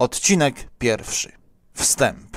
Odcinek pierwszy. Wstęp.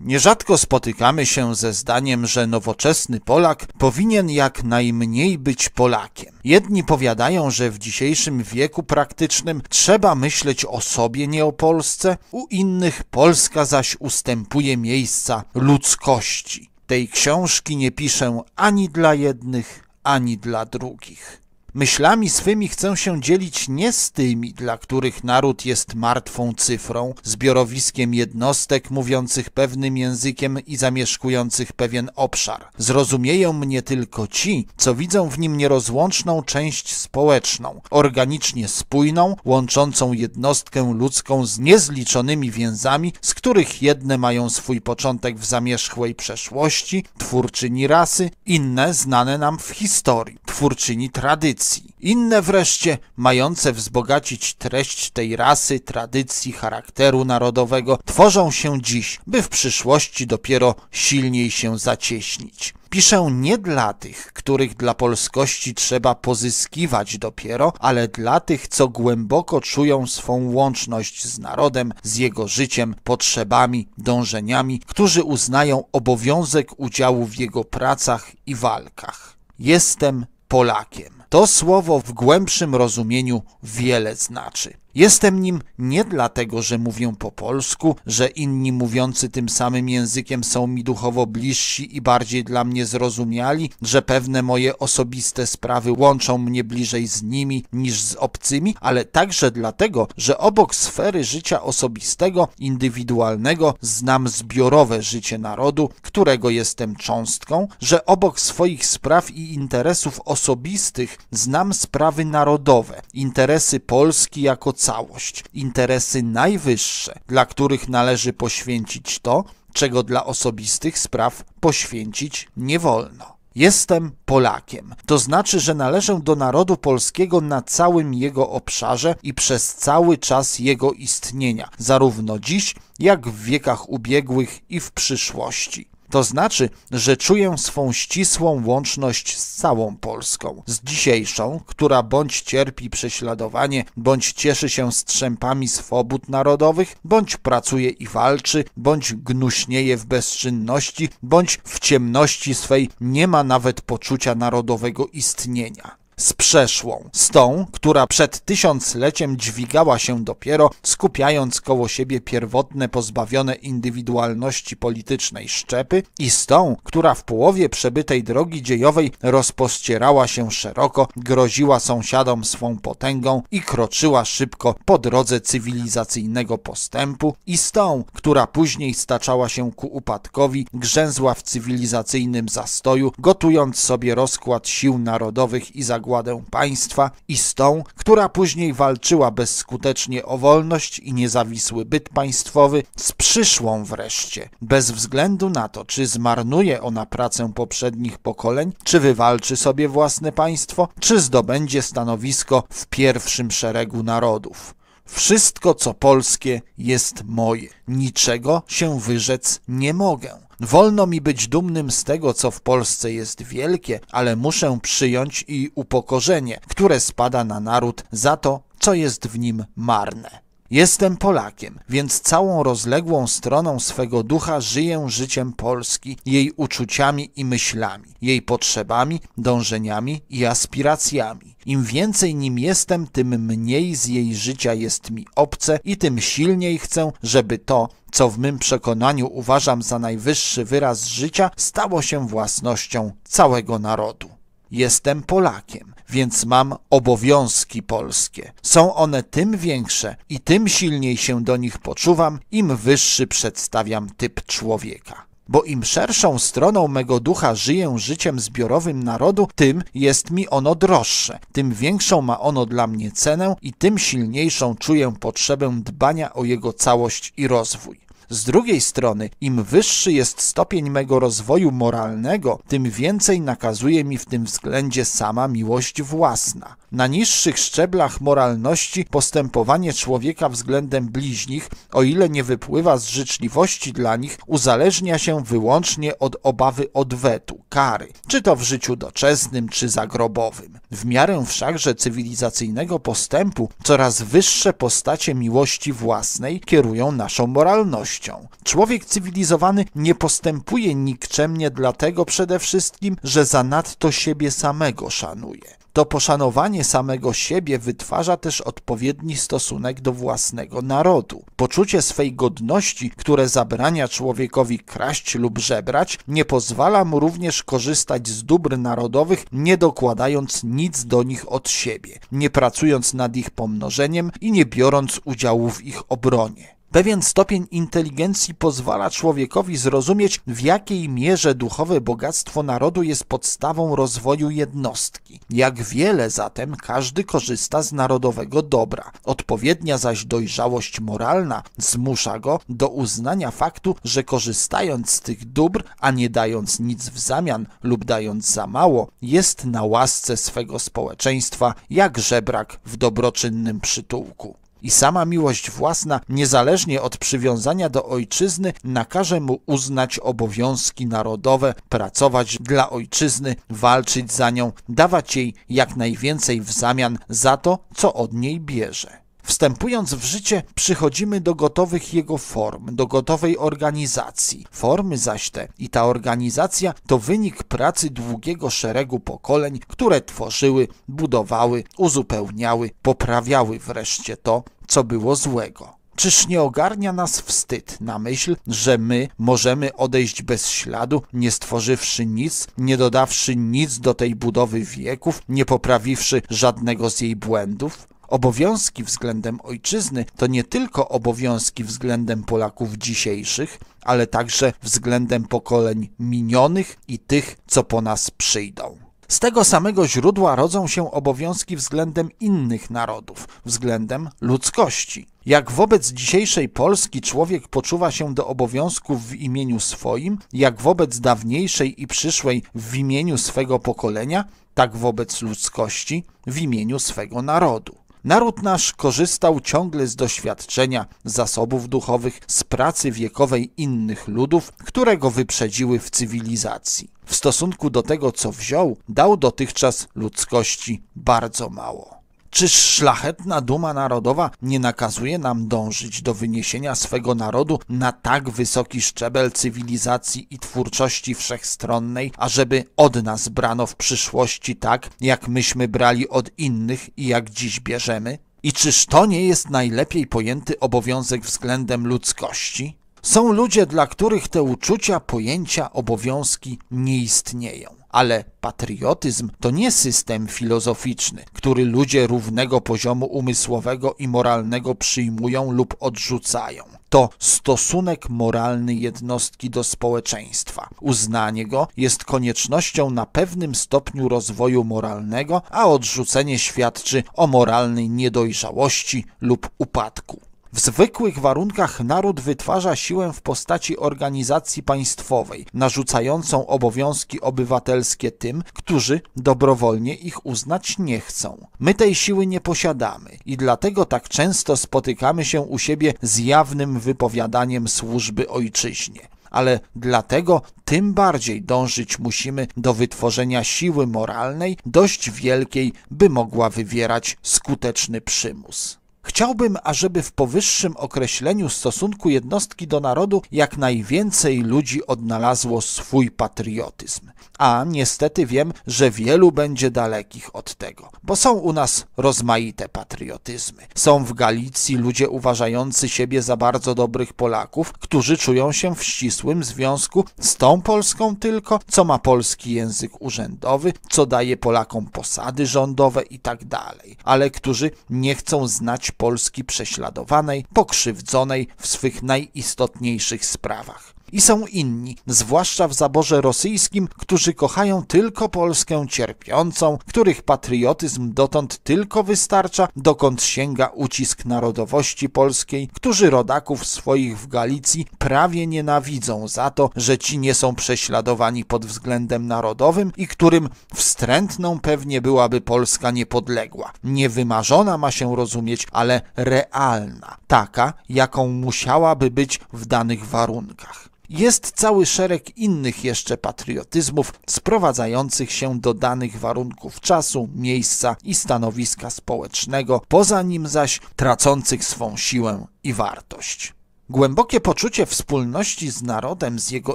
Nierzadko spotykamy się ze zdaniem, że nowoczesny Polak powinien jak najmniej być Polakiem. Jedni powiadają, że w dzisiejszym wieku praktycznym trzeba myśleć o sobie, nie o Polsce, u innych Polska zaś ustępuje miejsca ludzkości. Tej książki nie piszę ani dla jednych, ani dla drugich. Myślami swymi chcę się dzielić nie z tymi, dla których naród jest martwą cyfrą, zbiorowiskiem jednostek mówiących pewnym językiem i zamieszkujących pewien obszar. Zrozumieją mnie tylko ci, co widzą w nim nierozłączną część społeczną, organicznie spójną, łączącą jednostkę ludzką z niezliczonymi więzami, z których jedne mają swój początek w zamierzchłej przeszłości, twórczyni rasy, inne znane nam w historii, twórczyni tradycji tradycji. Inne wreszcie, mające wzbogacić treść tej rasy, tradycji, charakteru narodowego, tworzą się dziś, by w przyszłości dopiero silniej się zacieśnić. Piszę nie dla tych, których dla polskości trzeba pozyskiwać dopiero, ale dla tych, co głęboko czują swą łączność z narodem, z jego życiem, potrzebami, dążeniami, którzy uznają obowiązek udziału w jego pracach i walkach. Jestem Polakiem. To słowo w głębszym rozumieniu wiele znaczy. Jestem nim nie dlatego, że mówię po polsku, że inni mówiący tym samym językiem są mi duchowo bliżsi i bardziej dla mnie zrozumiali, że pewne moje osobiste sprawy łączą mnie bliżej z nimi niż z obcymi, ale także dlatego, że obok sfery życia osobistego, indywidualnego, znam zbiorowe życie narodu, którego jestem cząstką, że obok swoich spraw i interesów osobistych znam sprawy narodowe, interesy Polski jako całość, interesy najwyższe, dla których należy poświęcić to, czego dla osobistych spraw poświęcić nie wolno. Jestem Polakiem. To znaczy, że należę do narodu polskiego na całym jego obszarze i przez cały czas jego istnienia, zarówno dziś, jak w wiekach ubiegłych i w przyszłości. To znaczy, że czuję swą ścisłą łączność z całą Polską, z dzisiejszą, która bądź cierpi prześladowanie, bądź cieszy się strzępami swobód narodowych, bądź pracuje i walczy, bądź gnuśnieje w bezczynności, bądź w ciemności swej nie ma nawet poczucia narodowego istnienia z przeszłą, z tą, która przed tysiącleciem dźwigała się dopiero, skupiając koło siebie pierwotne pozbawione indywidualności politycznej szczepy i z tą, która w połowie przebytej drogi dziejowej rozpościerała się szeroko, groziła sąsiadom swą potęgą i kroczyła szybko po drodze cywilizacyjnego postępu i z tą, która później staczała się ku upadkowi, grzęzła w cywilizacyjnym zastoju, gotując sobie rozkład sił narodowych i zagłady zagładę państwa i z tą, która później walczyła bezskutecznie o wolność i niezawisły byt państwowy, z przyszłą wreszcie, bez względu na to, czy zmarnuje ona pracę poprzednich pokoleń, czy wywalczy sobie własne państwo, czy zdobędzie stanowisko w pierwszym szeregu narodów. Wszystko, co polskie, jest moje. Niczego się wyrzec nie mogę. Wolno mi być dumnym z tego, co w Polsce jest wielkie, ale muszę przyjąć i upokorzenie, które spada na naród za to, co jest w nim marne. Jestem Polakiem, więc całą rozległą stroną swego ducha żyję życiem Polski, jej uczuciami i myślami, jej potrzebami, dążeniami i aspiracjami. Im więcej nim jestem, tym mniej z jej życia jest mi obce i tym silniej chcę, żeby to, co w mym przekonaniu uważam za najwyższy wyraz życia, stało się własnością całego narodu. Jestem Polakiem, więc mam obowiązki polskie. Są one tym większe i tym silniej się do nich poczuwam, im wyższy przedstawiam typ człowieka bo im szerszą stroną mego ducha żyję życiem zbiorowym narodu, tym jest mi ono droższe, tym większą ma ono dla mnie cenę i tym silniejszą czuję potrzebę dbania o jego całość i rozwój. Z drugiej strony, im wyższy jest stopień mego rozwoju moralnego, tym więcej nakazuje mi w tym względzie sama miłość własna. Na niższych szczeblach moralności postępowanie człowieka względem bliźnich, o ile nie wypływa z życzliwości dla nich, uzależnia się wyłącznie od obawy odwetu, kary, czy to w życiu doczesnym, czy zagrobowym. W miarę wszakże cywilizacyjnego postępu coraz wyższe postacie miłości własnej kierują naszą moralnością. Człowiek cywilizowany nie postępuje nikczemnie dlatego przede wszystkim, że zanadto siebie samego szanuje. To poszanowanie samego siebie wytwarza też odpowiedni stosunek do własnego narodu. Poczucie swej godności, które zabrania człowiekowi kraść lub żebrać, nie pozwala mu również korzystać z dóbr narodowych, nie dokładając nic do nich od siebie, nie pracując nad ich pomnożeniem i nie biorąc udziału w ich obronie. Pewien stopień inteligencji pozwala człowiekowi zrozumieć, w jakiej mierze duchowe bogactwo narodu jest podstawą rozwoju jednostki. Jak wiele zatem każdy korzysta z narodowego dobra. Odpowiednia zaś dojrzałość moralna zmusza go do uznania faktu, że korzystając z tych dóbr, a nie dając nic w zamian lub dając za mało, jest na łasce swego społeczeństwa jak żebrak w dobroczynnym przytułku. I sama miłość własna, niezależnie od przywiązania do ojczyzny, nakaże mu uznać obowiązki narodowe, pracować dla ojczyzny, walczyć za nią, dawać jej jak najwięcej w zamian za to, co od niej bierze. Wstępując w życie, przychodzimy do gotowych jego form, do gotowej organizacji. Formy zaś te i ta organizacja to wynik pracy długiego szeregu pokoleń, które tworzyły, budowały, uzupełniały, poprawiały wreszcie to, co było złego. Czyż nie ogarnia nas wstyd na myśl, że my możemy odejść bez śladu, nie stworzywszy nic, nie dodawszy nic do tej budowy wieków, nie poprawiwszy żadnego z jej błędów? Obowiązki względem ojczyzny to nie tylko obowiązki względem Polaków dzisiejszych, ale także względem pokoleń minionych i tych, co po nas przyjdą. Z tego samego źródła rodzą się obowiązki względem innych narodów, względem ludzkości. Jak wobec dzisiejszej Polski człowiek poczuwa się do obowiązków w imieniu swoim, jak wobec dawniejszej i przyszłej w imieniu swego pokolenia, tak wobec ludzkości w imieniu swego narodu. Naród nasz korzystał ciągle z doświadczenia, zasobów duchowych, z pracy wiekowej innych ludów, które go wyprzedziły w cywilizacji. W stosunku do tego, co wziął, dał dotychczas ludzkości bardzo mało. Czyż szlachetna duma narodowa nie nakazuje nam dążyć do wyniesienia swego narodu na tak wysoki szczebel cywilizacji i twórczości wszechstronnej, ażeby od nas brano w przyszłości tak, jak myśmy brali od innych i jak dziś bierzemy? I czyż to nie jest najlepiej pojęty obowiązek względem ludzkości? Są ludzie, dla których te uczucia, pojęcia, obowiązki nie istnieją. Ale patriotyzm to nie system filozoficzny, który ludzie równego poziomu umysłowego i moralnego przyjmują lub odrzucają. To stosunek moralny jednostki do społeczeństwa. Uznanie go jest koniecznością na pewnym stopniu rozwoju moralnego, a odrzucenie świadczy o moralnej niedojrzałości lub upadku. W zwykłych warunkach naród wytwarza siłę w postaci organizacji państwowej, narzucającą obowiązki obywatelskie tym, którzy dobrowolnie ich uznać nie chcą. My tej siły nie posiadamy i dlatego tak często spotykamy się u siebie z jawnym wypowiadaniem służby ojczyźnie ale dlatego tym bardziej dążyć musimy do wytworzenia siły moralnej dość wielkiej, by mogła wywierać skuteczny przymus. Chciałbym, ażeby w powyższym określeniu stosunku jednostki do narodu jak najwięcej ludzi odnalazło swój patriotyzm a niestety wiem, że wielu będzie dalekich od tego, bo są u nas rozmaite patriotyzmy. Są w Galicji ludzie uważający siebie za bardzo dobrych Polaków, którzy czują się w ścisłym związku z tą Polską tylko, co ma polski język urzędowy, co daje Polakom posady rządowe i tak dalej, ale którzy nie chcą znać Polski prześladowanej, pokrzywdzonej w swych najistotniejszych sprawach. I są inni, zwłaszcza w zaborze rosyjskim, którzy kochają tylko Polskę cierpiącą, których patriotyzm dotąd tylko wystarcza, dokąd sięga ucisk narodowości polskiej, którzy rodaków swoich w Galicji prawie nienawidzą za to, że ci nie są prześladowani pod względem narodowym i którym wstrętną pewnie byłaby Polska niepodległa. Niewymarzona ma się rozumieć, ale realna, taka, jaką musiałaby być w danych warunkach. Jest cały szereg innych jeszcze patriotyzmów sprowadzających się do danych warunków czasu, miejsca i stanowiska społecznego, poza nim zaś tracących swą siłę i wartość. Głębokie poczucie wspólności z narodem, z jego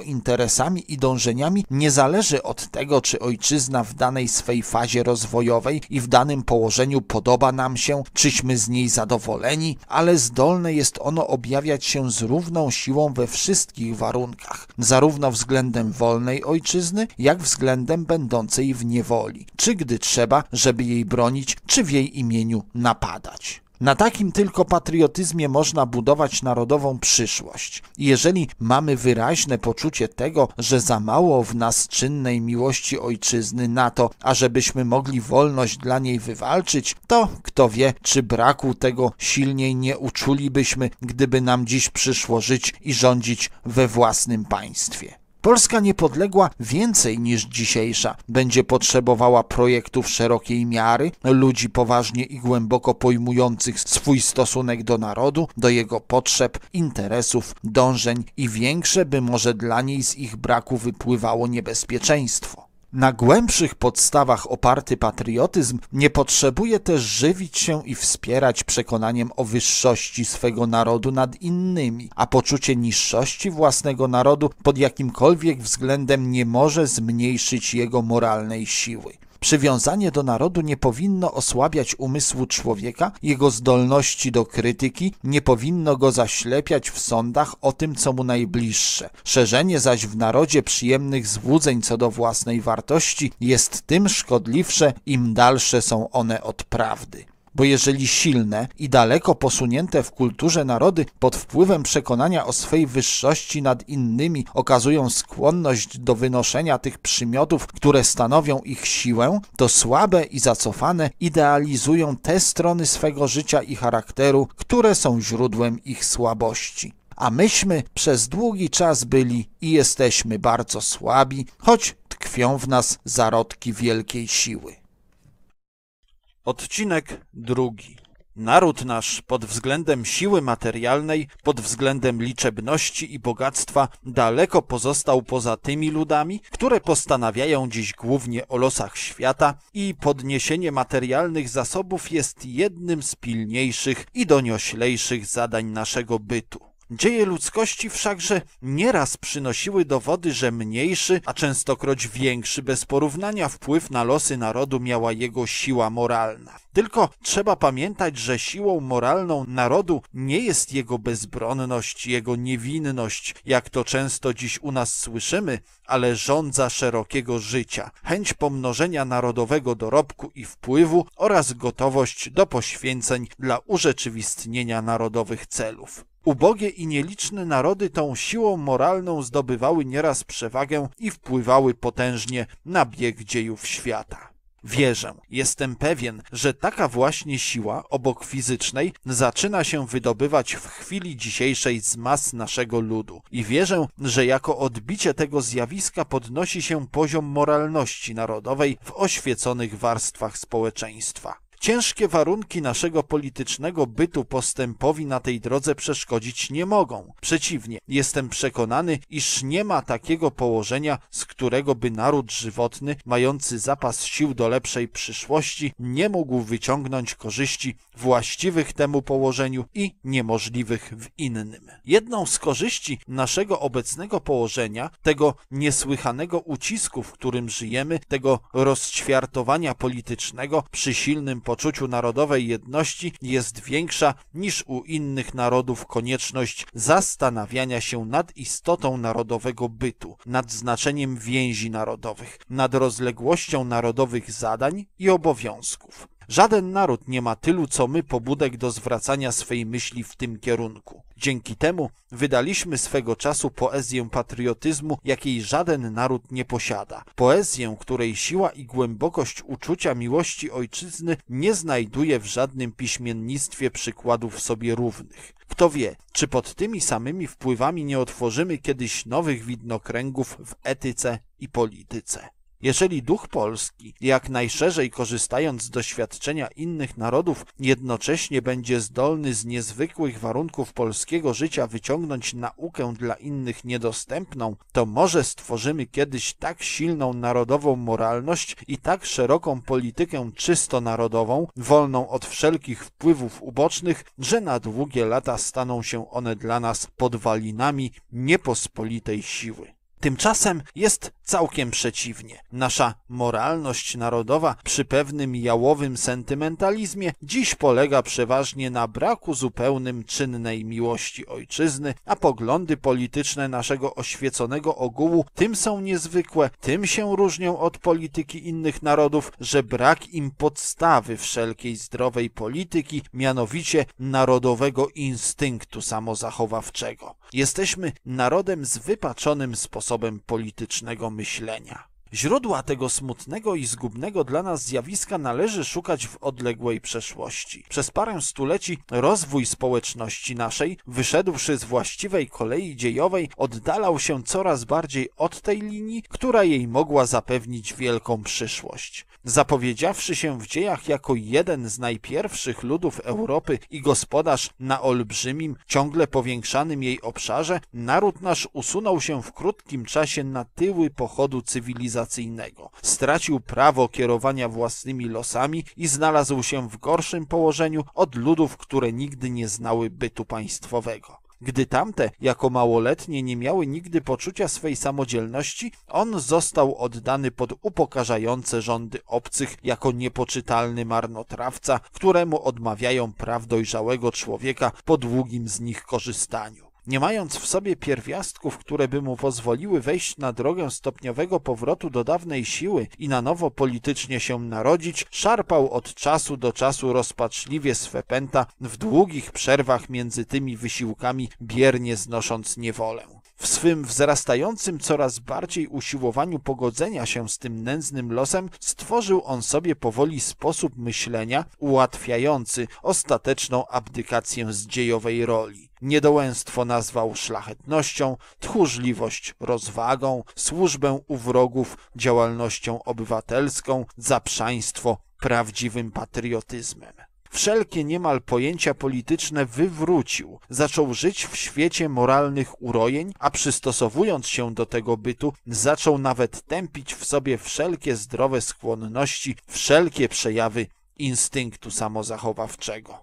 interesami i dążeniami nie zależy od tego, czy ojczyzna w danej swej fazie rozwojowej i w danym położeniu podoba nam się, czyśmy z niej zadowoleni, ale zdolne jest ono objawiać się z równą siłą we wszystkich warunkach, zarówno względem wolnej ojczyzny, jak względem będącej w niewoli, czy gdy trzeba, żeby jej bronić, czy w jej imieniu napadać. Na takim tylko patriotyzmie można budować narodową przyszłość. Jeżeli mamy wyraźne poczucie tego, że za mało w nas czynnej miłości ojczyzny na to, ażebyśmy mogli wolność dla niej wywalczyć, to kto wie, czy braku tego silniej nie uczulibyśmy, gdyby nam dziś przyszło żyć i rządzić we własnym państwie. Polska niepodległa więcej niż dzisiejsza będzie potrzebowała projektów szerokiej miary, ludzi poważnie i głęboko pojmujących swój stosunek do narodu, do jego potrzeb, interesów, dążeń i większe by może dla niej z ich braku wypływało niebezpieczeństwo. Na głębszych podstawach oparty patriotyzm nie potrzebuje też żywić się i wspierać przekonaniem o wyższości swego narodu nad innymi, a poczucie niższości własnego narodu pod jakimkolwiek względem nie może zmniejszyć jego moralnej siły. Przywiązanie do narodu nie powinno osłabiać umysłu człowieka, jego zdolności do krytyki, nie powinno go zaślepiać w sądach o tym, co mu najbliższe. Szerzenie zaś w narodzie przyjemnych złudzeń co do własnej wartości jest tym szkodliwsze, im dalsze są one od prawdy bo jeżeli silne i daleko posunięte w kulturze narody pod wpływem przekonania o swej wyższości nad innymi okazują skłonność do wynoszenia tych przymiotów, które stanowią ich siłę, to słabe i zacofane idealizują te strony swego życia i charakteru, które są źródłem ich słabości a myśmy przez długi czas byli i jesteśmy bardzo słabi, choć tkwią w nas zarodki wielkiej siły. Odcinek drugi. Naród nasz pod względem siły materialnej, pod względem liczebności i bogactwa daleko pozostał poza tymi ludami, które postanawiają dziś głównie o losach świata i podniesienie materialnych zasobów jest jednym z pilniejszych i donioślejszych zadań naszego bytu. Dzieje ludzkości wszakże nieraz przynosiły dowody, że mniejszy, a częstokroć większy bez porównania wpływ na losy narodu miała jego siła moralna. Tylko trzeba pamiętać, że siłą moralną narodu nie jest jego bezbronność, jego niewinność, jak to często dziś u nas słyszymy, ale żądza szerokiego życia, chęć pomnożenia narodowego dorobku i wpływu oraz gotowość do poświęceń dla urzeczywistnienia narodowych celów. Ubogie i nieliczne narody tą siłą moralną zdobywały nieraz przewagę i wpływały potężnie na bieg dziejów świata. Wierzę, jestem pewien, że taka właśnie siła, obok fizycznej, zaczyna się wydobywać w chwili dzisiejszej z mas naszego ludu. I wierzę, że jako odbicie tego zjawiska podnosi się poziom moralności narodowej w oświeconych warstwach społeczeństwa. Ciężkie warunki naszego politycznego bytu postępowi na tej drodze przeszkodzić nie mogą. Przeciwnie, jestem przekonany, iż nie ma takiego położenia, z którego by naród żywotny, mający zapas sił do lepszej przyszłości, nie mógł wyciągnąć korzyści właściwych temu położeniu i niemożliwych w innym. Jedną z korzyści naszego obecnego położenia, tego niesłychanego ucisku, w którym żyjemy, tego rozćwiartowania politycznego przy silnym poczuciu narodowej jedności jest większa niż u innych narodów konieczność zastanawiania się nad istotą narodowego bytu, nad znaczeniem więzi narodowych, nad rozległością narodowych zadań i obowiązków. Żaden naród nie ma tylu co my pobudek do zwracania swej myśli w tym kierunku. Dzięki temu wydaliśmy swego czasu poezję patriotyzmu, jakiej żaden naród nie posiada. Poezję, której siła i głębokość uczucia miłości ojczyzny nie znajduje w żadnym piśmiennictwie przykładów sobie równych. Kto wie, czy pod tymi samymi wpływami nie otworzymy kiedyś nowych widnokręgów w etyce i polityce. Jeżeli duch polski, jak najszerzej korzystając z doświadczenia innych narodów, jednocześnie będzie zdolny z niezwykłych warunków polskiego życia wyciągnąć naukę dla innych niedostępną, to może stworzymy kiedyś tak silną narodową moralność i tak szeroką politykę czysto narodową, wolną od wszelkich wpływów ubocznych, że na długie lata staną się one dla nas podwalinami niepospolitej siły. Tymczasem jest całkiem przeciwnie. Nasza moralność narodowa przy pewnym jałowym sentymentalizmie dziś polega przeważnie na braku zupełnym czynnej miłości ojczyzny, a poglądy polityczne naszego oświeconego ogółu tym są niezwykłe, tym się różnią od polityki innych narodów, że brak im podstawy wszelkiej zdrowej polityki, mianowicie narodowego instynktu samozachowawczego. Jesteśmy narodem z wypaczonym sposobem politycznego myślenia. Źródła tego smutnego i zgubnego dla nas zjawiska należy szukać w odległej przeszłości. Przez parę stuleci rozwój społeczności naszej, wyszedłszy z właściwej kolei dziejowej, oddalał się coraz bardziej od tej linii, która jej mogła zapewnić wielką przyszłość. Zapowiedziawszy się w dziejach jako jeden z najpierwszych ludów Europy i gospodarz na olbrzymim, ciągle powiększanym jej obszarze, naród nasz usunął się w krótkim czasie na tyły pochodu cywilizacji cywilizacyjnego. Stracił prawo kierowania własnymi losami i znalazł się w gorszym położeniu od ludów, które nigdy nie znały bytu państwowego. Gdy tamte, jako małoletnie, nie miały nigdy poczucia swej samodzielności, on został oddany pod upokarzające rządy obcych jako niepoczytalny marnotrawca, któremu odmawiają praw dojrzałego człowieka po długim z nich korzystaniu nie mając w sobie pierwiastków, które by mu pozwoliły wejść na drogę stopniowego powrotu do dawnej siły i na nowo politycznie się narodzić, szarpał od czasu do czasu rozpaczliwie swe pęta w długich przerwach między tymi wysiłkami, biernie znosząc niewolę. W swym wzrastającym coraz bardziej usiłowaniu pogodzenia się z tym nędznym losem stworzył on sobie powoli sposób myślenia ułatwiający ostateczną abdykację z dziejowej roli. Niedołęstwo nazwał szlachetnością, tchórzliwość rozwagą, służbę u wrogów działalnością obywatelską, zaprzaństwo prawdziwym patriotyzmem. Wszelkie niemal pojęcia polityczne wywrócił, zaczął żyć w świecie moralnych urojeń, a przystosowując się do tego bytu, zaczął nawet tępić w sobie wszelkie zdrowe skłonności, wszelkie przejawy instynktu samozachowawczego.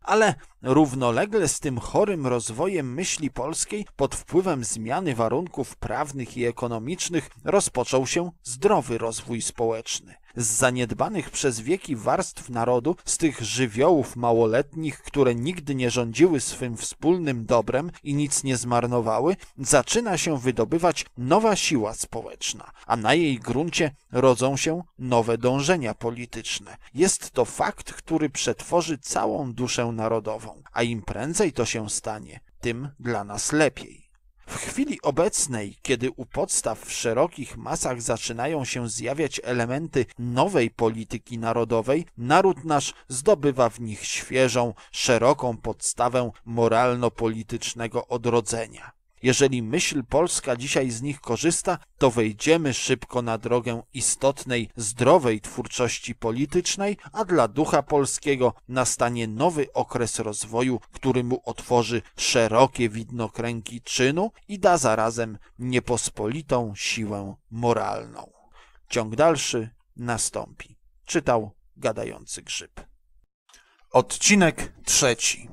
Ale Równolegle z tym chorym rozwojem myśli polskiej pod wpływem zmiany warunków prawnych i ekonomicznych rozpoczął się zdrowy rozwój społeczny. Z zaniedbanych przez wieki warstw narodu, z tych żywiołów małoletnich, które nigdy nie rządziły swym wspólnym dobrem i nic nie zmarnowały, zaczyna się wydobywać nowa siła społeczna, a na jej gruncie rodzą się nowe dążenia polityczne. Jest to fakt, który przetworzy całą duszę narodową a im prędzej to się stanie, tym dla nas lepiej. W chwili obecnej, kiedy u podstaw w szerokich masach zaczynają się zjawiać elementy nowej polityki narodowej, naród nasz zdobywa w nich świeżą, szeroką podstawę moralno-politycznego odrodzenia. Jeżeli myśl polska dzisiaj z nich korzysta, to wejdziemy szybko na drogę istotnej, zdrowej twórczości politycznej, a dla ducha polskiego nastanie nowy okres rozwoju, który mu otworzy szerokie widnokręgi czynu i da zarazem niepospolitą siłę moralną. Ciąg dalszy nastąpi. Czytał gadający grzyb. Odcinek trzeci.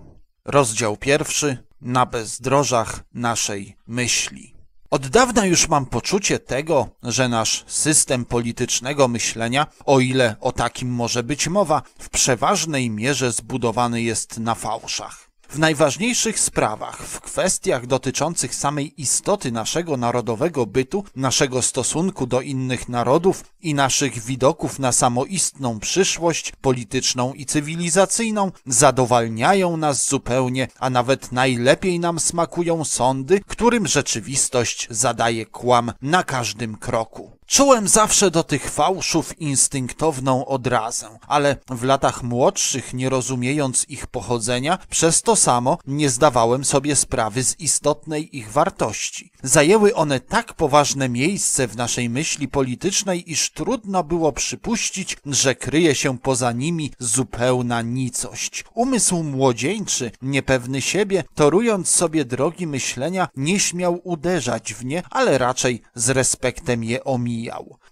Rozdział pierwszy na bezdrożach naszej myśli. Od dawna już mam poczucie tego, że nasz system politycznego myślenia, o ile o takim może być mowa, w przeważnej mierze zbudowany jest na fałszach. W najważniejszych sprawach, w kwestiach dotyczących samej istoty naszego narodowego bytu, naszego stosunku do innych narodów i naszych widoków na samoistną przyszłość polityczną i cywilizacyjną, zadowalniają nas zupełnie, a nawet najlepiej nam smakują sądy, którym rzeczywistość zadaje kłam na każdym kroku. Czułem zawsze do tych fałszów instynktowną odrazę, ale w latach młodszych, nie rozumiejąc ich pochodzenia, przez to samo nie zdawałem sobie sprawy z istotnej ich wartości. Zajęły one tak poważne miejsce w naszej myśli politycznej, iż trudno było przypuścić, że kryje się poza nimi zupełna nicość. Umysł młodzieńczy, niepewny siebie, torując sobie drogi myślenia, nie śmiał uderzać w nie, ale raczej z respektem je omijał.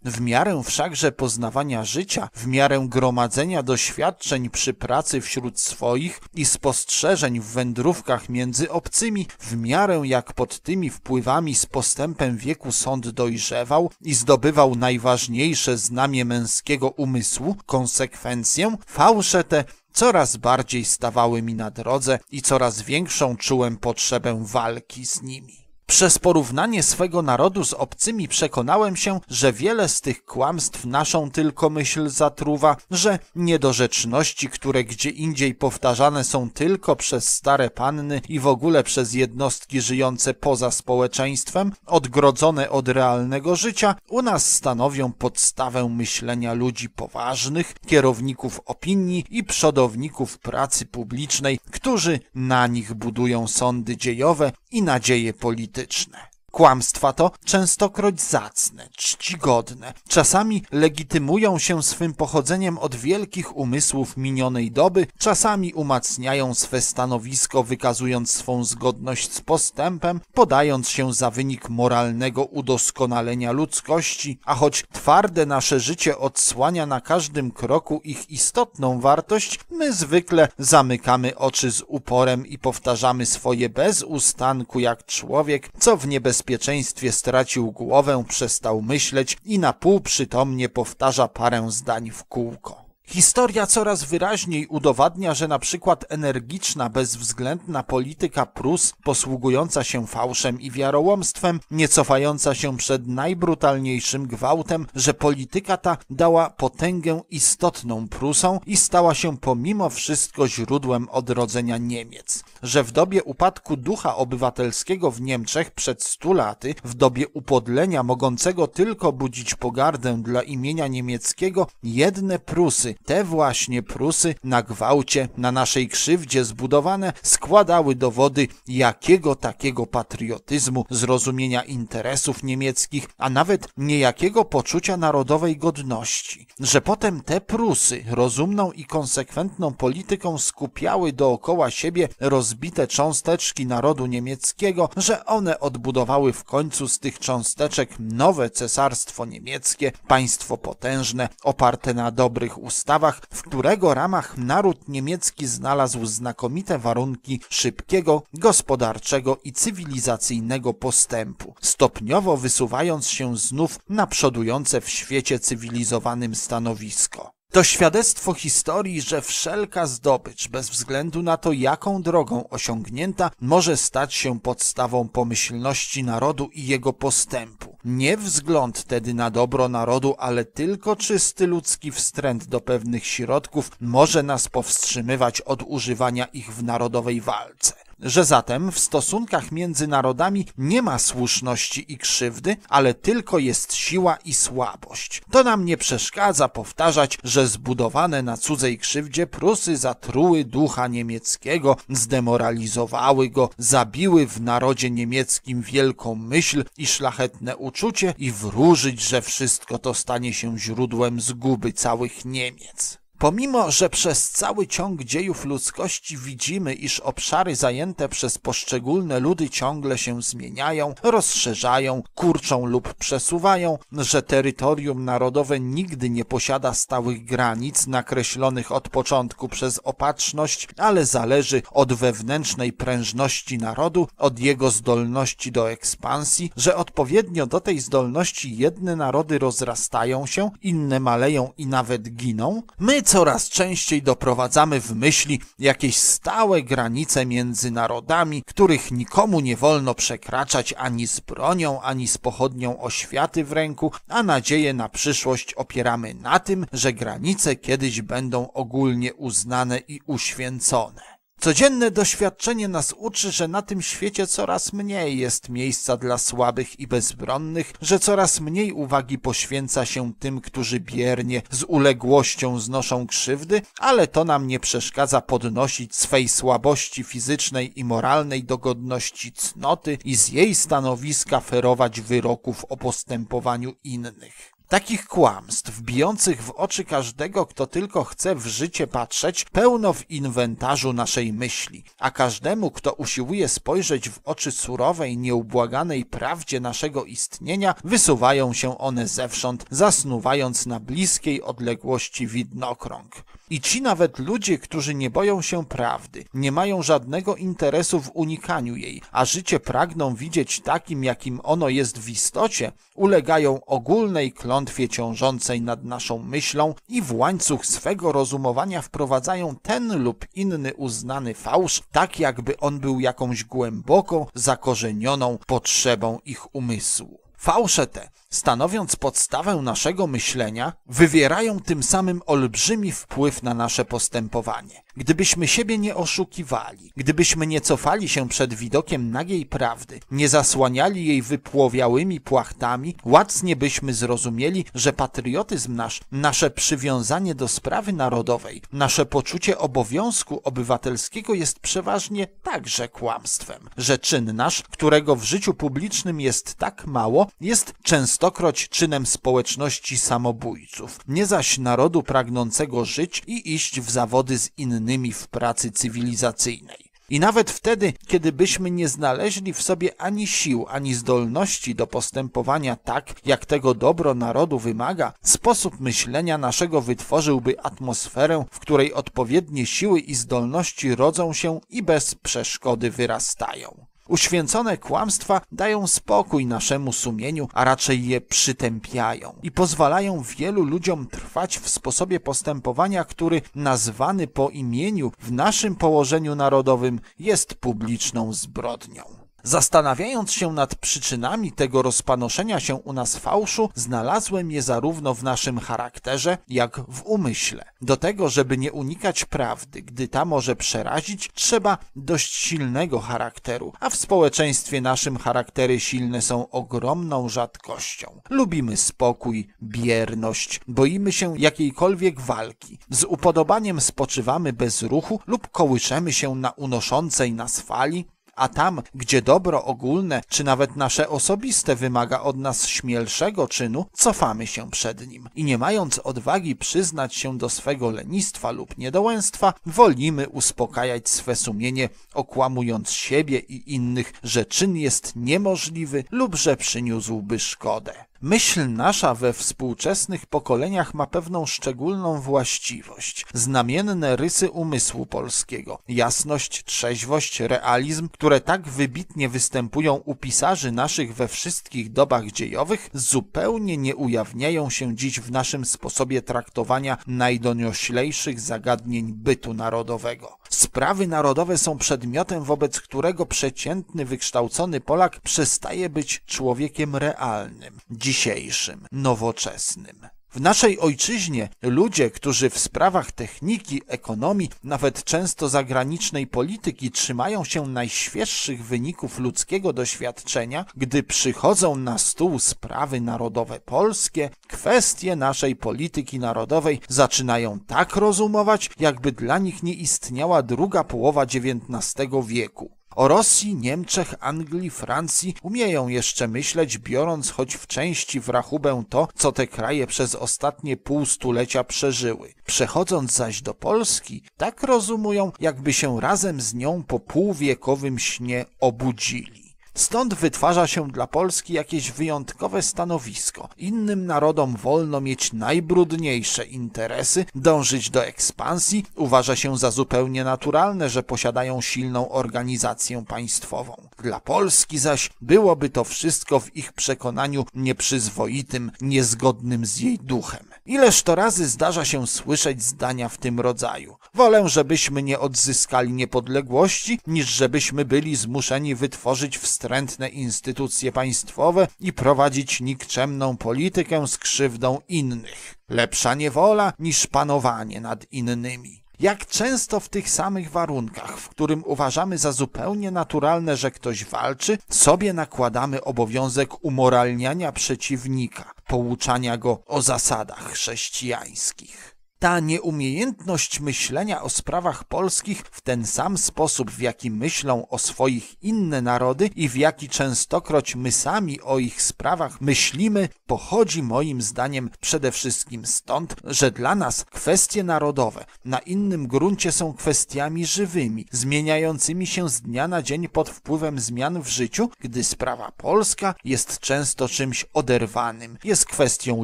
W miarę wszakże poznawania życia, w miarę gromadzenia doświadczeń przy pracy wśród swoich i spostrzeżeń w wędrówkach między obcymi, w miarę jak pod tymi wpływami z postępem wieku sąd dojrzewał i zdobywał najważniejsze znamie męskiego umysłu, konsekwencje, fałsze te coraz bardziej stawały mi na drodze i coraz większą czułem potrzebę walki z nimi. Przez porównanie swego narodu z obcymi przekonałem się, że wiele z tych kłamstw naszą tylko myśl zatruwa, że niedorzeczności, które gdzie indziej powtarzane są tylko przez stare panny i w ogóle przez jednostki żyjące poza społeczeństwem, odgrodzone od realnego życia, u nas stanowią podstawę myślenia ludzi poważnych, kierowników opinii i przodowników pracy publicznej, którzy na nich budują sądy dziejowe i nadzieje polityczne. Kłamstwa to częstokroć zacne, czcigodne, czasami legitymują się swym pochodzeniem od wielkich umysłów minionej doby, czasami umacniają swe stanowisko, wykazując swą zgodność z postępem, podając się za wynik moralnego udoskonalenia ludzkości, a choć twarde nasze życie odsłania na każdym kroku ich istotną wartość, my zwykle zamykamy oczy z uporem i powtarzamy swoje bez ustanku jak człowiek, co w niebezpieczeństwie niebezpieczeństwie stracił głowę, przestał myśleć i na pół przytomnie powtarza parę zdań w kółko. Historia coraz wyraźniej udowadnia, że na przykład energiczna, bezwzględna polityka Prus, posługująca się fałszem i wiarołomstwem, nie cofająca się przed najbrutalniejszym gwałtem, że polityka ta dała potęgę istotną Prusom i stała się pomimo wszystko źródłem odrodzenia Niemiec. Że w dobie upadku ducha obywatelskiego w Niemczech przed stu laty, w dobie upodlenia mogącego tylko budzić pogardę dla imienia niemieckiego, jedne Prusy te właśnie Prusy na gwałcie, na naszej krzywdzie zbudowane składały dowody jakiego takiego patriotyzmu, zrozumienia interesów niemieckich, a nawet niejakiego poczucia narodowej godności. Że potem te Prusy rozumną i konsekwentną polityką skupiały dookoła siebie rozbite cząsteczki narodu niemieckiego, że one odbudowały w końcu z tych cząsteczek nowe cesarstwo niemieckie, państwo potężne, oparte na dobrych ustawach w którego ramach naród niemiecki znalazł znakomite warunki szybkiego, gospodarczego i cywilizacyjnego postępu, stopniowo wysuwając się znów na przodujące w świecie cywilizowanym stanowisko. To świadectwo historii, że wszelka zdobycz, bez względu na to, jaką drogą osiągnięta, może stać się podstawą pomyślności narodu i jego postępu. Nie wzgląd tedy na dobro narodu, ale tylko czysty ludzki wstręt do pewnych środków może nas powstrzymywać od używania ich w narodowej walce że zatem w stosunkach między narodami nie ma słuszności i krzywdy, ale tylko jest siła i słabość. To nam nie przeszkadza powtarzać, że zbudowane na cudzej krzywdzie Prusy zatruły ducha niemieckiego, zdemoralizowały go, zabiły w narodzie niemieckim wielką myśl i szlachetne uczucie i wróżyć, że wszystko to stanie się źródłem zguby całych Niemiec. Pomimo, że przez cały ciąg dziejów ludzkości widzimy, iż obszary zajęte przez poszczególne ludy ciągle się zmieniają, rozszerzają, kurczą lub przesuwają, że terytorium narodowe nigdy nie posiada stałych granic nakreślonych od początku przez opatrzność, ale zależy od wewnętrznej prężności narodu, od jego zdolności do ekspansji, że odpowiednio do tej zdolności jedne narody rozrastają się, inne maleją i nawet giną, my coraz częściej doprowadzamy w myśli jakieś stałe granice między narodami, których nikomu nie wolno przekraczać ani z bronią, ani z pochodnią oświaty w ręku, a nadzieję na przyszłość opieramy na tym, że granice kiedyś będą ogólnie uznane i uświęcone. Codzienne doświadczenie nas uczy, że na tym świecie coraz mniej jest miejsca dla słabych i bezbronnych, że coraz mniej uwagi poświęca się tym, którzy biernie, z uległością znoszą krzywdy, ale to nam nie przeszkadza podnosić swej słabości fizycznej i moralnej do godności cnoty i z jej stanowiska ferować wyroków o postępowaniu innych. Takich kłamstw, bijących w oczy każdego, kto tylko chce w życie patrzeć, pełno w inwentarzu naszej myśli, a każdemu, kto usiłuje spojrzeć w oczy surowej, nieubłaganej prawdzie naszego istnienia, wysuwają się one zewsząd, zasnuwając na bliskiej odległości widnokrąg. I ci nawet ludzie, którzy nie boją się prawdy, nie mają żadnego interesu w unikaniu jej, a życie pragną widzieć takim, jakim ono jest w istocie, ulegają ogólnej klątwie ciążącej nad naszą myślą i w łańcuch swego rozumowania wprowadzają ten lub inny uznany fałsz, tak jakby on był jakąś głęboką, zakorzenioną potrzebą ich umysłu. Fałsze te stanowiąc podstawę naszego myślenia, wywierają tym samym olbrzymi wpływ na nasze postępowanie. Gdybyśmy siebie nie oszukiwali, gdybyśmy nie cofali się przed widokiem nagiej prawdy, nie zasłaniali jej wypłowiałymi płachtami, łacnie byśmy zrozumieli, że patriotyzm nasz, nasze przywiązanie do sprawy narodowej, nasze poczucie obowiązku obywatelskiego jest przeważnie także kłamstwem, że czyn nasz, którego w życiu publicznym jest tak mało, jest często stokroć czynem społeczności samobójców, nie zaś narodu pragnącego żyć i iść w zawody z innymi w pracy cywilizacyjnej. I nawet wtedy, kiedy byśmy nie znaleźli w sobie ani sił, ani zdolności do postępowania tak, jak tego dobro narodu wymaga, sposób myślenia naszego wytworzyłby atmosferę, w której odpowiednie siły i zdolności rodzą się i bez przeszkody wyrastają. Uświęcone kłamstwa dają spokój naszemu sumieniu, a raczej je przytępiają i pozwalają wielu ludziom trwać w sposobie postępowania, który nazwany po imieniu w naszym położeniu narodowym jest publiczną zbrodnią. Zastanawiając się nad przyczynami tego rozpanoszenia się u nas fałszu, znalazłem je zarówno w naszym charakterze, jak w umyśle. Do tego, żeby nie unikać prawdy, gdy ta może przerazić, trzeba dość silnego charakteru, a w społeczeństwie naszym charaktery silne są ogromną rzadkością. Lubimy spokój, bierność, boimy się jakiejkolwiek walki. Z upodobaniem spoczywamy bez ruchu lub kołyszemy się na unoszącej nas fali, a tam, gdzie dobro ogólne, czy nawet nasze osobiste wymaga od nas śmielszego czynu, cofamy się przed nim i nie mając odwagi przyznać się do swego lenistwa lub niedołęstwa, wolimy uspokajać swe sumienie, okłamując siebie i innych, że czyn jest niemożliwy lub że przyniósłby szkodę. Myśl nasza we współczesnych pokoleniach ma pewną szczególną właściwość, znamienne rysy umysłu polskiego, jasność, trzeźwość, realizm, które tak wybitnie występują u pisarzy naszych we wszystkich dobach dziejowych, zupełnie nie ujawniają się dziś w naszym sposobie traktowania najdonioślejszych zagadnień bytu narodowego. Sprawy narodowe są przedmiotem, wobec którego przeciętny, wykształcony Polak przestaje być człowiekiem realnym dzisiejszym, nowoczesnym. W naszej ojczyźnie ludzie, którzy w sprawach techniki, ekonomii, nawet często zagranicznej polityki trzymają się najświeższych wyników ludzkiego doświadczenia, gdy przychodzą na stół sprawy narodowe polskie, kwestie naszej polityki narodowej zaczynają tak rozumować, jakby dla nich nie istniała druga połowa XIX wieku. O Rosji, Niemczech, Anglii, Francji umieją jeszcze myśleć, biorąc choć w części w rachubę to, co te kraje przez ostatnie pół stulecia przeżyły. Przechodząc zaś do Polski, tak rozumują, jakby się razem z nią po półwiekowym śnie obudzili. Stąd wytwarza się dla Polski jakieś wyjątkowe stanowisko. Innym narodom wolno mieć najbrudniejsze interesy, dążyć do ekspansji, uważa się za zupełnie naturalne, że posiadają silną organizację państwową. Dla Polski zaś byłoby to wszystko w ich przekonaniu nieprzyzwoitym, niezgodnym z jej duchem. Ileż to razy zdarza się słyszeć zdania w tym rodzaju. Wolę, żebyśmy nie odzyskali niepodległości, niż żebyśmy byli zmuszeni wytworzyć wstrętne instytucje państwowe i prowadzić nikczemną politykę z krzywdą innych. Lepsza niewola niż panowanie nad innymi. Jak często w tych samych warunkach, w którym uważamy za zupełnie naturalne, że ktoś walczy, sobie nakładamy obowiązek umoralniania przeciwnika, pouczania go o zasadach chrześcijańskich ta nieumiejętność myślenia o sprawach polskich w ten sam sposób, w jaki myślą o swoich inne narody i w jaki częstokroć my sami o ich sprawach myślimy, pochodzi moim zdaniem przede wszystkim stąd, że dla nas kwestie narodowe na innym gruncie są kwestiami żywymi, zmieniającymi się z dnia na dzień pod wpływem zmian w życiu, gdy sprawa polska jest często czymś oderwanym, jest kwestią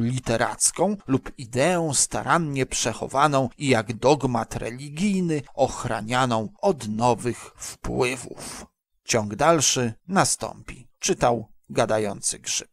literacką lub ideą starannie przygotowaną przechowaną i jak dogmat religijny ochranianą od nowych wpływów. Ciąg dalszy nastąpi. Czytał gadający grzyb.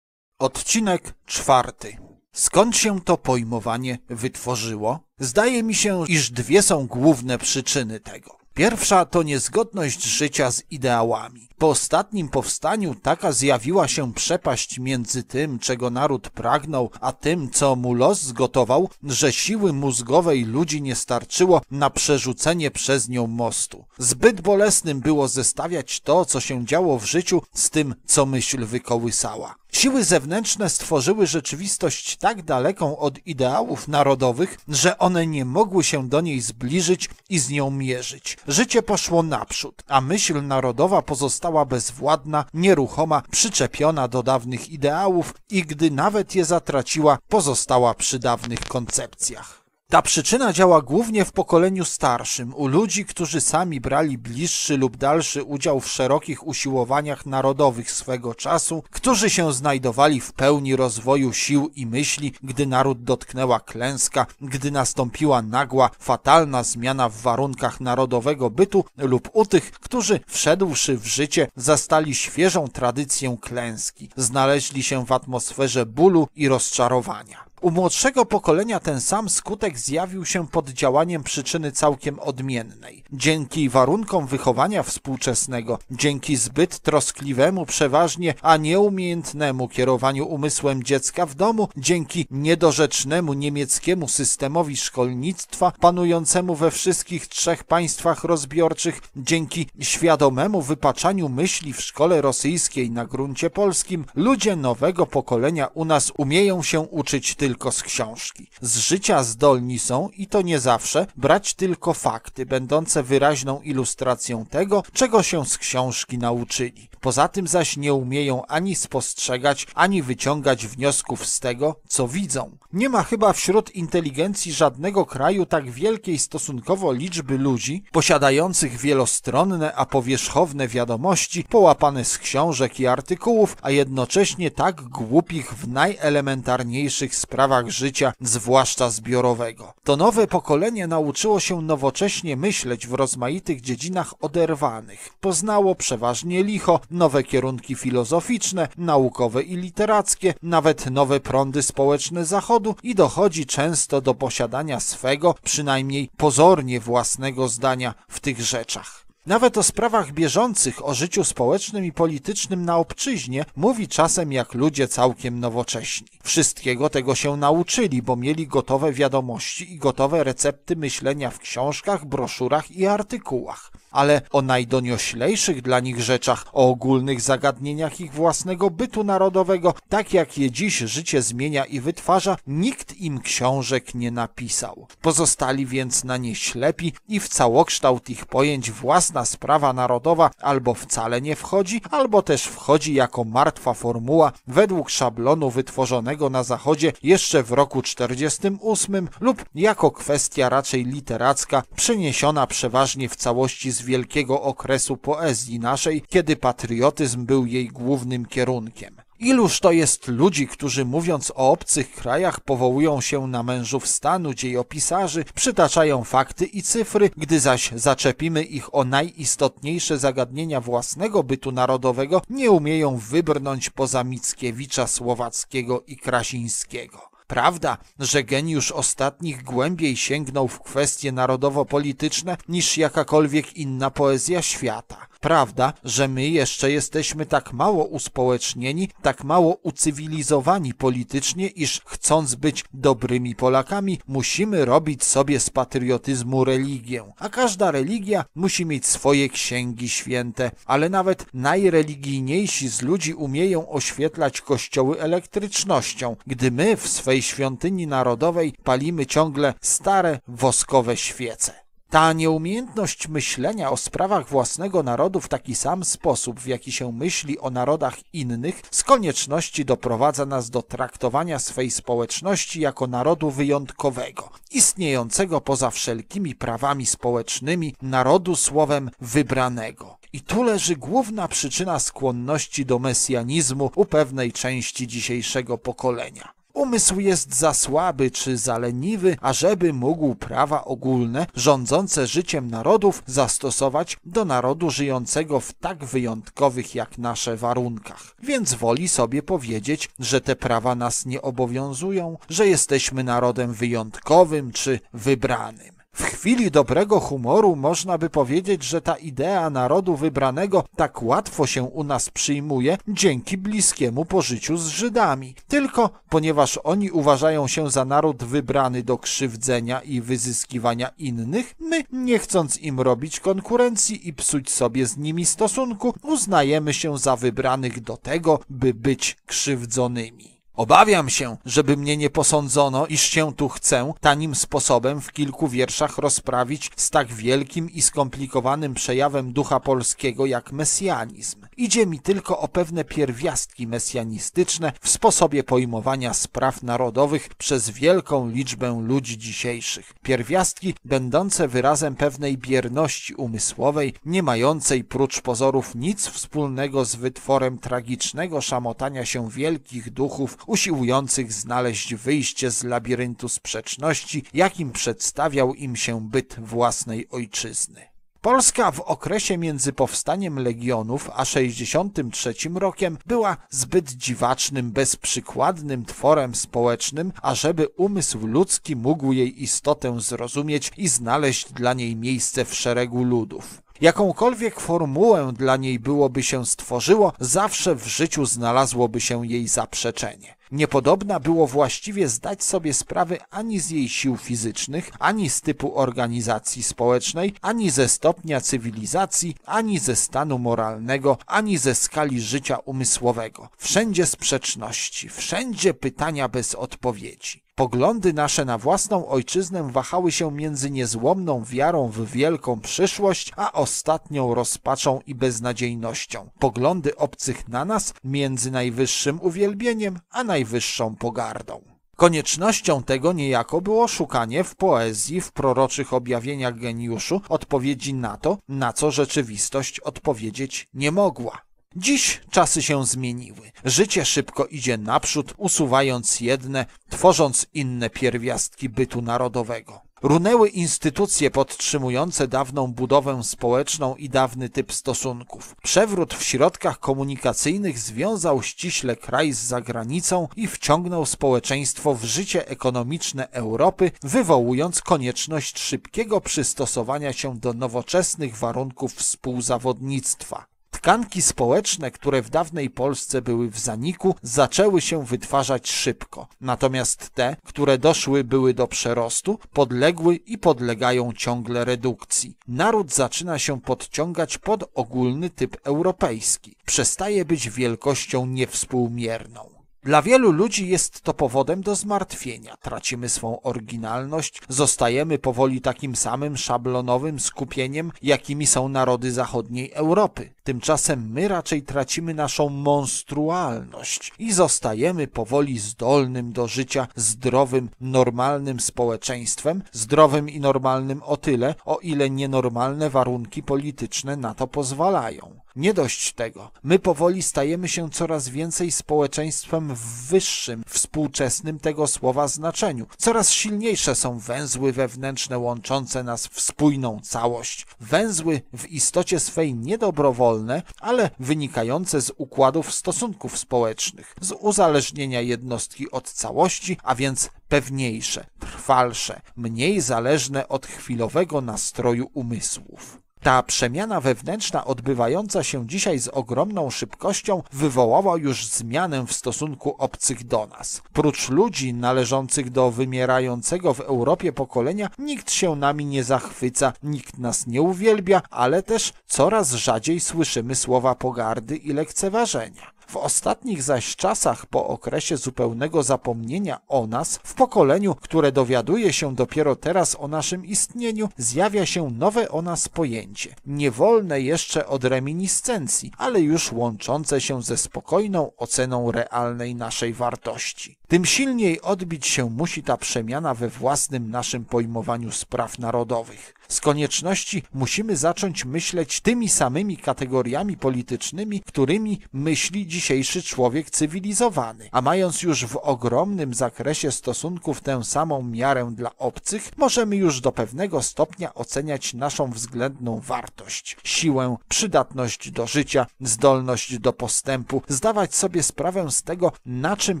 Odcinek czwarty. Skąd się to pojmowanie wytworzyło? Zdaje mi się, iż dwie są główne przyczyny tego. Pierwsza to niezgodność życia z ideałami. Po ostatnim powstaniu taka zjawiła się przepaść między tym, czego naród pragnął, a tym, co mu los zgotował, że siły mózgowej ludzi nie starczyło na przerzucenie przez nią mostu. Zbyt bolesnym było zestawiać to, co się działo w życiu z tym, co myśl wykołysała. Siły zewnętrzne stworzyły rzeczywistość tak daleką od ideałów narodowych, że one nie mogły się do niej zbliżyć i z nią mierzyć. Życie poszło naprzód, a myśl narodowa pozostała pozostała bezwładna, nieruchoma, przyczepiona do dawnych ideałów i gdy nawet je zatraciła, pozostała przy dawnych koncepcjach. Ta przyczyna działa głównie w pokoleniu starszym, u ludzi, którzy sami brali bliższy lub dalszy udział w szerokich usiłowaniach narodowych swego czasu, którzy się znajdowali w pełni rozwoju sił i myśli, gdy naród dotknęła klęska, gdy nastąpiła nagła, fatalna zmiana w warunkach narodowego bytu lub u tych, którzy wszedłszy w życie zastali świeżą tradycję klęski, znaleźli się w atmosferze bólu i rozczarowania. U młodszego pokolenia ten sam skutek zjawił się pod działaniem przyczyny całkiem odmiennej. Dzięki warunkom wychowania współczesnego, dzięki zbyt troskliwemu przeważnie, a nieumiejętnemu kierowaniu umysłem dziecka w domu, dzięki niedorzecznemu niemieckiemu systemowi szkolnictwa panującemu we wszystkich trzech państwach rozbiorczych, dzięki świadomemu wypaczaniu myśli w szkole rosyjskiej na gruncie polskim, ludzie nowego pokolenia u nas umieją się uczyć tylko tylko z książki. Z życia zdolni są, i to nie zawsze, brać tylko fakty, będące wyraźną ilustracją tego, czego się z książki nauczyli. Poza tym zaś nie umieją ani spostrzegać, ani wyciągać wniosków z tego, co widzą. Nie ma chyba wśród inteligencji żadnego kraju tak wielkiej stosunkowo liczby ludzi posiadających wielostronne, a powierzchowne wiadomości połapane z książek i artykułów, a jednocześnie tak głupich w najelementarniejszych sprawach życia, zwłaszcza zbiorowego. To nowe pokolenie nauczyło się nowocześnie myśleć w rozmaitych dziedzinach oderwanych. Poznało przeważnie licho, nowe kierunki filozoficzne, naukowe i literackie, nawet nowe prądy społeczne Zachodu i dochodzi często do posiadania swego, przynajmniej pozornie własnego zdania w tych rzeczach. Nawet o sprawach bieżących, o życiu społecznym i politycznym na obczyźnie mówi czasem jak ludzie całkiem nowocześni. Wszystkiego tego się nauczyli, bo mieli gotowe wiadomości i gotowe recepty myślenia w książkach, broszurach i artykułach. Ale o najdonioślejszych dla nich rzeczach, o ogólnych zagadnieniach ich własnego bytu narodowego, tak jak je dziś życie zmienia i wytwarza, nikt im książek nie napisał. Pozostali więc na nie ślepi i w całokształt ich pojęć własna żadna sprawa narodowa albo wcale nie wchodzi, albo też wchodzi jako martwa formuła według szablonu wytworzonego na Zachodzie jeszcze w roku 48 lub jako kwestia raczej literacka przyniesiona przeważnie w całości z wielkiego okresu poezji naszej, kiedy patriotyzm był jej głównym kierunkiem. Iluż to jest ludzi, którzy mówiąc o obcych krajach powołują się na mężów stanu, dziejopisarzy, przytaczają fakty i cyfry, gdy zaś zaczepimy ich o najistotniejsze zagadnienia własnego bytu narodowego, nie umieją wybrnąć poza Mickiewicza, Słowackiego i Krasińskiego. Prawda, że geniusz ostatnich głębiej sięgnął w kwestie narodowo-polityczne niż jakakolwiek inna poezja świata. Prawda, że my jeszcze jesteśmy tak mało uspołecznieni, tak mało ucywilizowani politycznie, iż chcąc być dobrymi Polakami, musimy robić sobie z patriotyzmu religię. A każda religia musi mieć swoje księgi święte, ale nawet najreligijniejsi z ludzi umieją oświetlać kościoły elektrycznością, gdy my w swej świątyni narodowej palimy ciągle stare woskowe świece. Ta nieumiejętność myślenia o sprawach własnego narodu w taki sam sposób, w jaki się myśli o narodach innych, z konieczności doprowadza nas do traktowania swej społeczności jako narodu wyjątkowego, istniejącego poza wszelkimi prawami społecznymi, narodu słowem wybranego. I tu leży główna przyczyna skłonności do mesjanizmu u pewnej części dzisiejszego pokolenia. Umysł jest za słaby czy za leniwy, ażeby mógł prawa ogólne rządzące życiem narodów zastosować do narodu żyjącego w tak wyjątkowych jak nasze warunkach. Więc woli sobie powiedzieć, że te prawa nas nie obowiązują, że jesteśmy narodem wyjątkowym czy wybranym. W chwili dobrego humoru można by powiedzieć, że ta idea narodu wybranego tak łatwo się u nas przyjmuje dzięki bliskiemu pożyciu z Żydami. Tylko ponieważ oni uważają się za naród wybrany do krzywdzenia i wyzyskiwania innych, my, nie chcąc im robić konkurencji i psuć sobie z nimi stosunku, uznajemy się za wybranych do tego, by być krzywdzonymi. Obawiam się, żeby mnie nie posądzono, iż się tu chcę tanim sposobem w kilku wierszach rozprawić z tak wielkim i skomplikowanym przejawem ducha polskiego jak mesjanizm. Idzie mi tylko o pewne pierwiastki mesjanistyczne w sposobie pojmowania spraw narodowych przez wielką liczbę ludzi dzisiejszych. Pierwiastki będące wyrazem pewnej bierności umysłowej, nie mającej prócz pozorów nic wspólnego z wytworem tragicznego szamotania się wielkich duchów usiłujących znaleźć wyjście z labiryntu sprzeczności, jakim przedstawiał im się byt własnej ojczyzny. Polska w okresie między powstaniem legionów a 63 rokiem była zbyt dziwacznym, bezprzykładnym tworem społecznym, ażeby umysł ludzki mógł jej istotę zrozumieć i znaleźć dla niej miejsce w szeregu ludów. Jakąkolwiek formułę dla niej byłoby się stworzyło, zawsze w życiu znalazłoby się jej zaprzeczenie. Niepodobna było właściwie zdać sobie sprawy ani z jej sił fizycznych, ani z typu organizacji społecznej, ani ze stopnia cywilizacji, ani ze stanu moralnego, ani ze skali życia umysłowego. Wszędzie sprzeczności, wszędzie pytania bez odpowiedzi. Poglądy nasze na własną ojczyznę wahały się między niezłomną wiarą w wielką przyszłość, a ostatnią rozpaczą i beznadziejnością. Poglądy obcych na nas między najwyższym uwielbieniem, a najwyższą pogardą. Koniecznością tego niejako było szukanie w poezji, w proroczych objawieniach geniuszu odpowiedzi na to, na co rzeczywistość odpowiedzieć nie mogła. Dziś czasy się zmieniły. Życie szybko idzie naprzód, usuwając jedne, tworząc inne pierwiastki bytu narodowego. Runęły instytucje podtrzymujące dawną budowę społeczną i dawny typ stosunków. Przewrót w środkach komunikacyjnych związał ściśle kraj z zagranicą i wciągnął społeczeństwo w życie ekonomiczne Europy, wywołując konieczność szybkiego przystosowania się do nowoczesnych warunków współzawodnictwa tkanki społeczne, które w dawnej Polsce były w zaniku, zaczęły się wytwarzać szybko. Natomiast te, które doszły były do przerostu, podległy i podlegają ciągle redukcji. Naród zaczyna się podciągać pod ogólny typ europejski. Przestaje być wielkością niewspółmierną. Dla wielu ludzi jest to powodem do zmartwienia. Tracimy swą oryginalność, zostajemy powoli takim samym szablonowym skupieniem, jakimi są narody zachodniej Europy. Tymczasem my raczej tracimy naszą monstrualność i zostajemy powoli zdolnym do życia zdrowym, normalnym społeczeństwem, zdrowym i normalnym o tyle, o ile nienormalne warunki polityczne na to pozwalają. Nie dość tego. My powoli stajemy się coraz więcej społeczeństwem w wyższym, współczesnym tego słowa znaczeniu. Coraz silniejsze są węzły wewnętrzne łączące nas w spójną całość. Węzły w istocie swej niedobrowolne, wolne, ale wynikające z układów stosunków społecznych, z uzależnienia jednostki od całości, a więc pewniejsze, trwalsze, mniej zależne od chwilowego nastroju umysłów. Ta przemiana wewnętrzna odbywająca się dzisiaj z ogromną szybkością wywołała już zmianę w stosunku obcych do nas. Prócz ludzi należących do wymierającego w Europie pokolenia, nikt się nami nie zachwyca, nikt nas nie uwielbia, ale też coraz rzadziej słyszymy słowa pogardy i lekceważenia. W ostatnich zaś czasach, po okresie zupełnego zapomnienia o nas, w pokoleniu, które dowiaduje się dopiero teraz o naszym istnieniu, zjawia się nowe o nas pojęcie, niewolne jeszcze od reminiscencji, ale już łączące się ze spokojną oceną realnej naszej wartości. Tym silniej odbić się musi ta przemiana we własnym naszym pojmowaniu spraw narodowych. Z konieczności musimy zacząć myśleć tymi samymi kategoriami politycznymi, którymi myśli dzisiejszy człowiek cywilizowany. A mając już w ogromnym zakresie stosunków tę samą miarę dla obcych, możemy już do pewnego stopnia oceniać naszą względną wartość, siłę, przydatność do życia, zdolność do postępu, zdawać sobie sprawę z tego, na czym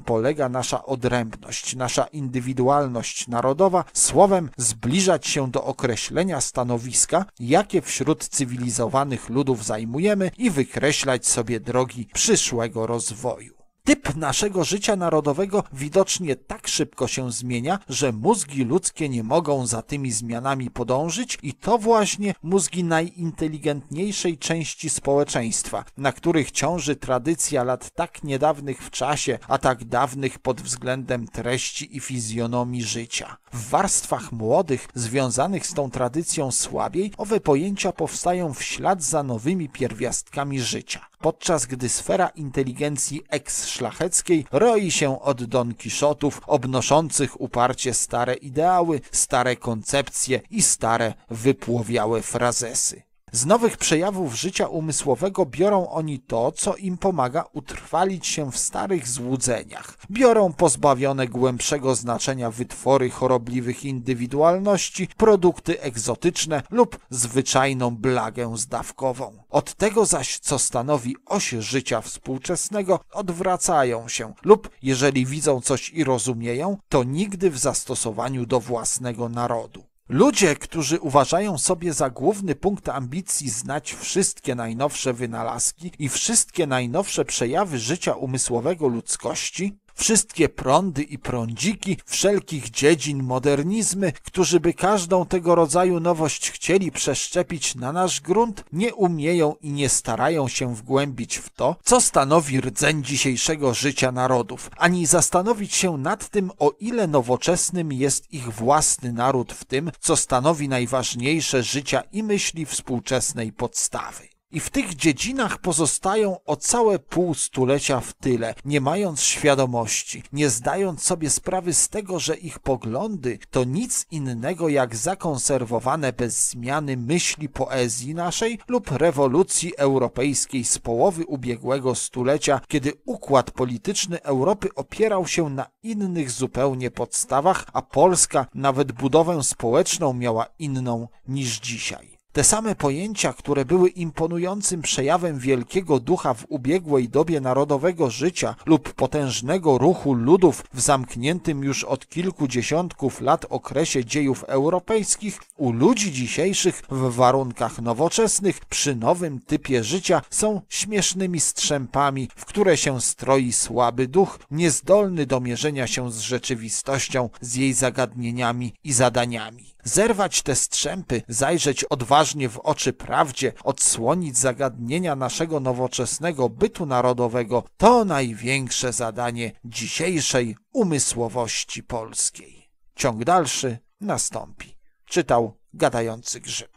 polega nasza odrębność, nasza indywidualność narodowa, słowem zbliżać się do określenia stanowiska, jakie wśród cywilizowanych ludów zajmujemy i wykreślać sobie drogi przyszłego rozwoju. Typ naszego życia narodowego widocznie tak szybko się zmienia, że mózgi ludzkie nie mogą za tymi zmianami podążyć i to właśnie mózgi najinteligentniejszej części społeczeństwa, na których ciąży tradycja lat tak niedawnych w czasie, a tak dawnych pod względem treści i fizjonomii życia. W warstwach młodych, związanych z tą tradycją słabiej, owe pojęcia powstają w ślad za nowymi pierwiastkami życia podczas gdy sfera inteligencji eks-szlacheckiej roi się od Don Kiszotów obnoszących uparcie stare ideały, stare koncepcje i stare wypłowiałe frazesy. Z nowych przejawów życia umysłowego biorą oni to, co im pomaga utrwalić się w starych złudzeniach. Biorą pozbawione głębszego znaczenia wytwory chorobliwych indywidualności, produkty egzotyczne lub zwyczajną blagę zdawkową. Od tego zaś, co stanowi oś życia współczesnego, odwracają się lub, jeżeli widzą coś i rozumieją, to nigdy w zastosowaniu do własnego narodu. Ludzie, którzy uważają sobie za główny punkt ambicji znać wszystkie najnowsze wynalazki i wszystkie najnowsze przejawy życia umysłowego ludzkości, Wszystkie prądy i prądziki wszelkich dziedzin modernizmy, którzy by każdą tego rodzaju nowość chcieli przeszczepić na nasz grunt, nie umieją i nie starają się wgłębić w to, co stanowi rdzeń dzisiejszego życia narodów, ani zastanowić się nad tym, o ile nowoczesnym jest ich własny naród w tym, co stanowi najważniejsze życia i myśli współczesnej podstawy i w tych dziedzinach pozostają o całe pół stulecia w tyle, nie mając świadomości, nie zdając sobie sprawy z tego, że ich poglądy to nic innego jak zakonserwowane bez zmiany myśli poezji naszej lub rewolucji europejskiej z połowy ubiegłego stulecia, kiedy układ polityczny Europy opierał się na innych zupełnie podstawach, a Polska nawet budowę społeczną miała inną niż dzisiaj. Te same pojęcia, które były imponującym przejawem wielkiego ducha w ubiegłej dobie narodowego życia lub potężnego ruchu ludów w zamkniętym już od kilku dziesiątków lat okresie dziejów europejskich, u ludzi dzisiejszych w warunkach nowoczesnych przy nowym typie życia są śmiesznymi strzępami, w które się stroi słaby duch, niezdolny do mierzenia się z rzeczywistością, z jej zagadnieniami i zadaniami. Zerwać te strzępy, zajrzeć odważnie w oczy prawdzie, odsłonić zagadnienia naszego nowoczesnego bytu narodowego to największe zadanie dzisiejszej umysłowości polskiej. Ciąg dalszy nastąpi. Czytał gadający grzyb.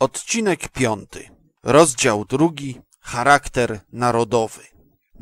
Odcinek piąty. Rozdział drugi. Charakter narodowy.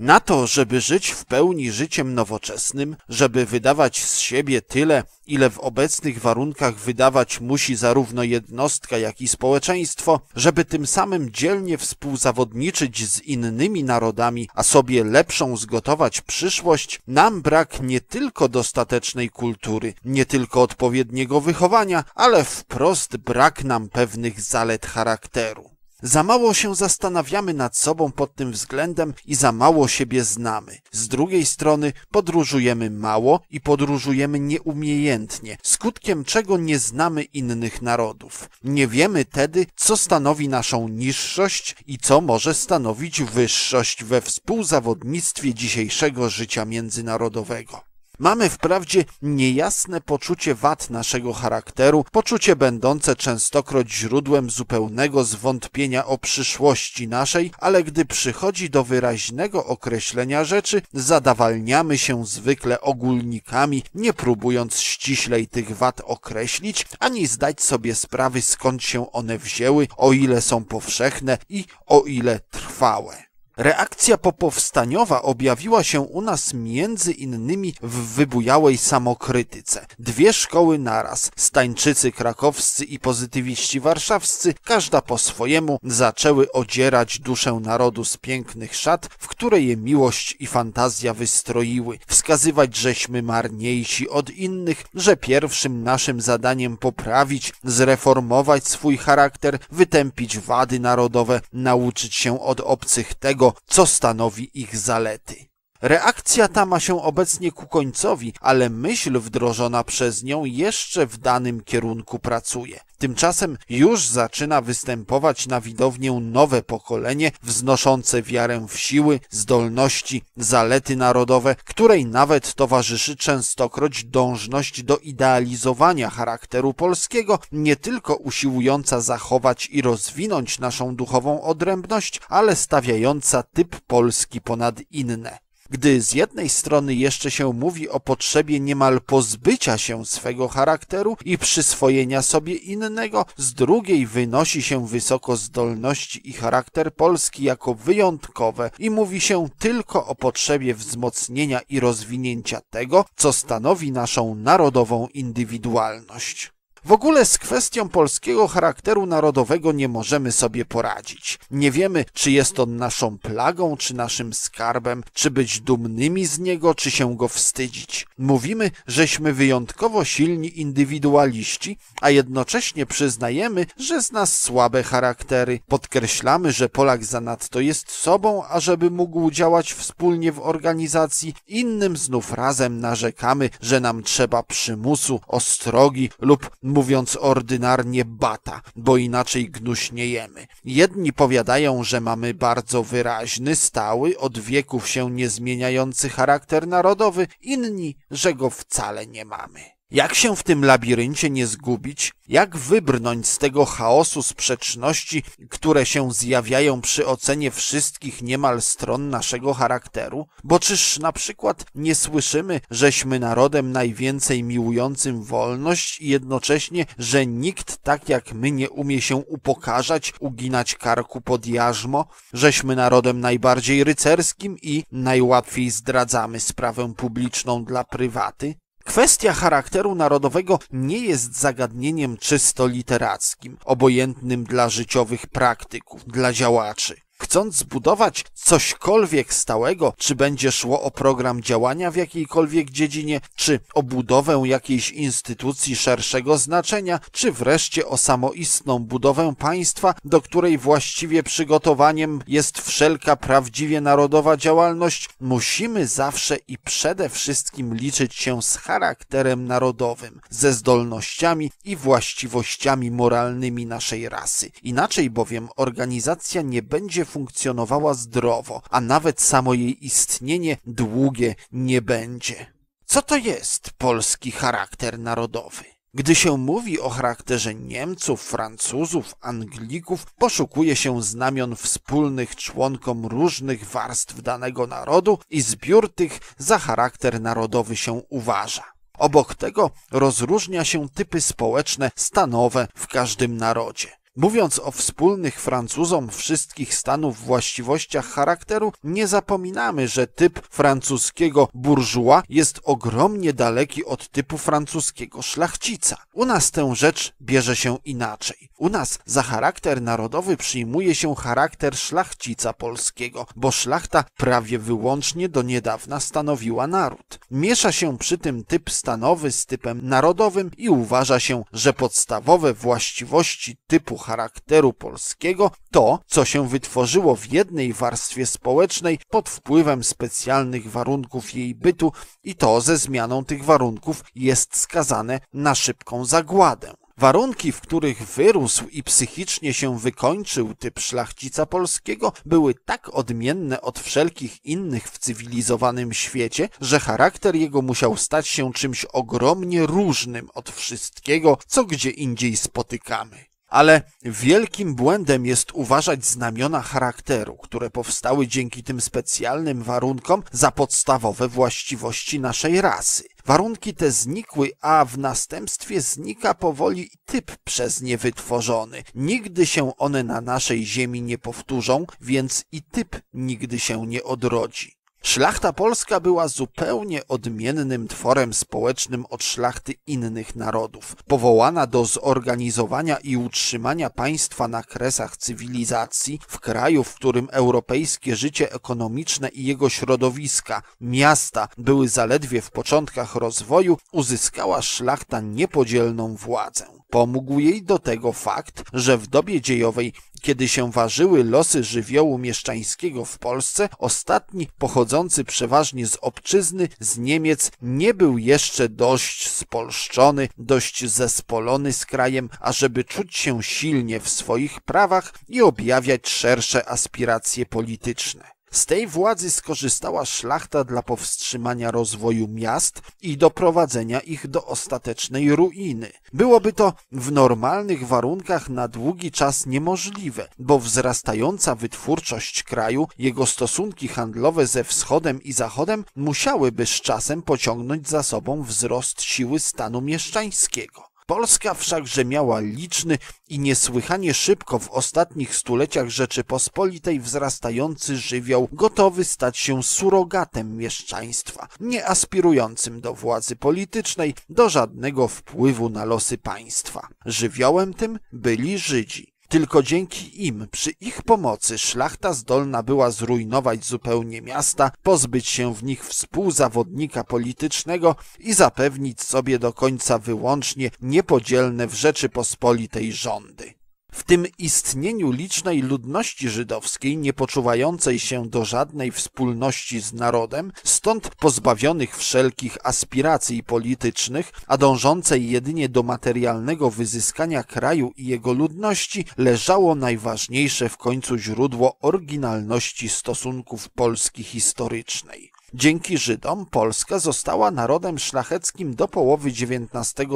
Na to, żeby żyć w pełni życiem nowoczesnym, żeby wydawać z siebie tyle, ile w obecnych warunkach wydawać musi zarówno jednostka, jak i społeczeństwo, żeby tym samym dzielnie współzawodniczyć z innymi narodami, a sobie lepszą zgotować przyszłość, nam brak nie tylko dostatecznej kultury, nie tylko odpowiedniego wychowania, ale wprost brak nam pewnych zalet charakteru. Za mało się zastanawiamy nad sobą pod tym względem i za mało siebie znamy. Z drugiej strony podróżujemy mało i podróżujemy nieumiejętnie, skutkiem czego nie znamy innych narodów. Nie wiemy tedy, co stanowi naszą niższość i co może stanowić wyższość we współzawodnictwie dzisiejszego życia międzynarodowego. Mamy wprawdzie niejasne poczucie wad naszego charakteru, poczucie będące częstokroć źródłem zupełnego zwątpienia o przyszłości naszej, ale gdy przychodzi do wyraźnego określenia rzeczy, zadawalniamy się zwykle ogólnikami, nie próbując ściślej tych wad określić, ani zdać sobie sprawy skąd się one wzięły, o ile są powszechne i o ile trwałe. Reakcja popowstaniowa objawiła się u nas między innymi w wybujałej samokrytyce. Dwie szkoły naraz, stańczycy krakowscy i pozytywiści warszawscy, każda po swojemu, zaczęły odzierać duszę narodu z pięknych szat, w które je miłość i fantazja wystroiły, wskazywać, żeśmy marniejsi od innych, że pierwszym naszym zadaniem poprawić, zreformować swój charakter, wytępić wady narodowe, nauczyć się od obcych tego, co stanowi ich zalety. Reakcja ta ma się obecnie ku końcowi, ale myśl wdrożona przez nią jeszcze w danym kierunku pracuje. Tymczasem już zaczyna występować na widownię nowe pokolenie wznoszące wiarę w siły, zdolności, zalety narodowe, której nawet towarzyszy częstokroć dążność do idealizowania charakteru polskiego, nie tylko usiłująca zachować i rozwinąć naszą duchową odrębność, ale stawiająca typ Polski ponad inne. Gdy z jednej strony jeszcze się mówi o potrzebie niemal pozbycia się swego charakteru i przyswojenia sobie innego, z drugiej wynosi się wysoko zdolności i charakter Polski jako wyjątkowe i mówi się tylko o potrzebie wzmocnienia i rozwinięcia tego, co stanowi naszą narodową indywidualność. W ogóle z kwestią polskiego charakteru narodowego nie możemy sobie poradzić. Nie wiemy, czy jest on naszą plagą, czy naszym skarbem, czy być dumnymi z niego, czy się go wstydzić. Mówimy, żeśmy wyjątkowo silni indywidualiści, a jednocześnie przyznajemy, że z nas słabe charaktery. Podkreślamy, że Polak zanadto jest sobą, ażeby mógł działać wspólnie w organizacji, innym znów razem narzekamy, że nam trzeba przymusu, ostrogi lub mówiąc ordynarnie bata, bo inaczej gnuśniejemy. Jedni powiadają, że mamy bardzo wyraźny, stały, od wieków się nie zmieniający charakter narodowy, inni, że go wcale nie mamy. Jak się w tym labiryncie nie zgubić? Jak wybrnąć z tego chaosu sprzeczności, które się zjawiają przy ocenie wszystkich niemal stron naszego charakteru? Bo czyż na przykład nie słyszymy, żeśmy narodem najwięcej miłującym wolność i jednocześnie, że nikt tak jak my nie umie się upokarzać, uginać karku pod jarzmo? Żeśmy narodem najbardziej rycerskim i najłatwiej zdradzamy sprawę publiczną dla prywaty? Kwestia charakteru narodowego nie jest zagadnieniem czysto literackim, obojętnym dla życiowych praktyków, dla działaczy. Chcąc zbudować cośkolwiek stałego, czy będzie szło o program działania w jakiejkolwiek dziedzinie, czy o budowę jakiejś instytucji szerszego znaczenia, czy wreszcie o samoistną budowę państwa, do której właściwie przygotowaniem jest wszelka prawdziwie narodowa działalność, musimy zawsze i przede wszystkim liczyć się z charakterem narodowym, ze zdolnościami i właściwościami moralnymi naszej rasy. Inaczej bowiem organizacja nie będzie funkcjonowała zdrowo, a nawet samo jej istnienie długie nie będzie. Co to jest polski charakter narodowy? Gdy się mówi o charakterze Niemców, Francuzów, Anglików, poszukuje się znamion wspólnych członkom różnych warstw danego narodu i zbiór tych za charakter narodowy się uważa. Obok tego rozróżnia się typy społeczne stanowe w każdym narodzie. Mówiąc o wspólnych Francuzom wszystkich stanów właściwościach charakteru, nie zapominamy, że typ francuskiego burżuła jest ogromnie daleki od typu francuskiego szlachcica. U nas tę rzecz bierze się inaczej. U nas za charakter narodowy przyjmuje się charakter szlachcica polskiego, bo szlachta prawie wyłącznie do niedawna stanowiła naród. Miesza się przy tym typ stanowy z typem narodowym i uważa się, że podstawowe właściwości typu charakteru polskiego, to, co się wytworzyło w jednej warstwie społecznej pod wpływem specjalnych warunków jej bytu i to ze zmianą tych warunków jest skazane na szybką zagładę. Warunki, w których wyrósł i psychicznie się wykończył typ szlachcica polskiego, były tak odmienne od wszelkich innych w cywilizowanym świecie, że charakter jego musiał stać się czymś ogromnie różnym od wszystkiego, co gdzie indziej spotykamy. Ale wielkim błędem jest uważać znamiona charakteru, które powstały dzięki tym specjalnym warunkom, za podstawowe właściwości naszej rasy. Warunki te znikły, a w następstwie znika powoli typ przez nie wytworzony. Nigdy się one na naszej ziemi nie powtórzą, więc i typ nigdy się nie odrodzi. Szlachta polska była zupełnie odmiennym tworem społecznym od szlachty innych narodów, powołana do zorganizowania i utrzymania państwa na kresach cywilizacji, w kraju, w którym europejskie życie ekonomiczne i jego środowiska, miasta, były zaledwie w początkach rozwoju, uzyskała szlachta niepodzielną władzę. Pomógł jej do tego fakt, że w dobie dziejowej kiedy się ważyły losy żywiołu mieszczańskiego w Polsce, ostatni, pochodzący przeważnie z obczyzny, z Niemiec, nie był jeszcze dość spolszczony, dość zespolony z krajem, ażeby czuć się silnie w swoich prawach i objawiać szersze aspiracje polityczne. Z tej władzy skorzystała szlachta dla powstrzymania rozwoju miast i doprowadzenia ich do ostatecznej ruiny. Byłoby to w normalnych warunkach na długi czas niemożliwe, bo wzrastająca wytwórczość kraju, jego stosunki handlowe ze wschodem i zachodem musiałyby z czasem pociągnąć za sobą wzrost siły stanu mieszczańskiego. Polska wszakże miała liczny i niesłychanie szybko w ostatnich stuleciach Rzeczypospolitej wzrastający żywioł, gotowy stać się surogatem mieszczaństwa, nie aspirującym do władzy politycznej, do żadnego wpływu na losy państwa. Żywiołem tym byli Żydzi. Tylko dzięki im, przy ich pomocy, szlachta zdolna była zrujnować zupełnie miasta, pozbyć się w nich współzawodnika politycznego i zapewnić sobie do końca wyłącznie niepodzielne w Rzeczypospolitej rządy. W tym istnieniu licznej ludności żydowskiej, nie poczuwającej się do żadnej wspólności z narodem, stąd pozbawionych wszelkich aspiracji politycznych, a dążącej jedynie do materialnego wyzyskania kraju i jego ludności, leżało najważniejsze w końcu źródło oryginalności stosunków Polski historycznej. Dzięki Żydom Polska została narodem szlacheckim do połowy XIX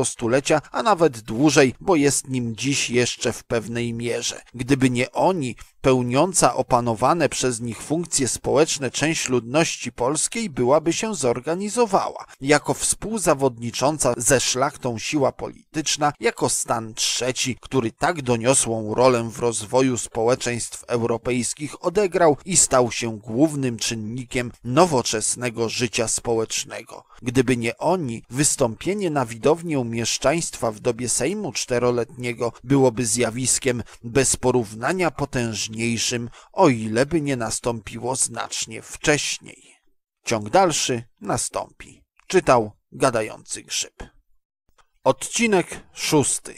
stulecia, a nawet dłużej, bo jest nim dziś jeszcze w pewnej mierze. Gdyby nie oni, pełniąca opanowane przez nich funkcje społeczne część ludności polskiej byłaby się zorganizowała, jako współzawodnicząca ze szlachtą siła polityczna, jako stan trzeci, który tak doniosłą rolę w rozwoju społeczeństw europejskich odegrał i stał się głównym czynnikiem nowoczesnego życia społecznego. Gdyby nie oni, wystąpienie na widownię mieszczaństwa w dobie Sejmu Czteroletniego byłoby zjawiskiem bez porównania potężnego późniejszym, o ile by nie nastąpiło znacznie wcześniej. Ciąg dalszy nastąpi. Czytał gadający grzyb. Odcinek szósty.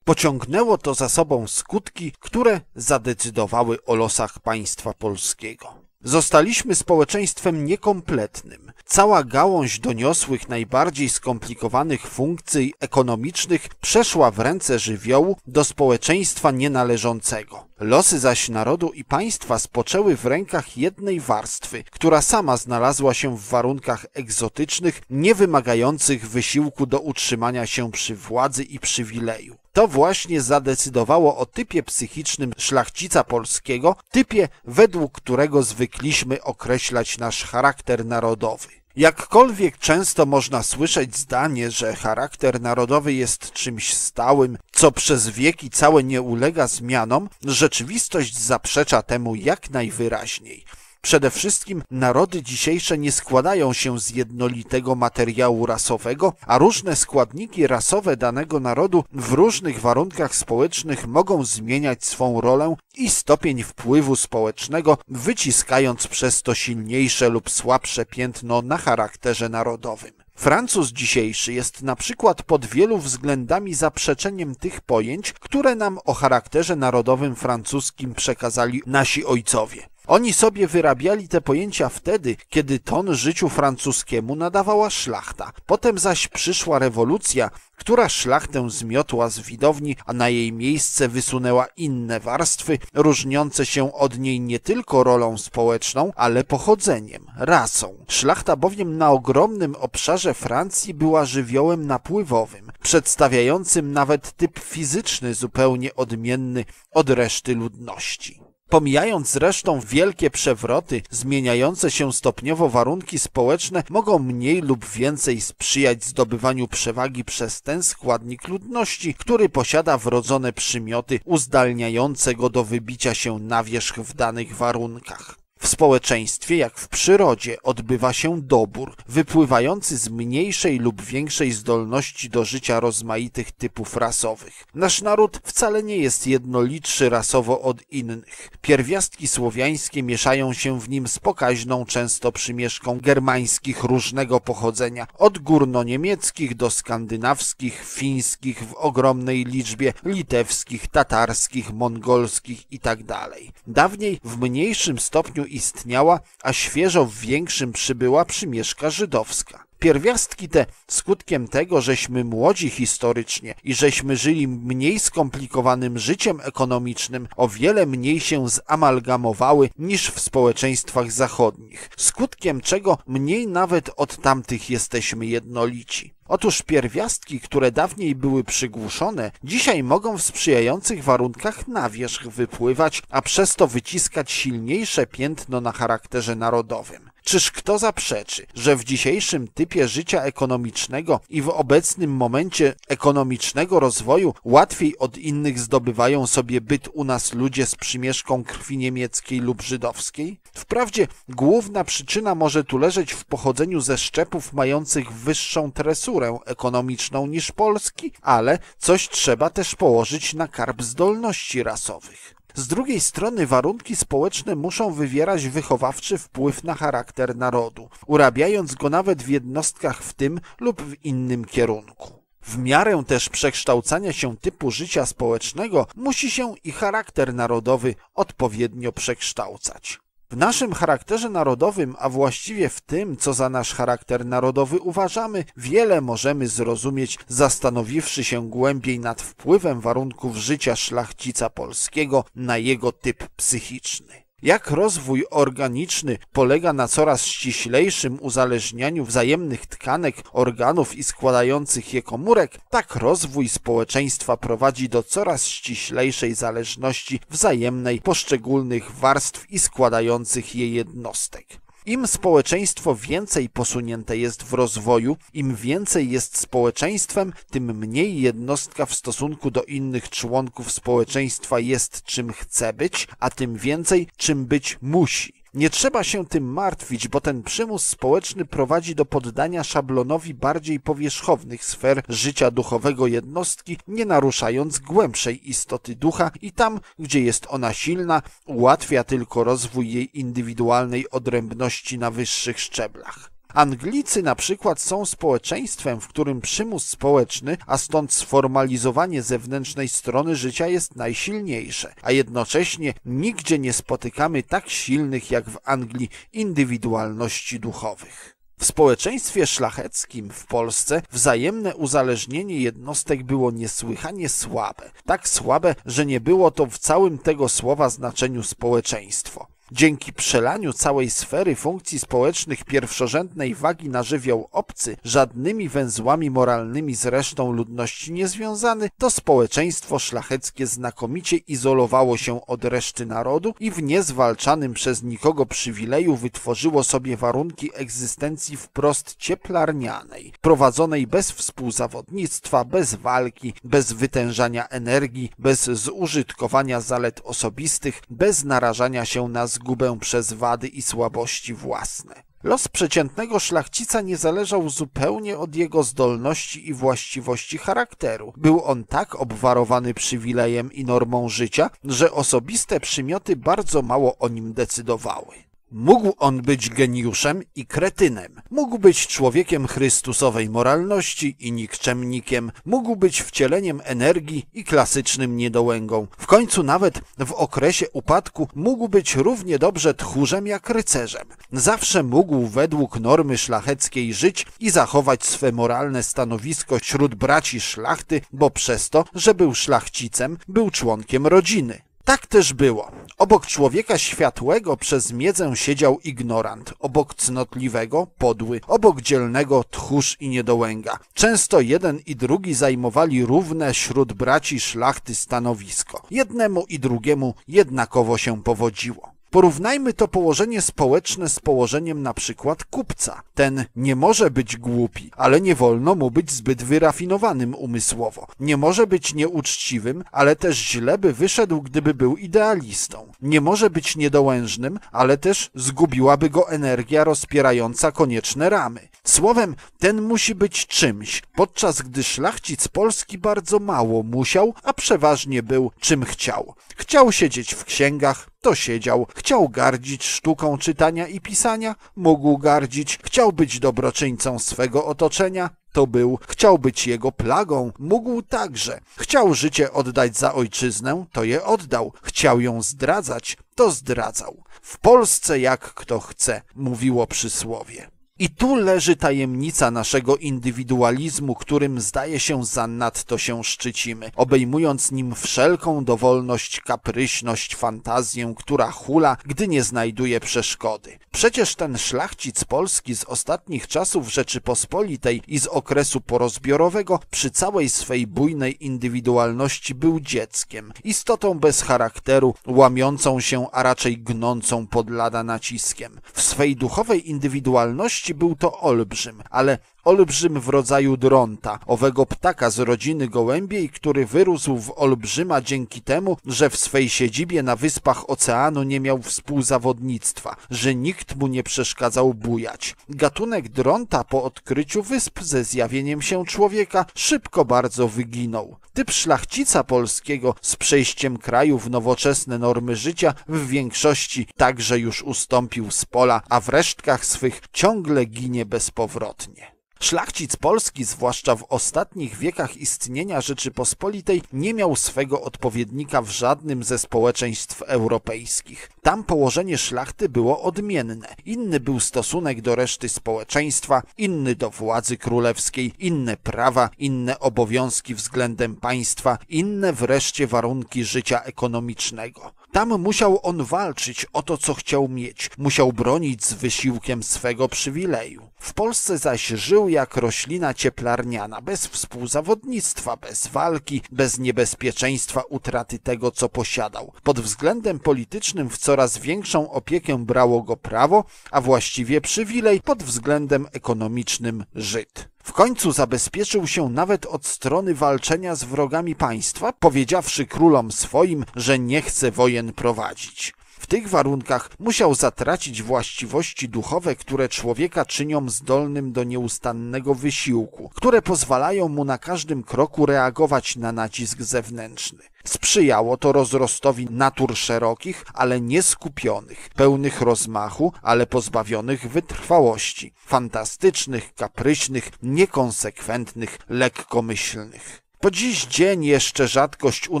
Pociągnęło to za sobą skutki, które zadecydowały o losach państwa polskiego. Zostaliśmy społeczeństwem niekompletnym. Cała gałąź doniosłych najbardziej skomplikowanych funkcji ekonomicznych przeszła w ręce żywiołu do społeczeństwa nienależącego. Losy zaś narodu i państwa spoczęły w rękach jednej warstwy, która sama znalazła się w warunkach egzotycznych, nie wymagających wysiłku do utrzymania się przy władzy i przywileju. To właśnie zadecydowało o typie psychicznym szlachcica polskiego, typie według którego zwykliśmy określać nasz charakter narodowy. Jakkolwiek często można słyszeć zdanie, że charakter narodowy jest czymś stałym, co przez wieki całe nie ulega zmianom, rzeczywistość zaprzecza temu jak najwyraźniej. Przede wszystkim narody dzisiejsze nie składają się z jednolitego materiału rasowego, a różne składniki rasowe danego narodu w różnych warunkach społecznych mogą zmieniać swą rolę i stopień wpływu społecznego, wyciskając przez to silniejsze lub słabsze piętno na charakterze narodowym. Francuz dzisiejszy jest na przykład pod wielu względami zaprzeczeniem tych pojęć, które nam o charakterze narodowym francuskim przekazali nasi ojcowie. Oni sobie wyrabiali te pojęcia wtedy, kiedy ton życiu francuskiemu nadawała szlachta. Potem zaś przyszła rewolucja, która szlachtę zmiotła z widowni, a na jej miejsce wysunęła inne warstwy, różniące się od niej nie tylko rolą społeczną, ale pochodzeniem, rasą. Szlachta bowiem na ogromnym obszarze Francji była żywiołem napływowym, przedstawiającym nawet typ fizyczny zupełnie odmienny od reszty ludności. Pomijając zresztą wielkie przewroty, zmieniające się stopniowo warunki społeczne mogą mniej lub więcej sprzyjać zdobywaniu przewagi przez ten składnik ludności, który posiada wrodzone przymioty uzdalniające go do wybicia się na wierzch w danych warunkach. W społeczeństwie, jak w przyrodzie, odbywa się dobór, wypływający z mniejszej lub większej zdolności do życia rozmaitych typów rasowych. Nasz naród wcale nie jest jednolitszy rasowo od innych. Pierwiastki słowiańskie mieszają się w nim z pokaźną często przymieszką germańskich różnego pochodzenia, od górno-niemieckich do skandynawskich, fińskich, w ogromnej liczbie litewskich, tatarskich, mongolskich itd. Tak Dawniej w mniejszym stopniu istniała, a świeżo w większym przybyła przymieszka żydowska. Pierwiastki te skutkiem tego, żeśmy młodzi historycznie i żeśmy żyli mniej skomplikowanym życiem ekonomicznym, o wiele mniej się zamalgamowały niż w społeczeństwach zachodnich, skutkiem czego mniej nawet od tamtych jesteśmy jednolici. Otóż pierwiastki, które dawniej były przygłuszone, dzisiaj mogą w sprzyjających warunkach na wierzch wypływać, a przez to wyciskać silniejsze piętno na charakterze narodowym. Czyż kto zaprzeczy, że w dzisiejszym typie życia ekonomicznego i w obecnym momencie ekonomicznego rozwoju łatwiej od innych zdobywają sobie byt u nas ludzie z przymieszką krwi niemieckiej lub żydowskiej? Wprawdzie główna przyczyna może tu leżeć w pochodzeniu ze szczepów mających wyższą tresurę ekonomiczną niż Polski, ale coś trzeba też położyć na karb zdolności rasowych. Z drugiej strony warunki społeczne muszą wywierać wychowawczy wpływ na charakter narodu, urabiając go nawet w jednostkach w tym lub w innym kierunku. W miarę też przekształcania się typu życia społecznego musi się i charakter narodowy odpowiednio przekształcać. W naszym charakterze narodowym, a właściwie w tym, co za nasz charakter narodowy uważamy, wiele możemy zrozumieć, zastanowiwszy się głębiej nad wpływem warunków życia szlachcica polskiego na jego typ psychiczny. Jak rozwój organiczny polega na coraz ściślejszym uzależnianiu wzajemnych tkanek, organów i składających je komórek, tak rozwój społeczeństwa prowadzi do coraz ściślejszej zależności wzajemnej poszczególnych warstw i składających je jednostek. Im społeczeństwo więcej posunięte jest w rozwoju, im więcej jest społeczeństwem, tym mniej jednostka w stosunku do innych członków społeczeństwa jest czym chce być, a tym więcej czym być musi. Nie trzeba się tym martwić, bo ten przymus społeczny prowadzi do poddania szablonowi bardziej powierzchownych sfer życia duchowego jednostki, nie naruszając głębszej istoty ducha i tam, gdzie jest ona silna, ułatwia tylko rozwój jej indywidualnej odrębności na wyższych szczeblach. Anglicy na przykład są społeczeństwem, w którym przymus społeczny, a stąd sformalizowanie zewnętrznej strony życia jest najsilniejsze, a jednocześnie nigdzie nie spotykamy tak silnych jak w Anglii indywidualności duchowych. W społeczeństwie szlacheckim w Polsce wzajemne uzależnienie jednostek było niesłychanie słabe. Tak słabe, że nie było to w całym tego słowa znaczeniu społeczeństwo. Dzięki przelaniu całej sfery funkcji społecznych pierwszorzędnej wagi na żywioł obcy, żadnymi węzłami moralnymi z resztą ludności niezwiązany, to społeczeństwo szlacheckie znakomicie izolowało się od reszty narodu i w niezwalczanym przez nikogo przywileju wytworzyło sobie warunki egzystencji wprost cieplarnianej, prowadzonej bez współzawodnictwa, bez walki, bez wytężania energii, bez zużytkowania zalet osobistych, bez narażania się na zgodę zgubę przez wady i słabości własne. Los przeciętnego szlachcica nie zależał zupełnie od jego zdolności i właściwości charakteru. Był on tak obwarowany przywilejem i normą życia, że osobiste przymioty bardzo mało o nim decydowały. Mógł on być geniuszem i kretynem, mógł być człowiekiem chrystusowej moralności i nikczemnikiem, mógł być wcieleniem energii i klasycznym niedołęgą. W końcu nawet w okresie upadku mógł być równie dobrze tchórzem jak rycerzem. Zawsze mógł według normy szlacheckiej żyć i zachować swe moralne stanowisko wśród braci szlachty, bo przez to, że był szlachcicem, był członkiem rodziny. Tak też było. Obok człowieka światłego przez miedzę siedział ignorant, obok cnotliwego podły, obok dzielnego tchórz i niedołęga. Często jeden i drugi zajmowali równe wśród braci szlachty stanowisko. Jednemu i drugiemu jednakowo się powodziło. Porównajmy to położenie społeczne z położeniem na przykład kupca. Ten nie może być głupi, ale nie wolno mu być zbyt wyrafinowanym umysłowo. Nie może być nieuczciwym, ale też źle by wyszedł, gdyby był idealistą. Nie może być niedołężnym, ale też zgubiłaby go energia rozpierająca konieczne ramy. Słowem, ten musi być czymś, podczas gdy szlachcic Polski bardzo mało musiał, a przeważnie był czym chciał. Chciał siedzieć w księgach, to siedział. Chciał gardzić sztuką czytania i pisania, mógł gardzić, chciał być dobroczyńcą swego otoczenia, to był, chciał być jego plagą, mógł także. Chciał życie oddać za ojczyznę, to je oddał. Chciał ją zdradzać, to zdradzał. W Polsce jak kto chce, mówiło przysłowie. I tu leży tajemnica naszego indywidualizmu, którym zdaje się zanadto się szczycimy, obejmując nim wszelką dowolność, kapryśność, fantazję, która hula, gdy nie znajduje przeszkody. Przecież ten szlachcic polski z ostatnich czasów Rzeczypospolitej i z okresu porozbiorowego przy całej swej bujnej indywidualności był dzieckiem, istotą bez charakteru, łamiącą się, a raczej gnącą pod lada naciskiem. W swej duchowej indywidualności był to olbrzym, ale Olbrzym w rodzaju dronta, owego ptaka z rodziny gołębiej, który wyrósł w olbrzyma dzięki temu, że w swej siedzibie na wyspach oceanu nie miał współzawodnictwa, że nikt mu nie przeszkadzał bujać. Gatunek dronta po odkryciu wysp ze zjawieniem się człowieka szybko bardzo wyginął. Typ szlachcica polskiego z przejściem kraju w nowoczesne normy życia w większości także już ustąpił z pola, a w resztkach swych ciągle ginie bezpowrotnie. Szlachcic polski, zwłaszcza w ostatnich wiekach istnienia Rzeczypospolitej, nie miał swego odpowiednika w żadnym ze społeczeństw europejskich. Tam położenie szlachty było odmienne. Inny był stosunek do reszty społeczeństwa, inny do władzy królewskiej, inne prawa, inne obowiązki względem państwa, inne wreszcie warunki życia ekonomicznego. Tam musiał on walczyć o to, co chciał mieć. Musiał bronić z wysiłkiem swego przywileju. W Polsce zaś żył jak roślina cieplarniana, bez współzawodnictwa, bez walki, bez niebezpieczeństwa utraty tego, co posiadał. Pod względem politycznym w coraz większą opiekę brało go prawo, a właściwie przywilej pod względem ekonomicznym Żyd. W końcu zabezpieczył się nawet od strony walczenia z wrogami państwa, powiedziawszy królom swoim, że nie chce wojen prowadzić. W tych warunkach musiał zatracić właściwości duchowe, które człowieka czynią zdolnym do nieustannego wysiłku, które pozwalają mu na każdym kroku reagować na nacisk zewnętrzny. Sprzyjało to rozrostowi natur szerokich, ale nieskupionych, pełnych rozmachu, ale pozbawionych wytrwałości, fantastycznych, kapryśnych, niekonsekwentnych, lekkomyślnych. Po dziś dzień jeszcze rzadkość u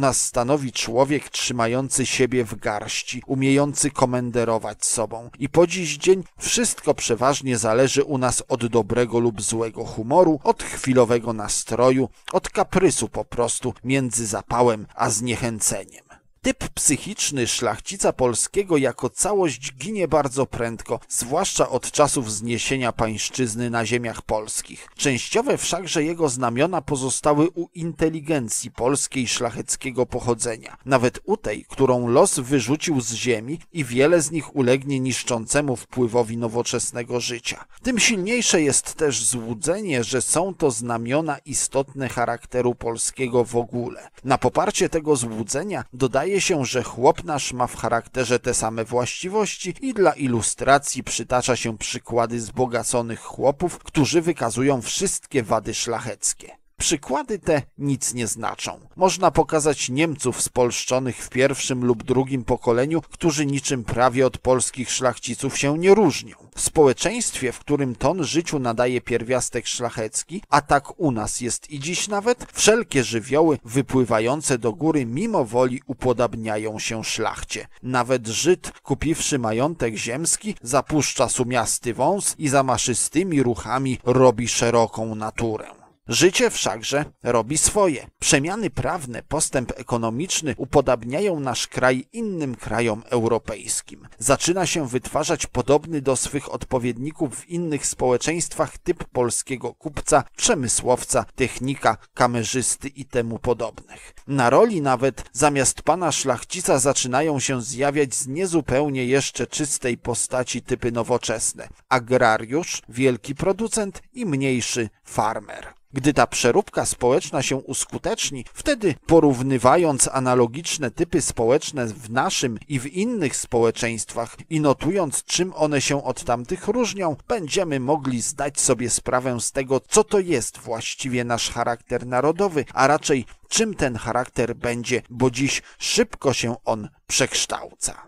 nas stanowi człowiek trzymający siebie w garści, umiejący komenderować sobą. I po dziś dzień wszystko przeważnie zależy u nas od dobrego lub złego humoru, od chwilowego nastroju, od kaprysu po prostu między zapałem a zniechęceniem. Typ psychiczny szlachcica polskiego jako całość ginie bardzo prędko, zwłaszcza od czasów zniesienia pańszczyzny na ziemiach polskich. Częściowe wszakże jego znamiona pozostały u inteligencji polskiej szlacheckiego pochodzenia, nawet u tej, którą los wyrzucił z ziemi i wiele z nich ulegnie niszczącemu wpływowi nowoczesnego życia. Tym silniejsze jest też złudzenie, że są to znamiona istotne charakteru polskiego w ogóle. Na poparcie tego złudzenia dodaje Wydaje się, że chłop nasz ma w charakterze te same właściwości i dla ilustracji przytacza się przykłady zbogaconych chłopów, którzy wykazują wszystkie wady szlacheckie. Przykłady te nic nie znaczą. Można pokazać Niemców spolszczonych w pierwszym lub drugim pokoleniu, którzy niczym prawie od polskich szlachciców się nie różnią. W społeczeństwie, w którym ton życiu nadaje pierwiastek szlachecki, a tak u nas jest i dziś nawet, wszelkie żywioły wypływające do góry mimo woli upodabniają się szlachcie. Nawet Żyd, kupiwszy majątek ziemski, zapuszcza sumiasty wąs i zamaszystymi ruchami robi szeroką naturę. Życie wszakże robi swoje. Przemiany prawne, postęp ekonomiczny upodabniają nasz kraj innym krajom europejskim. Zaczyna się wytwarzać podobny do swych odpowiedników w innych społeczeństwach typ polskiego kupca, przemysłowca, technika, kamerzysty i temu podobnych. Na roli nawet zamiast pana szlachcica zaczynają się zjawiać z niezupełnie jeszcze czystej postaci typy nowoczesne. Agrariusz, wielki producent i mniejszy farmer. Gdy ta przeróbka społeczna się uskuteczni, wtedy porównywając analogiczne typy społeczne w naszym i w innych społeczeństwach i notując, czym one się od tamtych różnią, będziemy mogli zdać sobie sprawę z tego, co to jest właściwie nasz charakter narodowy, a raczej czym ten charakter będzie, bo dziś szybko się on przekształca.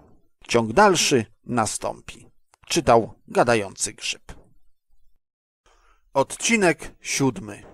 Ciąg dalszy nastąpi. Czytał gadający grzyb. Odcinek siódmy.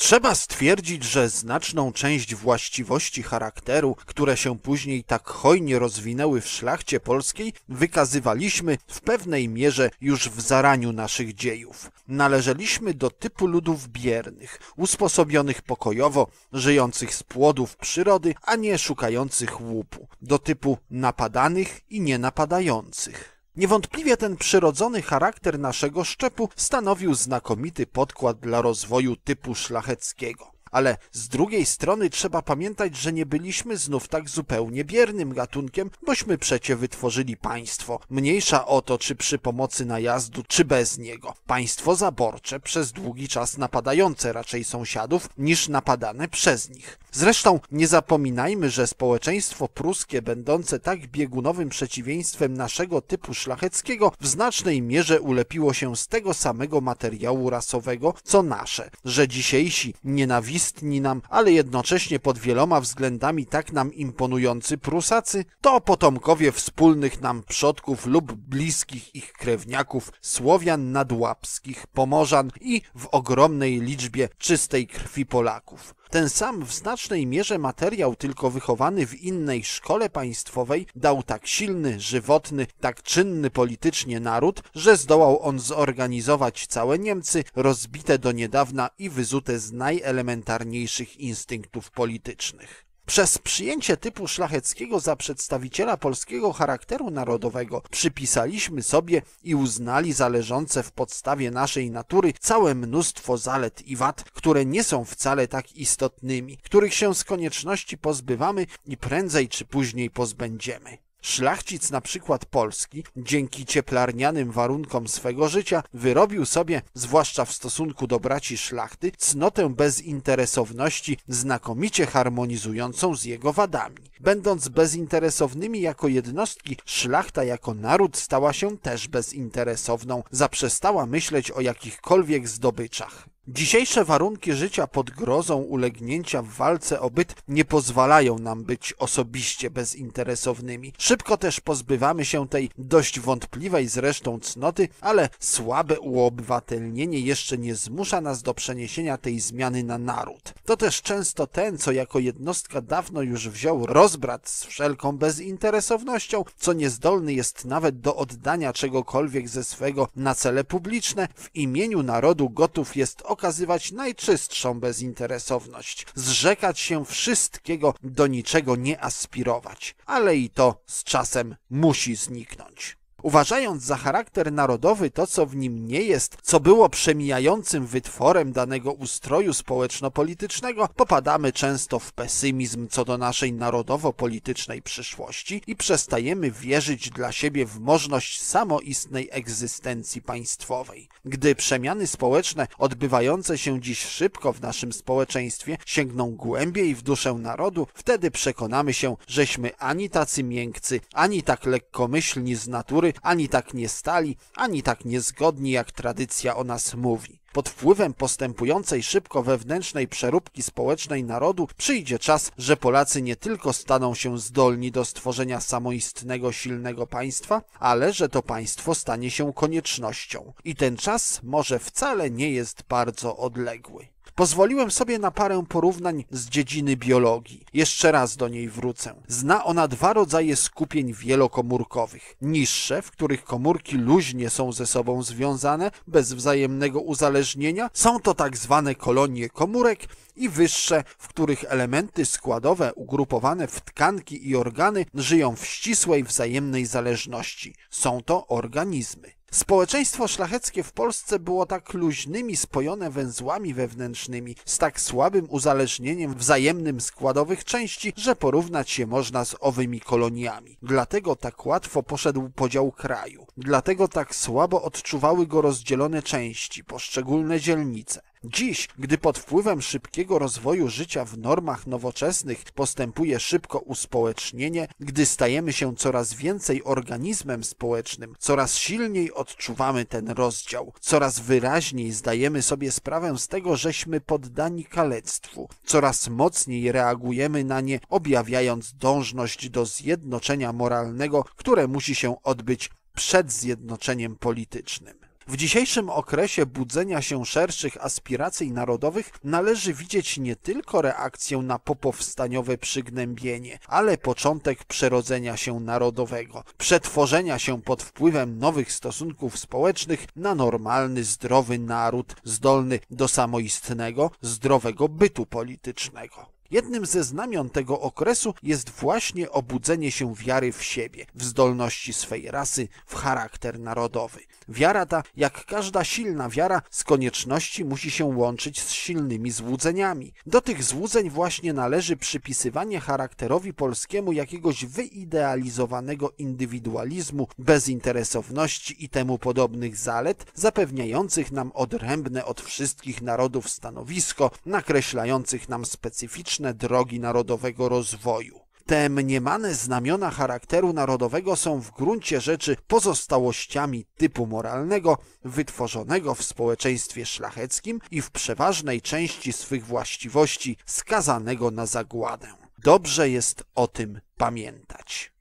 Trzeba stwierdzić, że znaczną część właściwości charakteru, które się później tak hojnie rozwinęły w szlachcie polskiej, wykazywaliśmy w pewnej mierze już w zaraniu naszych dziejów. Należeliśmy do typu ludów biernych, usposobionych pokojowo, żyjących z płodów przyrody, a nie szukających łupu, do typu napadanych i nienapadających. Niewątpliwie ten przyrodzony charakter naszego szczepu stanowił znakomity podkład dla rozwoju typu szlacheckiego. Ale z drugiej strony trzeba pamiętać, że nie byliśmy znów tak zupełnie biernym gatunkiem, bośmy przecie wytworzyli państwo. Mniejsza o to, czy przy pomocy najazdu, czy bez niego. Państwo zaborcze, przez długi czas napadające raczej sąsiadów, niż napadane przez nich. Zresztą nie zapominajmy, że społeczeństwo pruskie, będące tak biegunowym przeciwieństwem naszego typu szlacheckiego, w znacznej mierze ulepiło się z tego samego materiału rasowego, co nasze, że dzisiejsi nienawiści niekorzystni nam, ale jednocześnie pod wieloma względami tak nam imponujący Prusacy, to potomkowie wspólnych nam przodków lub bliskich ich krewniaków Słowian nadłapskich, Pomorzan i w ogromnej liczbie czystej krwi Polaków. Ten sam w znacznej mierze materiał, tylko wychowany w innej szkole państwowej, dał tak silny, żywotny, tak czynny politycznie naród, że zdołał on zorganizować całe Niemcy, rozbite do niedawna i wyzute z najelementarniejszych instynktów politycznych. Przez przyjęcie typu szlacheckiego za przedstawiciela polskiego charakteru narodowego przypisaliśmy sobie i uznali za leżące w podstawie naszej natury całe mnóstwo zalet i wad, które nie są wcale tak istotnymi, których się z konieczności pozbywamy i prędzej czy później pozbędziemy. Szlachcic na przykład polski, dzięki cieplarnianym warunkom swego życia, wyrobił sobie, zwłaszcza w stosunku do braci szlachty, cnotę bezinteresowności znakomicie harmonizującą z jego wadami. Będąc bezinteresownymi jako jednostki, szlachta jako naród stała się też bezinteresowną, zaprzestała myśleć o jakichkolwiek zdobyczach. Dzisiejsze warunki życia pod grozą ulegnięcia w walce o byt nie pozwalają nam być osobiście bezinteresownymi. Szybko też pozbywamy się tej dość wątpliwej zresztą cnoty, ale słabe uobywatelnienie jeszcze nie zmusza nas do przeniesienia tej zmiany na naród. To też często ten, co jako jednostka dawno już wziął rozbrat z wszelką bezinteresownością, co niezdolny jest nawet do oddania czegokolwiek ze swego na cele publiczne, w imieniu narodu gotów jest okazywać najczystszą bezinteresowność, zrzekać się wszystkiego, do niczego nie aspirować, ale i to z czasem musi zniknąć. Uważając za charakter narodowy to, co w nim nie jest, co było przemijającym wytworem danego ustroju społeczno-politycznego, popadamy często w pesymizm co do naszej narodowo-politycznej przyszłości i przestajemy wierzyć dla siebie w możność samoistnej egzystencji państwowej. Gdy przemiany społeczne odbywające się dziś szybko w naszym społeczeństwie sięgną głębiej w duszę narodu, wtedy przekonamy się, żeśmy ani tacy miękcy, ani tak lekkomyślni z natury, ani tak nie stali, ani tak niezgodni, jak tradycja o nas mówi. Pod wpływem postępującej szybko wewnętrznej przeróbki społecznej narodu przyjdzie czas, że Polacy nie tylko staną się zdolni do stworzenia samoistnego, silnego państwa, ale że to państwo stanie się koniecznością. I ten czas może wcale nie jest bardzo odległy. Pozwoliłem sobie na parę porównań z dziedziny biologii. Jeszcze raz do niej wrócę. Zna ona dwa rodzaje skupień wielokomórkowych. Niższe, w których komórki luźnie są ze sobą związane, bez wzajemnego uzależnienia, są to tak zwane kolonie komórek i wyższe, w których elementy składowe ugrupowane w tkanki i organy żyją w ścisłej wzajemnej zależności. Są to organizmy. Społeczeństwo szlacheckie w Polsce było tak luźnymi, spojone węzłami wewnętrznymi, z tak słabym uzależnieniem wzajemnym składowych części, że porównać je można z owymi koloniami. Dlatego tak łatwo poszedł podział kraju. Dlatego tak słabo odczuwały go rozdzielone części, poszczególne dzielnice. Dziś, gdy pod wpływem szybkiego rozwoju życia w normach nowoczesnych postępuje szybko uspołecznienie, gdy stajemy się coraz więcej organizmem społecznym, coraz silniej odczuwamy ten rozdział, coraz wyraźniej zdajemy sobie sprawę z tego, żeśmy poddani kalectwu, coraz mocniej reagujemy na nie, objawiając dążność do zjednoczenia moralnego, które musi się odbyć przed zjednoczeniem politycznym. W dzisiejszym okresie budzenia się szerszych aspiracji narodowych należy widzieć nie tylko reakcję na popowstaniowe przygnębienie, ale początek przerodzenia się narodowego, przetworzenia się pod wpływem nowych stosunków społecznych na normalny, zdrowy naród, zdolny do samoistnego, zdrowego bytu politycznego. Jednym ze znamion tego okresu jest właśnie obudzenie się wiary w siebie, w zdolności swej rasy, w charakter narodowy. Wiara ta, jak każda silna wiara, z konieczności musi się łączyć z silnymi złudzeniami. Do tych złudzeń właśnie należy przypisywanie charakterowi polskiemu jakiegoś wyidealizowanego indywidualizmu, bezinteresowności i temu podobnych zalet, zapewniających nam odrębne od wszystkich narodów stanowisko, nakreślających nam specyficzne drogi narodowego rozwoju. Te mniemane znamiona charakteru narodowego są w gruncie rzeczy pozostałościami typu moralnego wytworzonego w społeczeństwie szlacheckim i w przeważnej części swych właściwości skazanego na zagładę. Dobrze jest o tym pamiętać.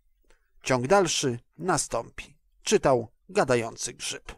Ciąg dalszy nastąpi. Czytał gadający grzyb.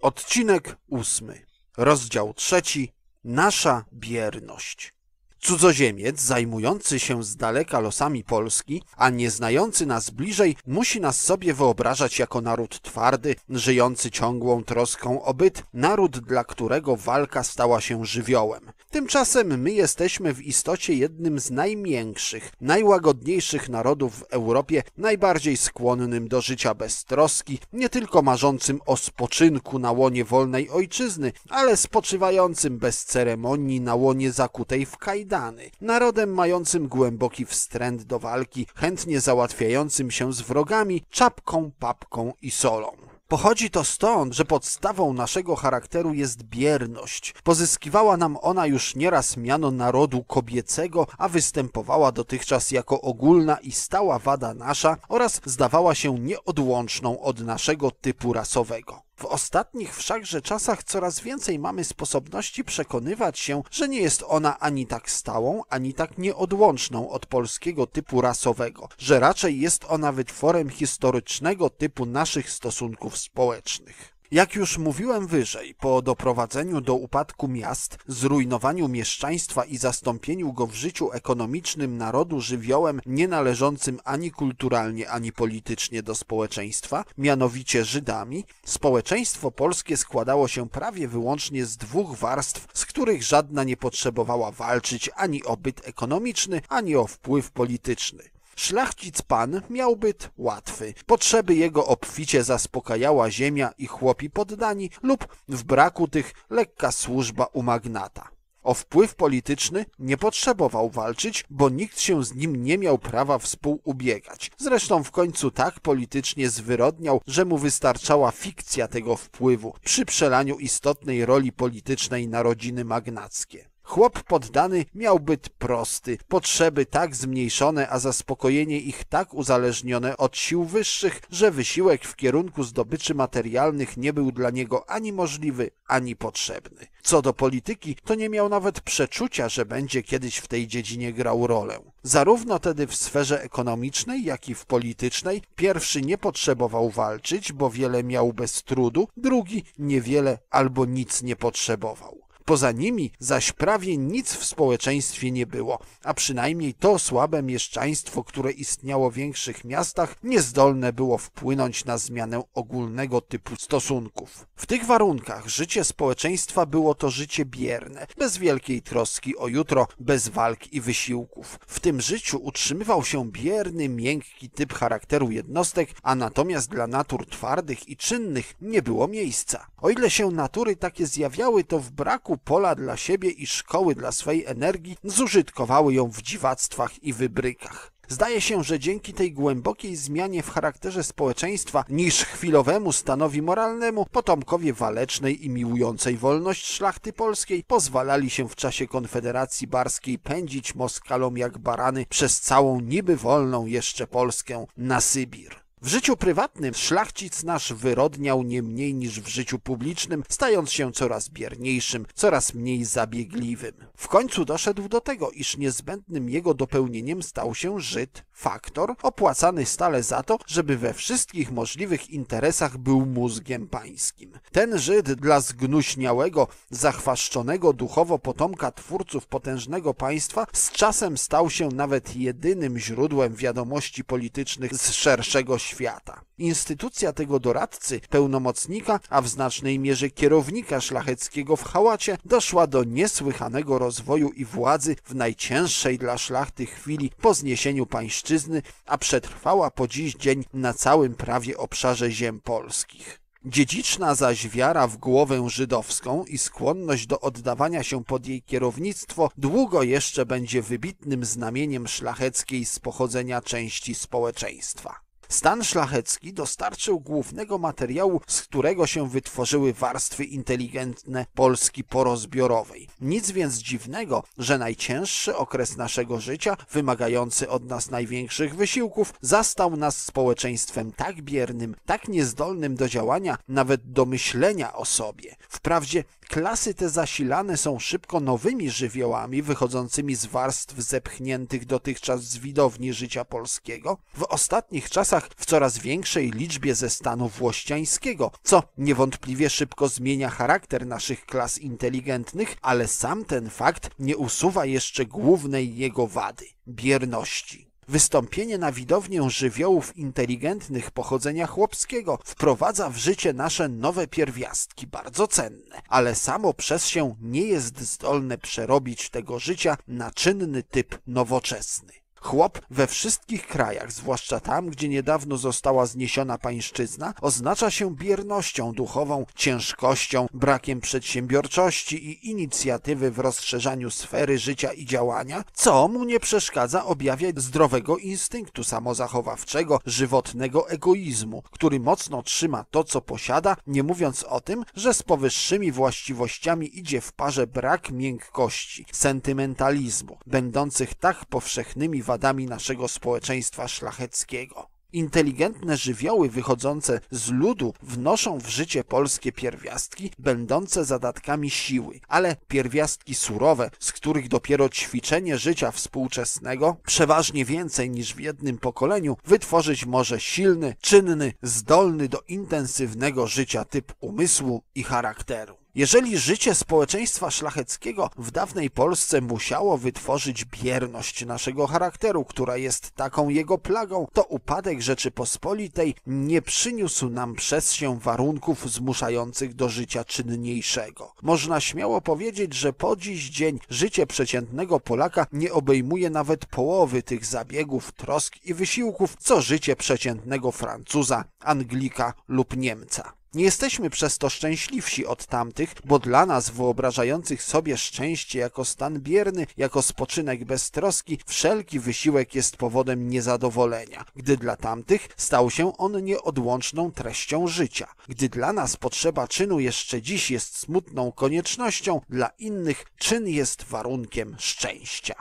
Odcinek ósmy, rozdział trzeci, nasza bierność. Cudzoziemiec zajmujący się z daleka losami Polski, a nie znający nas bliżej, musi nas sobie wyobrażać jako naród twardy, żyjący ciągłą troską o byt, naród, dla którego walka stała się żywiołem. Tymczasem my jesteśmy w istocie jednym z najmiększych, najłagodniejszych narodów w Europie, najbardziej skłonnym do życia bez troski, nie tylko marzącym o spoczynku na łonie wolnej ojczyzny, ale spoczywającym bez ceremonii na łonie zakutej w kajdany. Narodem mającym głęboki wstręt do walki, chętnie załatwiającym się z wrogami, czapką, papką i solą. Pochodzi to stąd, że podstawą naszego charakteru jest bierność. Pozyskiwała nam ona już nieraz miano narodu kobiecego, a występowała dotychczas jako ogólna i stała wada nasza oraz zdawała się nieodłączną od naszego typu rasowego. W ostatnich wszakże czasach coraz więcej mamy sposobności przekonywać się, że nie jest ona ani tak stałą, ani tak nieodłączną od polskiego typu rasowego, że raczej jest ona wytworem historycznego typu naszych stosunków społecznych. Jak już mówiłem wyżej, po doprowadzeniu do upadku miast, zrujnowaniu mieszczaństwa i zastąpieniu go w życiu ekonomicznym narodu żywiołem nienależącym ani kulturalnie, ani politycznie do społeczeństwa, mianowicie Żydami, społeczeństwo polskie składało się prawie wyłącznie z dwóch warstw, z których żadna nie potrzebowała walczyć ani o byt ekonomiczny, ani o wpływ polityczny. Szlachcic pan miał byt łatwy. Potrzeby jego obficie zaspokajała ziemia i chłopi poddani lub w braku tych lekka służba u magnata. O wpływ polityczny nie potrzebował walczyć, bo nikt się z nim nie miał prawa współubiegać. Zresztą w końcu tak politycznie zwyrodniał, że mu wystarczała fikcja tego wpływu przy przelaniu istotnej roli politycznej na rodziny magnackie. Chłop poddany miał byt prosty, potrzeby tak zmniejszone, a zaspokojenie ich tak uzależnione od sił wyższych, że wysiłek w kierunku zdobyczy materialnych nie był dla niego ani możliwy, ani potrzebny. Co do polityki, to nie miał nawet przeczucia, że będzie kiedyś w tej dziedzinie grał rolę. Zarówno tedy w sferze ekonomicznej, jak i w politycznej pierwszy nie potrzebował walczyć, bo wiele miał bez trudu, drugi niewiele albo nic nie potrzebował. Poza nimi zaś prawie nic w społeczeństwie nie było, a przynajmniej to słabe mieszczaństwo, które istniało w większych miastach, niezdolne było wpłynąć na zmianę ogólnego typu stosunków. W tych warunkach życie społeczeństwa było to życie bierne, bez wielkiej troski o jutro, bez walk i wysiłków. W tym życiu utrzymywał się bierny, miękki typ charakteru jednostek, a natomiast dla natur twardych i czynnych nie było miejsca. O ile się natury takie zjawiały, to w braku pola dla siebie i szkoły dla swej energii, zużytkowały ją w dziwactwach i wybrykach. Zdaje się, że dzięki tej głębokiej zmianie w charakterze społeczeństwa niż chwilowemu stanowi moralnemu, potomkowie walecznej i miłującej wolność szlachty polskiej pozwalali się w czasie Konfederacji Barskiej pędzić Moskalom jak barany przez całą niby wolną jeszcze Polskę na Sybir. W życiu prywatnym szlachcic nasz wyrodniał nie mniej niż w życiu publicznym, stając się coraz bierniejszym, coraz mniej zabiegliwym. W końcu doszedł do tego, iż niezbędnym jego dopełnieniem stał się Żyd, faktor, opłacany stale za to, żeby we wszystkich możliwych interesach był mózgiem pańskim. Ten Żyd dla zgnuśniałego, zachwaszczonego duchowo potomka twórców potężnego państwa z czasem stał się nawet jedynym źródłem wiadomości politycznych z szerszego świata. Instytucja tego doradcy, pełnomocnika, a w znacznej mierze kierownika szlacheckiego w hałacie doszła do niesłychanego rozwoju i władzy w najcięższej dla szlachty chwili po zniesieniu pańszczyzny, a przetrwała po dziś dzień na całym prawie obszarze ziem polskich. Dziedziczna zaś wiara w głowę żydowską i skłonność do oddawania się pod jej kierownictwo długo jeszcze będzie wybitnym znamieniem szlacheckiej z pochodzenia części społeczeństwa. Stan szlachecki dostarczył głównego materiału, z którego się wytworzyły warstwy inteligentne Polski porozbiorowej. Nic więc dziwnego, że najcięższy okres naszego życia, wymagający od nas największych wysiłków, zastał nas społeczeństwem tak biernym, tak niezdolnym do działania, nawet do myślenia o sobie. Wprawdzie Klasy te zasilane są szybko nowymi żywiołami wychodzącymi z warstw zepchniętych dotychczas z widowni życia polskiego, w ostatnich czasach w coraz większej liczbie ze stanu włościańskiego, co niewątpliwie szybko zmienia charakter naszych klas inteligentnych, ale sam ten fakt nie usuwa jeszcze głównej jego wady bierności. Wystąpienie na widownię żywiołów inteligentnych pochodzenia chłopskiego wprowadza w życie nasze nowe pierwiastki, bardzo cenne, ale samo przez się nie jest zdolne przerobić tego życia na czynny typ nowoczesny. Chłop we wszystkich krajach, zwłaszcza tam, gdzie niedawno została zniesiona pańszczyzna, oznacza się biernością duchową, ciężkością, brakiem przedsiębiorczości i inicjatywy w rozszerzaniu sfery życia i działania, co mu nie przeszkadza objawiać zdrowego instynktu samozachowawczego, żywotnego egoizmu, który mocno trzyma to, co posiada, nie mówiąc o tym, że z powyższymi właściwościami idzie w parze brak miękkości, sentymentalizmu, będących tak powszechnymi wadami naszego społeczeństwa szlacheckiego. Inteligentne żywioły wychodzące z ludu wnoszą w życie polskie pierwiastki, będące zadatkami siły, ale pierwiastki surowe, z których dopiero ćwiczenie życia współczesnego, przeważnie więcej niż w jednym pokoleniu, wytworzyć może silny, czynny, zdolny do intensywnego życia typ umysłu i charakteru. Jeżeli życie społeczeństwa szlacheckiego w dawnej Polsce musiało wytworzyć bierność naszego charakteru, która jest taką jego plagą, to upadek Rzeczypospolitej nie przyniósł nam przez się warunków zmuszających do życia czynniejszego. Można śmiało powiedzieć, że po dziś dzień życie przeciętnego Polaka nie obejmuje nawet połowy tych zabiegów, trosk i wysiłków, co życie przeciętnego Francuza, Anglika lub Niemca. Nie jesteśmy przez to szczęśliwsi od tamtych, bo dla nas wyobrażających sobie szczęście jako stan bierny, jako spoczynek bez troski, wszelki wysiłek jest powodem niezadowolenia, gdy dla tamtych stał się on nieodłączną treścią życia. Gdy dla nas potrzeba czynu jeszcze dziś jest smutną koniecznością, dla innych czyn jest warunkiem szczęścia.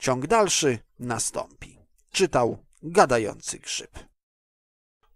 Ciąg dalszy nastąpi. Czytał gadający grzyb.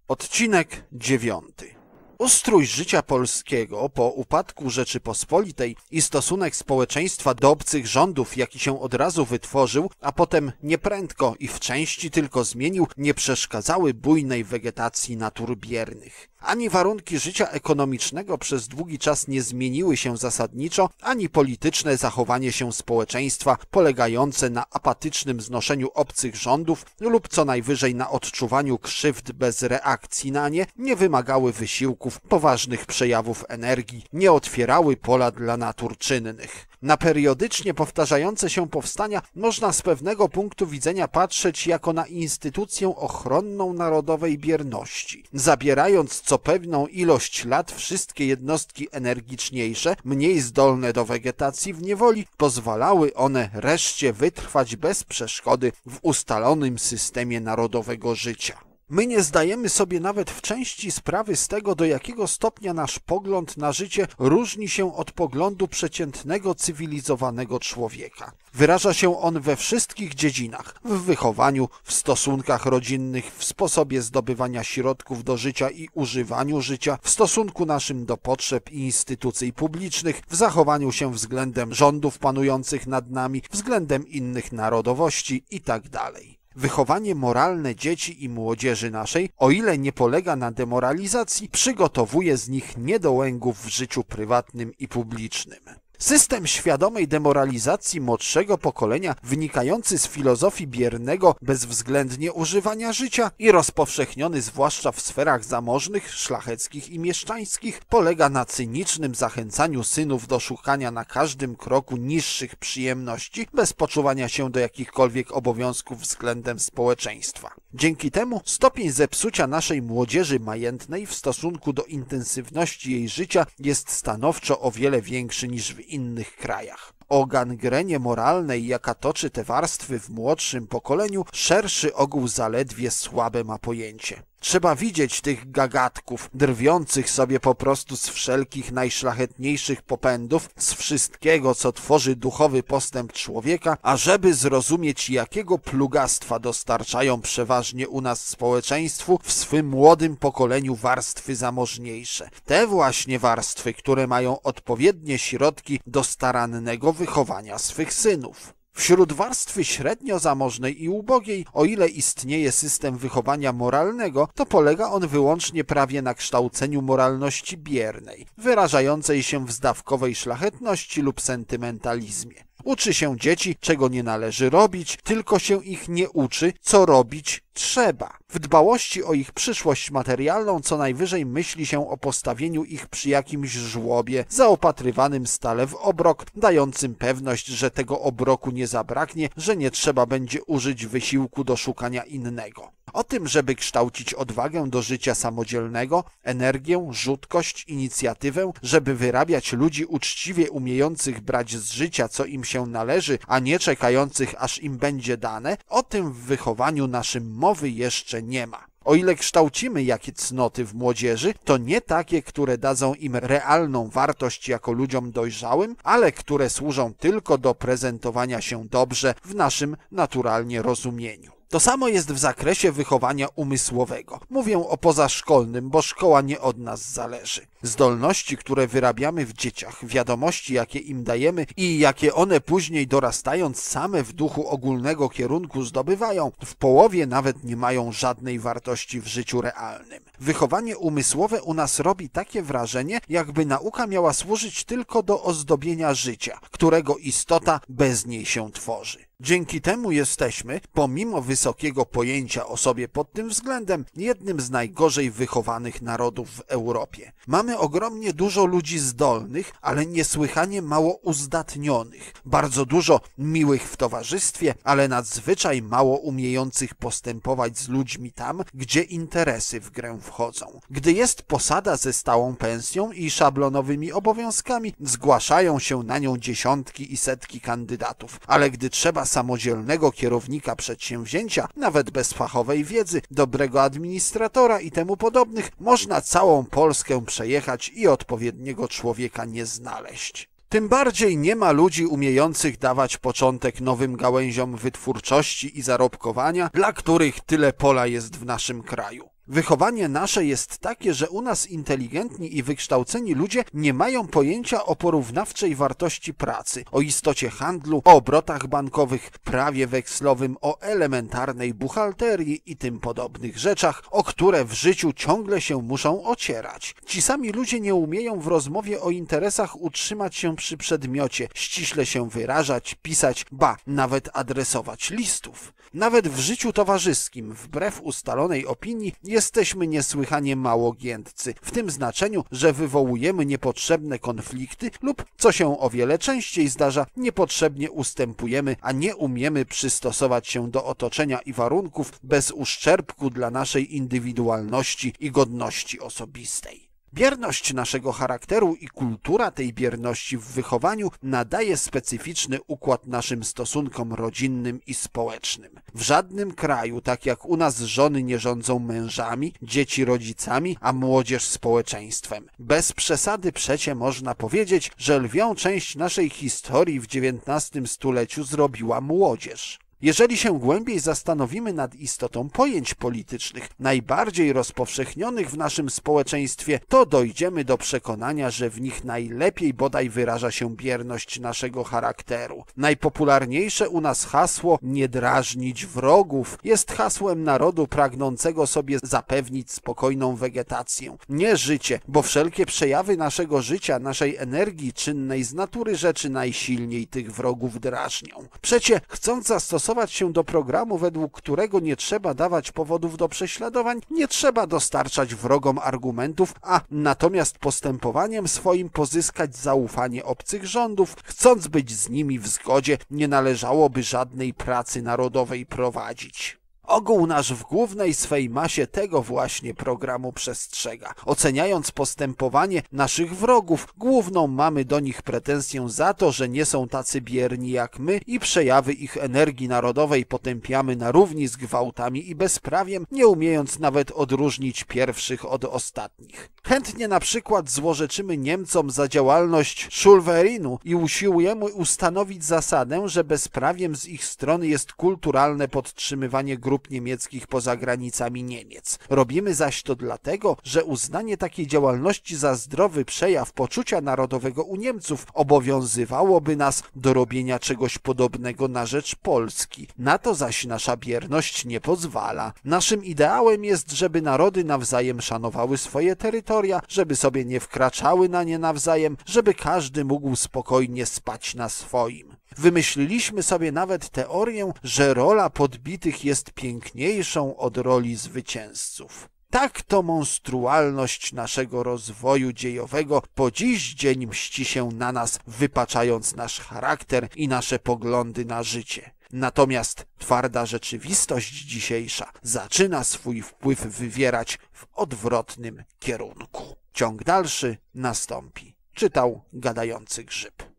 Odcinek dziewiąty. Ustrój życia polskiego po upadku Rzeczypospolitej i stosunek społeczeństwa do obcych rządów, jaki się od razu wytworzył, a potem nieprędko i w części tylko zmienił, nie przeszkadzały bujnej wegetacji natur biernych. Ani warunki życia ekonomicznego przez długi czas nie zmieniły się zasadniczo, ani polityczne zachowanie się społeczeństwa polegające na apatycznym znoszeniu obcych rządów lub co najwyżej na odczuwaniu krzywd bez reakcji na nie nie wymagały wysiłków, poważnych przejawów energii, nie otwierały pola dla natur czynnych. Na periodycznie powtarzające się powstania można z pewnego punktu widzenia patrzeć jako na instytucję ochronną narodowej bierności, zabierając co pewną ilość lat wszystkie jednostki energiczniejsze, mniej zdolne do wegetacji w niewoli, pozwalały one reszcie wytrwać bez przeszkody w ustalonym systemie narodowego życia. My nie zdajemy sobie nawet w części sprawy z tego, do jakiego stopnia nasz pogląd na życie różni się od poglądu przeciętnego cywilizowanego człowieka. Wyraża się on we wszystkich dziedzinach w wychowaniu, w stosunkach rodzinnych, w sposobie zdobywania środków do życia i używaniu życia, w stosunku naszym do potrzeb i instytucji publicznych, w zachowaniu się względem rządów panujących nad nami, względem innych narodowości itd. Tak Wychowanie moralne dzieci i młodzieży naszej, o ile nie polega na demoralizacji, przygotowuje z nich niedołęgów w życiu prywatnym i publicznym. System świadomej demoralizacji młodszego pokolenia wynikający z filozofii biernego bezwzględnie używania życia i rozpowszechniony zwłaszcza w sferach zamożnych, szlacheckich i mieszczańskich polega na cynicznym zachęcaniu synów do szukania na każdym kroku niższych przyjemności bez poczuwania się do jakichkolwiek obowiązków względem społeczeństwa. Dzięki temu stopień zepsucia naszej młodzieży majętnej w stosunku do intensywności jej życia jest stanowczo o wiele większy niż w innych krajach o gangrenie moralnej, jaka toczy te warstwy w młodszym pokoleniu, szerszy ogół zaledwie słabe ma pojęcie. Trzeba widzieć tych gagatków, drwiących sobie po prostu z wszelkich najszlachetniejszych popędów, z wszystkiego, co tworzy duchowy postęp człowieka, ażeby zrozumieć, jakiego plugastwa dostarczają przeważnie u nas społeczeństwu w swym młodym pokoleniu warstwy zamożniejsze. Te właśnie warstwy, które mają odpowiednie środki do starannego wychowania swych synów. Wśród warstwy średnio zamożnej i ubogiej, o ile istnieje system wychowania moralnego, to polega on wyłącznie prawie na kształceniu moralności biernej, wyrażającej się w zdawkowej szlachetności lub sentymentalizmie. Uczy się dzieci, czego nie należy robić, tylko się ich nie uczy, co robić trzeba. W dbałości o ich przyszłość materialną co najwyżej myśli się o postawieniu ich przy jakimś żłobie, zaopatrywanym stale w obrok, dającym pewność, że tego obroku nie zabraknie, że nie trzeba będzie użyć wysiłku do szukania innego. O tym, żeby kształcić odwagę do życia samodzielnego, energię, rzutkość, inicjatywę, żeby wyrabiać ludzi uczciwie umiejących brać z życia, co im się należy, a nie czekających, aż im będzie dane, o tym w wychowaniu naszym mowy jeszcze nie ma. O ile kształcimy jakie cnoty w młodzieży, to nie takie, które dadzą im realną wartość jako ludziom dojrzałym, ale które służą tylko do prezentowania się dobrze w naszym naturalnie rozumieniu. To samo jest w zakresie wychowania umysłowego. Mówię o pozaszkolnym, bo szkoła nie od nas zależy. Zdolności, które wyrabiamy w dzieciach, wiadomości, jakie im dajemy i jakie one później dorastając same w duchu ogólnego kierunku zdobywają, w połowie nawet nie mają żadnej wartości w życiu realnym. Wychowanie umysłowe u nas robi takie wrażenie, jakby nauka miała służyć tylko do ozdobienia życia, którego istota bez niej się tworzy. Dzięki temu jesteśmy, pomimo wysokiego pojęcia o sobie pod tym względem, jednym z najgorzej wychowanych narodów w Europie. Mamy ogromnie dużo ludzi zdolnych, ale niesłychanie mało uzdatnionych, bardzo dużo miłych w towarzystwie, ale nadzwyczaj mało umiejących postępować z ludźmi tam, gdzie interesy w grę wchodzą. Gdy jest posada ze stałą pensją i szablonowymi obowiązkami, zgłaszają się na nią dziesiątki i setki kandydatów, ale gdy trzeba samodzielnego kierownika przedsięwzięcia, nawet bez fachowej wiedzy, dobrego administratora i temu podobnych, można całą Polskę przejechać i odpowiedniego człowieka nie znaleźć. Tym bardziej nie ma ludzi umiejących dawać początek nowym gałęziom wytwórczości i zarobkowania, dla których tyle pola jest w naszym kraju. Wychowanie nasze jest takie, że u nas inteligentni i wykształceni ludzie nie mają pojęcia o porównawczej wartości pracy, o istocie handlu, o obrotach bankowych, prawie wekslowym, o elementarnej buchalterii i tym podobnych rzeczach, o które w życiu ciągle się muszą ocierać. Ci sami ludzie nie umieją w rozmowie o interesach utrzymać się przy przedmiocie, ściśle się wyrażać, pisać, ba, nawet adresować listów. Nawet w życiu towarzyskim, wbrew ustalonej opinii, jesteśmy niesłychanie małogiętcy, w tym znaczeniu, że wywołujemy niepotrzebne konflikty lub, co się o wiele częściej zdarza, niepotrzebnie ustępujemy, a nie umiemy przystosować się do otoczenia i warunków bez uszczerbku dla naszej indywidualności i godności osobistej. Bierność naszego charakteru i kultura tej bierności w wychowaniu nadaje specyficzny układ naszym stosunkom rodzinnym i społecznym. W żadnym kraju, tak jak u nas, żony nie rządzą mężami, dzieci rodzicami, a młodzież społeczeństwem. Bez przesady przecie można powiedzieć, że lwią część naszej historii w XIX stuleciu zrobiła młodzież. Jeżeli się głębiej zastanowimy nad istotą pojęć politycznych, najbardziej rozpowszechnionych w naszym społeczeństwie, to dojdziemy do przekonania, że w nich najlepiej bodaj wyraża się bierność naszego charakteru. Najpopularniejsze u nas hasło nie drażnić wrogów jest hasłem narodu pragnącego sobie zapewnić spokojną wegetację. Nie życie, bo wszelkie przejawy naszego życia, naszej energii czynnej z natury rzeczy najsilniej tych wrogów drażnią. Przecie chcąc zastosować dostosować się do programu, według którego nie trzeba dawać powodów do prześladowań, nie trzeba dostarczać wrogom argumentów, a natomiast postępowaniem swoim pozyskać zaufanie obcych rządów. Chcąc być z nimi w zgodzie, nie należałoby żadnej pracy narodowej prowadzić. Ogół nasz w głównej swej masie tego właśnie programu przestrzega. Oceniając postępowanie naszych wrogów, główną mamy do nich pretensję za to, że nie są tacy bierni jak my i przejawy ich energii narodowej potępiamy na równi z gwałtami i bezprawiem, nie umiejąc nawet odróżnić pierwszych od ostatnich. Chętnie na przykład złorzeczymy Niemcom za działalność Schulwerinu i usiłujemy ustanowić zasadę, że bezprawiem z ich strony jest kulturalne podtrzymywanie grup osób niemieckich poza granicami Niemiec. Robimy zaś to dlatego, że uznanie takiej działalności za zdrowy przejaw poczucia narodowego u Niemców obowiązywałoby nas do robienia czegoś podobnego na rzecz Polski. Na to zaś nasza bierność nie pozwala. Naszym ideałem jest, żeby narody nawzajem szanowały swoje terytoria, żeby sobie nie wkraczały na nie nawzajem, żeby każdy mógł spokojnie spać na swoim. Wymyśliliśmy sobie nawet teorię, że rola podbitych jest piękniejszą od roli zwycięzców. Tak to monstrualność naszego rozwoju dziejowego po dziś dzień mści się na nas, wypaczając nasz charakter i nasze poglądy na życie. Natomiast twarda rzeczywistość dzisiejsza zaczyna swój wpływ wywierać w odwrotnym kierunku. Ciąg dalszy nastąpi. Czytał gadający grzyb.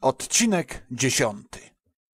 Odcinek dziesiąty.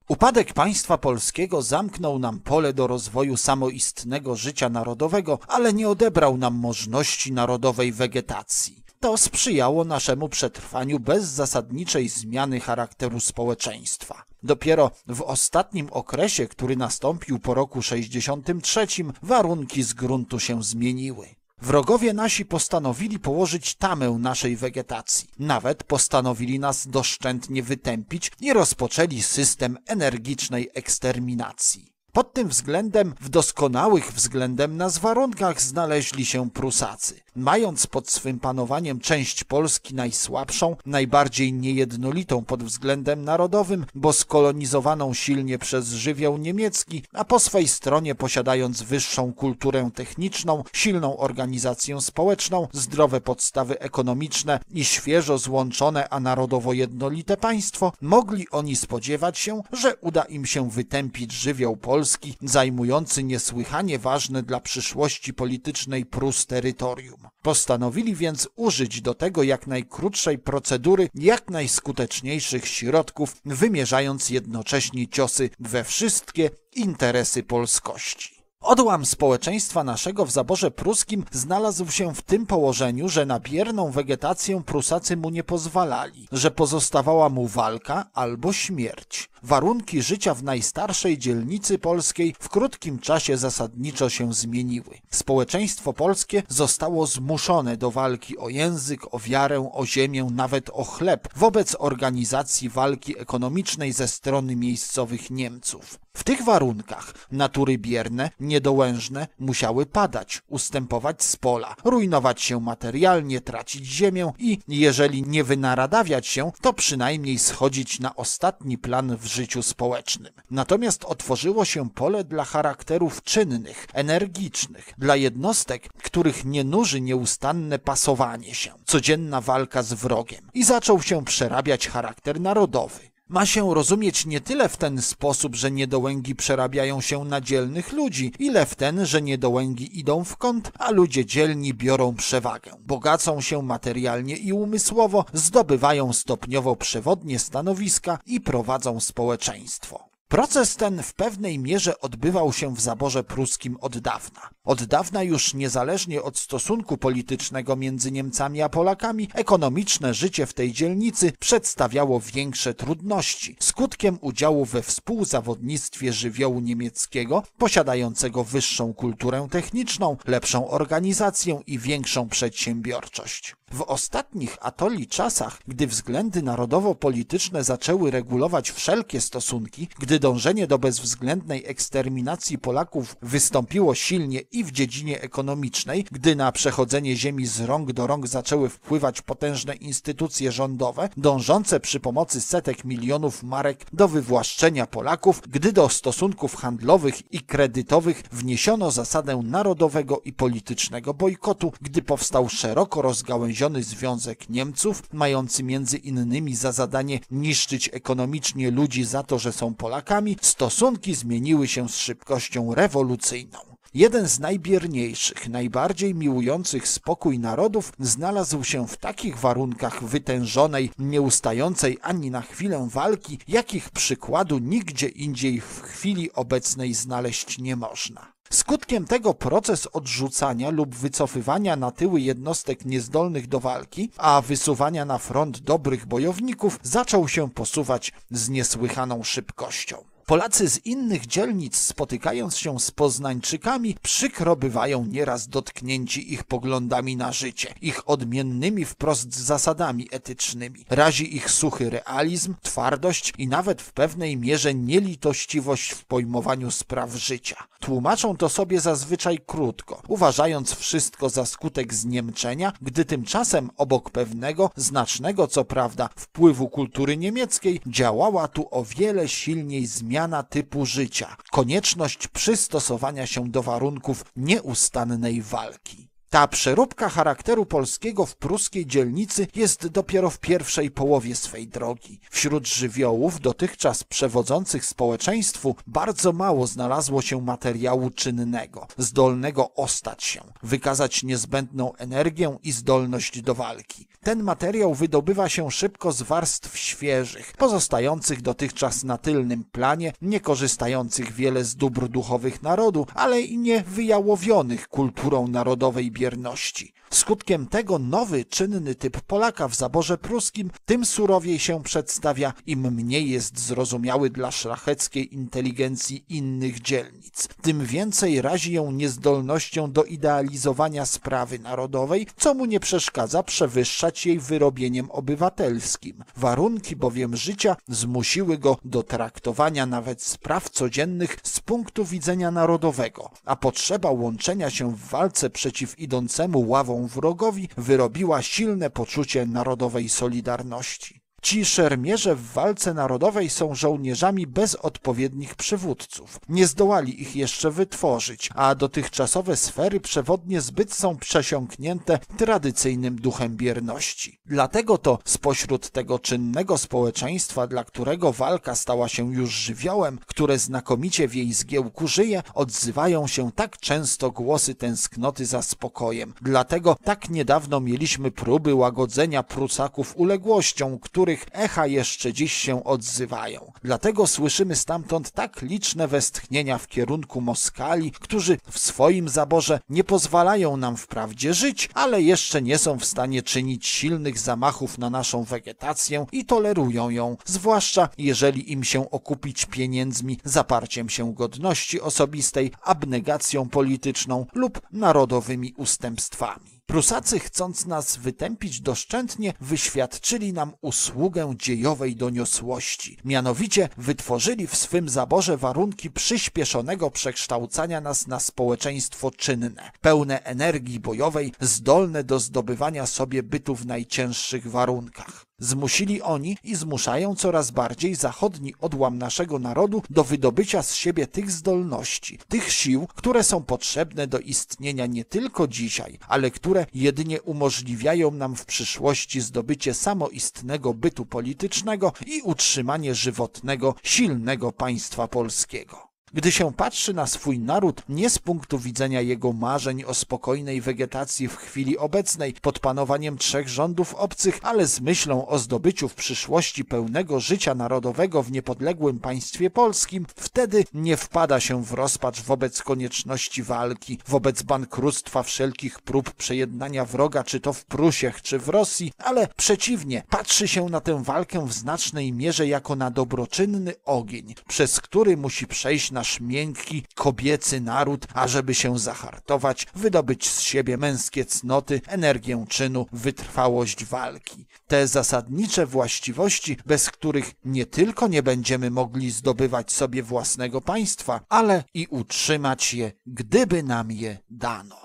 Upadek państwa polskiego zamknął nam pole do rozwoju samoistnego życia narodowego, ale nie odebrał nam możliwości narodowej wegetacji. To sprzyjało naszemu przetrwaniu bez zasadniczej zmiany charakteru społeczeństwa. Dopiero w ostatnim okresie, który nastąpił po roku 63, warunki z gruntu się zmieniły. Wrogowie nasi postanowili położyć tamę naszej wegetacji. Nawet postanowili nas doszczętnie wytępić i rozpoczęli system energicznej eksterminacji. Pod tym względem w doskonałych względem nas warunkach znaleźli się Prusacy. Mając pod swym panowaniem część Polski najsłabszą, najbardziej niejednolitą pod względem narodowym, bo skolonizowaną silnie przez żywioł niemiecki, a po swej stronie posiadając wyższą kulturę techniczną, silną organizację społeczną, zdrowe podstawy ekonomiczne i świeżo złączone, a narodowo jednolite państwo, mogli oni spodziewać się, że uda im się wytępić żywioł Polski, zajmujący niesłychanie ważne dla przyszłości politycznej Prus terytorium. Postanowili więc użyć do tego jak najkrótszej procedury, jak najskuteczniejszych środków, wymierzając jednocześnie ciosy we wszystkie interesy polskości. Odłam społeczeństwa naszego w zaborze pruskim znalazł się w tym położeniu, że na bierną wegetację Prusacy mu nie pozwalali, że pozostawała mu walka albo śmierć. Warunki życia w najstarszej dzielnicy polskiej w krótkim czasie zasadniczo się zmieniły. Społeczeństwo polskie zostało zmuszone do walki o język, o wiarę, o ziemię, nawet o chleb wobec organizacji walki ekonomicznej ze strony miejscowych Niemców. W tych warunkach natury bierne, niedołężne musiały padać, ustępować z pola, rujnować się materialnie, tracić ziemię i, jeżeli nie wynaradawiać się, to przynajmniej schodzić na ostatni plan w życiu społecznym. Natomiast otworzyło się pole dla charakterów czynnych, energicznych, dla jednostek, których nie nuży nieustanne pasowanie się, codzienna walka z wrogiem i zaczął się przerabiać charakter narodowy ma się rozumieć nie tyle w ten sposób, że niedołęgi przerabiają się na dzielnych ludzi, ile w ten, że niedołęgi idą w kąt, a ludzie dzielni biorą przewagę. Bogacą się materialnie i umysłowo, zdobywają stopniowo przewodnie stanowiska i prowadzą społeczeństwo. Proces ten w pewnej mierze odbywał się w zaborze pruskim od dawna. Od dawna już niezależnie od stosunku politycznego między Niemcami a Polakami, ekonomiczne życie w tej dzielnicy przedstawiało większe trudności, skutkiem udziału we współzawodnictwie żywiołu niemieckiego, posiadającego wyższą kulturę techniczną, lepszą organizację i większą przedsiębiorczość. W ostatnich atoli czasach, gdy względy narodowo-polityczne zaczęły regulować wszelkie stosunki, gdy dążenie do bezwzględnej eksterminacji Polaków wystąpiło silnie i w dziedzinie ekonomicznej, gdy na przechodzenie ziemi z rąk do rąk zaczęły wpływać potężne instytucje rządowe, dążące przy pomocy setek milionów marek do wywłaszczenia Polaków, gdy do stosunków handlowych i kredytowych wniesiono zasadę narodowego i politycznego bojkotu, gdy powstał szeroko rozgałęziony Związek Niemców, mający między innymi za zadanie niszczyć ekonomicznie ludzi za to, że są Polakami, stosunki zmieniły się z szybkością rewolucyjną. Jeden z najbierniejszych, najbardziej miłujących spokój narodów znalazł się w takich warunkach wytężonej, nieustającej ani na chwilę walki, jakich przykładu nigdzie indziej w chwili obecnej znaleźć nie można. Skutkiem tego proces odrzucania lub wycofywania na tyły jednostek niezdolnych do walki, a wysuwania na front dobrych bojowników zaczął się posuwać z niesłychaną szybkością. Polacy z innych dzielnic, spotykając się z Poznańczykami, przykro bywają nieraz dotknięci ich poglądami na życie, ich odmiennymi wprost zasadami etycznymi. Razi ich suchy realizm, twardość i nawet w pewnej mierze nielitościwość w pojmowaniu spraw życia. Tłumaczą to sobie zazwyczaj krótko, uważając wszystko za skutek zniemczenia, gdy tymczasem obok pewnego, znacznego co prawda, wpływu kultury niemieckiej działała tu o wiele silniej zmiana zmiana typu życia, konieczność przystosowania się do warunków nieustannej walki. Ta przeróbka charakteru polskiego w pruskiej dzielnicy jest dopiero w pierwszej połowie swej drogi. Wśród żywiołów dotychczas przewodzących społeczeństwu bardzo mało znalazło się materiału czynnego, zdolnego ostać się, wykazać niezbędną energię i zdolność do walki. Ten materiał wydobywa się szybko z warstw świeżych, pozostających dotychczas na tylnym planie, niekorzystających wiele z dóbr duchowych narodu, ale i nie wyjałowionych kulturą narodowej wierności Skutkiem tego nowy, czynny typ Polaka w zaborze pruskim tym surowiej się przedstawia, im mniej jest zrozumiały dla szlacheckiej inteligencji innych dzielnic. Tym więcej razi ją niezdolnością do idealizowania sprawy narodowej, co mu nie przeszkadza przewyższać jej wyrobieniem obywatelskim. Warunki bowiem życia zmusiły go do traktowania nawet spraw codziennych z punktu widzenia narodowego, a potrzeba łączenia się w walce przeciw idącemu ławą wrogowi wyrobiła silne poczucie narodowej solidarności. Ci szermierze w walce narodowej są żołnierzami bez odpowiednich przywódców. Nie zdołali ich jeszcze wytworzyć, a dotychczasowe sfery przewodnie zbyt są przesiąknięte tradycyjnym duchem bierności. Dlatego to spośród tego czynnego społeczeństwa, dla którego walka stała się już żywiołem, które znakomicie w jej zgiełku żyje, odzywają się tak często głosy tęsknoty za spokojem. Dlatego tak niedawno mieliśmy próby łagodzenia Prusaków uległością, który których echa jeszcze dziś się odzywają. Dlatego słyszymy stamtąd tak liczne westchnienia w kierunku Moskali, którzy w swoim zaborze nie pozwalają nam wprawdzie żyć, ale jeszcze nie są w stanie czynić silnych zamachów na naszą wegetację i tolerują ją, zwłaszcza jeżeli im się okupić pieniędzmi, zaparciem się godności osobistej, abnegacją polityczną lub narodowymi ustępstwami. Prusacy, chcąc nas wytępić doszczętnie, wyświadczyli nam usługę dziejowej doniosłości. Mianowicie wytworzyli w swym zaborze warunki przyspieszonego przekształcania nas na społeczeństwo czynne, pełne energii bojowej, zdolne do zdobywania sobie bytu w najcięższych warunkach. Zmusili oni i zmuszają coraz bardziej zachodni odłam naszego narodu do wydobycia z siebie tych zdolności, tych sił, które są potrzebne do istnienia nie tylko dzisiaj, ale które jedynie umożliwiają nam w przyszłości zdobycie samoistnego bytu politycznego i utrzymanie żywotnego, silnego państwa polskiego. Gdy się patrzy na swój naród nie z punktu widzenia jego marzeń o spokojnej wegetacji w chwili obecnej pod panowaniem trzech rządów obcych, ale z myślą o zdobyciu w przyszłości pełnego życia narodowego w niepodległym państwie polskim, wtedy nie wpada się w rozpacz wobec konieczności walki, wobec bankructwa wszelkich prób przejednania wroga, czy to w Prusiech, czy w Rosji, ale przeciwnie, patrzy się na tę walkę w znacznej mierze jako na dobroczynny ogień, przez który musi przejść na nasz miękki, kobiecy naród, ażeby się zahartować, wydobyć z siebie męskie cnoty, energię czynu, wytrwałość walki. Te zasadnicze właściwości, bez których nie tylko nie będziemy mogli zdobywać sobie własnego państwa, ale i utrzymać je, gdyby nam je dano.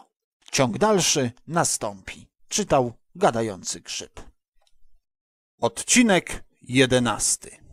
Ciąg dalszy nastąpi. Czytał gadający grzyb. Odcinek jedenasty.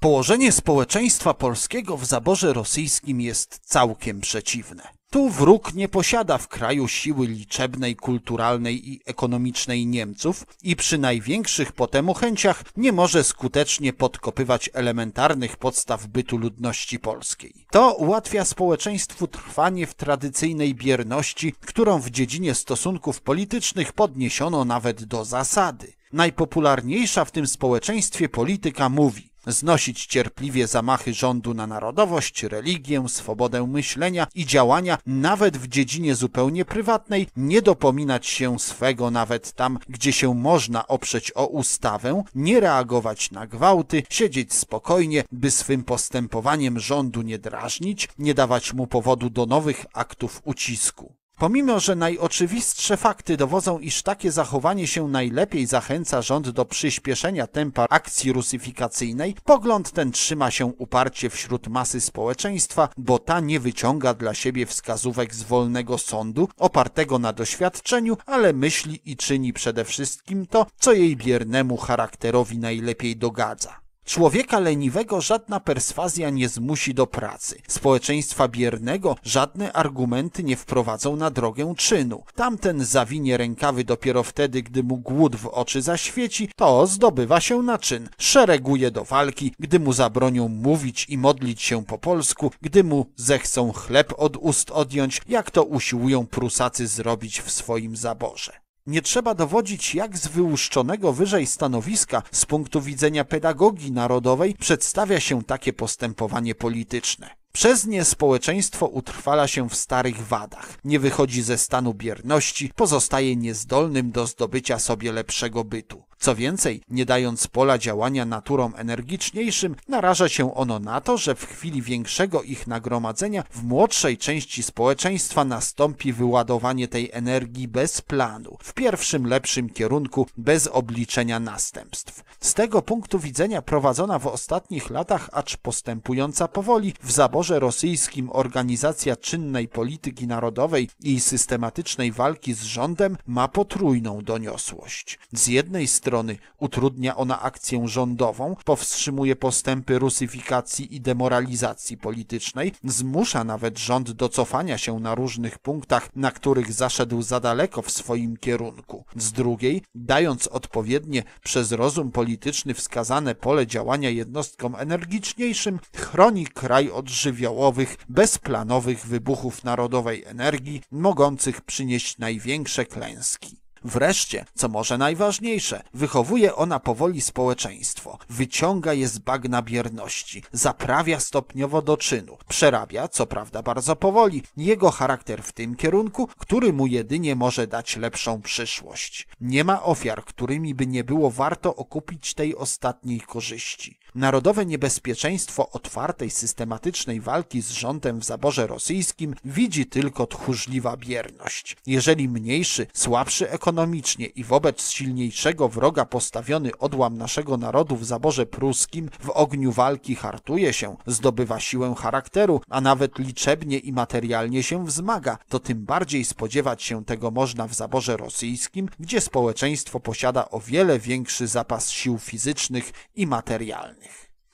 Położenie społeczeństwa polskiego w zaborze rosyjskim jest całkiem przeciwne. Tu wróg nie posiada w kraju siły liczebnej, kulturalnej i ekonomicznej Niemców i przy największych potem chęciach nie może skutecznie podkopywać elementarnych podstaw bytu ludności polskiej. To ułatwia społeczeństwu trwanie w tradycyjnej bierności, którą w dziedzinie stosunków politycznych podniesiono nawet do zasady. Najpopularniejsza w tym społeczeństwie polityka mówi znosić cierpliwie zamachy rządu na narodowość, religię, swobodę myślenia i działania, nawet w dziedzinie zupełnie prywatnej, nie dopominać się swego nawet tam, gdzie się można oprzeć o ustawę, nie reagować na gwałty, siedzieć spokojnie, by swym postępowaniem rządu nie drażnić, nie dawać mu powodu do nowych aktów ucisku. Pomimo, że najoczywistsze fakty dowodzą, iż takie zachowanie się najlepiej zachęca rząd do przyspieszenia tempa akcji rusyfikacyjnej, pogląd ten trzyma się uparcie wśród masy społeczeństwa, bo ta nie wyciąga dla siebie wskazówek z wolnego sądu, opartego na doświadczeniu, ale myśli i czyni przede wszystkim to, co jej biernemu charakterowi najlepiej dogadza. Człowieka leniwego żadna perswazja nie zmusi do pracy. Społeczeństwa biernego żadne argumenty nie wprowadzą na drogę czynu. Tamten zawinie rękawy dopiero wtedy, gdy mu głód w oczy zaświeci, to zdobywa się na czyn. Szereguje do walki, gdy mu zabronią mówić i modlić się po polsku, gdy mu zechcą chleb od ust odjąć, jak to usiłują prusacy zrobić w swoim zaborze. Nie trzeba dowodzić, jak z wyłuszczonego wyżej stanowiska z punktu widzenia pedagogii narodowej przedstawia się takie postępowanie polityczne. Przez nie społeczeństwo utrwala się w starych wadach, nie wychodzi ze stanu bierności, pozostaje niezdolnym do zdobycia sobie lepszego bytu. Co więcej, nie dając pola działania naturom energiczniejszym, naraża się ono na to, że w chwili większego ich nagromadzenia w młodszej części społeczeństwa nastąpi wyładowanie tej energii bez planu, w pierwszym lepszym kierunku, bez obliczenia następstw. Z tego punktu widzenia prowadzona w ostatnich latach, acz postępująca powoli, w zaborze rosyjskim organizacja czynnej polityki narodowej i systematycznej walki z rządem ma potrójną doniosłość. Z jednej strony strony utrudnia ona akcję rządową, powstrzymuje postępy rusyfikacji i demoralizacji politycznej, zmusza nawet rząd do cofania się na różnych punktach, na których zaszedł za daleko w swoim kierunku. Z drugiej, dając odpowiednie przez rozum polityczny wskazane pole działania jednostkom energiczniejszym, chroni kraj od żywiołowych, bezplanowych wybuchów narodowej energii, mogących przynieść największe klęski. Wreszcie, co może najważniejsze, wychowuje ona powoli społeczeństwo, wyciąga je z bagna bierności, zaprawia stopniowo do czynu, przerabia, co prawda bardzo powoli, jego charakter w tym kierunku, który mu jedynie może dać lepszą przyszłość. Nie ma ofiar, którymi by nie było warto okupić tej ostatniej korzyści. Narodowe niebezpieczeństwo otwartej, systematycznej walki z rządem w zaborze rosyjskim widzi tylko tchórzliwa bierność. Jeżeli mniejszy, słabszy ekonomicznie i wobec silniejszego wroga postawiony odłam naszego narodu w zaborze pruskim w ogniu walki hartuje się, zdobywa siłę charakteru, a nawet liczebnie i materialnie się wzmaga, to tym bardziej spodziewać się tego można w zaborze rosyjskim, gdzie społeczeństwo posiada o wiele większy zapas sił fizycznych i materialnych.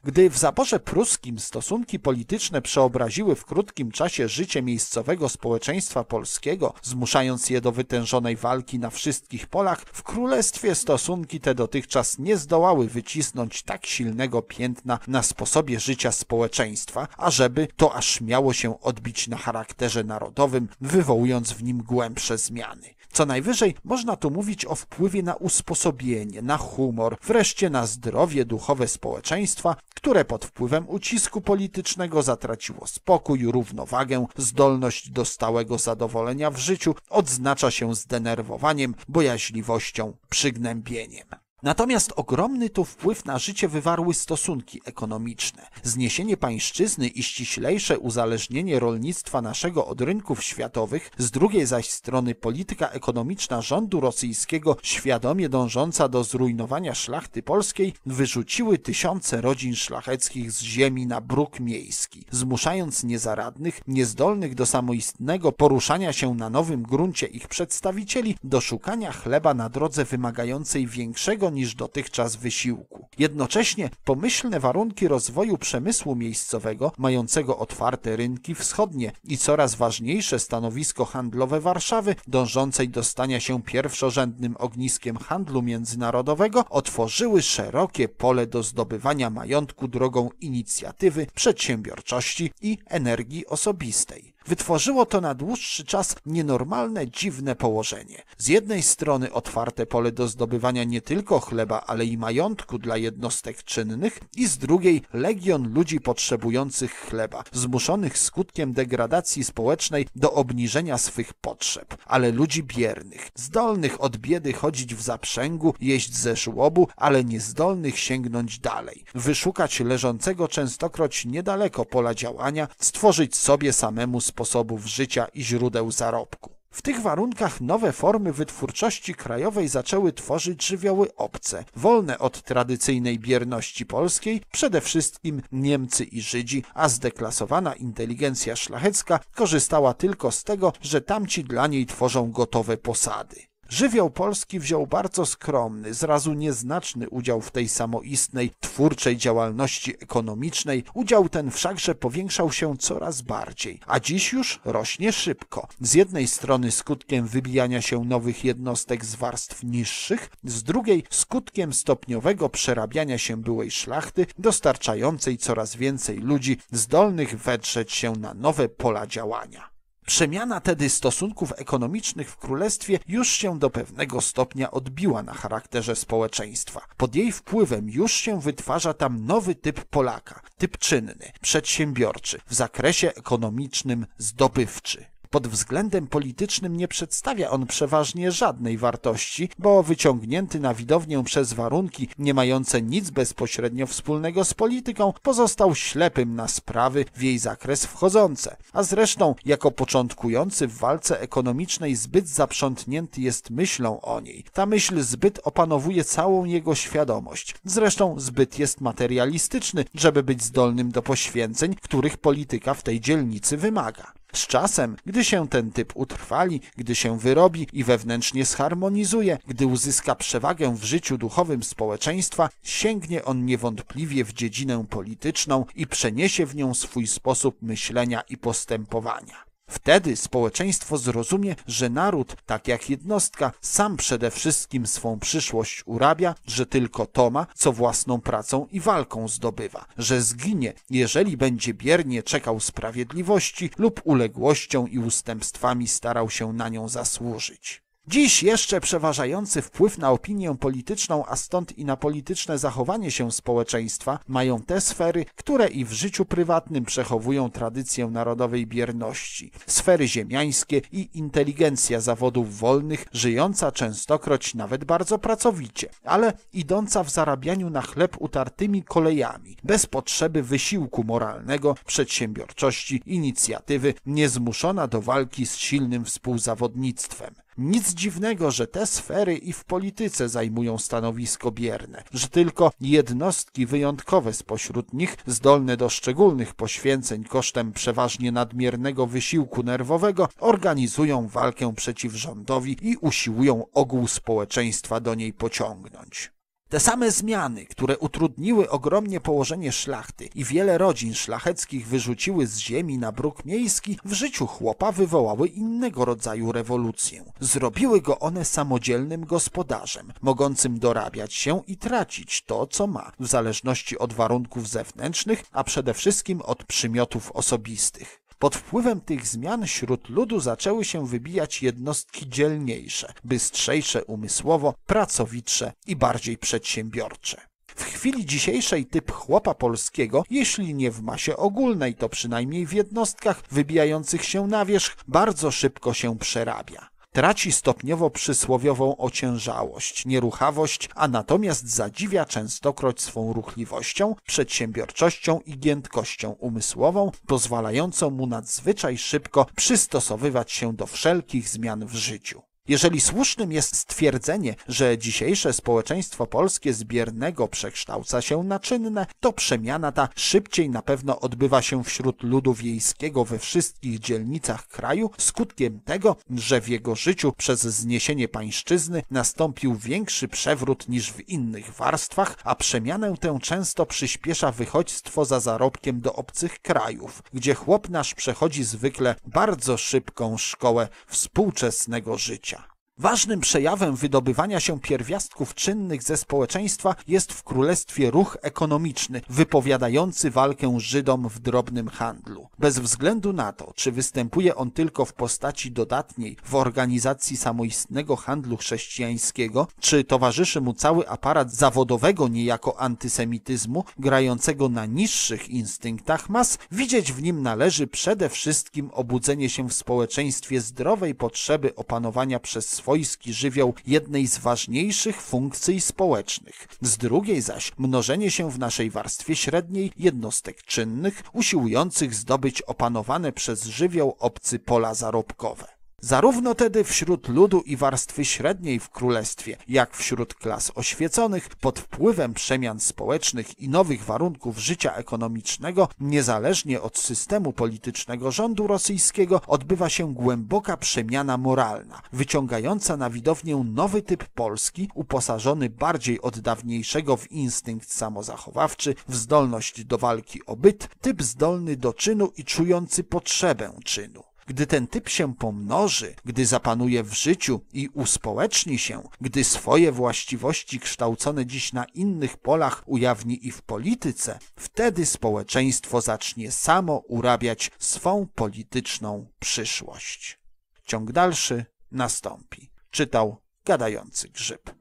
Gdy w zaborze pruskim stosunki polityczne przeobraziły w krótkim czasie życie miejscowego społeczeństwa polskiego, zmuszając je do wytężonej walki na wszystkich polach, w królestwie stosunki te dotychczas nie zdołały wycisnąć tak silnego piętna na sposobie życia społeczeństwa, ażeby to aż miało się odbić na charakterze narodowym, wywołując w nim głębsze zmiany. Co najwyżej można tu mówić o wpływie na usposobienie, na humor, wreszcie na zdrowie duchowe społeczeństwa, które pod wpływem ucisku politycznego zatraciło spokój, równowagę, zdolność do stałego zadowolenia w życiu, odznacza się zdenerwowaniem, bojaźliwością, przygnębieniem. Natomiast ogromny tu wpływ na życie wywarły stosunki ekonomiczne. Zniesienie pańszczyzny i ściślejsze uzależnienie rolnictwa naszego od rynków światowych, z drugiej zaś strony polityka ekonomiczna rządu rosyjskiego świadomie dążąca do zrujnowania szlachty polskiej, wyrzuciły tysiące rodzin szlacheckich z ziemi na bruk miejski, zmuszając niezaradnych, niezdolnych do samoistnego poruszania się na nowym gruncie ich przedstawicieli do szukania chleba na drodze wymagającej większego większego niż dotychczas wysiłku. Jednocześnie pomyślne warunki rozwoju przemysłu miejscowego, mającego otwarte rynki wschodnie i coraz ważniejsze stanowisko handlowe Warszawy, dążącej do stania się pierwszorzędnym ogniskiem handlu międzynarodowego, otworzyły szerokie pole do zdobywania majątku drogą inicjatywy, przedsiębiorczości i energii osobistej. Wytworzyło to na dłuższy czas nienormalne, dziwne położenie. Z jednej strony otwarte pole do zdobywania nie tylko chleba, ale i majątku dla jednostek czynnych i z drugiej legion ludzi potrzebujących chleba, zmuszonych skutkiem degradacji społecznej do obniżenia swych potrzeb, ale ludzi biernych, zdolnych od biedy chodzić w zaprzęgu, jeść ze żłobu, ale niezdolnych sięgnąć dalej, wyszukać leżącego częstokroć niedaleko pola działania, stworzyć sobie samemu sposobów życia i źródeł zarobku. W tych warunkach nowe formy wytwórczości krajowej zaczęły tworzyć żywioły obce, wolne od tradycyjnej bierności polskiej, przede wszystkim Niemcy i Żydzi, a zdeklasowana inteligencja szlachecka korzystała tylko z tego, że tamci dla niej tworzą gotowe posady. Żywioł Polski wziął bardzo skromny, zrazu nieznaczny udział w tej samoistnej, twórczej działalności ekonomicznej. Udział ten wszakże powiększał się coraz bardziej, a dziś już rośnie szybko. Z jednej strony skutkiem wybijania się nowych jednostek z warstw niższych, z drugiej skutkiem stopniowego przerabiania się byłej szlachty, dostarczającej coraz więcej ludzi zdolnych wedrzeć się na nowe pola działania. Przemiana tedy stosunków ekonomicznych w królestwie już się do pewnego stopnia odbiła na charakterze społeczeństwa. Pod jej wpływem już się wytwarza tam nowy typ Polaka, typ czynny, przedsiębiorczy, w zakresie ekonomicznym zdobywczy. Pod względem politycznym nie przedstawia on przeważnie żadnej wartości, bo wyciągnięty na widownię przez warunki nie mające nic bezpośrednio wspólnego z polityką, pozostał ślepym na sprawy w jej zakres wchodzące. A zresztą, jako początkujący w walce ekonomicznej zbyt zaprzątnięty jest myślą o niej. Ta myśl zbyt opanowuje całą jego świadomość. Zresztą zbyt jest materialistyczny, żeby być zdolnym do poświęceń, których polityka w tej dzielnicy wymaga. Z czasem, gdy się ten typ utrwali, gdy się wyrobi i wewnętrznie zharmonizuje, gdy uzyska przewagę w życiu duchowym społeczeństwa, sięgnie on niewątpliwie w dziedzinę polityczną i przeniesie w nią swój sposób myślenia i postępowania. Wtedy społeczeństwo zrozumie, że naród, tak jak jednostka, sam przede wszystkim swą przyszłość urabia, że tylko to ma, co własną pracą i walką zdobywa, że zginie, jeżeli będzie biernie czekał sprawiedliwości lub uległością i ustępstwami starał się na nią zasłużyć. Dziś jeszcze przeważający wpływ na opinię polityczną, a stąd i na polityczne zachowanie się społeczeństwa mają te sfery, które i w życiu prywatnym przechowują tradycję narodowej bierności. Sfery ziemiańskie i inteligencja zawodów wolnych, żyjąca częstokroć nawet bardzo pracowicie, ale idąca w zarabianiu na chleb utartymi kolejami, bez potrzeby wysiłku moralnego, przedsiębiorczości, inicjatywy, niezmuszona do walki z silnym współzawodnictwem. Nic dziwnego, że te sfery i w polityce zajmują stanowisko bierne, że tylko jednostki wyjątkowe spośród nich, zdolne do szczególnych poświęceń kosztem przeważnie nadmiernego wysiłku nerwowego, organizują walkę przeciw rządowi i usiłują ogół społeczeństwa do niej pociągnąć. Te same zmiany, które utrudniły ogromnie położenie szlachty i wiele rodzin szlacheckich wyrzuciły z ziemi na bruk miejski, w życiu chłopa wywołały innego rodzaju rewolucję. Zrobiły go one samodzielnym gospodarzem, mogącym dorabiać się i tracić to, co ma, w zależności od warunków zewnętrznych, a przede wszystkim od przymiotów osobistych. Pod wpływem tych zmian wśród ludu zaczęły się wybijać jednostki dzielniejsze, bystrzejsze umysłowo, pracowitsze i bardziej przedsiębiorcze. W chwili dzisiejszej typ chłopa polskiego, jeśli nie w masie ogólnej, to przynajmniej w jednostkach wybijających się na wierzch, bardzo szybko się przerabia traci stopniowo przysłowiową ociężałość, nieruchawość, a natomiast zadziwia częstokroć swą ruchliwością, przedsiębiorczością i giętkością umysłową, pozwalającą mu nadzwyczaj szybko przystosowywać się do wszelkich zmian w życiu. Jeżeli słusznym jest stwierdzenie, że dzisiejsze społeczeństwo polskie z biernego przekształca się na czynne, to przemiana ta szybciej na pewno odbywa się wśród ludu wiejskiego we wszystkich dzielnicach kraju, skutkiem tego, że w jego życiu przez zniesienie pańszczyzny nastąpił większy przewrót niż w innych warstwach, a przemianę tę często przyspiesza wychodźstwo za zarobkiem do obcych krajów, gdzie chłop nasz przechodzi zwykle bardzo szybką szkołę współczesnego życia. Ważnym przejawem wydobywania się pierwiastków czynnych ze społeczeństwa jest w królestwie ruch ekonomiczny, wypowiadający walkę Żydom w drobnym handlu. Bez względu na to, czy występuje on tylko w postaci dodatniej w organizacji samoistnego handlu chrześcijańskiego, czy towarzyszy mu cały aparat zawodowego niejako antysemityzmu, grającego na niższych instynktach mas, widzieć w nim należy przede wszystkim obudzenie się w społeczeństwie zdrowej potrzeby opanowania przez swojski żywioł jednej z ważniejszych funkcji społecznych. Z drugiej zaś mnożenie się w naszej warstwie średniej jednostek czynnych usiłujących zdobyć opanowane przez żywioł obcy pola zarobkowe. Zarówno tedy wśród ludu i warstwy średniej w królestwie, jak wśród klas oświeconych, pod wpływem przemian społecznych i nowych warunków życia ekonomicznego, niezależnie od systemu politycznego rządu rosyjskiego, odbywa się głęboka przemiana moralna, wyciągająca na widownię nowy typ Polski, uposażony bardziej od dawniejszego w instynkt samozachowawczy, w zdolność do walki o byt, typ zdolny do czynu i czujący potrzebę czynu. Gdy ten typ się pomnoży, gdy zapanuje w życiu i uspołeczni się, gdy swoje właściwości kształcone dziś na innych polach ujawni i w polityce, wtedy społeczeństwo zacznie samo urabiać swą polityczną przyszłość. Ciąg dalszy nastąpi. Czytał gadający grzyb.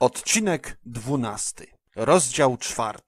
Odcinek 12. Rozdział 4.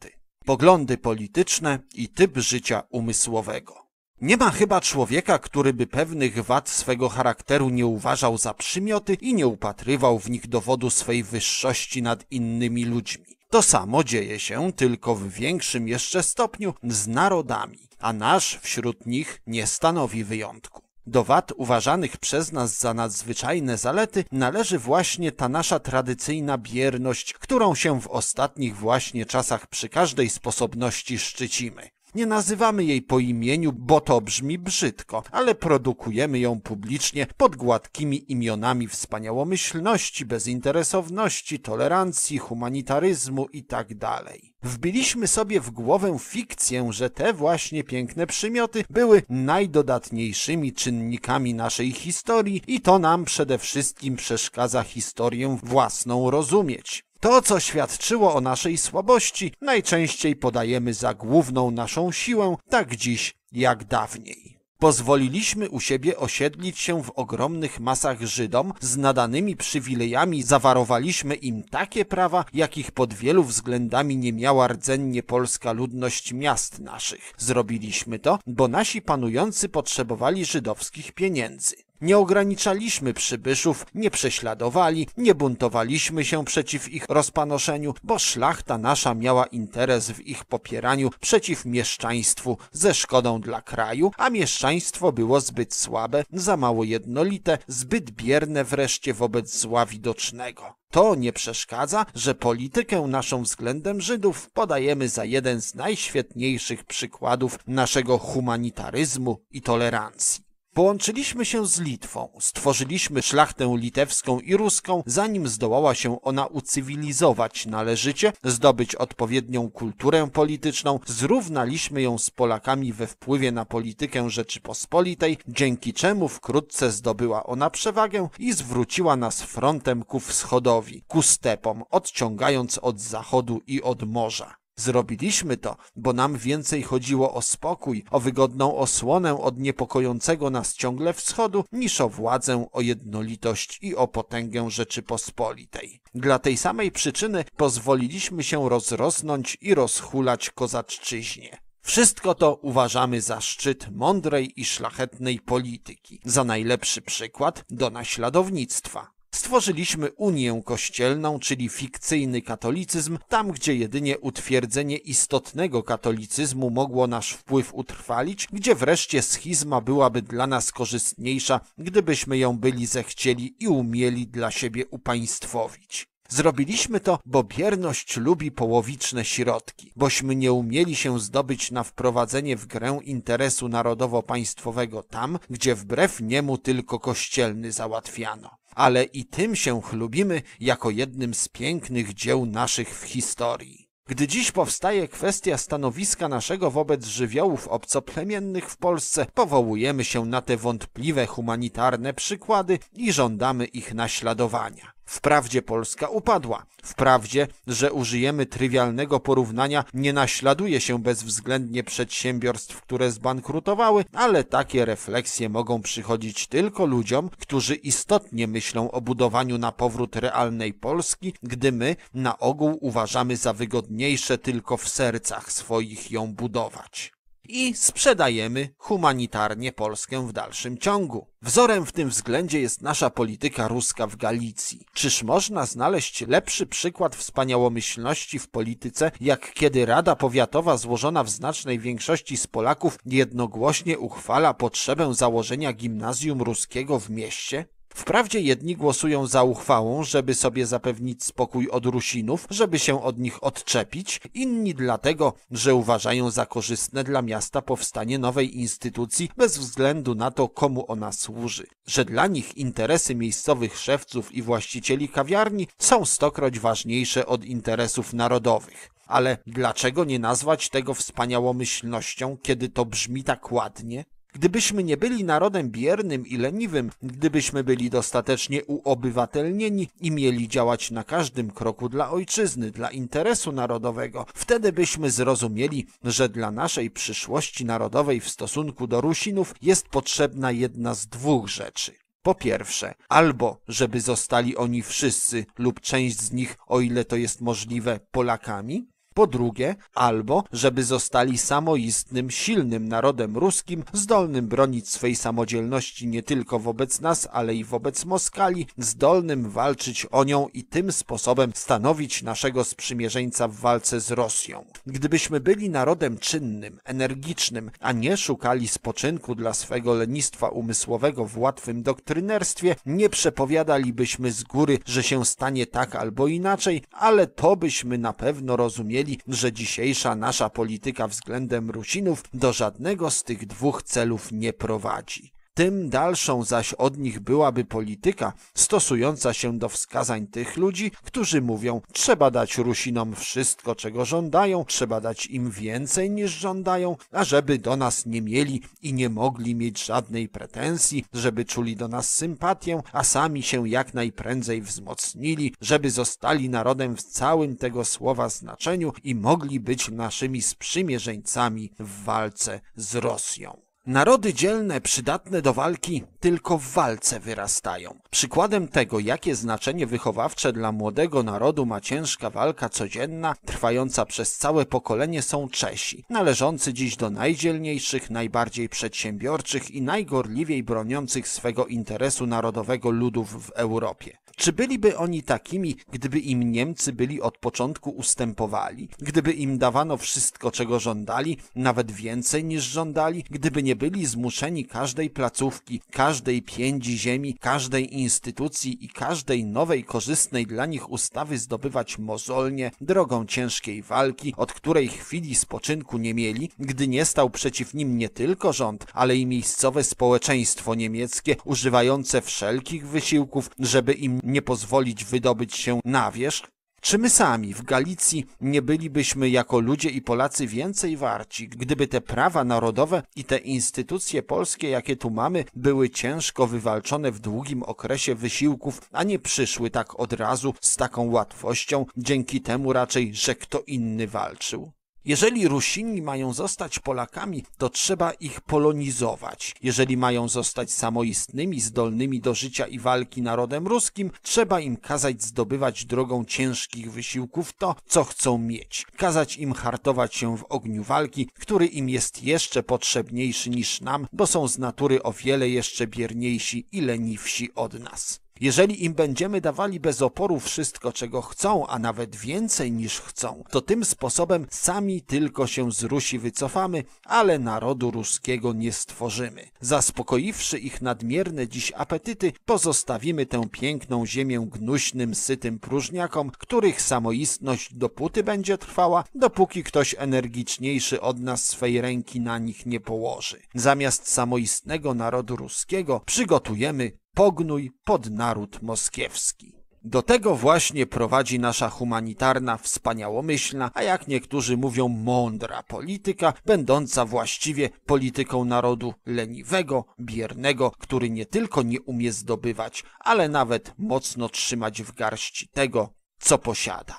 Poglądy polityczne i typ życia umysłowego. Nie ma chyba człowieka, który by pewnych wad swego charakteru nie uważał za przymioty i nie upatrywał w nich dowodu swej wyższości nad innymi ludźmi. To samo dzieje się tylko w większym jeszcze stopniu z narodami, a nasz wśród nich nie stanowi wyjątku. Do wad uważanych przez nas za nadzwyczajne zalety należy właśnie ta nasza tradycyjna bierność, którą się w ostatnich właśnie czasach przy każdej sposobności szczycimy. Nie nazywamy jej po imieniu, bo to brzmi brzydko, ale produkujemy ją publicznie pod gładkimi imionami wspaniałomyślności, bezinteresowności, tolerancji, humanitaryzmu itd. Tak Wbiliśmy sobie w głowę fikcję, że te właśnie piękne przymioty były najdodatniejszymi czynnikami naszej historii i to nam przede wszystkim przeszkadza historię własną rozumieć. To, co świadczyło o naszej słabości, najczęściej podajemy za główną naszą siłę, tak dziś jak dawniej. Pozwoliliśmy u siebie osiedlić się w ogromnych masach Żydom, z nadanymi przywilejami zawarowaliśmy im takie prawa, jakich pod wielu względami nie miała rdzennie polska ludność miast naszych. Zrobiliśmy to, bo nasi panujący potrzebowali żydowskich pieniędzy. Nie ograniczaliśmy przybyszów, nie prześladowali, nie buntowaliśmy się przeciw ich rozpanoszeniu, bo szlachta nasza miała interes w ich popieraniu przeciw mieszczaństwu ze szkodą dla kraju, a mieszczaństwo było zbyt słabe, za mało jednolite, zbyt bierne wreszcie wobec zła widocznego. To nie przeszkadza, że politykę naszą względem Żydów podajemy za jeden z najświetniejszych przykładów naszego humanitaryzmu i tolerancji. Połączyliśmy się z Litwą, stworzyliśmy szlachtę litewską i ruską, zanim zdołała się ona ucywilizować należycie, zdobyć odpowiednią kulturę polityczną, zrównaliśmy ją z Polakami we wpływie na politykę Rzeczypospolitej, dzięki czemu wkrótce zdobyła ona przewagę i zwróciła nas frontem ku wschodowi, ku stepom, odciągając od zachodu i od morza. Zrobiliśmy to, bo nam więcej chodziło o spokój, o wygodną osłonę od niepokojącego nas ciągle wschodu, niż o władzę, o jednolitość i o potęgę Rzeczypospolitej. Dla tej samej przyczyny pozwoliliśmy się rozrosnąć i rozhulać kozaczczyźnie. Wszystko to uważamy za szczyt mądrej i szlachetnej polityki, za najlepszy przykład do naśladownictwa. Stworzyliśmy unię kościelną, czyli fikcyjny katolicyzm, tam gdzie jedynie utwierdzenie istotnego katolicyzmu mogło nasz wpływ utrwalić, gdzie wreszcie schizma byłaby dla nas korzystniejsza, gdybyśmy ją byli zechcieli i umieli dla siebie upaństwowić. Zrobiliśmy to, bo bierność lubi połowiczne środki, bośmy nie umieli się zdobyć na wprowadzenie w grę interesu narodowo-państwowego tam, gdzie wbrew niemu tylko kościelny załatwiano ale i tym się chlubimy jako jednym z pięknych dzieł naszych w historii. Gdy dziś powstaje kwestia stanowiska naszego wobec żywiołów obcoplemiennych w Polsce, powołujemy się na te wątpliwe humanitarne przykłady i żądamy ich naśladowania. Wprawdzie Polska upadła, wprawdzie, że użyjemy trywialnego porównania, nie naśladuje się bezwzględnie przedsiębiorstw, które zbankrutowały, ale takie refleksje mogą przychodzić tylko ludziom, którzy istotnie myślą o budowaniu na powrót realnej Polski, gdy my na ogół uważamy za wygodniejsze tylko w sercach swoich ją budować i sprzedajemy humanitarnie Polskę w dalszym ciągu. Wzorem w tym względzie jest nasza polityka ruska w Galicji. Czyż można znaleźć lepszy przykład wspaniałomyślności w polityce, jak kiedy Rada Powiatowa złożona w znacznej większości z Polaków jednogłośnie uchwala potrzebę założenia gimnazjum ruskiego w mieście? Wprawdzie jedni głosują za uchwałą, żeby sobie zapewnić spokój od Rusinów, żeby się od nich odczepić, inni dlatego, że uważają za korzystne dla miasta powstanie nowej instytucji bez względu na to, komu ona służy, że dla nich interesy miejscowych szewców i właścicieli kawiarni są stokroć ważniejsze od interesów narodowych. Ale dlaczego nie nazwać tego wspaniałomyślnością, kiedy to brzmi tak ładnie? Gdybyśmy nie byli narodem biernym i leniwym, gdybyśmy byli dostatecznie uobywatelnieni i mieli działać na każdym kroku dla ojczyzny, dla interesu narodowego, wtedy byśmy zrozumieli, że dla naszej przyszłości narodowej w stosunku do Rusinów jest potrzebna jedna z dwóch rzeczy. Po pierwsze, albo żeby zostali oni wszyscy lub część z nich, o ile to jest możliwe, Polakami, po drugie, albo żeby zostali samoistnym, silnym narodem ruskim, zdolnym bronić swej samodzielności nie tylko wobec nas, ale i wobec Moskali, zdolnym walczyć o nią i tym sposobem stanowić naszego sprzymierzeńca w walce z Rosją. Gdybyśmy byli narodem czynnym, energicznym, a nie szukali spoczynku dla swego lenistwa umysłowego w łatwym doktrynerstwie, nie przepowiadalibyśmy z góry, że się stanie tak albo inaczej, ale to byśmy na pewno rozumieli wiedzieli, że dzisiejsza nasza polityka względem Rusinów do żadnego z tych dwóch celów nie prowadzi tym dalszą zaś od nich byłaby polityka stosująca się do wskazań tych ludzi, którzy mówią: trzeba dać Rusinom wszystko, czego żądają, trzeba dać im więcej niż żądają, ażeby do nas nie mieli i nie mogli mieć żadnej pretensji, żeby czuli do nas sympatię, a sami się jak najprędzej wzmocnili, żeby zostali narodem w całym tego słowa znaczeniu i mogli być naszymi sprzymierzeńcami w walce z Rosją. Narody dzielne, przydatne do walki, tylko w walce wyrastają. Przykładem tego, jakie znaczenie wychowawcze dla młodego narodu ma ciężka walka codzienna, trwająca przez całe pokolenie, są Czesi, należący dziś do najdzielniejszych, najbardziej przedsiębiorczych i najgorliwiej broniących swego interesu narodowego ludów w Europie. Czy byliby oni takimi, gdyby im Niemcy byli od początku ustępowali, gdyby im dawano wszystko, czego żądali, nawet więcej niż żądali, gdyby nie byli zmuszeni każdej placówki, każdej piędzi ziemi, każdej instytucji i każdej nowej korzystnej dla nich ustawy zdobywać mozolnie, drogą ciężkiej walki, od której chwili spoczynku nie mieli, gdy nie stał przeciw nim nie tylko rząd, ale i miejscowe społeczeństwo niemieckie, używające wszelkich wysiłków, żeby im nie pozwolić wydobyć się na wierzch? Czy my sami w Galicji nie bylibyśmy jako ludzie i Polacy więcej warci, gdyby te prawa narodowe i te instytucje polskie, jakie tu mamy, były ciężko wywalczone w długim okresie wysiłków, a nie przyszły tak od razu z taką łatwością, dzięki temu raczej, że kto inny walczył? Jeżeli Rusini mają zostać Polakami, to trzeba ich polonizować. Jeżeli mają zostać samoistnymi, zdolnymi do życia i walki narodem ruskim, trzeba im kazać zdobywać drogą ciężkich wysiłków to, co chcą mieć. Kazać im hartować się w ogniu walki, który im jest jeszcze potrzebniejszy niż nam, bo są z natury o wiele jeszcze bierniejsi i leniwsi od nas. Jeżeli im będziemy dawali bez oporu wszystko, czego chcą, a nawet więcej niż chcą, to tym sposobem sami tylko się z Rusi wycofamy, ale narodu ruskiego nie stworzymy. Zaspokoiwszy ich nadmierne dziś apetyty, pozostawimy tę piękną ziemię gnuśnym, sytym próżniakom, których samoistność dopóty będzie trwała, dopóki ktoś energiczniejszy od nas swej ręki na nich nie położy. Zamiast samoistnego narodu ruskiego przygotujemy pognój pod naród moskiewski. Do tego właśnie prowadzi nasza humanitarna, wspaniałomyślna, a jak niektórzy mówią mądra polityka, będąca właściwie polityką narodu leniwego, biernego, który nie tylko nie umie zdobywać, ale nawet mocno trzymać w garści tego, co posiada.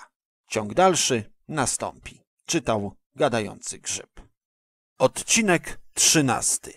Ciąg dalszy nastąpi. Czytał gadający grzyb. Odcinek trzynasty.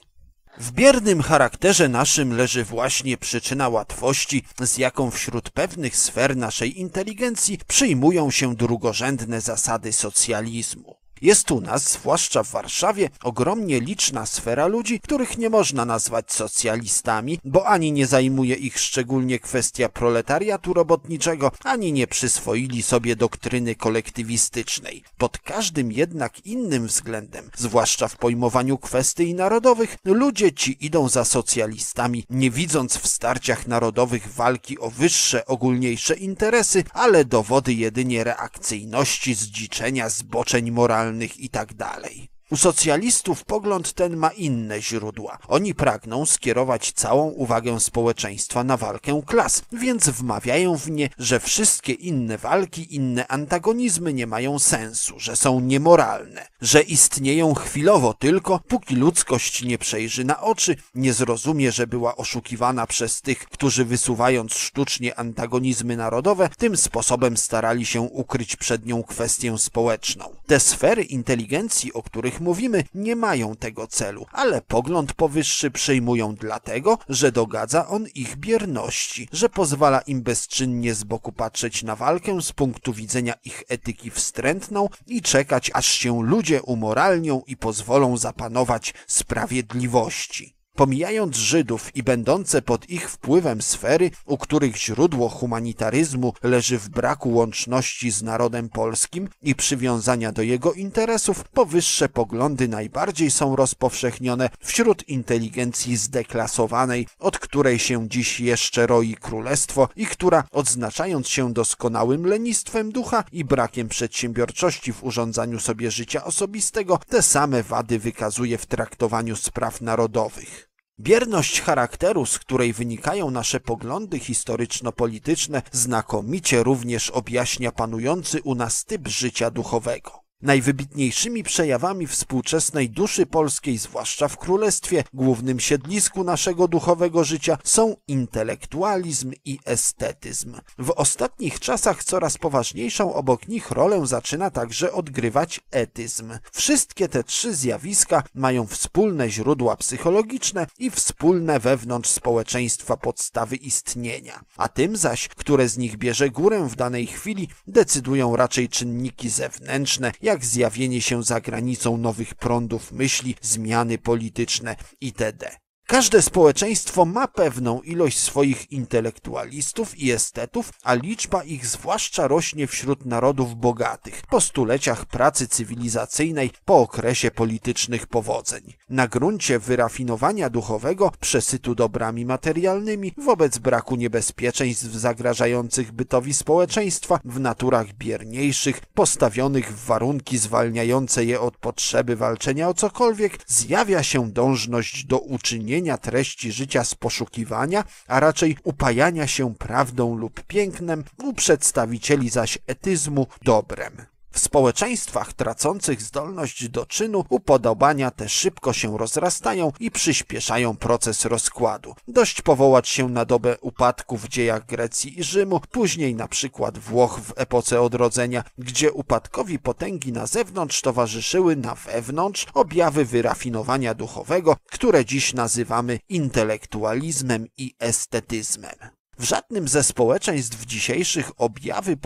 W biernym charakterze naszym leży właśnie przyczyna łatwości, z jaką wśród pewnych sfer naszej inteligencji przyjmują się drugorzędne zasady socjalizmu. Jest u nas, zwłaszcza w Warszawie, ogromnie liczna sfera ludzi, których nie można nazwać socjalistami, bo ani nie zajmuje ich szczególnie kwestia proletariatu robotniczego, ani nie przyswoili sobie doktryny kolektywistycznej. Pod każdym jednak innym względem, zwłaszcza w pojmowaniu kwestii narodowych, ludzie ci idą za socjalistami, nie widząc w starciach narodowych walki o wyższe, ogólniejsze interesy, ale dowody jedynie reakcyjności, zdziczenia, zboczeń moralnych seksualnych i tak dalej. U socjalistów pogląd ten ma inne źródła. Oni pragną skierować całą uwagę społeczeństwa na walkę klas, więc wmawiają w nie, że wszystkie inne walki, inne antagonizmy nie mają sensu, że są niemoralne, że istnieją chwilowo tylko, póki ludzkość nie przejrzy na oczy, nie zrozumie, że była oszukiwana przez tych, którzy wysuwając sztucznie antagonizmy narodowe, tym sposobem starali się ukryć przed nią kwestię społeczną. Te sfery inteligencji, o których mówimy, nie mają tego celu, ale pogląd powyższy przyjmują dlatego, że dogadza on ich bierności, że pozwala im bezczynnie z boku patrzeć na walkę z punktu widzenia ich etyki wstrętną i czekać, aż się ludzie umoralnią i pozwolą zapanować sprawiedliwości. Pomijając Żydów i będące pod ich wpływem sfery, u których źródło humanitaryzmu leży w braku łączności z narodem polskim i przywiązania do jego interesów, powyższe poglądy najbardziej są rozpowszechnione wśród inteligencji zdeklasowanej, od której się dziś jeszcze roi królestwo i która, odznaczając się doskonałym lenistwem ducha i brakiem przedsiębiorczości w urządzaniu sobie życia osobistego, te same wady wykazuje w traktowaniu spraw narodowych. Bierność charakteru, z której wynikają nasze poglądy historyczno-polityczne, znakomicie również objaśnia panujący u nas typ życia duchowego. Najwybitniejszymi przejawami współczesnej duszy polskiej, zwłaszcza w królestwie, głównym siedlisku naszego duchowego życia, są intelektualizm i estetyzm. W ostatnich czasach coraz poważniejszą obok nich rolę zaczyna także odgrywać etyzm. Wszystkie te trzy zjawiska mają wspólne źródła psychologiczne i wspólne wewnątrz społeczeństwa podstawy istnienia. A tym zaś, które z nich bierze górę w danej chwili, decydują raczej czynniki zewnętrzne, jak jak zjawienie się za granicą nowych prądów myśli, zmiany polityczne itd. Każde społeczeństwo ma pewną ilość swoich intelektualistów i estetów, a liczba ich zwłaszcza rośnie wśród narodów bogatych, po stuleciach pracy cywilizacyjnej, po okresie politycznych powodzeń. Na gruncie wyrafinowania duchowego, przesytu dobrami materialnymi, wobec braku niebezpieczeństw zagrażających bytowi społeczeństwa, w naturach bierniejszych, postawionych w warunki zwalniające je od potrzeby walczenia o cokolwiek, zjawia się dążność do uczynienia treści życia z poszukiwania, a raczej upajania się prawdą lub pięknem, u przedstawicieli zaś etyzmu dobrem. W społeczeństwach tracących zdolność do czynu upodobania te szybko się rozrastają i przyspieszają proces rozkładu. Dość powołać się na dobę upadku w dziejach Grecji i Rzymu, później na przykład Włoch w epoce odrodzenia, gdzie upadkowi potęgi na zewnątrz towarzyszyły na wewnątrz objawy wyrafinowania duchowego, które dziś nazywamy intelektualizmem i estetyzmem. W żadnym ze społeczeństw dzisiejszych objawy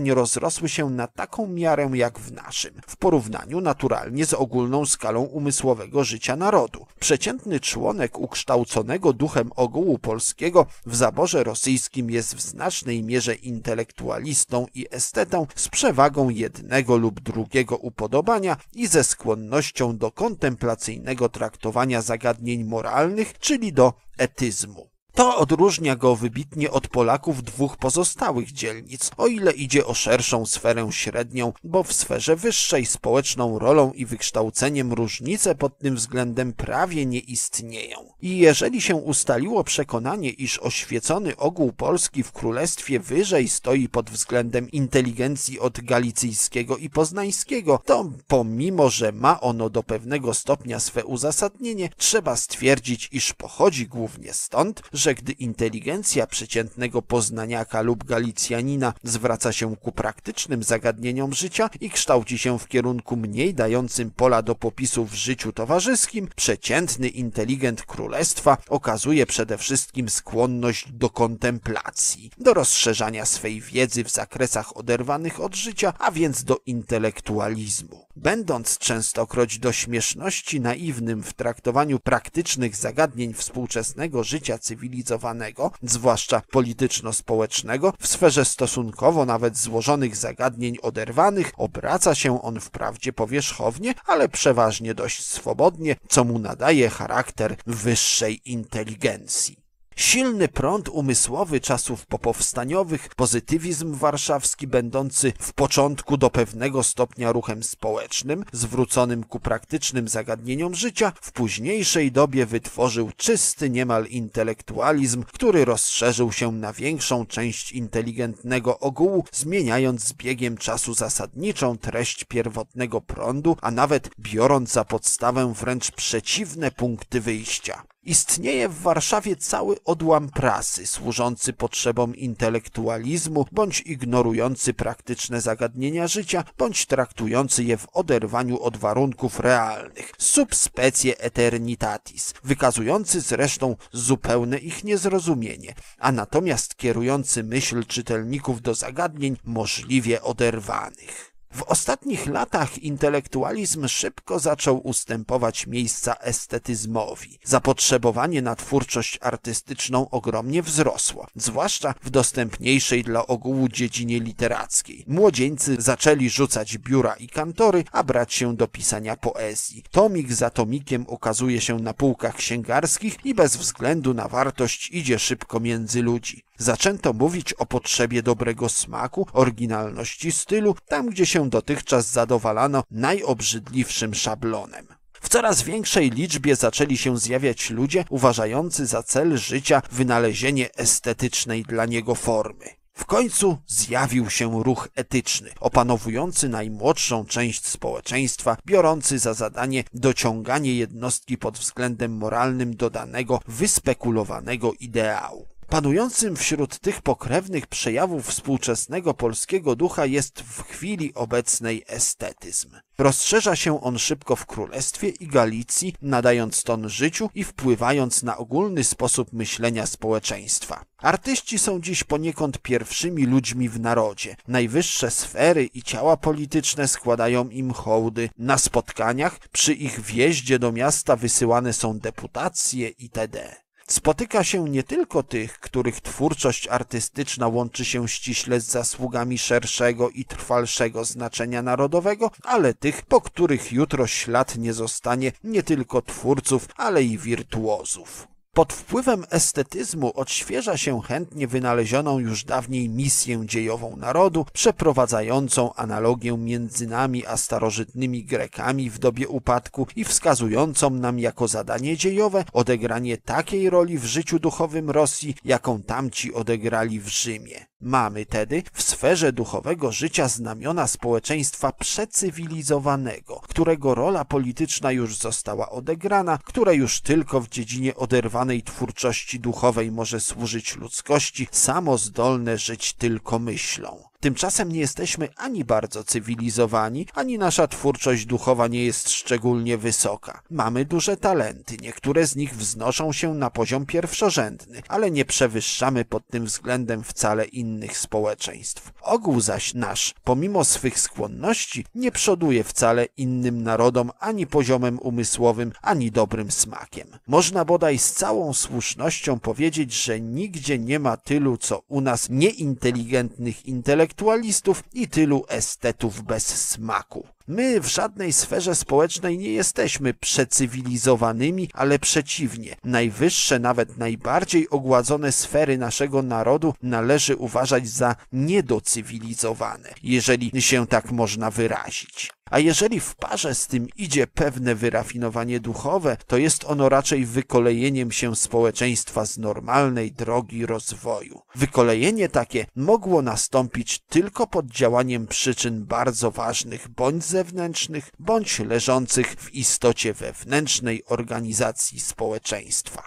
nie rozrosły się na taką miarę jak w naszym, w porównaniu naturalnie z ogólną skalą umysłowego życia narodu. Przeciętny członek ukształconego duchem ogółu polskiego w zaborze rosyjskim jest w znacznej mierze intelektualistą i estetą z przewagą jednego lub drugiego upodobania i ze skłonnością do kontemplacyjnego traktowania zagadnień moralnych, czyli do etyzmu. To odróżnia go wybitnie od Polaków dwóch pozostałych dzielnic, o ile idzie o szerszą sferę średnią, bo w sferze wyższej społeczną rolą i wykształceniem różnice pod tym względem prawie nie istnieją. I jeżeli się ustaliło przekonanie, iż oświecony ogół Polski w królestwie wyżej stoi pod względem inteligencji od galicyjskiego i poznańskiego, to pomimo, że ma ono do pewnego stopnia swe uzasadnienie, trzeba stwierdzić, iż pochodzi głównie stąd, że że gdy inteligencja przeciętnego poznaniaka lub galicjanina zwraca się ku praktycznym zagadnieniom życia i kształci się w kierunku mniej dającym pola do popisu w życiu towarzyskim, przeciętny inteligent królestwa okazuje przede wszystkim skłonność do kontemplacji, do rozszerzania swej wiedzy w zakresach oderwanych od życia, a więc do intelektualizmu. Będąc częstokroć do śmieszności naiwnym w traktowaniu praktycznych zagadnień współczesnego życia cywilizacyjnego, cywilizowanego, zwłaszcza polityczno-społecznego, w sferze stosunkowo nawet złożonych zagadnień oderwanych, obraca się on wprawdzie powierzchownie, ale przeważnie dość swobodnie, co mu nadaje charakter wyższej inteligencji. Silny prąd umysłowy czasów popowstaniowych, pozytywizm warszawski będący w początku do pewnego stopnia ruchem społecznym, zwróconym ku praktycznym zagadnieniom życia, w późniejszej dobie wytworzył czysty niemal intelektualizm, który rozszerzył się na większą część inteligentnego ogółu, zmieniając z biegiem czasu zasadniczą treść pierwotnego prądu, a nawet biorąc za podstawę wręcz przeciwne punkty wyjścia. Istnieje w Warszawie cały odłam prasy, służący potrzebom intelektualizmu, bądź ignorujący praktyczne zagadnienia życia, bądź traktujący je w oderwaniu od warunków realnych, subspecie eternitatis, wykazujący zresztą zupełne ich niezrozumienie, a natomiast kierujący myśl czytelników do zagadnień możliwie oderwanych. W ostatnich latach intelektualizm szybko zaczął ustępować miejsca estetyzmowi. Zapotrzebowanie na twórczość artystyczną ogromnie wzrosło, zwłaszcza w dostępniejszej dla ogółu dziedzinie literackiej. Młodzieńcy zaczęli rzucać biura i kantory, a brać się do pisania poezji. Tomik za tomikiem ukazuje się na półkach księgarskich i bez względu na wartość idzie szybko między ludzi. Zaczęto mówić o potrzebie dobrego smaku, oryginalności stylu, tam gdzie się dotychczas zadowalano najobrzydliwszym szablonem. W coraz większej liczbie zaczęli się zjawiać ludzie uważający za cel życia wynalezienie estetycznej dla niego formy. W końcu zjawił się ruch etyczny, opanowujący najmłodszą część społeczeństwa, biorący za zadanie dociąganie jednostki pod względem moralnym do danego wyspekulowanego ideału. Panującym wśród tych pokrewnych przejawów współczesnego polskiego ducha jest w chwili obecnej estetyzm. Rozszerza się on szybko w Królestwie i Galicji, nadając ton życiu i wpływając na ogólny sposób myślenia społeczeństwa. Artyści są dziś poniekąd pierwszymi ludźmi w narodzie. Najwyższe sfery i ciała polityczne składają im hołdy. Na spotkaniach, przy ich wjeździe do miasta wysyłane są deputacje itd. Spotyka się nie tylko tych, których twórczość artystyczna łączy się ściśle z zasługami szerszego i trwalszego znaczenia narodowego, ale tych, po których jutro ślad nie zostanie nie tylko twórców, ale i wirtuozów. Pod wpływem estetyzmu odświeża się chętnie wynalezioną już dawniej misję dziejową narodu, przeprowadzającą analogię między nami a starożytnymi Grekami w dobie upadku i wskazującą nam jako zadanie dziejowe odegranie takiej roli w życiu duchowym Rosji, jaką tamci odegrali w Rzymie. Mamy tedy w sferze duchowego życia znamiona społeczeństwa przecywilizowanego, którego rola polityczna już została odegrana, które już tylko w dziedzinie oderwanej twórczości duchowej może służyć ludzkości, samozdolne żyć tylko myślą. Tymczasem nie jesteśmy ani bardzo cywilizowani, ani nasza twórczość duchowa nie jest szczególnie wysoka. Mamy duże talenty, niektóre z nich wznoszą się na poziom pierwszorzędny, ale nie przewyższamy pod tym względem wcale innych społeczeństw. Ogół zaś nasz, pomimo swych skłonności, nie przoduje wcale innym narodom ani poziomem umysłowym, ani dobrym smakiem. Można bodaj z całą słusznością powiedzieć, że nigdzie nie ma tylu, co u nas nieinteligentnych intelektualistów, intelektualistów i tylu estetów bez smaku. My w żadnej sferze społecznej nie jesteśmy przecywilizowanymi, ale przeciwnie. Najwyższe, nawet najbardziej ogładzone sfery naszego narodu należy uważać za niedocywilizowane, jeżeli się tak można wyrazić. A jeżeli w parze z tym idzie pewne wyrafinowanie duchowe, to jest ono raczej wykolejeniem się społeczeństwa z normalnej drogi rozwoju. Wykolejenie takie mogło nastąpić tylko pod działaniem przyczyn bardzo ważnych bądź zewnętrznych bądź leżących w istocie wewnętrznej organizacji społeczeństwa.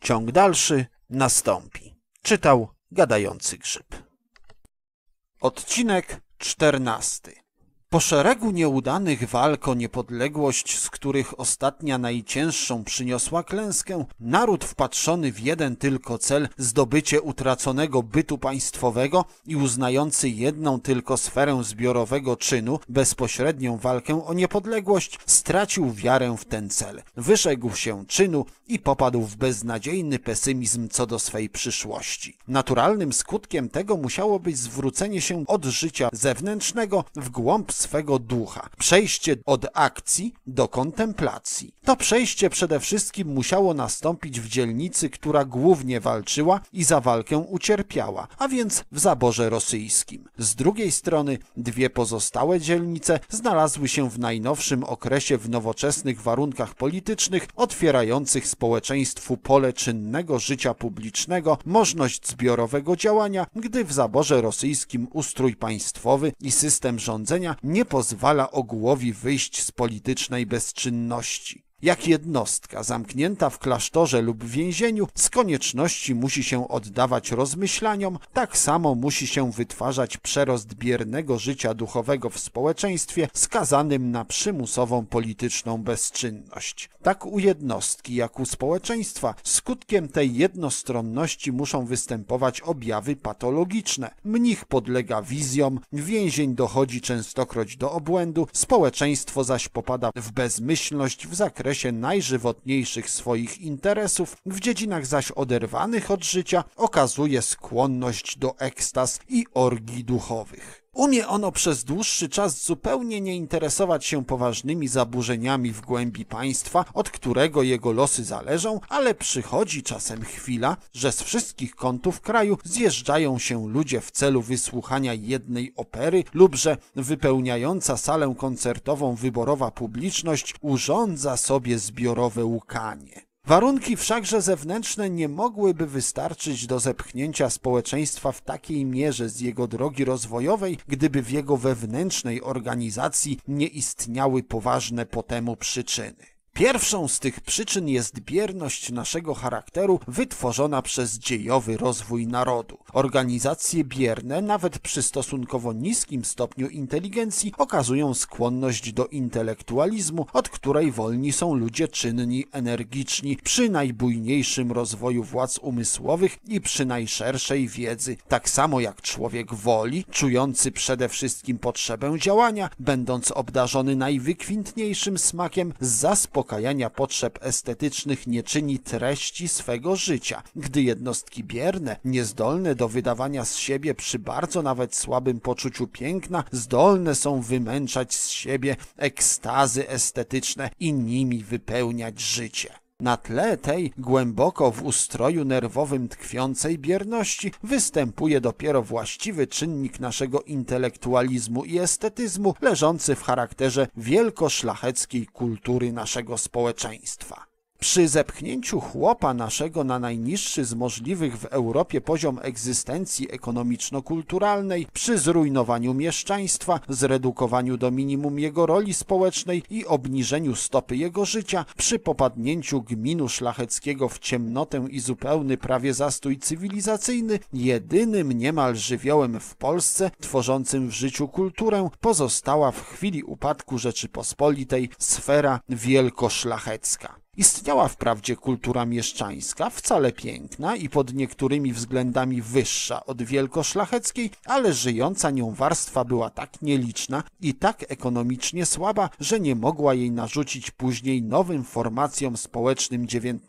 Ciąg dalszy nastąpi. Czytał Gadający Grzyb. Odcinek 14. Po szeregu nieudanych walk o niepodległość, z których ostatnia najcięższą przyniosła klęskę, naród wpatrzony w jeden tylko cel zdobycie utraconego bytu państwowego i uznający jedną tylko sferę zbiorowego czynu, bezpośrednią walkę o niepodległość, stracił wiarę w ten cel. Wyszegł się czynu i popadł w beznadziejny pesymizm co do swej przyszłości. Naturalnym skutkiem tego musiało być zwrócenie się od życia zewnętrznego w głąb swego ducha, przejście od akcji do kontemplacji. To przejście przede wszystkim musiało nastąpić w dzielnicy, która głównie walczyła i za walkę ucierpiała, a więc w zaborze rosyjskim. Z drugiej strony dwie pozostałe dzielnice znalazły się w najnowszym okresie w nowoczesnych warunkach politycznych, otwierających społeczeństwu pole czynnego życia publicznego, możliwość zbiorowego działania, gdy w zaborze rosyjskim ustrój państwowy i system rządzenia nie pozwala ogółowi wyjść z politycznej bezczynności. Jak jednostka zamknięta w klasztorze lub więzieniu z konieczności musi się oddawać rozmyślaniom, tak samo musi się wytwarzać przerost biernego życia duchowego w społeczeństwie skazanym na przymusową polityczną bezczynność. Tak u jednostki jak u społeczeństwa skutkiem tej jednostronności muszą występować objawy patologiczne. Mnich podlega wizjom, więzień dochodzi częstokroć do obłędu, społeczeństwo zaś popada w bezmyślność w zakresie interesie najżywotniejszych swoich interesów, w dziedzinach zaś oderwanych od życia okazuje skłonność do ekstaz i orgii duchowych. Umie ono przez dłuższy czas zupełnie nie interesować się poważnymi zaburzeniami w głębi państwa, od którego jego losy zależą, ale przychodzi czasem chwila, że z wszystkich kątów kraju zjeżdżają się ludzie w celu wysłuchania jednej opery lub że wypełniająca salę koncertową wyborowa publiczność urządza sobie zbiorowe łkanie. Warunki wszakże zewnętrzne nie mogłyby wystarczyć do zepchnięcia społeczeństwa w takiej mierze z jego drogi rozwojowej, gdyby w jego wewnętrznej organizacji nie istniały poważne po temu przyczyny. Pierwszą z tych przyczyn jest bierność naszego charakteru wytworzona przez dziejowy rozwój narodu. Organizacje bierne, nawet przy stosunkowo niskim stopniu inteligencji, okazują skłonność do intelektualizmu, od której wolni są ludzie czynni, energiczni, przy najbujniejszym rozwoju władz umysłowych i przy najszerszej wiedzy, tak samo jak człowiek woli, czujący przede wszystkim potrzebę działania, będąc obdarzony najwykwintniejszym smakiem, zaspokojeniem zaspokajania potrzeb estetycznych nie czyni treści swego życia. Gdy jednostki bierne, niezdolne do wydawania z siebie przy bardzo nawet słabym poczuciu piękna, zdolne są wymęczać z siebie ekstazy estetyczne i nimi wypełniać życie. Na tle tej głęboko w ustroju nerwowym tkwiącej bierności występuje dopiero właściwy czynnik naszego intelektualizmu i estetyzmu leżący w charakterze wielkoszlacheckiej kultury naszego społeczeństwa. Przy zepchnięciu chłopa naszego na najniższy z możliwych w Europie poziom egzystencji ekonomiczno-kulturalnej, przy zrujnowaniu mieszczaństwa, zredukowaniu do minimum jego roli społecznej i obniżeniu stopy jego życia, przy popadnięciu gminu szlacheckiego w ciemnotę i zupełny prawie zastój cywilizacyjny, jedynym niemal żywiołem w Polsce tworzącym w życiu kulturę pozostała w chwili upadku Rzeczypospolitej sfera wielkoszlachecka. Istniała wprawdzie kultura mieszczańska, wcale piękna i pod niektórymi względami wyższa od wielkoszlacheckiej, ale żyjąca nią warstwa była tak nieliczna i tak ekonomicznie słaba, że nie mogła jej narzucić później nowym formacjom społecznym XIX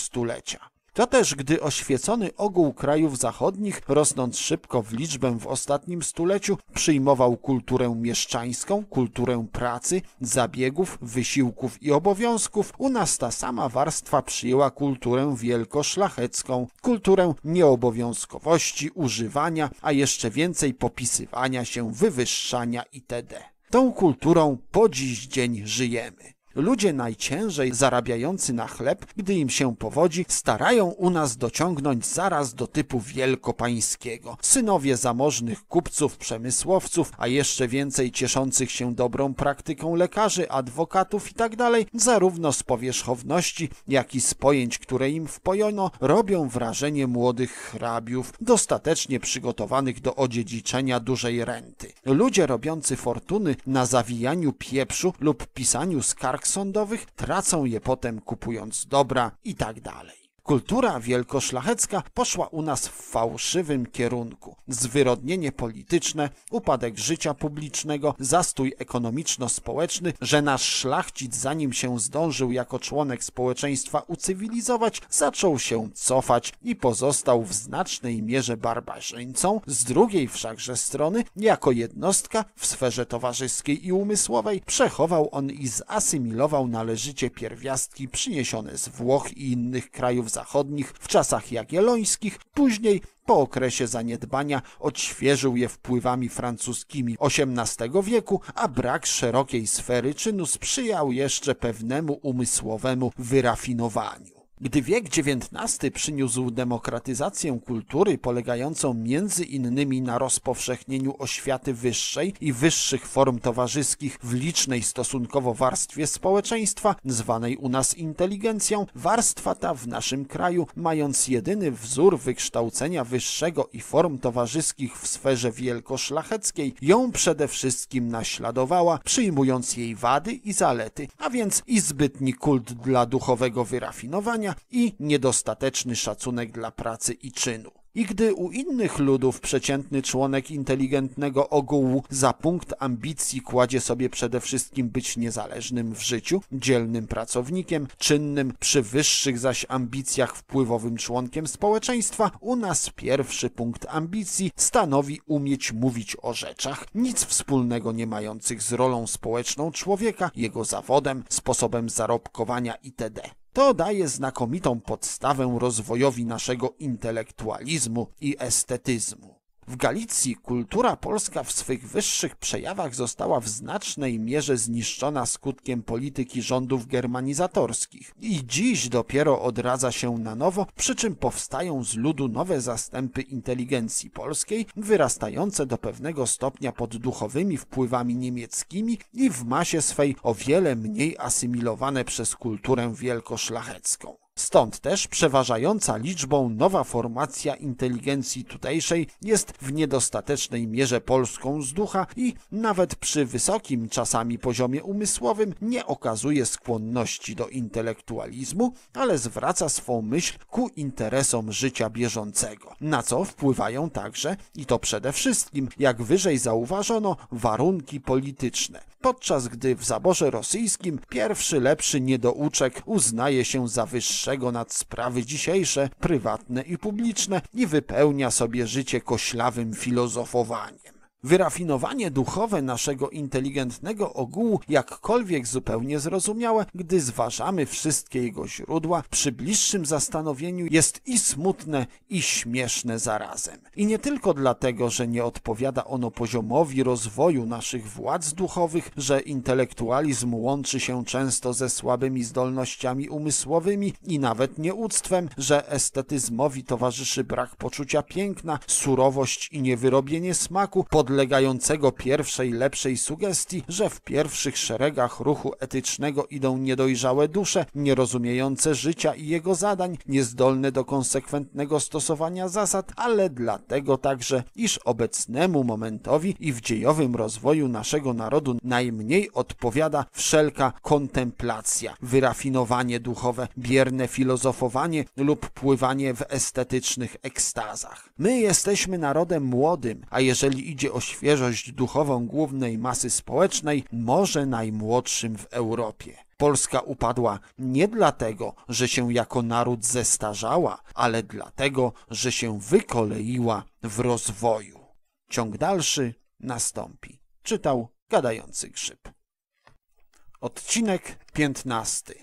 stulecia. To też, gdy oświecony ogół krajów zachodnich, rosnąc szybko w liczbę w ostatnim stuleciu, przyjmował kulturę mieszczańską, kulturę pracy, zabiegów, wysiłków i obowiązków, u nas ta sama warstwa przyjęła kulturę wielkoszlachecką, kulturę nieobowiązkowości, używania, a jeszcze więcej popisywania się, wywyższania itd. Tą kulturą po dziś dzień żyjemy. Ludzie najciężej zarabiający na chleb, gdy im się powodzi, starają u nas dociągnąć zaraz do typu wielkopańskiego. Synowie zamożnych kupców, przemysłowców, a jeszcze więcej cieszących się dobrą praktyką lekarzy, adwokatów itd., tak zarówno z powierzchowności, jak i z pojęć, które im wpojono, robią wrażenie młodych hrabiów, dostatecznie przygotowanych do odziedziczenia dużej renty. Ludzie robiący fortuny na zawijaniu pieprzu lub pisaniu skarg sądowych, tracą je potem kupując dobra i tak dalej. Kultura wielkoszlachecka poszła u nas w fałszywym kierunku. Zwyrodnienie polityczne, upadek życia publicznego, zastój ekonomiczno-społeczny, że nasz szlachcic zanim się zdążył jako członek społeczeństwa ucywilizować, zaczął się cofać i pozostał w znacznej mierze barbarzyńcą, z drugiej wszakże strony, jako jednostka w sferze towarzyskiej i umysłowej, przechował on i zasymilował należycie pierwiastki przyniesione z Włoch i innych krajów zachodnich w czasach jagiellońskich, później po okresie zaniedbania odświeżył je wpływami francuskimi XVIII wieku, a brak szerokiej sfery czynu sprzyjał jeszcze pewnemu umysłowemu wyrafinowaniu. Gdy wiek XIX przyniósł demokratyzację kultury polegającą między innymi na rozpowszechnieniu oświaty wyższej i wyższych form towarzyskich w licznej stosunkowo warstwie społeczeństwa, zwanej u nas inteligencją, warstwa ta w naszym kraju, mając jedyny wzór wykształcenia wyższego i form towarzyskich w sferze wielkoszlacheckiej, ją przede wszystkim naśladowała, przyjmując jej wady i zalety, a więc i zbytni kult dla duchowego wyrafinowania, i niedostateczny szacunek dla pracy i czynu. I gdy u innych ludów przeciętny członek inteligentnego ogółu za punkt ambicji kładzie sobie przede wszystkim być niezależnym w życiu, dzielnym pracownikiem, czynnym, przy wyższych zaś ambicjach wpływowym członkiem społeczeństwa, u nas pierwszy punkt ambicji stanowi umieć mówić o rzeczach, nic wspólnego nie mających z rolą społeczną człowieka, jego zawodem, sposobem zarobkowania itd. To daje znakomitą podstawę rozwojowi naszego intelektualizmu i estetyzmu. W Galicji kultura polska w swych wyższych przejawach została w znacznej mierze zniszczona skutkiem polityki rządów germanizatorskich i dziś dopiero odradza się na nowo, przy czym powstają z ludu nowe zastępy inteligencji polskiej, wyrastające do pewnego stopnia pod duchowymi wpływami niemieckimi i w masie swej o wiele mniej asymilowane przez kulturę wielkoszlachecką. Stąd też przeważająca liczbą nowa formacja inteligencji tutejszej jest w niedostatecznej mierze polską z ducha i nawet przy wysokim czasami poziomie umysłowym nie okazuje skłonności do intelektualizmu, ale zwraca swą myśl ku interesom życia bieżącego, na co wpływają także i to przede wszystkim, jak wyżej zauważono, warunki polityczne. Podczas gdy w zaborze rosyjskim pierwszy lepszy niedouczek uznaje się za wyższy wyższego nad sprawy dzisiejsze, prywatne i publiczne i wypełnia sobie życie koślawym filozofowaniem. Wyrafinowanie duchowe naszego inteligentnego ogółu jakkolwiek zupełnie zrozumiałe, gdy zważamy wszystkie jego źródła, przy bliższym zastanowieniu jest i smutne, i śmieszne zarazem. I nie tylko dlatego, że nie odpowiada ono poziomowi rozwoju naszych władz duchowych, że intelektualizm łączy się często ze słabymi zdolnościami umysłowymi i nawet nieuctwem, że estetyzmowi towarzyszy brak poczucia piękna, surowość i niewyrobienie smaku, podle podlegającego pierwszej lepszej sugestii, że w pierwszych szeregach ruchu etycznego idą niedojrzałe dusze, nierozumiejące życia i jego zadań, niezdolne do konsekwentnego stosowania zasad, ale dlatego także, iż obecnemu momentowi i w dziejowym rozwoju naszego narodu najmniej odpowiada wszelka kontemplacja, wyrafinowanie duchowe, bierne filozofowanie lub pływanie w estetycznych ekstazach. My jesteśmy narodem młodym, a jeżeli idzie o świeżość duchową głównej masy społecznej, może najmłodszym w Europie. Polska upadła nie dlatego, że się jako naród zestarzała, ale dlatego, że się wykoleiła w rozwoju. Ciąg dalszy nastąpi. Czytał gadający grzyb. Odcinek 15.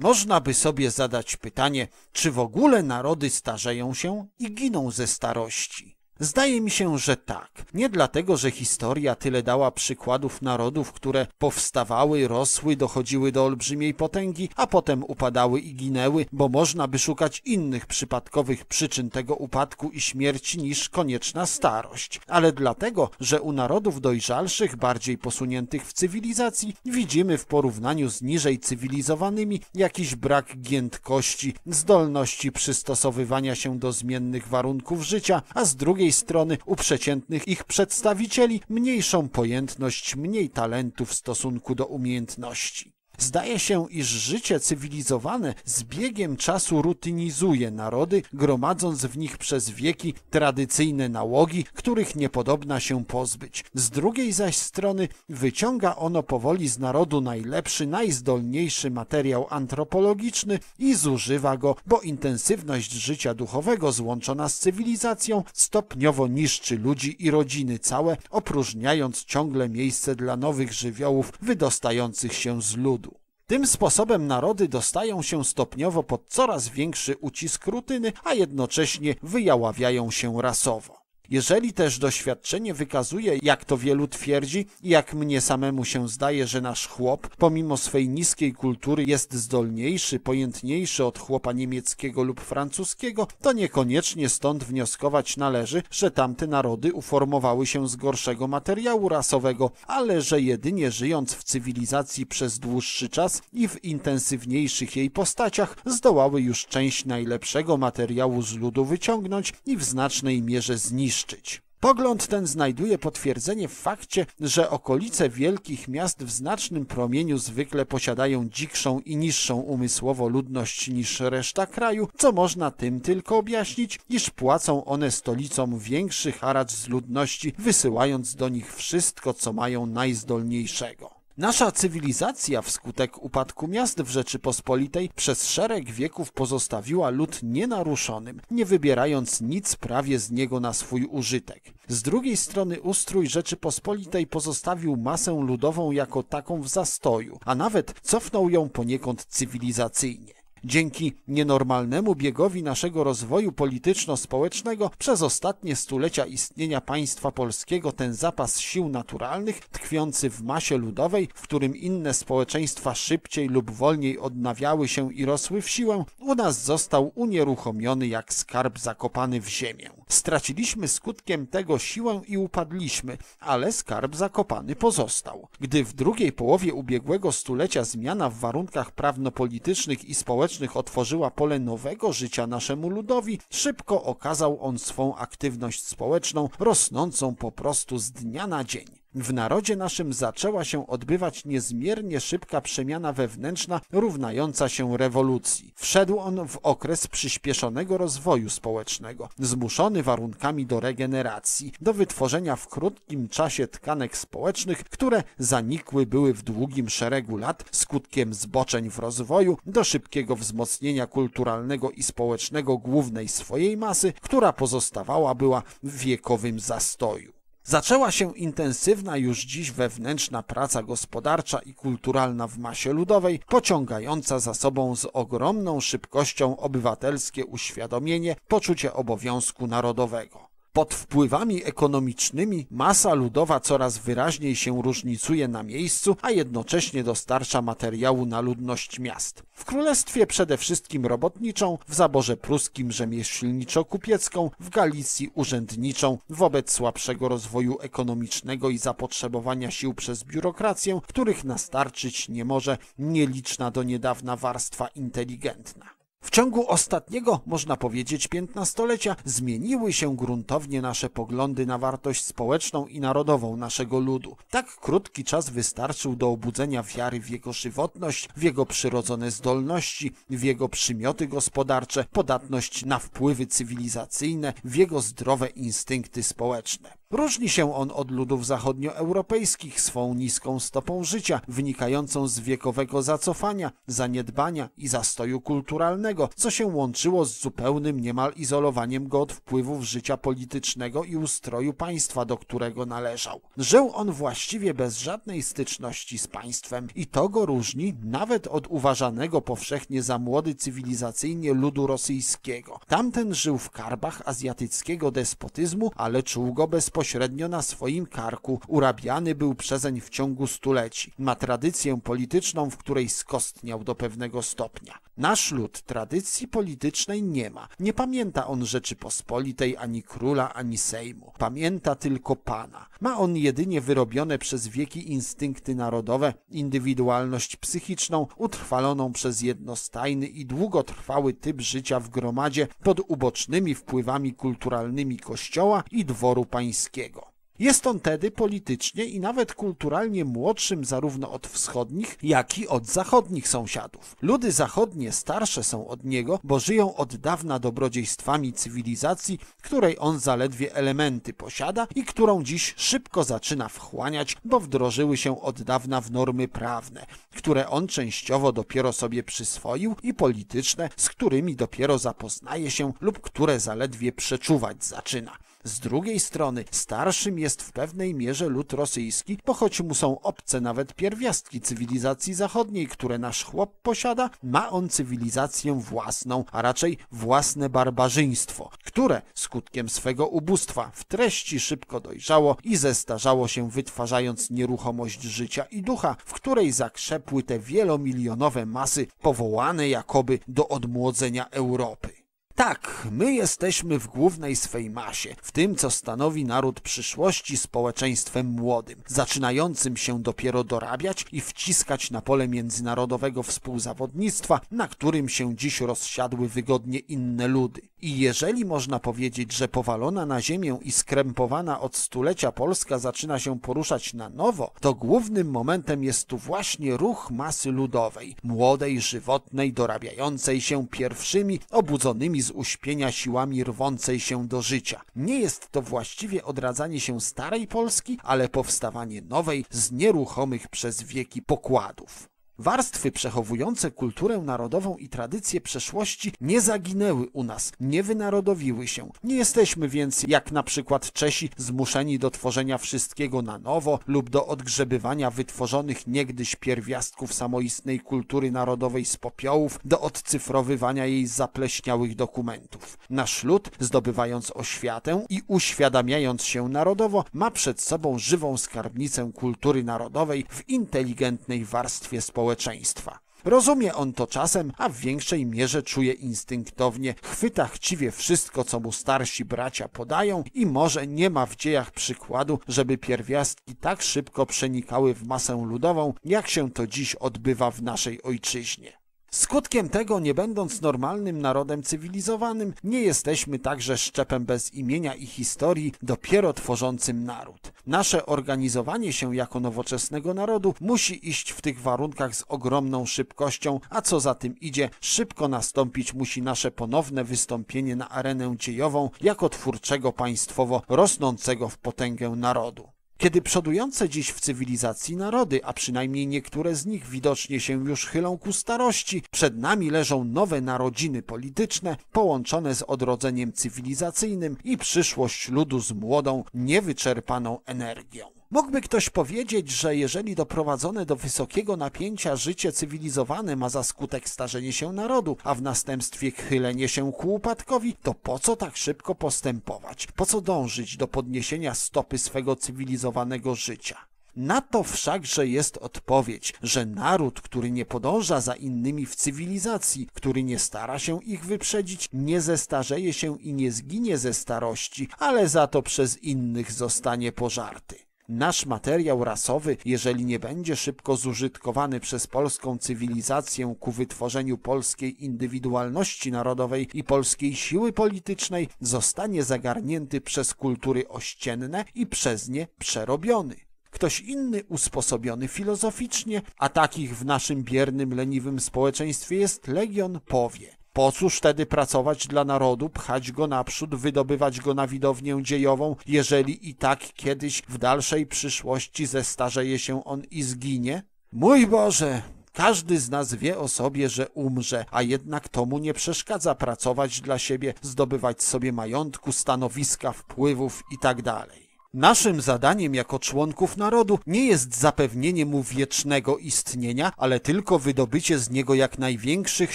Można by sobie zadać pytanie, czy w ogóle narody starzeją się i giną ze starości. Zdaje mi się, że tak. Nie dlatego, że historia tyle dała przykładów narodów, które powstawały, rosły, dochodziły do olbrzymiej potęgi, a potem upadały i ginęły, bo można by szukać innych przypadkowych przyczyn tego upadku i śmierci niż konieczna starość, ale dlatego, że u narodów dojrzalszych, bardziej posuniętych w cywilizacji, widzimy w porównaniu z niżej cywilizowanymi jakiś brak giętkości, zdolności przystosowywania się do zmiennych warunków życia, a z drugiej drugiej strony u przeciętnych ich przedstawicieli mniejszą pojętność, mniej talentu w stosunku do umiejętności. Zdaje się, iż życie cywilizowane z biegiem czasu rutynizuje narody, gromadząc w nich przez wieki tradycyjne nałogi, których niepodobna się pozbyć. Z drugiej zaś strony wyciąga ono powoli z narodu najlepszy, najzdolniejszy materiał antropologiczny i zużywa go, bo intensywność życia duchowego złączona z cywilizacją stopniowo niszczy ludzi i rodziny całe, opróżniając ciągle miejsce dla nowych żywiołów wydostających się z ludu. Tym sposobem narody dostają się stopniowo pod coraz większy ucisk rutyny, a jednocześnie wyjaławiają się rasowo. Jeżeli też doświadczenie wykazuje, jak to wielu twierdzi i jak mnie samemu się zdaje, że nasz chłop, pomimo swej niskiej kultury, jest zdolniejszy, pojętniejszy od chłopa niemieckiego lub francuskiego, to niekoniecznie stąd wnioskować należy, że tamte narody uformowały się z gorszego materiału rasowego, ale że jedynie żyjąc w cywilizacji przez dłuższy czas i w intensywniejszych jej postaciach, zdołały już część najlepszego materiału z ludu wyciągnąć i w znacznej mierze zniszczyć zniszczyć. Pogląd ten znajduje potwierdzenie w fakcie, że okolice wielkich miast w znacznym promieniu zwykle posiadają dzikszą i niższą umysłowo ludność niż reszta kraju, co można tym tylko objaśnić, iż płacą one stolicom większy haracz z ludności, wysyłając do nich wszystko, co mają najzdolniejszego. Nasza cywilizacja wskutek upadku miast w Rzeczypospolitej przez szereg wieków pozostawiła lud nienaruszonym, nie wybierając nic prawie z niego na swój użytek. Z drugiej strony ustrój Rzeczypospolitej pozostawił masę ludową jako taką w zastoju, a nawet cofnął ją poniekąd cywilizacyjnie. Dzięki nienormalnemu biegowi naszego rozwoju polityczno-społecznego przez ostatnie stulecia istnienia państwa polskiego ten zapas sił naturalnych tkwiący w masie ludowej, w którym inne społeczeństwa szybciej lub wolniej odnawiały się i rosły w siłę, u nas został unieruchomiony jak skarb zakopany w ziemię. Straciliśmy skutkiem tego siłę i upadliśmy, ale skarb zakopany pozostał. Gdy w drugiej połowie ubiegłego stulecia zmiana w warunkach prawno-politycznych i społecznych otworzyła pole nowego życia naszemu ludowi, szybko okazał on swą aktywność społeczną, rosnącą po prostu z dnia na dzień. W narodzie naszym zaczęła się odbywać niezmiernie szybka przemiana wewnętrzna, równająca się rewolucji. Wszedł on w okres przyspieszonego rozwoju społecznego, zmuszony warunkami do regeneracji, do wytworzenia w krótkim czasie tkanek społecznych, które zanikły były w długim szeregu lat skutkiem zboczeń w rozwoju, do szybkiego wzmocnienia kulturalnego i społecznego głównej swojej masy, która pozostawała była w wiekowym zastoju. Zaczęła się intensywna już dziś wewnętrzna praca gospodarcza i kulturalna w masie ludowej, pociągająca za sobą z ogromną szybkością obywatelskie uświadomienie, poczucie obowiązku narodowego. Pod wpływami ekonomicznymi masa ludowa coraz wyraźniej się różnicuje na miejscu, a jednocześnie dostarcza materiału na ludność miast. W królestwie przede wszystkim robotniczą, w zaborze pruskim rzemieślniczo-kupiecką, w Galicji urzędniczą, wobec słabszego rozwoju ekonomicznego i zapotrzebowania sił przez biurokrację, których nastarczyć nie może nieliczna do niedawna warstwa inteligentna. W ciągu ostatniego, można powiedzieć, piętnastolecia zmieniły się gruntownie nasze poglądy na wartość społeczną i narodową naszego ludu. Tak krótki czas wystarczył do obudzenia wiary w jego żywotność, w jego przyrodzone zdolności, w jego przymioty gospodarcze, podatność na wpływy cywilizacyjne, w jego zdrowe instynkty społeczne. Różni się on od ludów zachodnioeuropejskich swą niską stopą życia, wynikającą z wiekowego zacofania, zaniedbania i zastoju kulturalnego, co się łączyło z zupełnym niemal izolowaniem go od wpływów życia politycznego i ustroju państwa, do którego należał. Żył on właściwie bez żadnej styczności z państwem i to go różni nawet od uważanego powszechnie za młody cywilizacyjnie ludu rosyjskiego. Tamten żył w karbach azjatyckiego despotyzmu, ale czuł go bez bezpośrednio na swoim karku. Urabiany był przezeń w ciągu stuleci. Ma tradycję polityczną, w której skostniał do pewnego stopnia. Nasz lud tradycji politycznej nie ma. Nie pamięta on Rzeczypospolitej, ani króla, ani sejmu. Pamięta tylko pana. Ma on jedynie wyrobione przez wieki instynkty narodowe, indywidualność psychiczną, utrwaloną przez jednostajny i długotrwały typ życia w gromadzie pod ubocznymi wpływami kulturalnymi kościoła i dworu pańskiego rosyjskiego. Jest on tedy politycznie i nawet kulturalnie młodszym zarówno od wschodnich, jak i od zachodnich sąsiadów. Ludy zachodnie starsze są od niego, bo żyją od dawna dobrodziejstwami cywilizacji, której on zaledwie elementy posiada i którą dziś szybko zaczyna wchłaniać, bo wdrożyły się od dawna w normy prawne, które on częściowo dopiero sobie przyswoił i polityczne, z którymi dopiero zapoznaje się lub które zaledwie przeczuwać zaczyna. Z drugiej strony starszym jest w pewnej mierze lud rosyjski, bo choć mu są obce nawet pierwiastki cywilizacji zachodniej, które nasz chłop posiada, ma on cywilizację własną, a raczej własne barbarzyństwo, które skutkiem swego ubóstwa w treści szybko dojrzało i zestarzało się wytwarzając nieruchomość życia i ducha, w której zakrzepły te wielomilionowe masy powołane jakoby do odmłodzenia Europy. Tak, my jesteśmy w głównej swej masie, w tym, co stanowi naród przyszłości społeczeństwem młodym, zaczynającym się dopiero dorabiać i wciskać na pole międzynarodowego współzawodnictwa, na którym się dziś rozsiadły wygodnie inne ludy. I jeżeli można powiedzieć, że powalona na ziemię i skrępowana od stulecia Polska zaczyna się poruszać na nowo, to głównym momentem jest tu właśnie ruch masy ludowej, młodej, żywotnej, dorabiającej się pierwszymi, obudzonymi z uśpienia siłami rwącej się do życia. Nie jest to właściwie odradzanie się starej Polski, ale powstawanie nowej z nieruchomych przez wieki pokładów. Warstwy przechowujące kulturę narodową i tradycje przeszłości nie zaginęły u nas, nie wynarodowiły się. Nie jesteśmy więc, jak na przykład Czesi, zmuszeni do tworzenia wszystkiego na nowo lub do odgrzebywania wytworzonych niegdyś pierwiastków samoistnej kultury narodowej z popiołów, do odcyfrowywania jej zapleśniałych dokumentów. Nasz lud, zdobywając oświatę i uświadamiając się narodowo, ma przed sobą żywą skarbnicę kultury narodowej w inteligentnej warstwie społecznej społeczeństwa. Rozumie on to czasem, a w większej mierze czuje instynktownie, chwyta chciwie wszystko, co mu starsi bracia podają i może nie ma w dziejach przykładu, żeby pierwiastki tak szybko przenikały w masę ludową, jak się to dziś odbywa w naszej ojczyźnie. Skutkiem tego, nie będąc normalnym narodem cywilizowanym, nie jesteśmy także szczepem bez imienia i historii, dopiero tworzącym naród. Nasze organizowanie się jako nowoczesnego narodu musi iść w tych warunkach z ogromną szybkością, a co za tym idzie, szybko nastąpić musi nasze ponowne wystąpienie na arenę dziejową jako twórczego państwowo rosnącego w potęgę narodu. Kiedy przodujące dziś w cywilizacji narody, a przynajmniej niektóre z nich widocznie się już chylą ku starości, przed nami leżą nowe narodziny polityczne połączone z odrodzeniem cywilizacyjnym i przyszłość ludu z młodą, niewyczerpaną energią. Mógłby ktoś powiedzieć, że jeżeli doprowadzone do wysokiego napięcia życie cywilizowane ma za skutek starzenie się narodu, a w następstwie chylenie się ku upadkowi, to po co tak szybko postępować? Po co dążyć do podniesienia stopy swego cywilizowanego życia? Na to wszakże jest odpowiedź, że naród, który nie podąża za innymi w cywilizacji, który nie stara się ich wyprzedzić, nie zestarzeje się i nie zginie ze starości, ale za to przez innych zostanie pożarty. Nasz materiał rasowy, jeżeli nie będzie szybko zużytkowany przez polską cywilizację ku wytworzeniu polskiej indywidualności narodowej i polskiej siły politycznej, zostanie zagarnięty przez kultury ościenne i przez nie przerobiony ktoś inny usposobiony filozoficznie, a takich w naszym biernym, leniwym społeczeństwie jest legion, powie. Po cóż wtedy pracować dla narodu, pchać go naprzód, wydobywać go na widownię dziejową, jeżeli i tak kiedyś w dalszej przyszłości zestarzeje się on i zginie? Mój Boże, każdy z nas wie o sobie, że umrze, a jednak to mu nie przeszkadza pracować dla siebie, zdobywać sobie majątku, stanowiska, wpływów itd. Tak Naszym zadaniem jako członków narodu nie jest zapewnienie mu wiecznego istnienia, ale tylko wydobycie z niego jak największych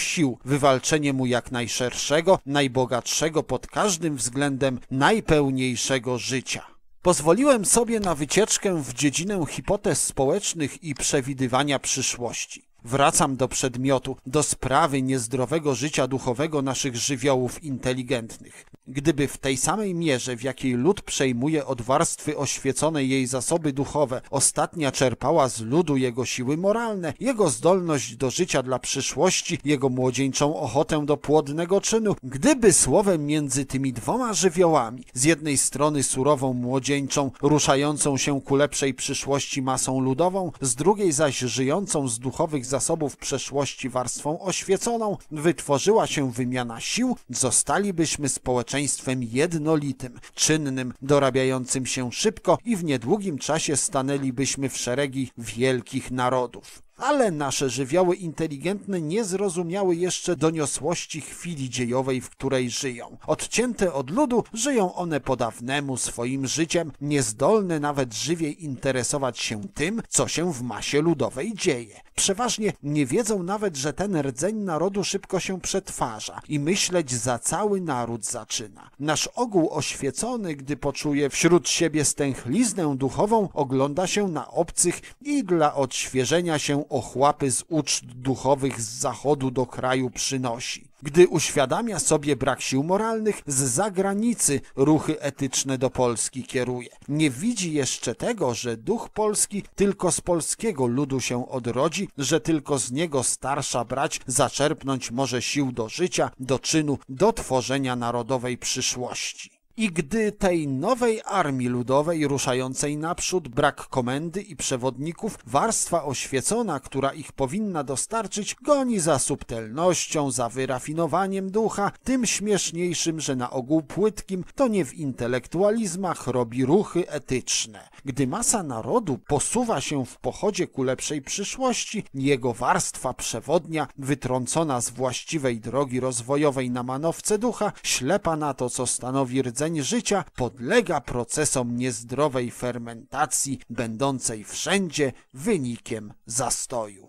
sił, wywalczenie mu jak najszerszego, najbogatszego pod każdym względem, najpełniejszego życia. Pozwoliłem sobie na wycieczkę w dziedzinę hipotez społecznych i przewidywania przyszłości. Wracam do przedmiotu, do sprawy niezdrowego życia duchowego naszych żywiołów inteligentnych. Gdyby w tej samej mierze, w jakiej lud przejmuje od warstwy oświeconej jej zasoby duchowe, ostatnia czerpała z ludu jego siły moralne, jego zdolność do życia dla przyszłości, jego młodzieńczą ochotę do płodnego czynu, gdyby słowem między tymi dwoma żywiołami, z jednej strony surową młodzieńczą, ruszającą się ku lepszej przyszłości masą ludową, z drugiej zaś żyjącą z duchowych zasobów przeszłości warstwą oświeconą, wytworzyła się wymiana sił, zostalibyśmy społeczeństwem jednolitym, czynnym, dorabiającym się szybko i w niedługim czasie stanęlibyśmy w szeregi wielkich narodów ale nasze żywioły inteligentne nie zrozumiały jeszcze doniosłości chwili dziejowej, w której żyją. Odcięte od ludu, żyją one po dawnemu swoim życiem, niezdolne nawet żywiej interesować się tym, co się w masie ludowej dzieje. Przeważnie nie wiedzą nawet, że ten rdzeń narodu szybko się przetwarza i myśleć za cały naród zaczyna. Nasz ogół oświecony, gdy poczuje wśród siebie stęchliznę duchową, ogląda się na obcych i dla odświeżenia się ochłapy z uczt duchowych z zachodu do kraju przynosi. Gdy uświadamia sobie brak sił moralnych, z zagranicy ruchy etyczne do Polski kieruje. Nie widzi jeszcze tego, że duch Polski tylko z polskiego ludu się odrodzi, że tylko z niego starsza brać zaczerpnąć może sił do życia, do czynu, do tworzenia narodowej przyszłości. I gdy tej nowej armii ludowej ruszającej naprzód brak komendy i przewodników, warstwa oświecona, która ich powinna dostarczyć, goni za subtelnością, za wyrafinowaniem ducha, tym śmieszniejszym, że na ogół płytkim to nie w intelektualizmach robi ruchy etyczne. Gdy masa narodu posuwa się w pochodzie ku lepszej przyszłości, jego warstwa przewodnia, wytrącona z właściwej drogi rozwojowej na manowce ducha, ślepa na to, co stanowi rdza rdzeń życia podlega procesom niezdrowej fermentacji, będącej wszędzie wynikiem zastoju.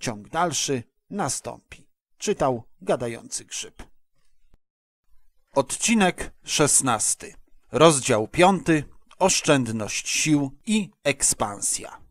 Ciąg dalszy nastąpi. Czytał gadający grzyb. Odcinek 16. Rozdział 5. Oszczędność sił i ekspansja.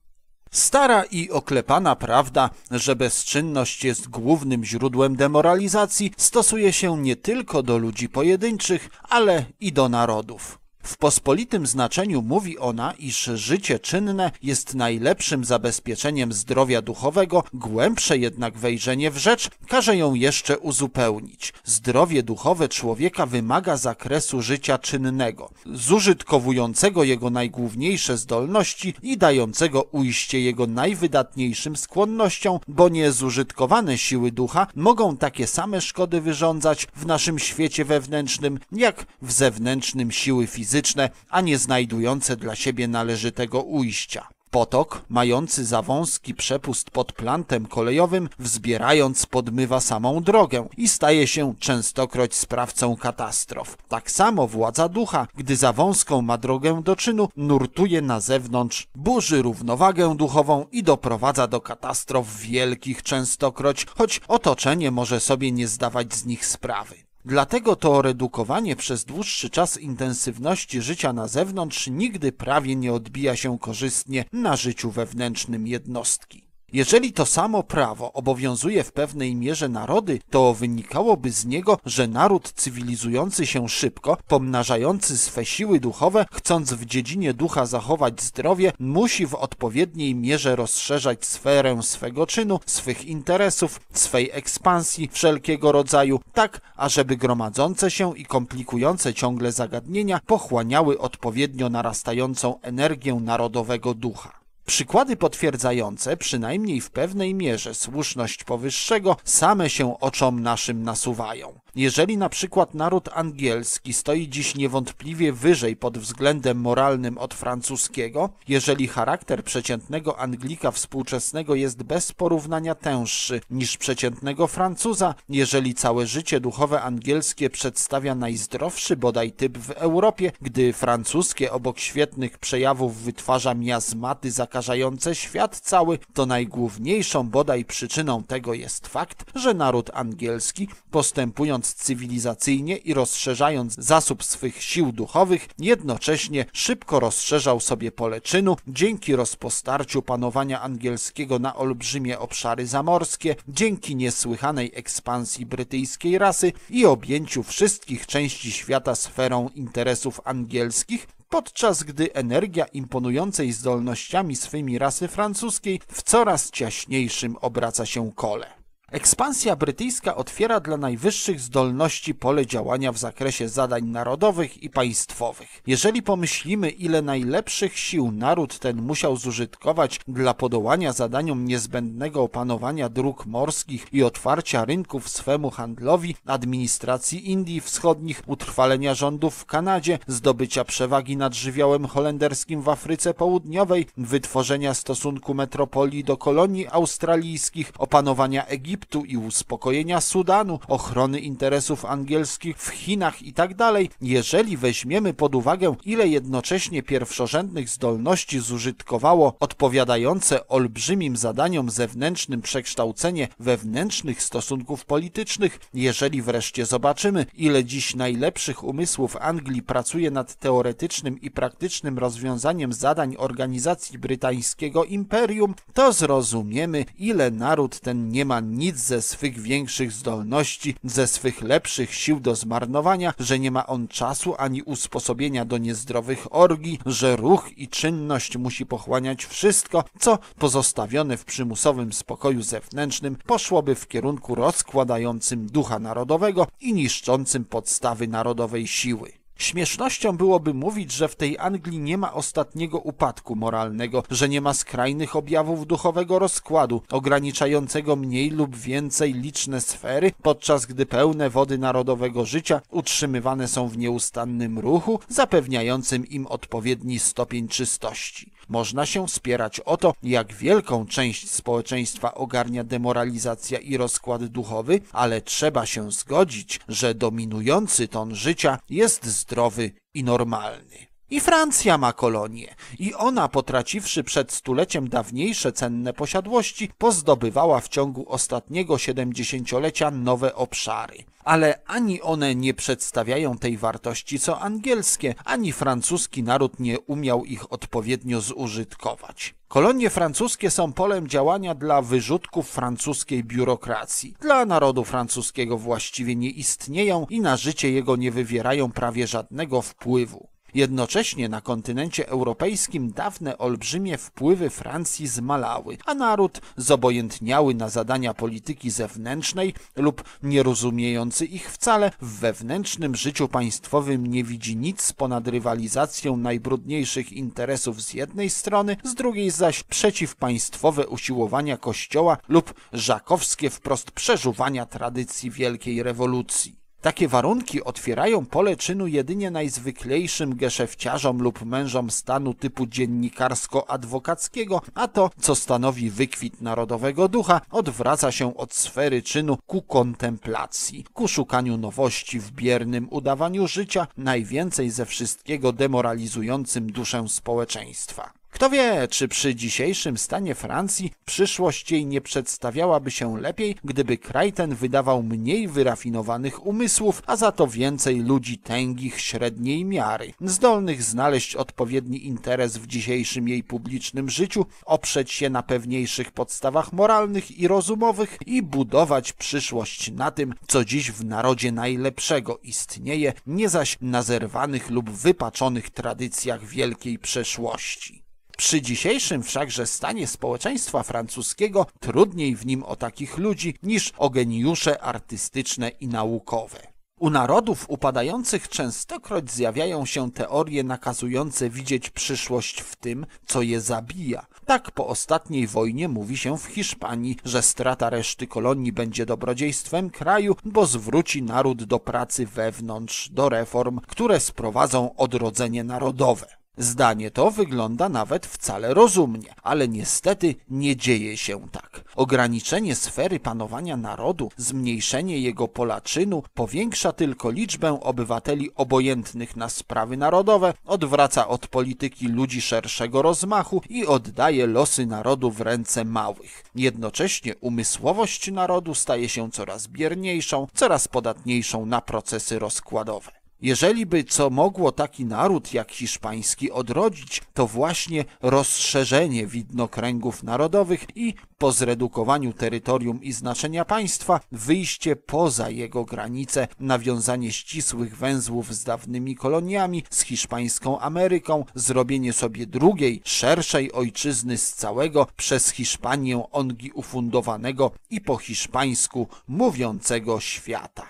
Stara i oklepana prawda, że bezczynność jest głównym źródłem demoralizacji, stosuje się nie tylko do ludzi pojedynczych, ale i do narodów. W pospolitym znaczeniu mówi ona, iż życie czynne jest najlepszym zabezpieczeniem zdrowia duchowego, głębsze jednak wejrzenie w rzecz każe ją jeszcze uzupełnić. Zdrowie duchowe człowieka wymaga zakresu życia czynnego, zużytkowującego jego najgłówniejsze zdolności i dającego ujście jego najwydatniejszym skłonnościom, bo niezużytkowane siły ducha mogą takie same szkody wyrządzać w naszym świecie wewnętrznym, jak w zewnętrznym siły fizycznej fizyczne, a nie znajdujące dla siebie należytego ujścia. Potok, mający za wąski przepust pod plantem kolejowym, wzbierając podmywa samą drogę i staje się częstokroć sprawcą katastrof. Tak samo władza ducha, gdy za wąską ma drogę do czynu, nurtuje na zewnątrz, burzy równowagę duchową i doprowadza do katastrof wielkich częstokroć, choć otoczenie może sobie nie zdawać z nich sprawy. Dlatego to redukowanie przez dłuższy czas intensywności życia na zewnątrz nigdy prawie nie odbija się korzystnie na życiu wewnętrznym jednostki. Jeżeli to samo prawo obowiązuje w pewnej mierze narody, to wynikałoby z niego, że naród cywilizujący się szybko, pomnażający swe siły duchowe, chcąc w dziedzinie ducha zachować zdrowie, musi w odpowiedniej mierze rozszerzać sferę swego czynu, swych interesów, swej ekspansji wszelkiego rodzaju, tak ażeby gromadzące się i komplikujące ciągle zagadnienia pochłaniały odpowiednio narastającą energię narodowego ducha. Przykłady potwierdzające, przynajmniej w pewnej mierze, słuszność powyższego same się oczom naszym nasuwają. Jeżeli na przykład naród angielski stoi dziś niewątpliwie wyżej pod względem moralnym od francuskiego, jeżeli charakter przeciętnego Anglika współczesnego jest bez porównania tęższy niż przeciętnego Francuza, jeżeli całe życie duchowe angielskie przedstawia najzdrowszy bodaj typ w Europie, gdy francuskie obok świetnych przejawów wytwarza miazmaty zakażające świat cały, to najgłówniejszą bodaj przyczyną tego jest fakt, że naród angielski postępując rosnąc cywilizacyjnie i rozszerzając zasób swych sił duchowych, jednocześnie szybko rozszerzał sobie pole czynu dzięki rozpostarciu panowania angielskiego na olbrzymie obszary zamorskie, dzięki niesłychanej ekspansji brytyjskiej rasy i objęciu wszystkich części świata sferą interesów angielskich, podczas gdy energia imponującej zdolnościami swymi rasy francuskiej w coraz ciaśniejszym obraca się kole. Ekspansja brytyjska otwiera dla najwyższych zdolności pole działania w zakresie zadań narodowych i państwowych. Jeżeli pomyślimy, ile najlepszych sił naród ten musiał zużytkować dla podołania zadaniom niezbędnego opanowania dróg morskich i otwarcia rynków swemu handlowi, administracji Indii Wschodnich, utrwalenia rządów w Kanadzie, zdobycia przewagi nad żywiołem holenderskim w Afryce Południowej, wytworzenia stosunku metropolii do kolonii australijskich, opanowania Egiptu, Egiptu i uspokojenia Sudanu, ochrony interesów angielskich w Chinach itd., tak jeżeli weźmiemy pod uwagę, ile jednocześnie pierwszorzędnych zdolności zużytkowało odpowiadające olbrzymim zadaniom zewnętrznym przekształcenie wewnętrznych stosunków politycznych, jeżeli wreszcie zobaczymy, ile dziś najlepszych umysłów Anglii pracuje nad teoretycznym i praktycznym rozwiązaniem zadań organizacji brytańskiego imperium, to zrozumiemy, ile naród ten nie ma nic nic ze swych większych zdolności, ze swych lepszych sił do zmarnowania, że nie ma on czasu ani usposobienia do niezdrowych orgii, że ruch i czynność musi pochłaniać wszystko, co pozostawione w przymusowym spokoju zewnętrznym poszłoby w kierunku rozkładającym ducha narodowego i niszczącym podstawy narodowej siły. Śmiesznością byłoby mówić, że w tej Anglii nie ma ostatniego upadku moralnego, że nie ma skrajnych objawów duchowego rozkładu, ograniczającego mniej lub więcej liczne sfery, podczas gdy pełne wody narodowego życia utrzymywane są w nieustannym ruchu, zapewniającym im odpowiedni stopień czystości można się wspierać o to, jak wielką część społeczeństwa ogarnia demoralizacja i rozkład duchowy, ale trzeba się zgodzić, że dominujący ton życia jest zdrowy i normalny. I Francja ma kolonie, i ona, potraciwszy przed stuleciem dawniejsze cenne posiadłości, pozdobywała w ciągu ostatniego siedemdziesięciolecia nowe obszary. Ale ani one nie przedstawiają tej wartości co angielskie, ani francuski naród nie umiał ich odpowiednio zużytkować. Kolonie francuskie są polem działania dla wyrzutków francuskiej biurokracji. Dla narodu francuskiego właściwie nie istnieją i na życie jego nie wywierają prawie żadnego wpływu. Jednocześnie na kontynencie europejskim dawne olbrzymie wpływy Francji zmalały, a naród zobojętniały na zadania polityki zewnętrznej lub nierozumiejący ich wcale w wewnętrznym życiu państwowym nie widzi nic ponad rywalizacją najbrudniejszych interesów z jednej strony, z drugiej zaś przeciwpaństwowe usiłowania kościoła lub żakowskie wprost przeżuwania tradycji wielkiej rewolucji. Takie warunki otwierają pole czynu jedynie najzwyklejszym geszefciarzom lub mężom stanu typu dziennikarsko-adwokackiego, a to, co stanowi wykwit narodowego ducha, odwraca się od sfery czynu ku kontemplacji, ku szukaniu nowości w biernym udawaniu życia, najwięcej ze wszystkiego demoralizującym duszę społeczeństwa. Kto wie, czy przy dzisiejszym stanie Francji przyszłość jej nie przedstawiałaby się lepiej, gdyby kraj ten wydawał mniej wyrafinowanych umysłów, a za to więcej ludzi tęgich średniej miary, zdolnych znaleźć odpowiedni interes w dzisiejszym jej publicznym życiu, oprzeć się na pewniejszych podstawach moralnych i rozumowych i budować przyszłość na tym, co dziś w narodzie najlepszego istnieje, nie zaś na zerwanych lub wypaczonych tradycjach wielkiej przeszłości. Przy dzisiejszym wszakże stanie społeczeństwa francuskiego trudniej w nim o takich ludzi niż o geniusze artystyczne i naukowe. U narodów upadających częstokroć zjawiają się teorie nakazujące widzieć przyszłość w tym, co je zabija. Tak po ostatniej wojnie mówi się w Hiszpanii, że strata reszty kolonii będzie dobrodziejstwem kraju, bo zwróci naród do pracy wewnątrz, do reform, które sprowadzą odrodzenie narodowe. Zdanie to wygląda nawet wcale rozumnie, ale niestety nie dzieje się tak. Ograniczenie sfery panowania narodu, zmniejszenie jego pola czynu powiększa tylko liczbę obywateli obojętnych na sprawy narodowe, odwraca od polityki ludzi szerszego rozmachu i oddaje losy narodu w ręce małych. Jednocześnie umysłowość narodu staje się coraz bierniejszą, coraz podatniejszą na procesy rozkładowe. Jeżeli by co mogło taki naród jak hiszpański odrodzić, to właśnie rozszerzenie widnokręgów narodowych i po zredukowaniu terytorium i znaczenia państwa, wyjście poza jego granice, nawiązanie ścisłych węzłów z dawnymi koloniami, z hiszpańską Ameryką, zrobienie sobie drugiej, szerszej ojczyzny z całego przez Hiszpanię ongi ufundowanego i po hiszpańsku mówiącego świata.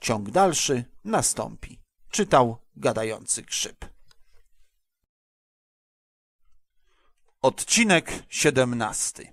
Ciąg dalszy nastąpi. Czytał gadający grzyb. Odcinek 17.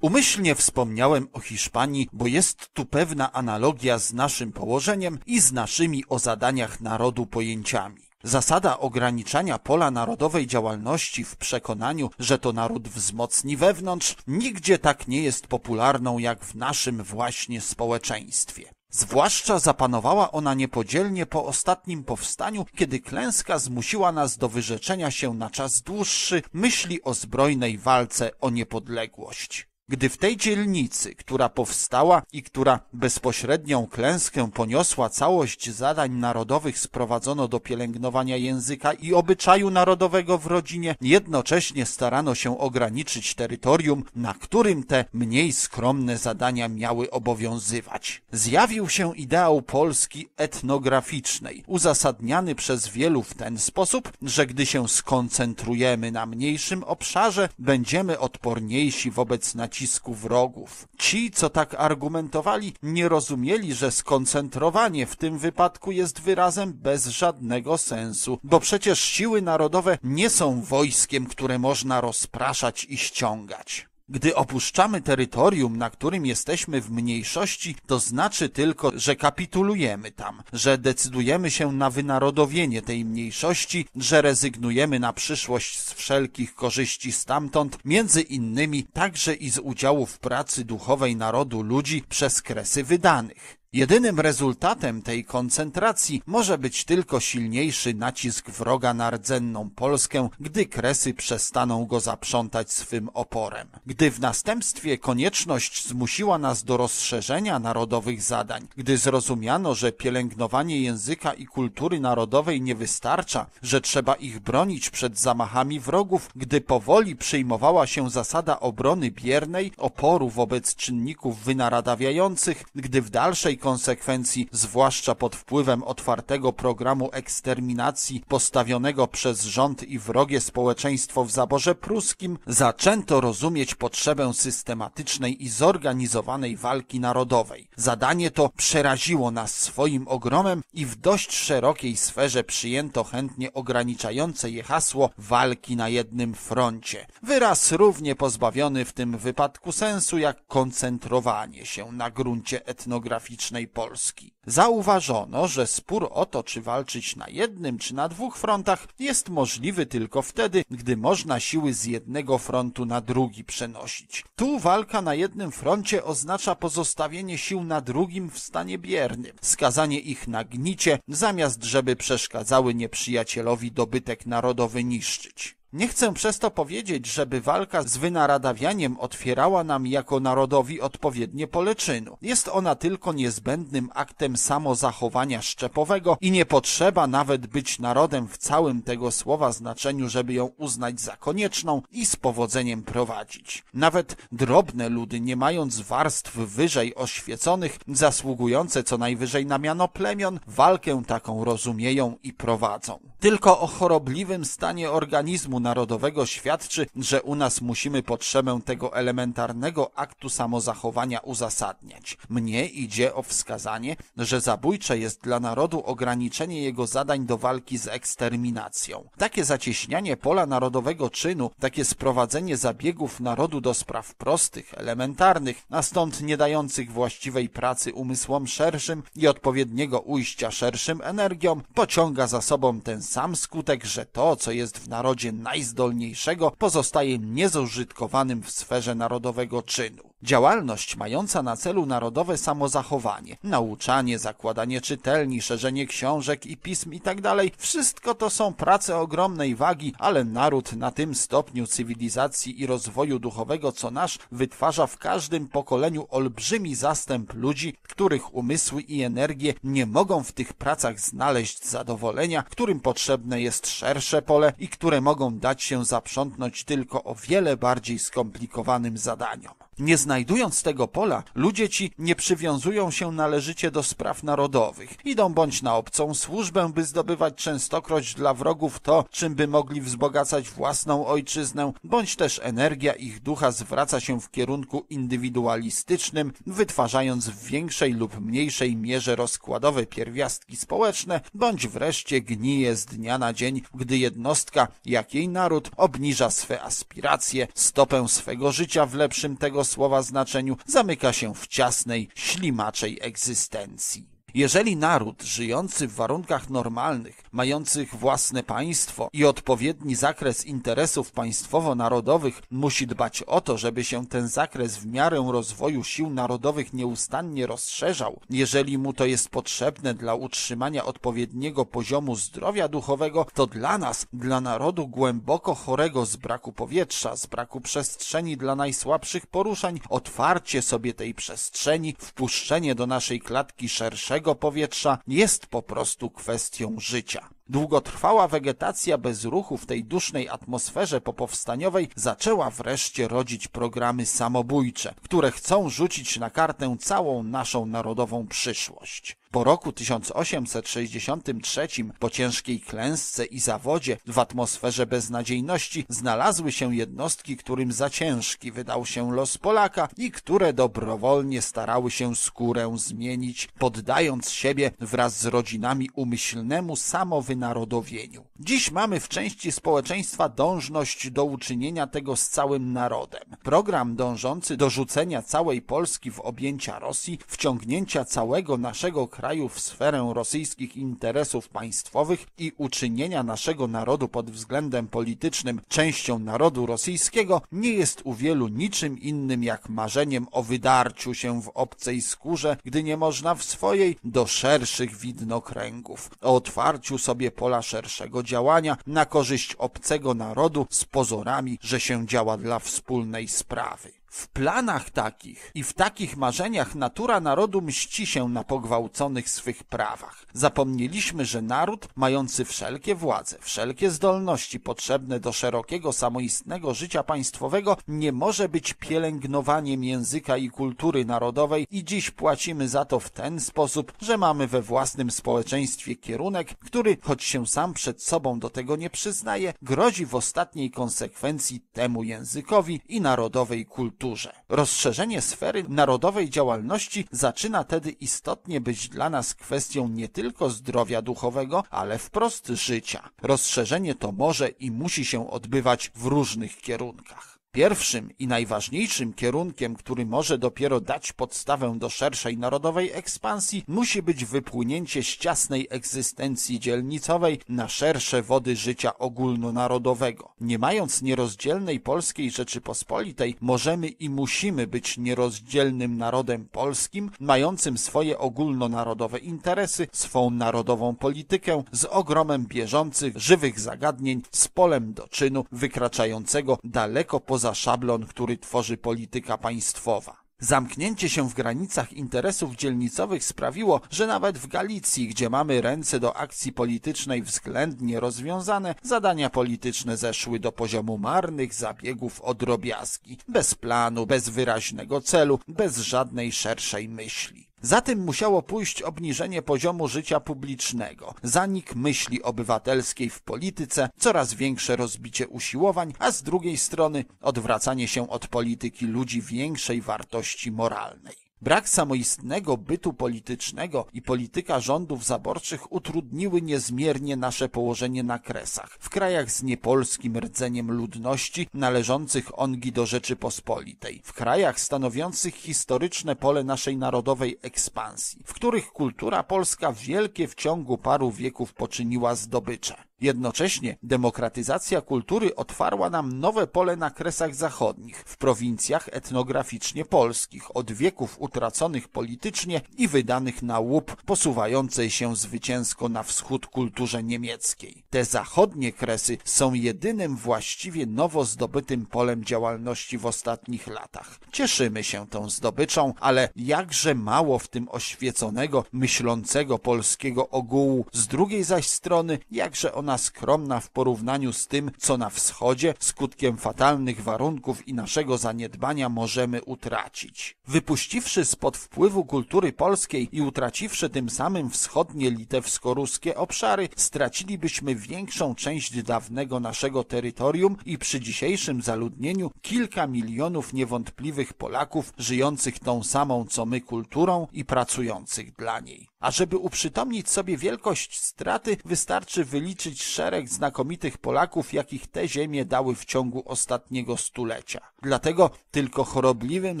Umyślnie wspomniałem o Hiszpanii, bo jest tu pewna analogia z naszym położeniem i z naszymi o zadaniach narodu pojęciami. Zasada ograniczania pola narodowej działalności w przekonaniu, że to naród wzmocni wewnątrz, nigdzie tak nie jest popularną jak w naszym właśnie społeczeństwie. Zwłaszcza zapanowała ona niepodzielnie po ostatnim powstaniu, kiedy klęska zmusiła nas do wyrzeczenia się na czas dłuższy myśli o zbrojnej walce o niepodległość. Gdy w tej dzielnicy, która powstała i która bezpośrednią klęskę poniosła, całość zadań narodowych sprowadzono do pielęgnowania języka i obyczaju narodowego w rodzinie, jednocześnie starano się ograniczyć terytorium, na którym te mniej skromne zadania miały obowiązywać. Zjawił się ideał Polski etnograficznej, uzasadniany przez wielu w ten sposób, że gdy się skoncentrujemy na mniejszym obszarze, będziemy odporniejsi wobec nacisku wrogów. Ci, co tak argumentowali, nie rozumieli, że skoncentrowanie w tym wypadku jest wyrazem bez żadnego sensu, bo przecież siły narodowe nie są wojskiem, które można rozpraszać i ściągać. Gdy opuszczamy terytorium, na którym jesteśmy w mniejszości, to znaczy tylko, że kapitulujemy tam, że decydujemy się na wynarodowienie tej mniejszości, że rezygnujemy na przyszłość z wszelkich korzyści stamtąd, między innymi także i z udziału w pracy duchowej narodu ludzi przez kresy wydanych. Jedynym rezultatem tej koncentracji może być tylko silniejszy nacisk wroga na rdzenną Polskę, gdy kresy przestaną go zaprzątać swym oporem. Gdy w następstwie konieczność zmusiła nas do rozszerzenia narodowych zadań, gdy zrozumiano, że pielęgnowanie języka i kultury narodowej nie wystarcza, że trzeba ich bronić przed zamachami wrogów, gdy powoli przyjmowała się zasada obrony biernej, oporu wobec czynników wynaradawiających, gdy w dalszej konsekwencji, zwłaszcza pod wpływem otwartego programu eksterminacji postawionego przez rząd i wrogie społeczeństwo w zaborze pruskim, zaczęto rozumieć potrzebę systematycznej i zorganizowanej walki narodowej. Zadanie to przeraziło nas swoim ogromem i w dość szerokiej sferze przyjęto chętnie ograniczające je hasło walki na jednym froncie. Wyraz równie pozbawiony w tym wypadku sensu jak koncentrowanie się na gruncie etnograficznym Wiecznej Polski. Zauważono, że spór o to, czy walczyć na jednym czy na dwóch frontach jest możliwy tylko wtedy, gdy można siły z jednego frontu na drugi przenosić. Tu walka na jednym froncie oznacza pozostawienie sił na drugim w stanie biernym, skazanie ich na gnicie, zamiast żeby przeszkadzały nieprzyjacielowi dobytek narodowy niszczyć. Nie chcę przez to powiedzieć, żeby walka z wynaradawianiem otwierała nam jako narodowi odpowiednie pole czynu. Jest ona tylko niezbędnym aktem samozachowania szczepowego i nie potrzeba nawet być narodem w całym tego słowa znaczeniu, żeby ją uznać za konieczną i z powodzeniem prowadzić. Nawet drobne ludy, nie mając warstw wyżej oświeconych, zasługujące co najwyżej na miano plemion, walkę taką rozumieją i prowadzą. Tylko o chorobliwym stanie organizmu Narodowego świadczy, że u nas musimy potrzebę tego elementarnego aktu samozachowania uzasadniać. Mnie idzie o wskazanie, że zabójcze jest dla narodu ograniczenie jego zadań do walki z eksterminacją. Takie zacieśnianie pola narodowego czynu, takie sprowadzenie zabiegów narodu do spraw prostych, elementarnych, a stąd nie dających właściwej pracy umysłom szerszym i odpowiedniego ujścia szerszym energiom, pociąga za sobą ten sam skutek, że to, co jest w narodzie najzdolniejszego pozostaje niezużytkowanym w sferze narodowego czynu. Działalność mająca na celu narodowe samozachowanie, nauczanie, zakładanie czytelni, szerzenie książek i pism itd. Tak wszystko to są prace ogromnej wagi, ale naród na tym stopniu cywilizacji i rozwoju duchowego co nasz wytwarza w każdym pokoleniu olbrzymi zastęp ludzi, których umysły i energie nie mogą w tych pracach znaleźć zadowolenia, którym potrzebne jest szersze pole i które mogą dać się zaprzątnąć tylko o wiele bardziej skomplikowanym zadaniom. Nie znajdując tego pola, ludzie ci nie przywiązują się należycie do spraw narodowych. Idą bądź na obcą służbę, by zdobywać częstokroć dla wrogów to, czym by mogli wzbogacać własną ojczyznę, bądź też energia ich ducha zwraca się w kierunku indywidualistycznym, wytwarzając w większej lub mniejszej mierze rozkładowe pierwiastki społeczne, bądź wreszcie gnije z dnia na dzień, gdy jednostka, jak jej naród, obniża swe aspiracje, stopę swego życia w lepszym tego słowa znaczeniu zamyka się w ciasnej, ślimaczej egzystencji. Jeżeli naród żyjący w warunkach normalnych, mających własne państwo i odpowiedni zakres interesów państwowo-narodowych musi dbać o to, żeby się ten zakres w miarę rozwoju sił narodowych nieustannie rozszerzał, jeżeli mu to jest potrzebne dla utrzymania odpowiedniego poziomu zdrowia duchowego, to dla nas, dla narodu głęboko chorego z braku powietrza, z braku przestrzeni dla najsłabszych poruszeń, otwarcie sobie tej przestrzeni, wpuszczenie do naszej klatki szerszego czystego powietrza jest po prostu kwestią życia. Długotrwała wegetacja bez ruchu w tej dusznej atmosferze popowstaniowej zaczęła wreszcie rodzić programy samobójcze, które chcą rzucić na kartę całą naszą narodową przyszłość. Po roku 1863, po ciężkiej klęsce i zawodzie, w atmosferze beznadziejności znalazły się jednostki, którym za ciężki wydał się los Polaka i które dobrowolnie starały się skórę zmienić, poddając siebie wraz z rodzinami umyślnemu samowynalezieniu wynarodowieniu. Dziś mamy w części społeczeństwa dążność do uczynienia tego z całym narodem. Program dążący do rzucenia całej Polski w objęcia Rosji, wciągnięcia całego naszego kraju w sferę rosyjskich interesów państwowych i uczynienia naszego narodu pod względem politycznym częścią narodu rosyjskiego nie jest u wielu niczym innym jak marzeniem o wydarciu się w obcej skórze, gdy nie można w swojej do szerszych widnokręgów, o otwarciu sobie pola szerszego działania na korzyść obcego narodu z pozorami, że się działa dla wspólnej sprawy. W planach takich i w takich marzeniach natura narodu mści się na pogwałconych swych prawach. Zapomnieliśmy, że naród, mający wszelkie władze, wszelkie zdolności potrzebne do szerokiego, samoistnego życia państwowego, nie może być pielęgnowaniem języka i kultury narodowej i dziś płacimy za to w ten sposób, że mamy we własnym społeczeństwie kierunek, który, choć się sam przed sobą do tego nie przyznaje, grozi w ostatniej konsekwencji temu językowi i narodowej kulturze duże. Rozszerzenie sfery narodowej działalności zaczyna tedy istotnie być dla nas kwestią nie tylko zdrowia duchowego, ale wprost życia. Rozszerzenie to może i musi się odbywać w różnych kierunkach. Pierwszym i najważniejszym kierunkiem, który może dopiero dać podstawę do szerszej narodowej ekspansji, musi być wypłynięcie z ciasnej egzystencji dzielnicowej na szersze wody życia ogólnonarodowego. Nie mając nierozdzielnej Polskiej Rzeczypospolitej, możemy i musimy być nierozdzielnym narodem polskim, mającym swoje ogólnonarodowe interesy, swą narodową politykę, z ogromem bieżących, żywych zagadnień, z polem do czynu, wykraczającego daleko poza za szablon, który tworzy polityka państwowa. Zamknięcie się w granicach interesów dzielnicowych sprawiło, że nawet w Galicji, gdzie mamy ręce do akcji politycznej względnie rozwiązane, zadania polityczne zeszły do poziomu marnych zabiegów o drobiazgi, bez planu, bez wyraźnego celu, bez żadnej szerszej myśli. Za tym musiało pójść obniżenie poziomu życia publicznego, zanik myśli obywatelskiej w polityce, coraz większe rozbicie usiłowań, a z drugiej strony odwracanie się od polityki ludzi większej wartości moralnej. Brak samoistnego bytu politycznego i polityka rządów zaborczych utrudniły niezmiernie nasze położenie na Kresach, w krajach z niepolskim rdzeniem ludności należących ongi do Rzeczypospolitej, w krajach stanowiących historyczne pole naszej narodowej ekspansji, w których kultura polska wielkie w ciągu paru wieków poczyniła zdobycze. Jednocześnie demokratyzacja kultury otwarła nam nowe pole na kresach zachodnich, w prowincjach etnograficznie polskich, od wieków utraconych politycznie i wydanych na łup posuwającej się zwycięsko na wschód kulturze niemieckiej. Te zachodnie kresy są jedynym właściwie nowo zdobytym polem działalności w ostatnich latach. Cieszymy się tą zdobyczą, ale jakże mało w tym oświeconego, myślącego polskiego ogółu, z drugiej zaś strony jakże ona ona skromna w porównaniu z tym, co na wschodzie skutkiem fatalnych warunków i naszego zaniedbania możemy utracić. Wypuściwszy spod wpływu kultury polskiej i utraciwszy tym samym wschodnie litewsko-ruskie obszary, stracilibyśmy większą część dawnego naszego terytorium i przy dzisiejszym zaludnieniu kilka milionów niewątpliwych Polaków żyjących tą samą co my kulturą i pracujących dla niej. A żeby uprzytomnić sobie wielkość straty, wystarczy wyliczyć szereg znakomitych Polaków, jakich te ziemie dały w ciągu ostatniego stulecia. Dlatego tylko chorobliwym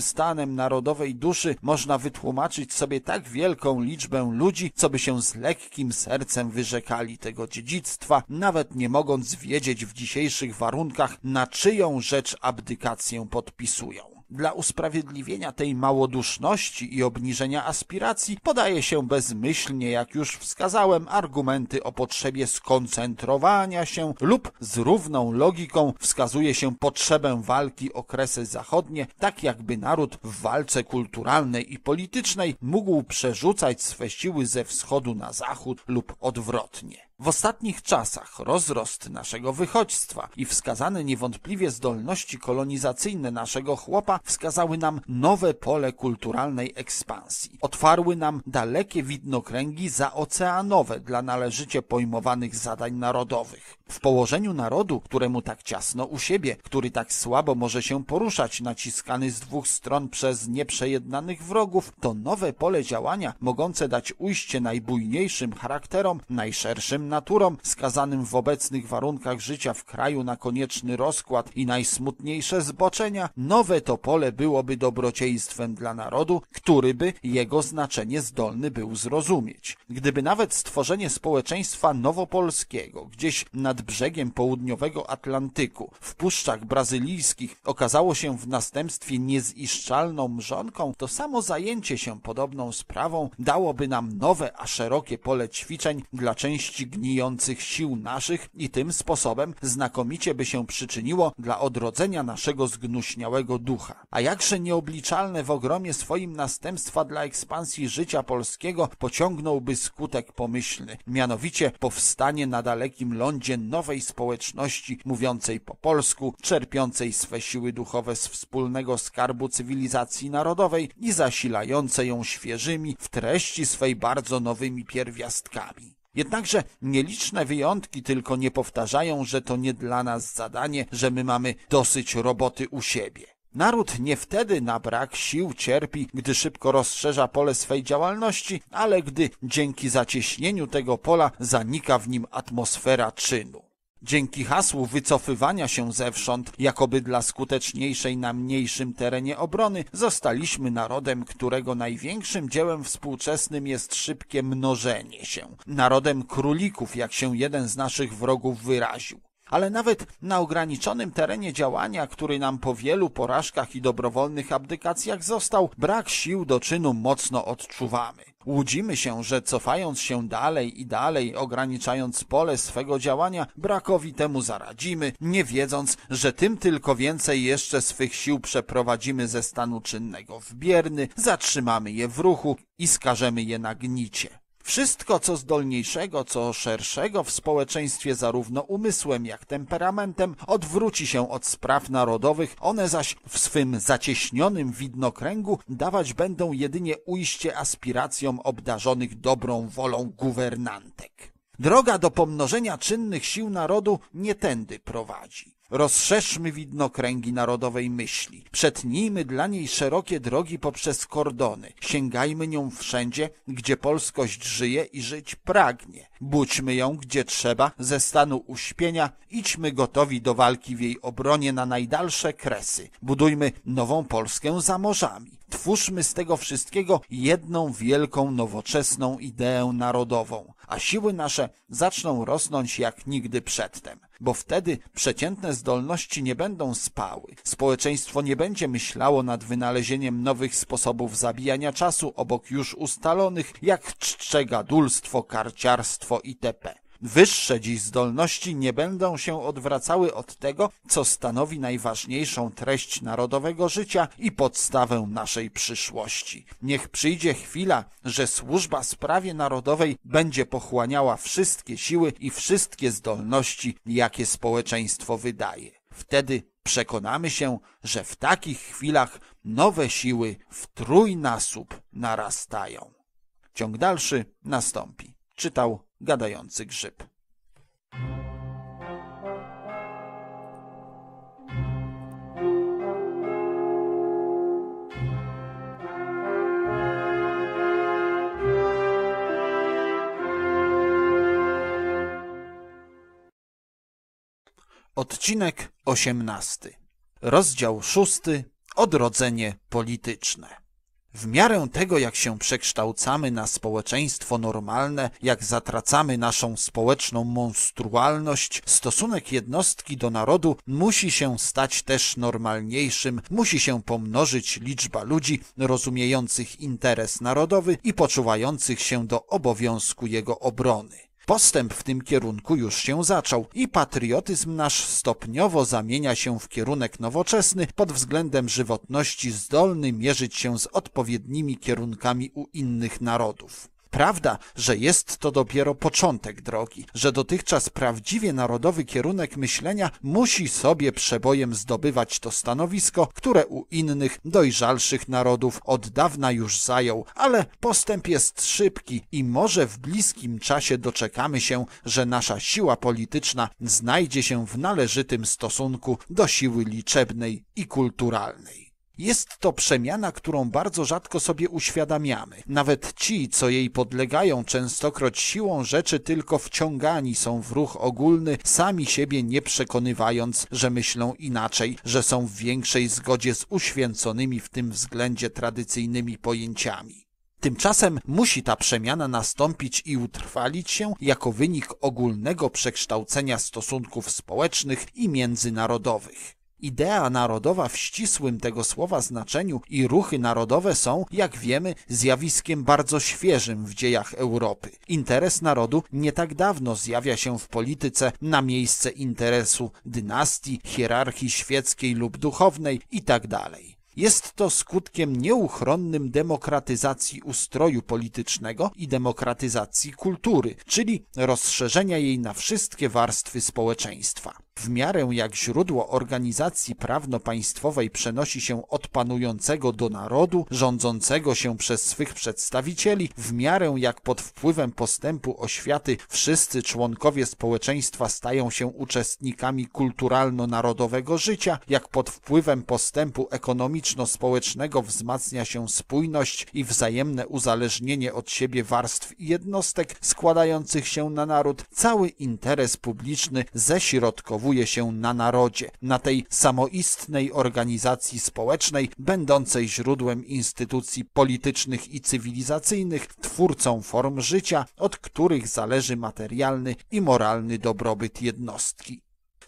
stanem narodowej duszy można wytłumaczyć sobie tak wielką liczbę ludzi, co by się z lekkim sercem wyrzekali tego dziedzictwa, nawet nie mogąc wiedzieć w dzisiejszych warunkach, na czyją rzecz abdykację podpisują. Dla usprawiedliwienia tej małoduszności i obniżenia aspiracji podaje się bezmyślnie, jak już wskazałem, argumenty o potrzebie skoncentrowania się lub z równą logiką wskazuje się potrzebę walki o kresy zachodnie, tak jakby naród w walce kulturalnej i politycznej mógł przerzucać swe siły ze wschodu na zachód lub odwrotnie. W ostatnich czasach rozrost naszego wychodźstwa i wskazane niewątpliwie zdolności kolonizacyjne naszego chłopa wskazały nam nowe pole kulturalnej ekspansji. Otwarły nam dalekie widnokręgi zaoceanowe dla należycie pojmowanych zadań narodowych. W położeniu narodu, któremu tak ciasno u siebie, który tak słabo może się poruszać, naciskany z dwóch stron przez nieprzejednanych wrogów, to nowe pole działania mogące dać ujście najbujniejszym charakterom, najszerszym naturą, skazanym w obecnych warunkach życia w kraju na konieczny rozkład i najsmutniejsze zboczenia, nowe to pole byłoby dobrocieństwem dla narodu, który by jego znaczenie zdolny był zrozumieć. Gdyby nawet stworzenie społeczeństwa nowopolskiego gdzieś nad brzegiem południowego Atlantyku, w puszczach brazylijskich okazało się w następstwie nieziszczalną mrzonką, to samo zajęcie się podobną sprawą dałoby nam nowe, a szerokie pole ćwiczeń dla części gnijących sił naszych i tym sposobem znakomicie by się przyczyniło dla odrodzenia naszego zgnuśniałego ducha. A jakże nieobliczalne w ogromie swoim następstwa dla ekspansji życia polskiego pociągnąłby skutek pomyślny, mianowicie powstanie na dalekim lądzie nowej społeczności mówiącej po polsku, czerpiącej swe siły duchowe z wspólnego skarbu cywilizacji narodowej i zasilającej ją świeżymi, w treści swej bardzo nowymi pierwiastkami. Jednakże nieliczne wyjątki tylko nie powtarzają, że to nie dla nas zadanie, że my mamy dosyć roboty u siebie. Naród nie wtedy na brak sił cierpi, gdy szybko rozszerza pole swej działalności, ale gdy dzięki zacieśnieniu tego pola zanika w nim atmosfera czynu. Dzięki hasłu wycofywania się zewsząd, jakoby dla skuteczniejszej na mniejszym terenie obrony, zostaliśmy narodem, którego największym dziełem współczesnym jest szybkie mnożenie się. Narodem królików, jak się jeden z naszych wrogów wyraził ale nawet na ograniczonym terenie działania, który nam po wielu porażkach i dobrowolnych abdykacjach został, brak sił do czynu mocno odczuwamy. Łudzimy się, że cofając się dalej i dalej, ograniczając pole swego działania, brakowi temu zaradzimy, nie wiedząc, że tym tylko więcej jeszcze swych sił przeprowadzimy ze stanu czynnego w bierny, zatrzymamy je w ruchu i skażemy je na gnicie. Wszystko, co zdolniejszego, co szerszego w społeczeństwie zarówno umysłem, jak temperamentem, odwróci się od spraw narodowych, one zaś w swym zacieśnionym widnokręgu dawać będą jedynie ujście aspiracjom obdarzonych dobrą wolą guwernantek. Droga do pomnożenia czynnych sił narodu nie tędy prowadzi. Rozszerzmy widnokręgi narodowej myśli. Przetnijmy dla niej szerokie drogi poprzez kordony. Sięgajmy nią wszędzie, gdzie polskość żyje i żyć pragnie. Budźmy ją, gdzie trzeba, ze stanu uśpienia. Idźmy gotowi do walki w jej obronie na najdalsze kresy. Budujmy nową Polskę za morzami. Twórzmy z tego wszystkiego jedną wielką, nowoczesną ideę narodową, a siły nasze zaczną rosnąć jak nigdy przedtem. Bo wtedy przeciętne zdolności nie będą spały. Społeczeństwo nie będzie myślało nad wynalezieniem nowych sposobów zabijania czasu obok już ustalonych, jak czcze gadulstwo, karciarstwo itp. Wyższe dziś zdolności nie będą się odwracały od tego, co stanowi najważniejszą treść narodowego życia i podstawę naszej przyszłości. Niech przyjdzie chwila, że służba sprawie narodowej będzie pochłaniała wszystkie siły i wszystkie zdolności, jakie społeczeństwo wydaje. Wtedy przekonamy się, że w takich chwilach nowe siły w trójnasób narastają. Ciąg dalszy nastąpi. Czytał gadający grzyb. Odcinek 18. Rozdział 6. Odrodzenie polityczne. W miarę tego, jak się przekształcamy na społeczeństwo normalne, jak zatracamy naszą społeczną monstrualność, stosunek jednostki do narodu musi się stać też normalniejszym, musi się pomnożyć liczba ludzi rozumiejących interes narodowy i poczuwających się do obowiązku jego obrony. Postęp w tym kierunku już się zaczął i patriotyzm nasz stopniowo zamienia się w kierunek nowoczesny, pod względem żywotności zdolny mierzyć się z odpowiednimi kierunkami u innych narodów. Prawda, że jest to dopiero początek drogi, że dotychczas prawdziwie narodowy kierunek myślenia musi sobie przebojem zdobywać to stanowisko, które u innych, dojrzalszych narodów od dawna już zajął, ale postęp jest szybki i może w bliskim czasie doczekamy się, że nasza siła polityczna znajdzie się w należytym stosunku do siły liczebnej i kulturalnej. Jest to przemiana, którą bardzo rzadko sobie uświadamiamy. Nawet ci, co jej podlegają, częstokroć siłą rzeczy tylko wciągani są w ruch ogólny, sami siebie nie przekonywając, że myślą inaczej, że są w większej zgodzie z uświęconymi w tym względzie tradycyjnymi pojęciami. Tymczasem musi ta przemiana nastąpić i utrwalić się jako wynik ogólnego przekształcenia stosunków społecznych i międzynarodowych. Idea narodowa w ścisłym tego słowa znaczeniu i ruchy narodowe są, jak wiemy, zjawiskiem bardzo świeżym w dziejach Europy. Interes narodu nie tak dawno zjawia się w polityce na miejsce interesu dynastii, hierarchii świeckiej lub duchownej itd. Tak Jest to skutkiem nieuchronnym demokratyzacji ustroju politycznego i demokratyzacji kultury, czyli rozszerzenia jej na wszystkie warstwy społeczeństwa. W miarę jak źródło organizacji prawno-państwowej przenosi się od panującego do narodu, rządzącego się przez swych przedstawicieli, w miarę jak pod wpływem postępu oświaty wszyscy członkowie społeczeństwa stają się uczestnikami kulturalno-narodowego życia, jak pod wpływem postępu ekonomiczno-społecznego wzmacnia się spójność i wzajemne uzależnienie od siebie warstw i jednostek składających się na naród, cały interes publiczny ześrodkowuje się na narodzie, na tej samoistnej organizacji społecznej, będącej źródłem instytucji politycznych i cywilizacyjnych, twórcą form życia, od których zależy materialny i moralny dobrobyt jednostki.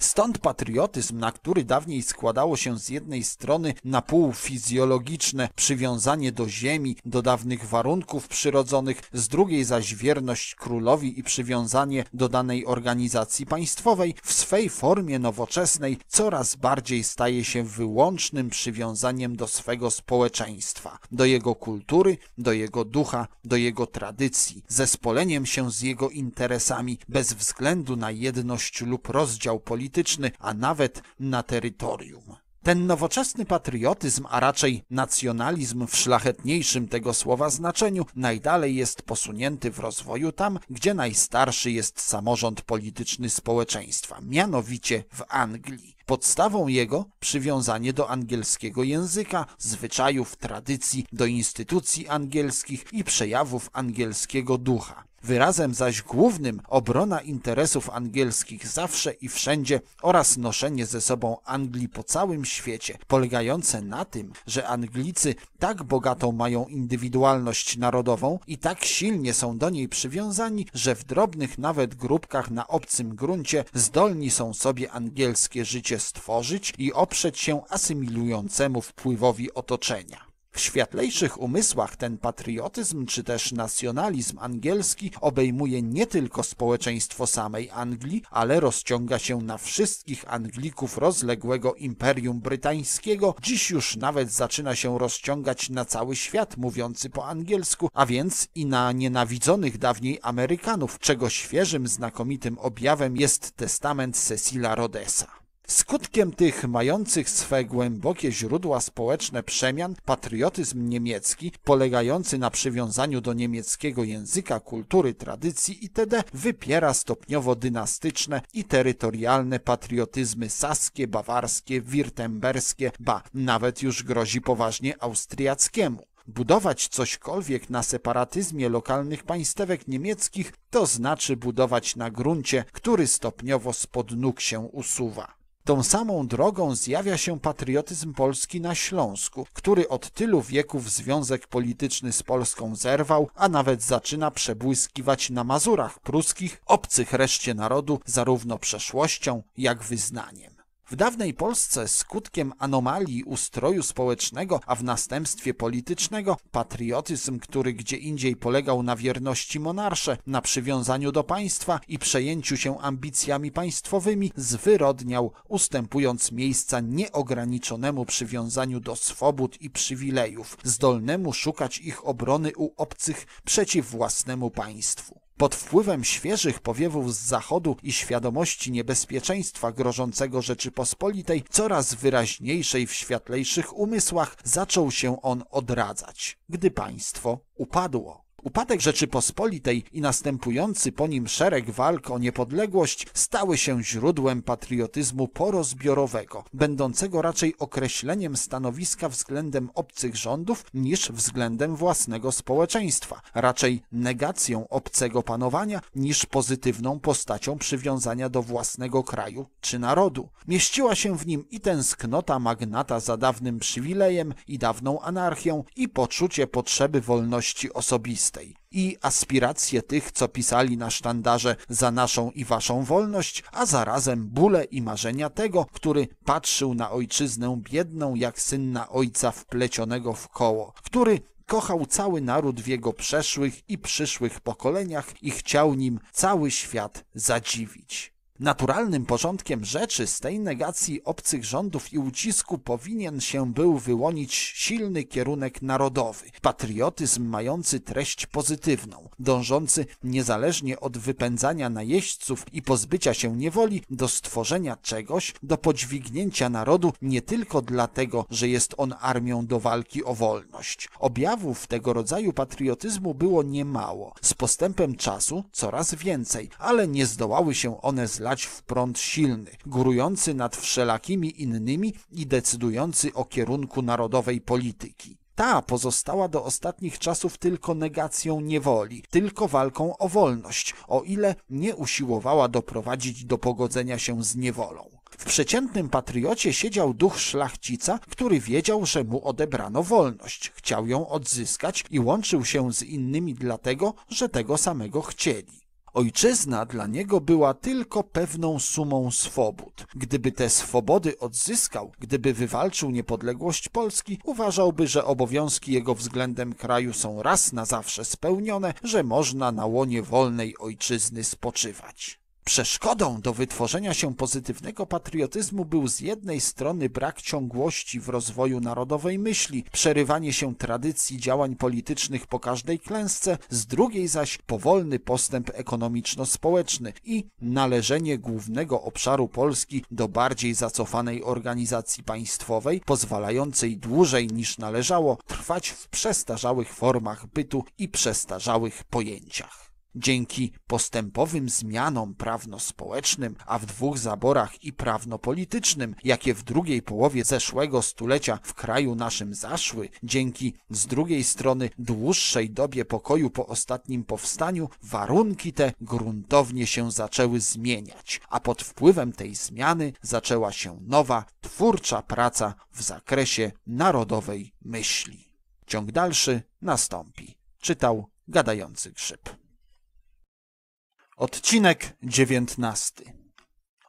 Stąd patriotyzm, na który dawniej składało się z jednej strony na pół fizjologiczne przywiązanie do ziemi, do dawnych warunków przyrodzonych, z drugiej zaś wierność królowi i przywiązanie do danej organizacji państwowej, w swej formie nowoczesnej coraz bardziej staje się wyłącznym przywiązaniem do swego społeczeństwa, do jego kultury, do jego ducha, do jego tradycji, zespoleniem się z jego interesami, bez względu na jedność lub rozdział polityczny polityczny, a nawet na terytorium. Ten nowoczesny patriotyzm, a raczej nacjonalizm w szlachetniejszym tego słowa znaczeniu, najdalej jest posunięty w rozwoju tam, gdzie najstarszy jest samorząd polityczny społeczeństwa, mianowicie w Anglii. Podstawą jego przywiązanie do angielskiego języka, zwyczajów, tradycji, do instytucji angielskich i przejawów angielskiego ducha. Wyrazem zaś głównym obrona interesów angielskich zawsze i wszędzie oraz noszenie ze sobą Anglii po całym świecie, polegające na tym, że Anglicy tak bogatą mają indywidualność narodową i tak silnie są do niej przywiązani, że w drobnych nawet grupkach na obcym gruncie zdolni są sobie angielskie życie stworzyć i oprzeć się asymilującemu wpływowi otoczenia. W światlejszych umysłach ten patriotyzm czy też nacjonalizm angielski obejmuje nie tylko społeczeństwo samej Anglii, ale rozciąga się na wszystkich Anglików rozległego Imperium Brytańskiego, dziś już nawet zaczyna się rozciągać na cały świat mówiący po angielsku, a więc i na nienawidzonych dawniej Amerykanów, czego świeżym znakomitym objawem jest testament Cecila Rodesa. Skutkiem tych mających swe głębokie źródła społeczne przemian patriotyzm niemiecki, polegający na przywiązaniu do niemieckiego języka, kultury, tradycji itd., wypiera stopniowo dynastyczne i terytorialne patriotyzmy saskie, bawarskie, wirtemberskie, ba, nawet już grozi poważnie austriackiemu. Budować cośkolwiek na separatyzmie lokalnych państewek niemieckich to znaczy budować na gruncie, który stopniowo spod nóg się usuwa. Tą samą drogą zjawia się patriotyzm polski na Śląsku, który od tylu wieków związek polityczny z Polską zerwał, a nawet zaczyna przebłyskiwać na Mazurach pruskich, obcych reszcie narodu zarówno przeszłością, jak wyznaniem. W dawnej Polsce skutkiem anomalii ustroju społecznego, a w następstwie politycznego, patriotyzm, który gdzie indziej polegał na wierności monarsze, na przywiązaniu do państwa i przejęciu się ambicjami państwowymi, zwyrodniał, ustępując miejsca nieograniczonemu przywiązaniu do swobód i przywilejów, zdolnemu szukać ich obrony u obcych przeciw własnemu państwu. Pod wpływem świeżych powiewów z zachodu i świadomości niebezpieczeństwa grożącego Rzeczypospolitej, coraz wyraźniejszej w światlejszych umysłach, zaczął się on odradzać, gdy państwo upadło. Upadek Rzeczypospolitej i następujący po nim szereg walk o niepodległość stały się źródłem patriotyzmu porozbiorowego, będącego raczej określeniem stanowiska względem obcych rządów niż względem własnego społeczeństwa, raczej negacją obcego panowania niż pozytywną postacią przywiązania do własnego kraju czy narodu. Mieściła się w nim i tęsknota magnata za dawnym przywilejem i dawną anarchią i poczucie potrzeby wolności osobistej. I aspiracje tych, co pisali na sztandarze za naszą i waszą wolność, a zarazem bóle i marzenia tego, który patrzył na ojczyznę biedną jak syn na ojca wplecionego w koło, który kochał cały naród w jego przeszłych i przyszłych pokoleniach i chciał nim cały świat zadziwić. Naturalnym porządkiem rzeczy z tej negacji obcych rządów i ucisku powinien się był wyłonić silny kierunek narodowy, patriotyzm mający treść pozytywną, dążący niezależnie od wypędzania najeźdźców i pozbycia się niewoli do stworzenia czegoś, do podźwignięcia narodu nie tylko dlatego, że jest on armią do walki o wolność. Objawów tego rodzaju patriotyzmu było niemało, z postępem czasu coraz więcej, ale nie zdołały się one zlać w prąd silny, górujący nad wszelakimi innymi i decydujący o kierunku narodowej polityki. Ta pozostała do ostatnich czasów tylko negacją niewoli, tylko walką o wolność, o ile nie usiłowała doprowadzić do pogodzenia się z niewolą. W przeciętnym patriocie siedział duch szlachcica, który wiedział, że mu odebrano wolność, chciał ją odzyskać i łączył się z innymi dlatego, że tego samego chcieli. Ojczyzna dla niego była tylko pewną sumą swobód. Gdyby te swobody odzyskał, gdyby wywalczył niepodległość Polski, uważałby, że obowiązki jego względem kraju są raz na zawsze spełnione, że można na łonie wolnej ojczyzny spoczywać. Przeszkodą do wytworzenia się pozytywnego patriotyzmu był z jednej strony brak ciągłości w rozwoju narodowej myśli, przerywanie się tradycji działań politycznych po każdej klęsce, z drugiej zaś powolny postęp ekonomiczno-społeczny i należenie głównego obszaru Polski do bardziej zacofanej organizacji państwowej, pozwalającej dłużej niż należało trwać w przestarzałych formach bytu i przestarzałych pojęciach. Dzięki postępowym zmianom prawno-społecznym, a w dwóch zaborach i prawno-politycznym, jakie w drugiej połowie zeszłego stulecia w kraju naszym zaszły, dzięki z drugiej strony dłuższej dobie pokoju po ostatnim powstaniu, warunki te gruntownie się zaczęły zmieniać, a pod wpływem tej zmiany zaczęła się nowa, twórcza praca w zakresie narodowej myśli. Ciąg dalszy nastąpi. Czytał gadający grzyb. Odcinek 19.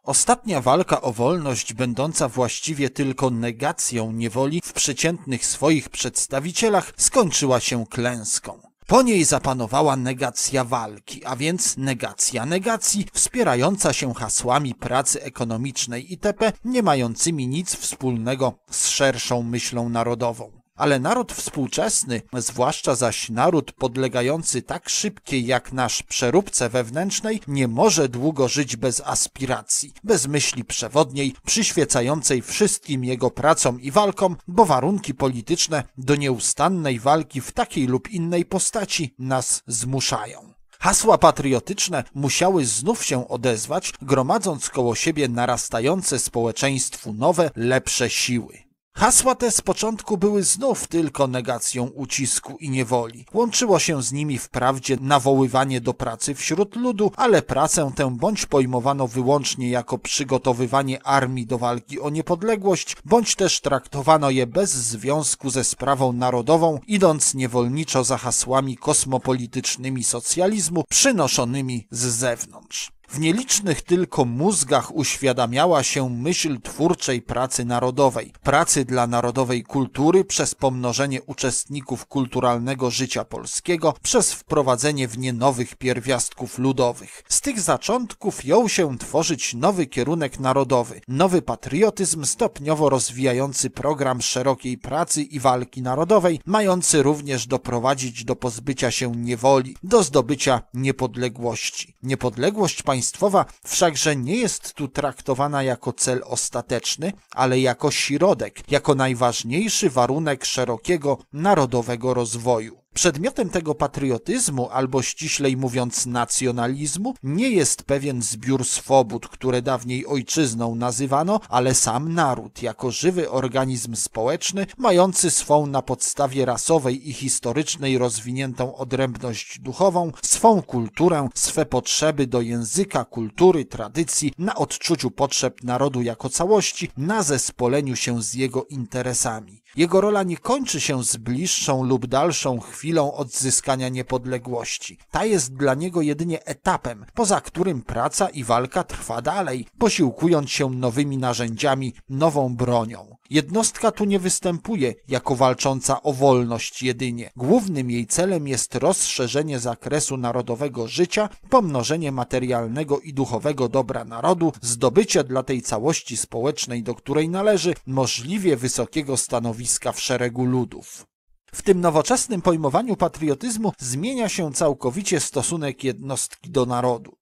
Ostatnia walka o wolność, będąca właściwie tylko negacją niewoli w przeciętnych swoich przedstawicielach, skończyła się klęską. Po niej zapanowała negacja walki, a więc negacja negacji, wspierająca się hasłami pracy ekonomicznej itp., nie mającymi nic wspólnego z szerszą myślą narodową. Ale naród współczesny, zwłaszcza zaś naród podlegający tak szybkiej jak nasz przeróbce wewnętrznej, nie może długo żyć bez aspiracji, bez myśli przewodniej, przyświecającej wszystkim jego pracom i walkom, bo warunki polityczne do nieustannej walki w takiej lub innej postaci nas zmuszają. Hasła patriotyczne musiały znów się odezwać, gromadząc koło siebie narastające społeczeństwu nowe, lepsze siły. Hasła te z początku były znów tylko negacją ucisku i niewoli. Łączyło się z nimi wprawdzie nawoływanie do pracy wśród ludu, ale pracę tę bądź pojmowano wyłącznie jako przygotowywanie armii do walki o niepodległość, bądź też traktowano je bez związku ze sprawą narodową, idąc niewolniczo za hasłami kosmopolitycznymi socjalizmu przynoszonymi z zewnątrz. W nielicznych tylko mózgach uświadamiała się myśl twórczej pracy narodowej, pracy dla narodowej kultury przez pomnożenie uczestników kulturalnego życia polskiego, przez wprowadzenie w nie nowych pierwiastków ludowych. Z tych zaczątków jął się tworzyć nowy kierunek narodowy, nowy patriotyzm stopniowo rozwijający program szerokiej pracy i walki narodowej, mający również doprowadzić do pozbycia się niewoli, do zdobycia niepodległości. Niepodległość państwa Państwowa wszakże nie jest tu traktowana jako cel ostateczny, ale jako środek, jako najważniejszy warunek szerokiego narodowego rozwoju. Przedmiotem tego patriotyzmu, albo ściślej mówiąc nacjonalizmu, nie jest pewien zbiór swobód, które dawniej ojczyzną nazywano, ale sam naród, jako żywy organizm społeczny, mający swą na podstawie rasowej i historycznej rozwiniętą odrębność duchową, swą kulturę, swe potrzeby do języka, kultury, tradycji, na odczuciu potrzeb narodu jako całości, na zespoleniu się z jego interesami. Jego rola nie kończy się z bliższą lub dalszą chwilą odzyskania niepodległości. Ta jest dla niego jedynie etapem, poza którym praca i walka trwa dalej, posiłkując się nowymi narzędziami, nową bronią. Jednostka tu nie występuje jako walcząca o wolność jedynie. Głównym jej celem jest rozszerzenie zakresu narodowego życia, pomnożenie materialnego i duchowego dobra narodu, zdobycie dla tej całości społecznej, do której należy, możliwie wysokiego stanowiska w szeregu ludów. W tym nowoczesnym pojmowaniu patriotyzmu zmienia się całkowicie stosunek jednostki do narodu.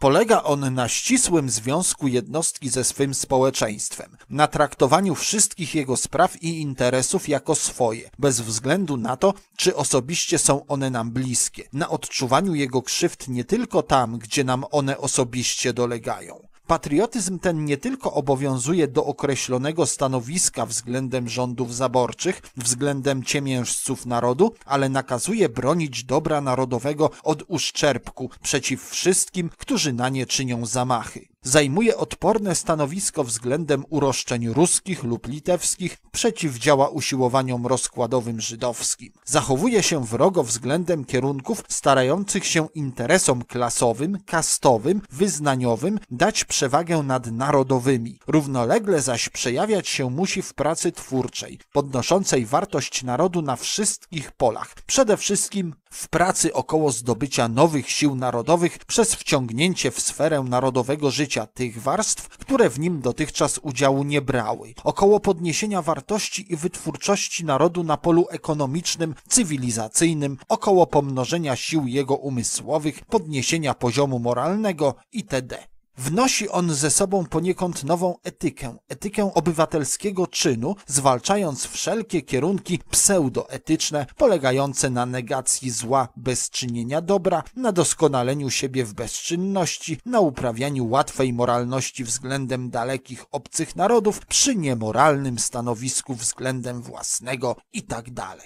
Polega on na ścisłym związku jednostki ze swym społeczeństwem, na traktowaniu wszystkich jego spraw i interesów jako swoje, bez względu na to, czy osobiście są one nam bliskie, na odczuwaniu jego krzywd nie tylko tam, gdzie nam one osobiście dolegają. Patriotyzm ten nie tylko obowiązuje do określonego stanowiska względem rządów zaborczych, względem ciemiężców narodu, ale nakazuje bronić dobra narodowego od uszczerbku przeciw wszystkim, którzy na nie czynią zamachy. Zajmuje odporne stanowisko względem uroszczeń ruskich lub litewskich, przeciwdziała usiłowaniom rozkładowym żydowskim. Zachowuje się wrogo względem kierunków starających się interesom klasowym, kastowym, wyznaniowym dać przewagę nad narodowymi. Równolegle zaś przejawiać się musi w pracy twórczej, podnoszącej wartość narodu na wszystkich polach. Przede wszystkim w pracy około zdobycia nowych sił narodowych przez wciągnięcie w sferę narodowego życia życia tych warstw, które w nim dotychczas udziału nie brały, około podniesienia wartości i wytwórczości narodu na polu ekonomicznym, cywilizacyjnym, około pomnożenia sił jego umysłowych, podniesienia poziomu moralnego itd. Wnosi on ze sobą poniekąd nową etykę, etykę obywatelskiego czynu, zwalczając wszelkie kierunki pseudoetyczne, polegające na negacji zła bez czynienia dobra, na doskonaleniu siebie w bezczynności, na uprawianiu łatwej moralności względem dalekich obcych narodów, przy niemoralnym stanowisku względem własnego itd. Tak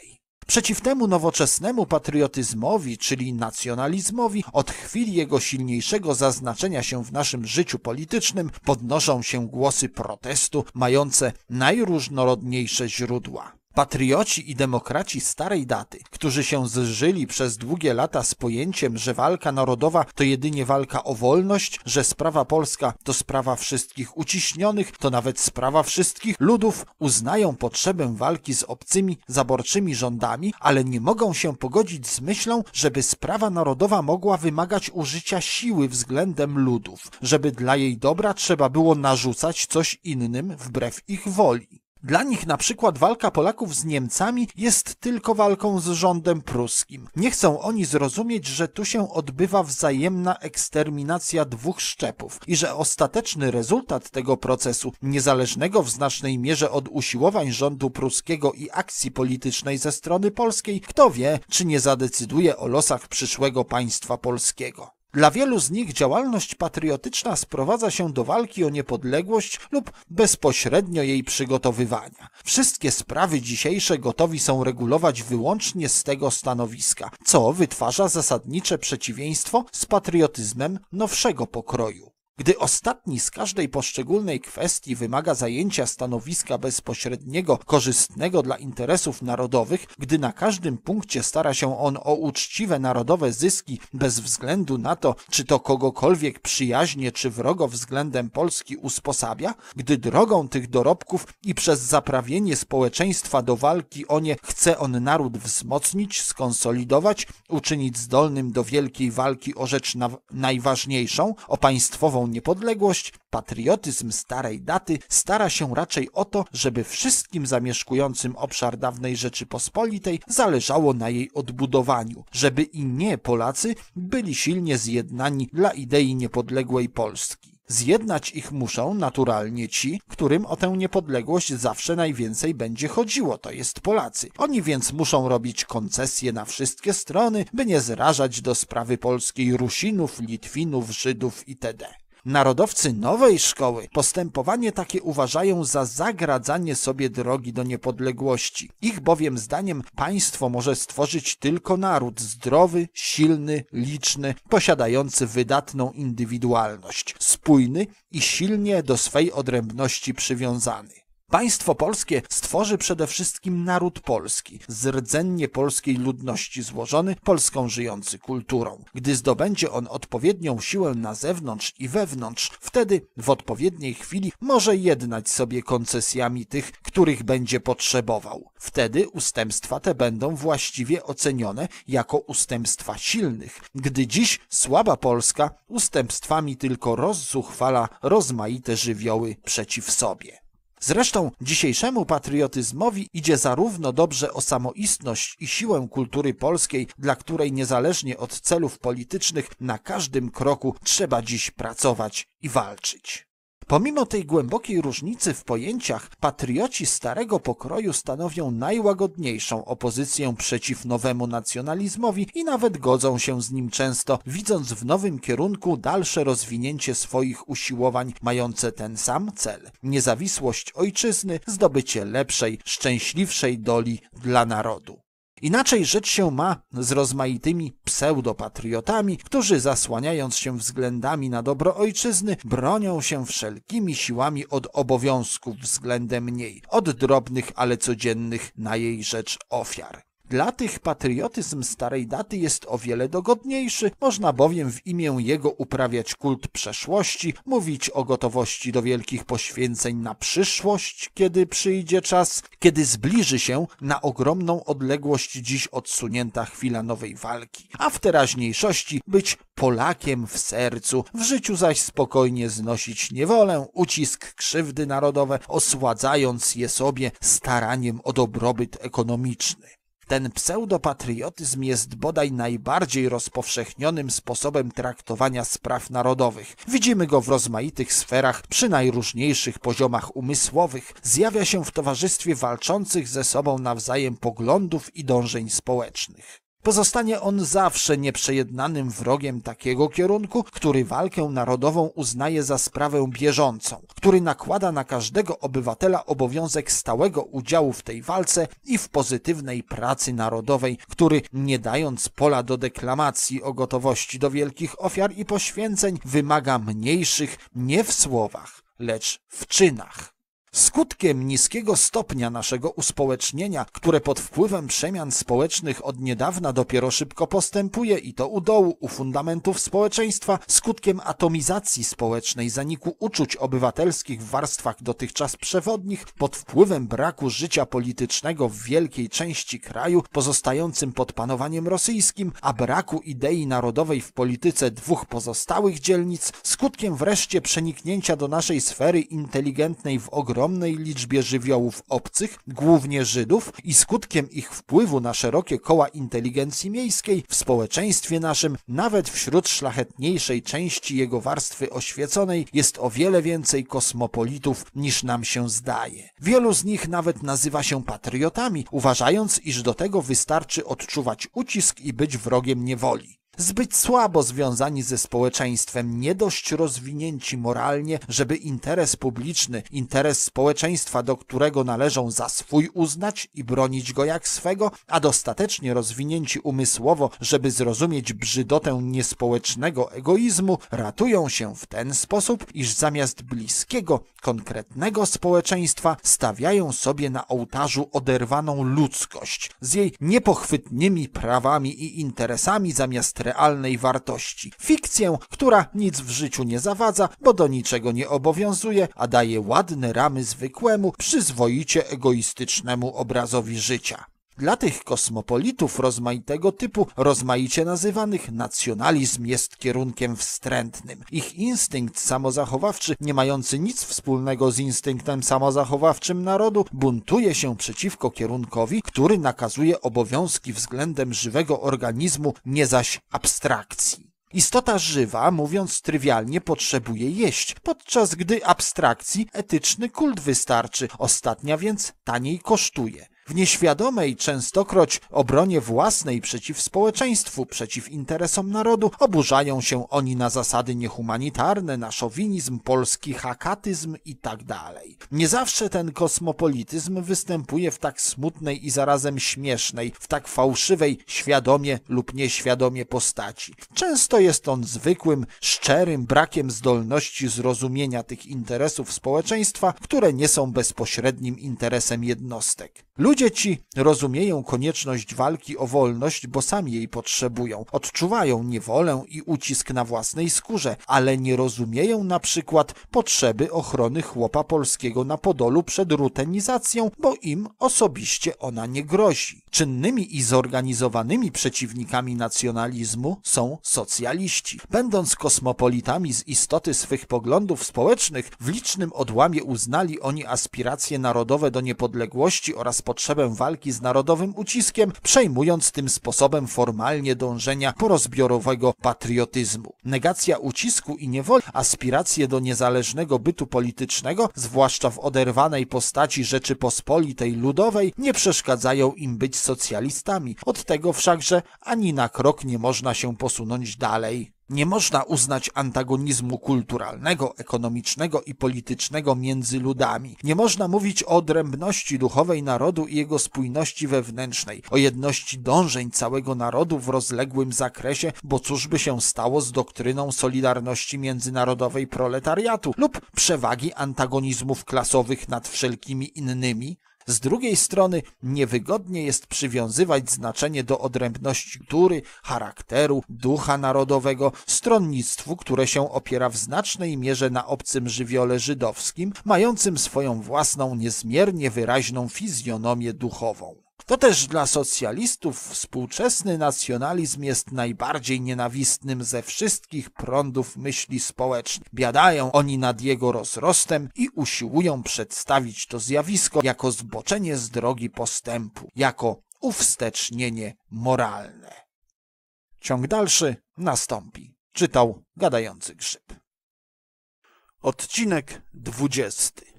Przeciw temu nowoczesnemu patriotyzmowi, czyli nacjonalizmowi, od chwili jego silniejszego zaznaczenia się w naszym życiu politycznym podnoszą się głosy protestu mające najróżnorodniejsze źródła. Patrioci i demokraci starej daty, którzy się zżyli przez długie lata z pojęciem, że walka narodowa to jedynie walka o wolność, że sprawa polska to sprawa wszystkich uciśnionych, to nawet sprawa wszystkich ludów, uznają potrzebę walki z obcymi, zaborczymi rządami, ale nie mogą się pogodzić z myślą, żeby sprawa narodowa mogła wymagać użycia siły względem ludów, żeby dla jej dobra trzeba było narzucać coś innym wbrew ich woli. Dla nich na przykład walka Polaków z Niemcami jest tylko walką z rządem pruskim. Nie chcą oni zrozumieć, że tu się odbywa wzajemna eksterminacja dwóch szczepów i że ostateczny rezultat tego procesu, niezależnego w znacznej mierze od usiłowań rządu pruskiego i akcji politycznej ze strony polskiej, kto wie, czy nie zadecyduje o losach przyszłego państwa polskiego. Dla wielu z nich działalność patriotyczna sprowadza się do walki o niepodległość lub bezpośrednio jej przygotowywania. Wszystkie sprawy dzisiejsze gotowi są regulować wyłącznie z tego stanowiska, co wytwarza zasadnicze przeciwieństwo z patriotyzmem nowszego pokroju. Gdy ostatni z każdej poszczególnej kwestii wymaga zajęcia stanowiska bezpośredniego, korzystnego dla interesów narodowych, gdy na każdym punkcie stara się on o uczciwe narodowe zyski bez względu na to, czy to kogokolwiek przyjaźnie czy wrogo względem Polski usposabia, gdy drogą tych dorobków i przez zaprawienie społeczeństwa do walki o nie chce on naród wzmocnić, skonsolidować, uczynić zdolnym do wielkiej walki o rzecz najważniejszą, o państwową niepodległość, patriotyzm starej daty stara się raczej o to, żeby wszystkim zamieszkującym obszar dawnej Rzeczypospolitej zależało na jej odbudowaniu, żeby i nie Polacy byli silnie zjednani dla idei niepodległej Polski. Zjednać ich muszą naturalnie ci, którym o tę niepodległość zawsze najwięcej będzie chodziło, to jest Polacy. Oni więc muszą robić koncesje na wszystkie strony, by nie zrażać do sprawy polskiej Rusinów, Litwinów, Żydów itd. Narodowcy nowej szkoły postępowanie takie uważają za zagradzanie sobie drogi do niepodległości. Ich bowiem zdaniem państwo może stworzyć tylko naród zdrowy, silny, liczny, posiadający wydatną indywidualność, spójny i silnie do swej odrębności przywiązany. Państwo polskie stworzy przede wszystkim naród polski, z rdzennie polskiej ludności złożony, Polską żyjący kulturą. Gdy zdobędzie on odpowiednią siłę na zewnątrz i wewnątrz, wtedy w odpowiedniej chwili może jednać sobie koncesjami tych, których będzie potrzebował. Wtedy ustępstwa te będą właściwie ocenione jako ustępstwa silnych, gdy dziś słaba Polska ustępstwami tylko rozzuchwala rozmaite żywioły przeciw sobie. Zresztą dzisiejszemu patriotyzmowi idzie zarówno dobrze o samoistność i siłę kultury polskiej, dla której niezależnie od celów politycznych na każdym kroku trzeba dziś pracować i walczyć. Pomimo tej głębokiej różnicy w pojęciach, patrioci starego pokroju stanowią najłagodniejszą opozycję przeciw nowemu nacjonalizmowi i nawet godzą się z nim często, widząc w nowym kierunku dalsze rozwinięcie swoich usiłowań mające ten sam cel niezawisłość ojczyzny, zdobycie lepszej, szczęśliwszej doli dla narodu. Inaczej rzecz się ma z rozmaitymi pseudopatriotami, którzy zasłaniając się względami na dobro ojczyzny, bronią się wszelkimi siłami od obowiązków względem niej, od drobnych, ale codziennych na jej rzecz ofiar. Dla tych patriotyzm starej daty jest o wiele dogodniejszy, można bowiem w imię jego uprawiać kult przeszłości, mówić o gotowości do wielkich poświęceń na przyszłość, kiedy przyjdzie czas, kiedy zbliży się na ogromną odległość dziś odsunięta chwila nowej walki, a w teraźniejszości być Polakiem w sercu, w życiu zaś spokojnie znosić niewolę, ucisk, krzywdy narodowe, osładzając je sobie staraniem o dobrobyt ekonomiczny. Ten pseudopatriotyzm jest bodaj najbardziej rozpowszechnionym sposobem traktowania spraw narodowych. Widzimy go w rozmaitych sferach, przy najróżniejszych poziomach umysłowych. Zjawia się w towarzystwie walczących ze sobą nawzajem poglądów i dążeń społecznych. Pozostanie on zawsze nieprzejednanym wrogiem takiego kierunku, który walkę narodową uznaje za sprawę bieżącą, który nakłada na każdego obywatela obowiązek stałego udziału w tej walce i w pozytywnej pracy narodowej, który nie dając pola do deklamacji o gotowości do wielkich ofiar i poświęceń, wymaga mniejszych nie w słowach, lecz w czynach. Skutkiem niskiego stopnia naszego uspołecznienia, które pod wpływem przemian społecznych od niedawna dopiero szybko postępuje i to u dołu, u fundamentów społeczeństwa, skutkiem atomizacji społecznej, zaniku uczuć obywatelskich w warstwach dotychczas przewodnich, pod wpływem braku życia politycznego w wielkiej części kraju pozostającym pod panowaniem rosyjskim, a braku idei narodowej w polityce dwóch pozostałych dzielnic, skutkiem wreszcie przeniknięcia do naszej sfery inteligentnej w ogromnym ogromnej liczbie żywiołów obcych, głównie Żydów, i skutkiem ich wpływu na szerokie koła inteligencji miejskiej, w społeczeństwie naszym, nawet wśród szlachetniejszej części jego warstwy oświeconej, jest o wiele więcej kosmopolitów niż nam się zdaje. Wielu z nich nawet nazywa się patriotami, uważając, iż do tego wystarczy odczuwać ucisk i być wrogiem niewoli. Zbyt słabo związani ze społeczeństwem, nie dość rozwinięci moralnie, żeby interes publiczny, interes społeczeństwa, do którego należą za swój uznać i bronić go jak swego, a dostatecznie rozwinięci umysłowo, żeby zrozumieć brzydotę niespołecznego egoizmu, ratują się w ten sposób, iż zamiast bliskiego, konkretnego społeczeństwa stawiają sobie na ołtarzu oderwaną ludzkość z jej niepochwytnymi prawami i interesami zamiast realnej wartości. Fikcję, która nic w życiu nie zawadza, bo do niczego nie obowiązuje, a daje ładne ramy zwykłemu, przyzwoicie egoistycznemu obrazowi życia. Dla tych kosmopolitów rozmaitego typu, rozmaicie nazywanych, nacjonalizm jest kierunkiem wstrętnym. Ich instynkt samozachowawczy, nie mający nic wspólnego z instynktem samozachowawczym narodu, buntuje się przeciwko kierunkowi, który nakazuje obowiązki względem żywego organizmu, nie zaś abstrakcji. Istota żywa, mówiąc trywialnie, potrzebuje jeść, podczas gdy abstrakcji etyczny kult wystarczy, ostatnia więc taniej kosztuje w nieświadomej częstokroć obronie własnej przeciw społeczeństwu, przeciw interesom narodu, oburzają się oni na zasady niehumanitarne, na szowinizm, polski hakatyzm itd. Tak nie zawsze ten kosmopolityzm występuje w tak smutnej i zarazem śmiesznej, w tak fałszywej, świadomie lub nieświadomie postaci. Często jest on zwykłym, szczerym brakiem zdolności zrozumienia tych interesów społeczeństwa, które nie są bezpośrednim interesem jednostek. Ludzie Dzieci rozumieją konieczność walki o wolność, bo sami jej potrzebują. Odczuwają niewolę i ucisk na własnej skórze, ale nie rozumieją na przykład potrzeby ochrony chłopa polskiego na Podolu przed rutenizacją, bo im osobiście ona nie grozi. Czynnymi i zorganizowanymi przeciwnikami nacjonalizmu są socjaliści. Będąc kosmopolitami z istoty swych poglądów społecznych, w licznym odłamie uznali oni aspiracje narodowe do niepodległości oraz potrzeby potrzebę walki z narodowym uciskiem, przejmując tym sposobem formalnie dążenia porozbiorowego patriotyzmu. Negacja ucisku i niewoli, aspiracje do niezależnego bytu politycznego, zwłaszcza w oderwanej postaci Rzeczypospolitej Ludowej, nie przeszkadzają im być socjalistami. Od tego wszakże ani na krok nie można się posunąć dalej. Nie można uznać antagonizmu kulturalnego, ekonomicznego i politycznego między ludami. Nie można mówić o odrębności duchowej narodu i jego spójności wewnętrznej, o jedności dążeń całego narodu w rozległym zakresie, bo cóż by się stało z doktryną solidarności międzynarodowej proletariatu lub przewagi antagonizmów klasowych nad wszelkimi innymi? Z drugiej strony niewygodnie jest przywiązywać znaczenie do odrębności tury, charakteru, ducha narodowego, stronnictwu, które się opiera w znacznej mierze na obcym żywiole żydowskim, mającym swoją własną niezmiernie wyraźną fizjonomię duchową. To też dla socjalistów współczesny nacjonalizm jest najbardziej nienawistnym ze wszystkich prądów myśli społecznej. Biadają oni nad jego rozrostem i usiłują przedstawić to zjawisko jako zboczenie z drogi postępu, jako uwstecznienie moralne. Ciąg dalszy nastąpi. Czytał gadający grzyb. Odcinek dwudziesty.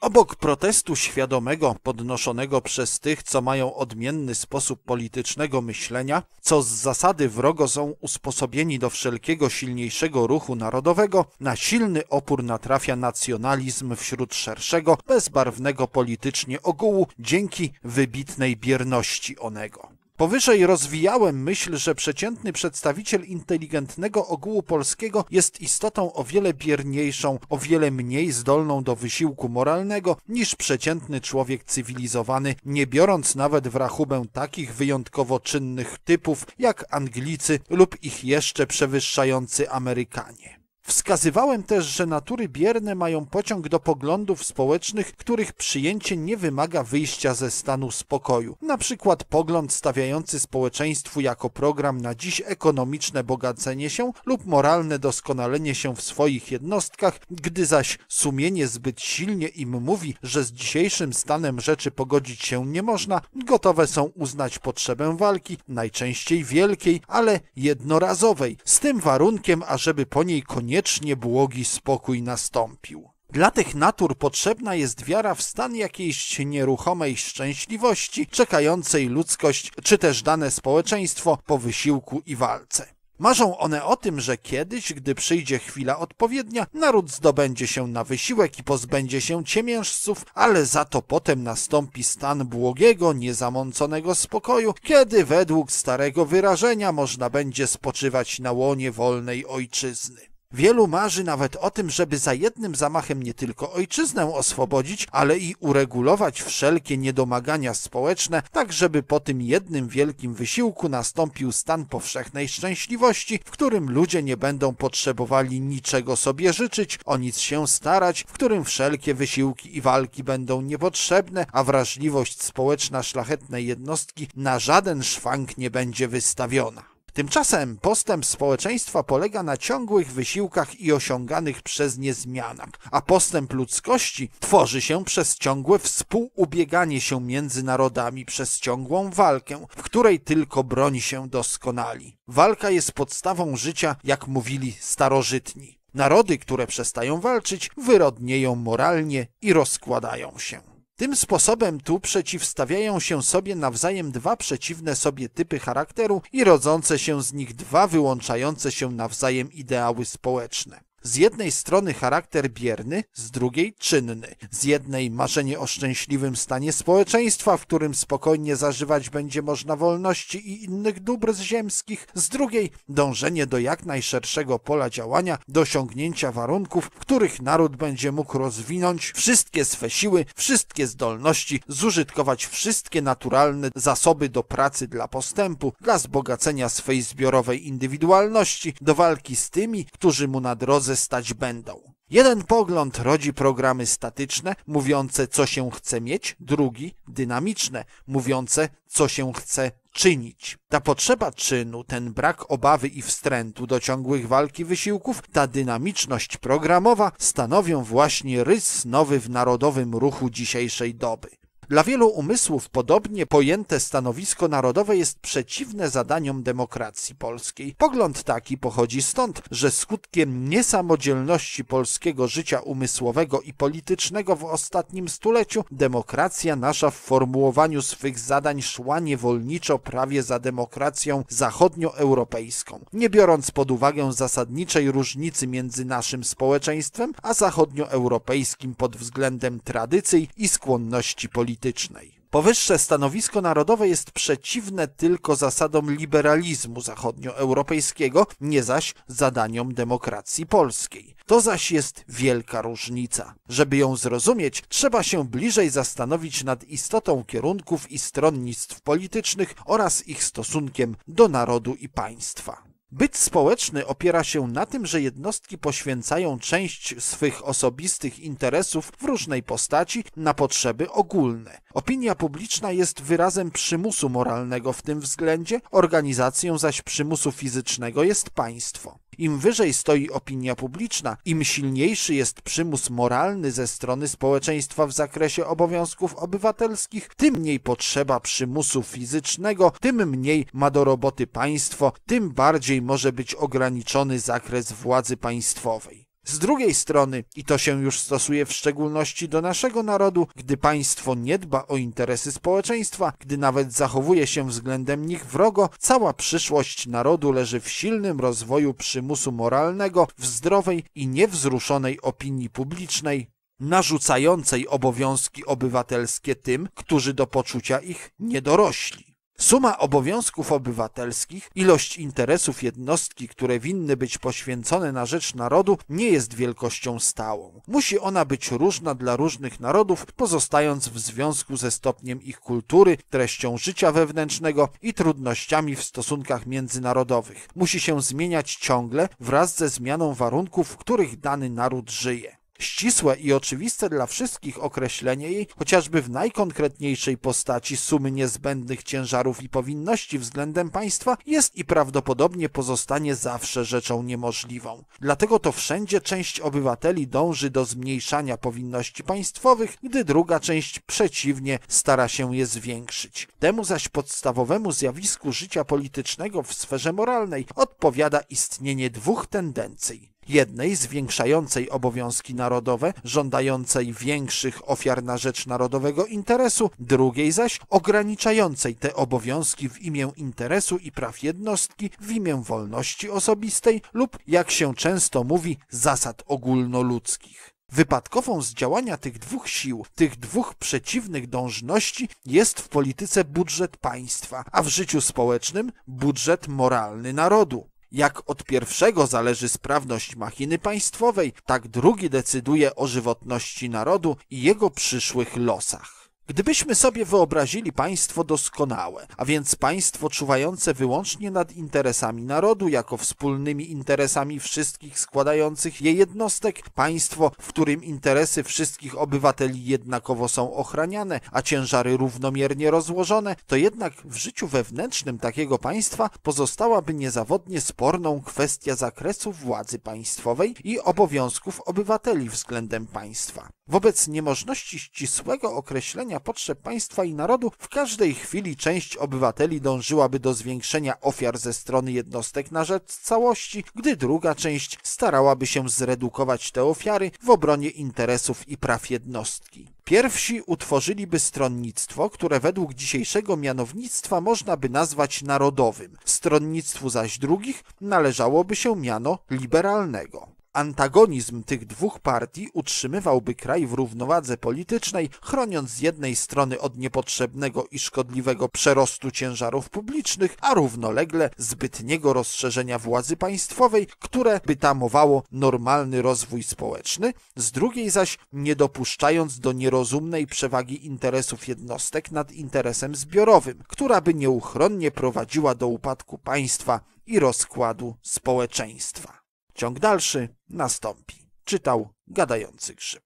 Obok protestu świadomego, podnoszonego przez tych, co mają odmienny sposób politycznego myślenia, co z zasady wrogo są usposobieni do wszelkiego silniejszego ruchu narodowego, na silny opór natrafia nacjonalizm wśród szerszego, bezbarwnego politycznie ogółu dzięki wybitnej bierności onego. Powyżej rozwijałem myśl, że przeciętny przedstawiciel inteligentnego ogółu polskiego jest istotą o wiele bierniejszą, o wiele mniej zdolną do wysiłku moralnego niż przeciętny człowiek cywilizowany, nie biorąc nawet w rachubę takich wyjątkowo czynnych typów jak Anglicy lub ich jeszcze przewyższający Amerykanie. Wskazywałem też, że natury bierne mają pociąg do poglądów społecznych, których przyjęcie nie wymaga wyjścia ze stanu spokoju. Na przykład pogląd stawiający społeczeństwu jako program na dziś ekonomiczne bogacenie się lub moralne doskonalenie się w swoich jednostkach, gdy zaś sumienie zbyt silnie im mówi, że z dzisiejszym stanem rzeczy pogodzić się nie można, gotowe są uznać potrzebę walki, najczęściej wielkiej, ale jednorazowej, z tym warunkiem, ażeby po niej koniecznie koniecznie błogi spokój nastąpił. Dla tych natur potrzebna jest wiara w stan jakiejś nieruchomej szczęśliwości, czekającej ludzkość czy też dane społeczeństwo po wysiłku i walce. Marzą one o tym, że kiedyś, gdy przyjdzie chwila odpowiednia, naród zdobędzie się na wysiłek i pozbędzie się ciemiężców, ale za to potem nastąpi stan błogiego, niezamąconego spokoju, kiedy według starego wyrażenia można będzie spoczywać na łonie wolnej ojczyzny. Wielu marzy nawet o tym, żeby za jednym zamachem nie tylko ojczyznę oswobodzić, ale i uregulować wszelkie niedomagania społeczne, tak żeby po tym jednym wielkim wysiłku nastąpił stan powszechnej szczęśliwości, w którym ludzie nie będą potrzebowali niczego sobie życzyć, o nic się starać, w którym wszelkie wysiłki i walki będą niepotrzebne, a wrażliwość społeczna szlachetnej jednostki na żaden szwank nie będzie wystawiona. Tymczasem postęp społeczeństwa polega na ciągłych wysiłkach i osiąganych przez nie zmianach, a postęp ludzkości tworzy się przez ciągłe współubieganie się między narodami, przez ciągłą walkę, w której tylko broni się doskonali. Walka jest podstawą życia, jak mówili starożytni. Narody, które przestają walczyć, wyrodnieją moralnie i rozkładają się. Tym sposobem tu przeciwstawiają się sobie nawzajem dwa przeciwne sobie typy charakteru i rodzące się z nich dwa wyłączające się nawzajem ideały społeczne. Z jednej strony charakter bierny, z drugiej czynny. Z jednej marzenie o szczęśliwym stanie społeczeństwa, w którym spokojnie zażywać będzie można wolności i innych dóbr ziemskich, z drugiej dążenie do jak najszerszego pola działania, do osiągnięcia warunków, w których naród będzie mógł rozwinąć wszystkie swe siły, wszystkie zdolności, zużytkować wszystkie naturalne zasoby do pracy dla postępu, dla zbogacenia swej zbiorowej indywidualności, do walki z tymi, którzy mu na drodze stać będą. Jeden pogląd rodzi programy statyczne, mówiące co się chce mieć, drugi dynamiczne, mówiące co się chce czynić. Ta potrzeba czynu, ten brak obawy i wstrętu do ciągłych walki wysiłków, ta dynamiczność programowa stanowią właśnie rys nowy w narodowym ruchu dzisiejszej doby. Dla wielu umysłów podobnie pojęte stanowisko narodowe jest przeciwne zadaniom demokracji polskiej. Pogląd taki pochodzi stąd, że skutkiem niesamodzielności polskiego życia umysłowego i politycznego w ostatnim stuleciu demokracja nasza w formułowaniu swych zadań szła niewolniczo prawie za demokracją zachodnioeuropejską, nie biorąc pod uwagę zasadniczej różnicy między naszym społeczeństwem a zachodnioeuropejskim pod względem tradycji i skłonności politycznych politycznej. Powyższe stanowisko narodowe jest przeciwne tylko zasadom liberalizmu zachodnioeuropejskiego, nie zaś zadaniom demokracji polskiej. To zaś jest wielka różnica. Żeby ją zrozumieć, trzeba się bliżej zastanowić nad istotą kierunków i stronnictw politycznych oraz ich stosunkiem do narodu i państwa. Byt społeczny opiera się na tym, że jednostki poświęcają część swych osobistych interesów w różnej postaci na potrzeby ogólne. Opinia publiczna jest wyrazem przymusu moralnego w tym względzie, organizacją zaś przymusu fizycznego jest państwo. Im wyżej stoi opinia publiczna, im silniejszy jest przymus moralny ze strony społeczeństwa w zakresie obowiązków obywatelskich, tym mniej potrzeba przymusu fizycznego, tym mniej ma do roboty państwo, tym bardziej może być ograniczony zakres władzy państwowej. Z drugiej strony, i to się już stosuje w szczególności do naszego narodu, gdy państwo nie dba o interesy społeczeństwa, gdy nawet zachowuje się względem nich wrogo, cała przyszłość narodu leży w silnym rozwoju przymusu moralnego, w zdrowej i niewzruszonej opinii publicznej, narzucającej obowiązki obywatelskie tym, którzy do poczucia ich nie dorośli. Suma obowiązków obywatelskich, ilość interesów jednostki, które winny być poświęcone na rzecz narodu, nie jest wielkością stałą. Musi ona być różna dla różnych narodów, pozostając w związku ze stopniem ich kultury, treścią życia wewnętrznego i trudnościami w stosunkach międzynarodowych. Musi się zmieniać ciągle wraz ze zmianą warunków, w których dany naród żyje. Ścisłe i oczywiste dla wszystkich określenie jej, chociażby w najkonkretniejszej postaci sumy niezbędnych ciężarów i powinności względem państwa, jest i prawdopodobnie pozostanie zawsze rzeczą niemożliwą. Dlatego to wszędzie część obywateli dąży do zmniejszania powinności państwowych, gdy druga część przeciwnie stara się je zwiększyć. Temu zaś podstawowemu zjawisku życia politycznego w sferze moralnej odpowiada istnienie dwóch tendencji Jednej zwiększającej obowiązki narodowe, żądającej większych ofiar na rzecz narodowego interesu, drugiej zaś ograniczającej te obowiązki w imię interesu i praw jednostki, w imię wolności osobistej lub, jak się często mówi, zasad ogólnoludzkich. Wypadkową z działania tych dwóch sił, tych dwóch przeciwnych dążności jest w polityce budżet państwa, a w życiu społecznym budżet moralny narodu. Jak od pierwszego zależy sprawność machiny państwowej, tak drugi decyduje o żywotności narodu i jego przyszłych losach. Gdybyśmy sobie wyobrazili państwo doskonałe, a więc państwo czuwające wyłącznie nad interesami narodu, jako wspólnymi interesami wszystkich składających je jednostek, państwo, w którym interesy wszystkich obywateli jednakowo są ochraniane, a ciężary równomiernie rozłożone, to jednak w życiu wewnętrznym takiego państwa pozostałaby niezawodnie sporną kwestia zakresu władzy państwowej i obowiązków obywateli względem państwa. Wobec niemożności ścisłego określenia potrzeb państwa i narodu, w każdej chwili część obywateli dążyłaby do zwiększenia ofiar ze strony jednostek na rzecz całości, gdy druga część starałaby się zredukować te ofiary w obronie interesów i praw jednostki. Pierwsi utworzyliby stronnictwo, które według dzisiejszego mianownictwa można by nazwać narodowym. Stronnictwu zaś drugich należałoby się miano liberalnego. Antagonizm tych dwóch partii utrzymywałby kraj w równowadze politycznej, chroniąc z jednej strony od niepotrzebnego i szkodliwego przerostu ciężarów publicznych, a równolegle zbytniego rozszerzenia władzy państwowej, które by tamowało normalny rozwój społeczny, z drugiej zaś nie dopuszczając do nierozumnej przewagi interesów jednostek nad interesem zbiorowym, która by nieuchronnie prowadziła do upadku państwa i rozkładu społeczeństwa. Ciąg dalszy nastąpi. Czytał gadający grzyb.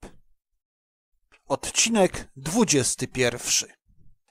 Odcinek 21.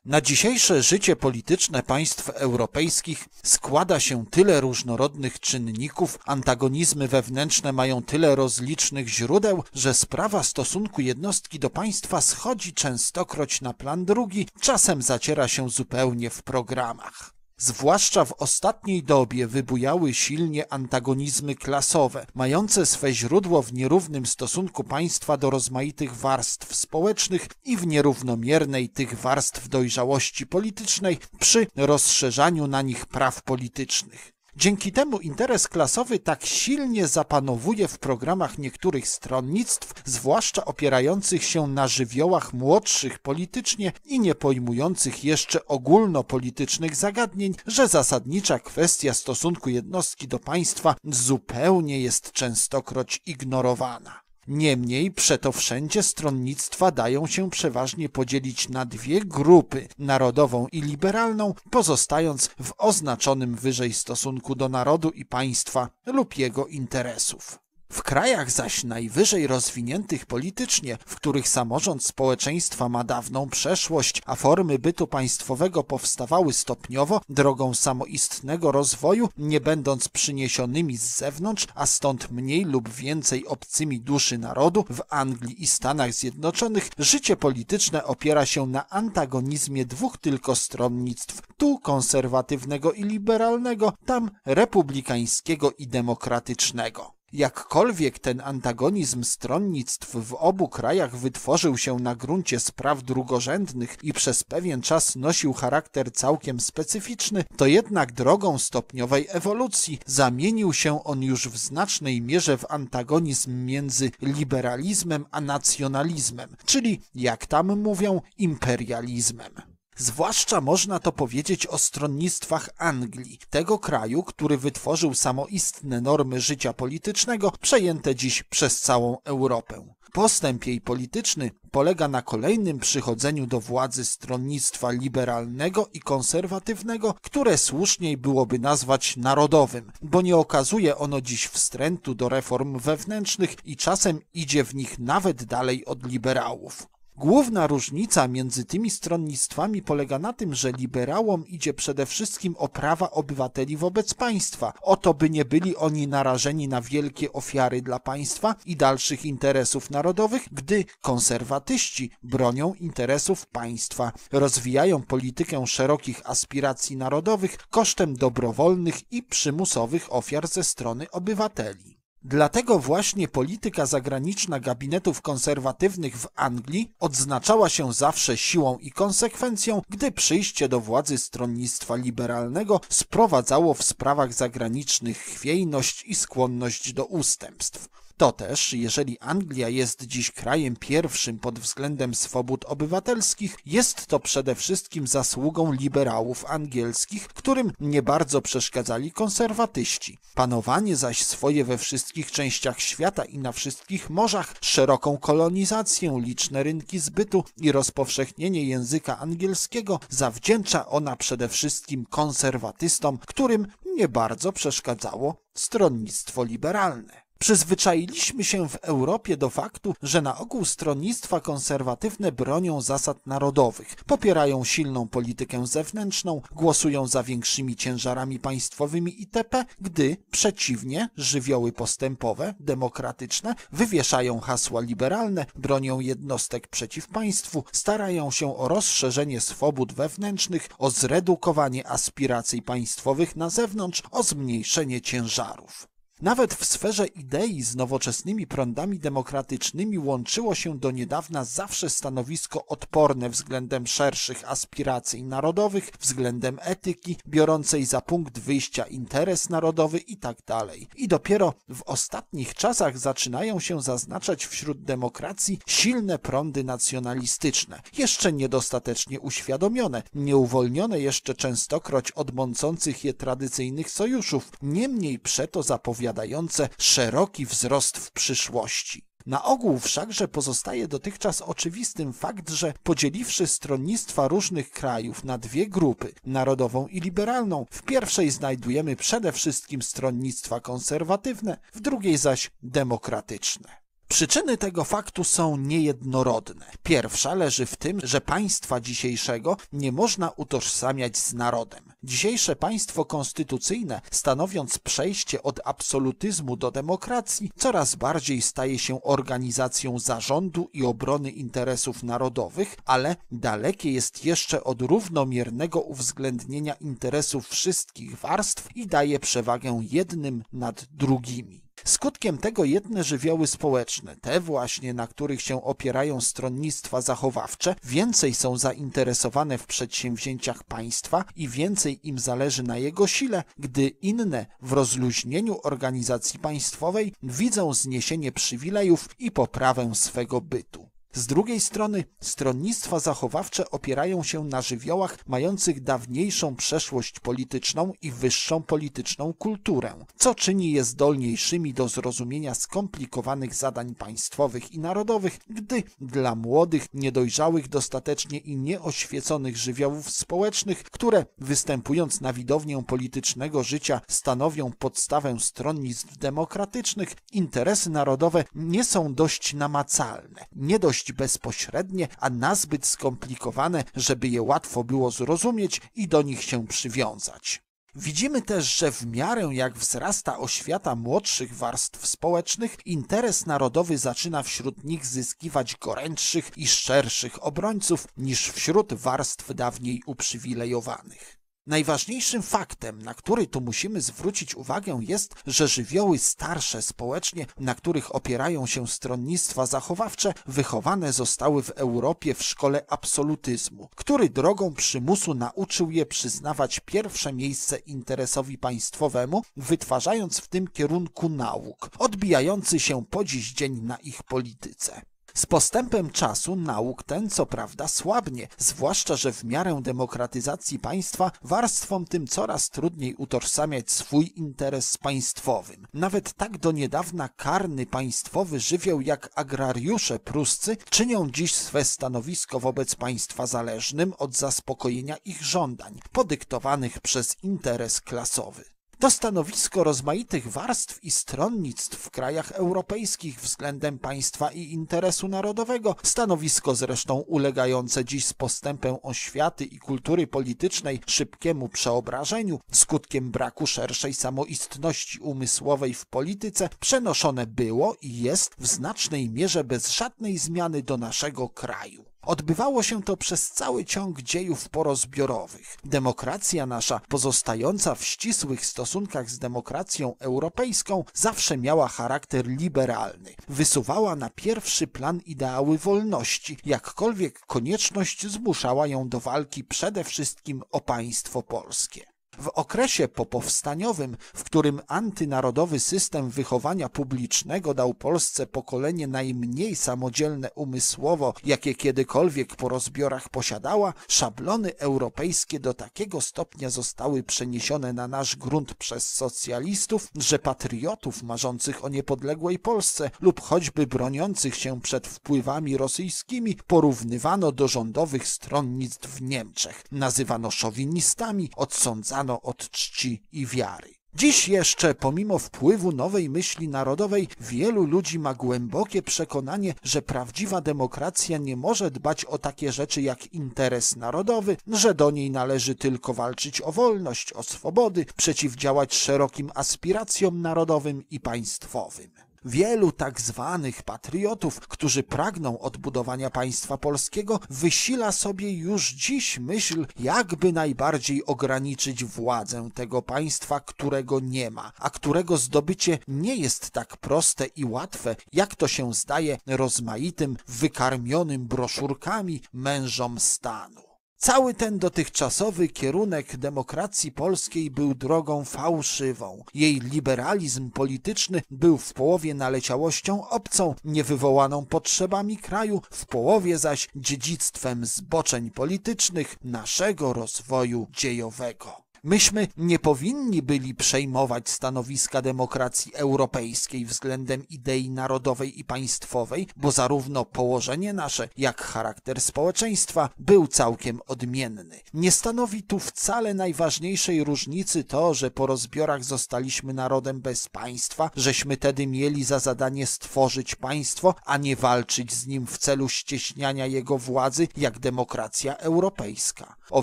Na dzisiejsze życie polityczne państw europejskich składa się tyle różnorodnych czynników, antagonizmy wewnętrzne mają tyle rozlicznych źródeł, że sprawa stosunku jednostki do państwa schodzi częstokroć na plan drugi, czasem zaciera się zupełnie w programach. Zwłaszcza w ostatniej dobie wybujały silnie antagonizmy klasowe, mające swe źródło w nierównym stosunku państwa do rozmaitych warstw społecznych i w nierównomiernej tych warstw dojrzałości politycznej przy rozszerzaniu na nich praw politycznych. Dzięki temu interes klasowy tak silnie zapanowuje w programach niektórych stronnictw, zwłaszcza opierających się na żywiołach młodszych politycznie i nie pojmujących jeszcze ogólnopolitycznych zagadnień, że zasadnicza kwestia stosunku jednostki do państwa zupełnie jest częstokroć ignorowana. Niemniej przeto wszędzie stronnictwa dają się przeważnie podzielić na dwie grupy, narodową i liberalną, pozostając w oznaczonym wyżej stosunku do narodu i państwa lub jego interesów. W krajach zaś najwyżej rozwiniętych politycznie, w których samorząd społeczeństwa ma dawną przeszłość, a formy bytu państwowego powstawały stopniowo drogą samoistnego rozwoju, nie będąc przyniesionymi z zewnątrz, a stąd mniej lub więcej obcymi duszy narodu, w Anglii i Stanach Zjednoczonych życie polityczne opiera się na antagonizmie dwóch tylko stronnictw, tu konserwatywnego i liberalnego, tam republikańskiego i demokratycznego. Jakkolwiek ten antagonizm stronnictw w obu krajach wytworzył się na gruncie spraw drugorzędnych i przez pewien czas nosił charakter całkiem specyficzny, to jednak drogą stopniowej ewolucji zamienił się on już w znacznej mierze w antagonizm między liberalizmem a nacjonalizmem, czyli jak tam mówią, imperializmem. Zwłaszcza można to powiedzieć o stronnictwach Anglii, tego kraju, który wytworzył samoistne normy życia politycznego, przejęte dziś przez całą Europę. Postęp jej polityczny polega na kolejnym przychodzeniu do władzy stronnictwa liberalnego i konserwatywnego, które słuszniej byłoby nazwać narodowym, bo nie okazuje ono dziś wstrętu do reform wewnętrznych i czasem idzie w nich nawet dalej od liberałów. Główna różnica między tymi stronnictwami polega na tym, że liberałom idzie przede wszystkim o prawa obywateli wobec państwa, o to, by nie byli oni narażeni na wielkie ofiary dla państwa i dalszych interesów narodowych, gdy konserwatyści bronią interesów państwa, rozwijają politykę szerokich aspiracji narodowych kosztem dobrowolnych i przymusowych ofiar ze strony obywateli. Dlatego właśnie polityka zagraniczna gabinetów konserwatywnych w Anglii odznaczała się zawsze siłą i konsekwencją, gdy przyjście do władzy stronnictwa liberalnego sprowadzało w sprawach zagranicznych chwiejność i skłonność do ustępstw. To też, jeżeli Anglia jest dziś krajem pierwszym pod względem swobód obywatelskich, jest to przede wszystkim zasługą liberałów angielskich, którym nie bardzo przeszkadzali konserwatyści. Panowanie zaś swoje we wszystkich częściach świata i na wszystkich morzach, szeroką kolonizację, liczne rynki zbytu i rozpowszechnienie języka angielskiego zawdzięcza ona przede wszystkim konserwatystom, którym nie bardzo przeszkadzało stronnictwo liberalne. Przyzwyczailiśmy się w Europie do faktu, że na ogół stronnictwa konserwatywne bronią zasad narodowych, popierają silną politykę zewnętrzną, głosują za większymi ciężarami państwowymi itp., gdy przeciwnie żywioły postępowe, demokratyczne wywieszają hasła liberalne, bronią jednostek przeciw państwu, starają się o rozszerzenie swobód wewnętrznych, o zredukowanie aspiracji państwowych na zewnątrz, o zmniejszenie ciężarów. Nawet w sferze idei z nowoczesnymi prądami demokratycznymi łączyło się do niedawna zawsze stanowisko odporne względem szerszych aspiracji narodowych, względem etyki, biorącej za punkt wyjścia interes narodowy itd. Tak I dopiero w ostatnich czasach zaczynają się zaznaczać wśród demokracji silne prądy nacjonalistyczne, jeszcze niedostatecznie uświadomione, nieuwolnione jeszcze częstokroć od mącących je tradycyjnych sojuszów, niemniej przeto zapowiadane zapowiadające szeroki wzrost w przyszłości. Na ogół wszakże pozostaje dotychczas oczywistym fakt, że podzieliwszy stronnictwa różnych krajów na dwie grupy, narodową i liberalną, w pierwszej znajdujemy przede wszystkim stronnictwa konserwatywne, w drugiej zaś demokratyczne. Przyczyny tego faktu są niejednorodne. Pierwsza leży w tym, że państwa dzisiejszego nie można utożsamiać z narodem. Dzisiejsze państwo konstytucyjne, stanowiąc przejście od absolutyzmu do demokracji, coraz bardziej staje się organizacją zarządu i obrony interesów narodowych, ale dalekie jest jeszcze od równomiernego uwzględnienia interesów wszystkich warstw i daje przewagę jednym nad drugimi. Skutkiem tego jedne żywioły społeczne, te właśnie, na których się opierają stronnictwa zachowawcze, więcej są zainteresowane w przedsięwzięciach państwa i więcej im zależy na jego sile, gdy inne w rozluźnieniu organizacji państwowej widzą zniesienie przywilejów i poprawę swego bytu. Z drugiej strony stronnictwa zachowawcze opierają się na żywiołach mających dawniejszą przeszłość polityczną i wyższą polityczną kulturę, co czyni je zdolniejszymi do zrozumienia skomplikowanych zadań państwowych i narodowych, gdy dla młodych, niedojrzałych dostatecznie i nieoświeconych żywiołów społecznych, które występując na widownię politycznego życia stanowią podstawę stronnictw demokratycznych, interesy narodowe nie są dość namacalne, nie dość dość bezpośrednie, a nazbyt skomplikowane, żeby je łatwo było zrozumieć i do nich się przywiązać. Widzimy też, że w miarę jak wzrasta oświata młodszych warstw społecznych, interes narodowy zaczyna wśród nich zyskiwać gorętszych i szczerszych obrońców niż wśród warstw dawniej uprzywilejowanych. Najważniejszym faktem, na który tu musimy zwrócić uwagę, jest, że żywioły starsze społecznie, na których opierają się stronnictwa zachowawcze, wychowane zostały w Europie w szkole absolutyzmu, który drogą przymusu nauczył je przyznawać pierwsze miejsce interesowi państwowemu, wytwarzając w tym kierunku nauk, odbijający się po dziś dzień na ich polityce. Z postępem czasu nauk ten co prawda słabnie, zwłaszcza, że w miarę demokratyzacji państwa warstwom tym coraz trudniej utożsamiać swój interes z państwowym. Nawet tak do niedawna karny państwowy żywioł jak agrariusze pruscy czynią dziś swe stanowisko wobec państwa zależnym od zaspokojenia ich żądań, podyktowanych przez interes klasowy. To stanowisko rozmaitych warstw i stronnictw w krajach europejskich względem państwa i interesu narodowego, stanowisko zresztą ulegające dziś z postępem oświaty i kultury politycznej szybkiemu przeobrażeniu, skutkiem braku szerszej samoistności umysłowej w polityce, przenoszone było i jest w znacznej mierze bez żadnej zmiany do naszego kraju. Odbywało się to przez cały ciąg dziejów porozbiorowych. Demokracja nasza, pozostająca w ścisłych stosunkach z demokracją europejską, zawsze miała charakter liberalny. Wysuwała na pierwszy plan ideały wolności, jakkolwiek konieczność zmuszała ją do walki przede wszystkim o państwo polskie. W okresie popowstaniowym, w którym antynarodowy system wychowania publicznego dał Polsce pokolenie najmniej samodzielne umysłowo, jakie kiedykolwiek po rozbiorach posiadała, szablony europejskie do takiego stopnia zostały przeniesione na nasz grunt przez socjalistów, że patriotów marzących o niepodległej Polsce lub choćby broniących się przed wpływami rosyjskimi porównywano do rządowych stronnictw w Niemczech. Nazywano szowinistami, odsądzano od czci i wiary. Dziś jeszcze, pomimo wpływu nowej myśli narodowej, wielu ludzi ma głębokie przekonanie, że prawdziwa demokracja nie może dbać o takie rzeczy jak interes narodowy, że do niej należy tylko walczyć o wolność, o swobody, przeciwdziałać szerokim aspiracjom narodowym i państwowym. Wielu tak zwanych patriotów, którzy pragną odbudowania państwa polskiego, wysila sobie już dziś myśl, jakby najbardziej ograniczyć władzę tego państwa, którego nie ma, a którego zdobycie nie jest tak proste i łatwe, jak to się zdaje rozmaitym, wykarmionym broszurkami mężom stanu. Cały ten dotychczasowy kierunek demokracji polskiej był drogą fałszywą. Jej liberalizm polityczny był w połowie naleciałością obcą, niewywołaną potrzebami kraju, w połowie zaś dziedzictwem zboczeń politycznych naszego rozwoju dziejowego. Myśmy nie powinni byli przejmować stanowiska demokracji europejskiej względem idei narodowej i państwowej, bo zarówno położenie nasze, jak charakter społeczeństwa był całkiem odmienny. Nie stanowi tu wcale najważniejszej różnicy to, że po rozbiorach zostaliśmy narodem bez państwa, żeśmy tedy mieli za zadanie stworzyć państwo, a nie walczyć z nim w celu ścieśniania jego władzy jak demokracja europejska. O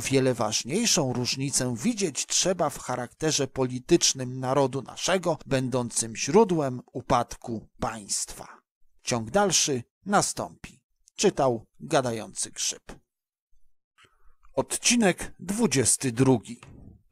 wiele ważniejszą różnicę widzieć trzeba w charakterze politycznym narodu naszego, będącym źródłem upadku państwa. Ciąg dalszy nastąpi. Czytał gadający grzyb. Odcinek 22.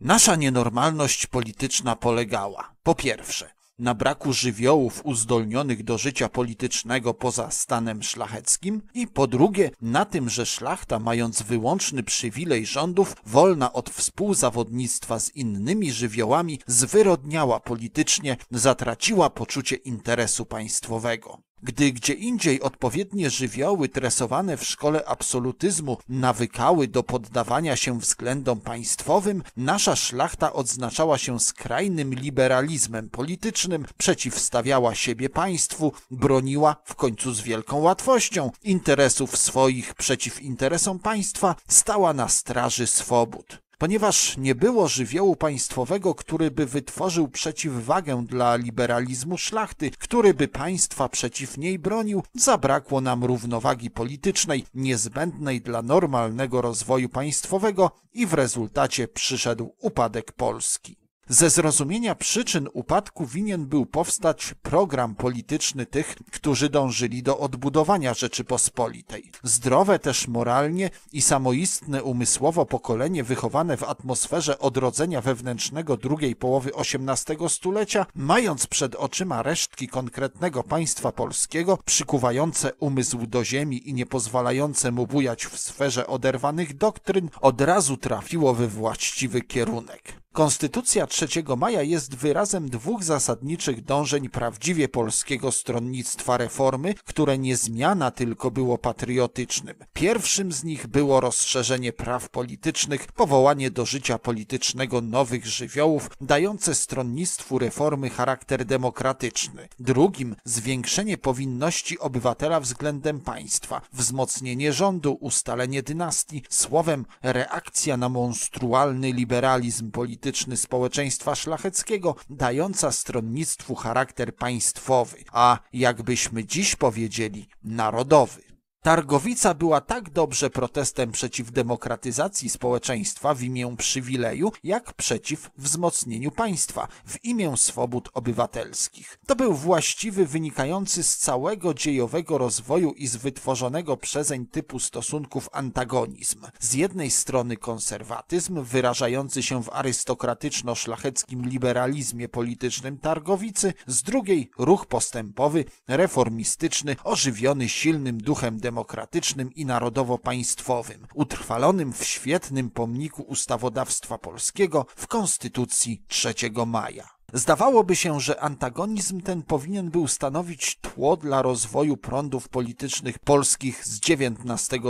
Nasza nienormalność polityczna polegała po pierwsze na braku żywiołów uzdolnionych do życia politycznego poza stanem szlacheckim i po drugie na tym, że szlachta mając wyłączny przywilej rządów, wolna od współzawodnictwa z innymi żywiołami, zwyrodniała politycznie, zatraciła poczucie interesu państwowego. Gdy gdzie indziej odpowiednie żywioły tresowane w szkole absolutyzmu nawykały do poddawania się względom państwowym, nasza szlachta odznaczała się skrajnym liberalizmem politycznym, przeciwstawiała siebie państwu, broniła w końcu z wielką łatwością interesów swoich przeciw interesom państwa, stała na straży swobód. Ponieważ nie było żywiołu państwowego, który by wytworzył przeciwwagę dla liberalizmu szlachty, który by państwa przeciw niej bronił, zabrakło nam równowagi politycznej niezbędnej dla normalnego rozwoju państwowego i w rezultacie przyszedł upadek Polski. Ze zrozumienia przyczyn upadku winien był powstać program polityczny tych, którzy dążyli do odbudowania Rzeczypospolitej. Zdrowe też moralnie i samoistne umysłowo pokolenie wychowane w atmosferze odrodzenia wewnętrznego drugiej połowy XVIII stulecia, mając przed oczyma resztki konkretnego państwa polskiego, przykuwające umysł do ziemi i nie pozwalające mu bujać w sferze oderwanych doktryn, od razu trafiło we właściwy kierunek. Konstytucja 3 maja jest wyrazem dwóch zasadniczych dążeń prawdziwie polskiego stronnictwa reformy, które nie zmiana tylko było patriotycznym. Pierwszym z nich było rozszerzenie praw politycznych, powołanie do życia politycznego nowych żywiołów, dające stronnictwu reformy charakter demokratyczny. Drugim zwiększenie powinności obywatela względem państwa, wzmocnienie rządu, ustalenie dynastii, słowem reakcja na monstrualny liberalizm polityczny polityczny społeczeństwa szlacheckiego, dająca stronnictwu charakter państwowy, a jakbyśmy dziś powiedzieli narodowy. Targowica była tak dobrze protestem przeciw demokratyzacji społeczeństwa w imię przywileju, jak przeciw wzmocnieniu państwa w imię swobód obywatelskich. To był właściwy, wynikający z całego dziejowego rozwoju i z wytworzonego przezeń typu stosunków antagonizm. Z jednej strony konserwatyzm, wyrażający się w arystokratyczno-szlacheckim liberalizmie politycznym Targowicy, z drugiej ruch postępowy, reformistyczny, ożywiony silnym duchem demokratycznym demokratycznym i narodowo-państwowym, utrwalonym w świetnym pomniku ustawodawstwa polskiego w Konstytucji 3 maja. Zdawałoby się, że antagonizm ten powinien był stanowić tło dla rozwoju prądów politycznych polskich z XIX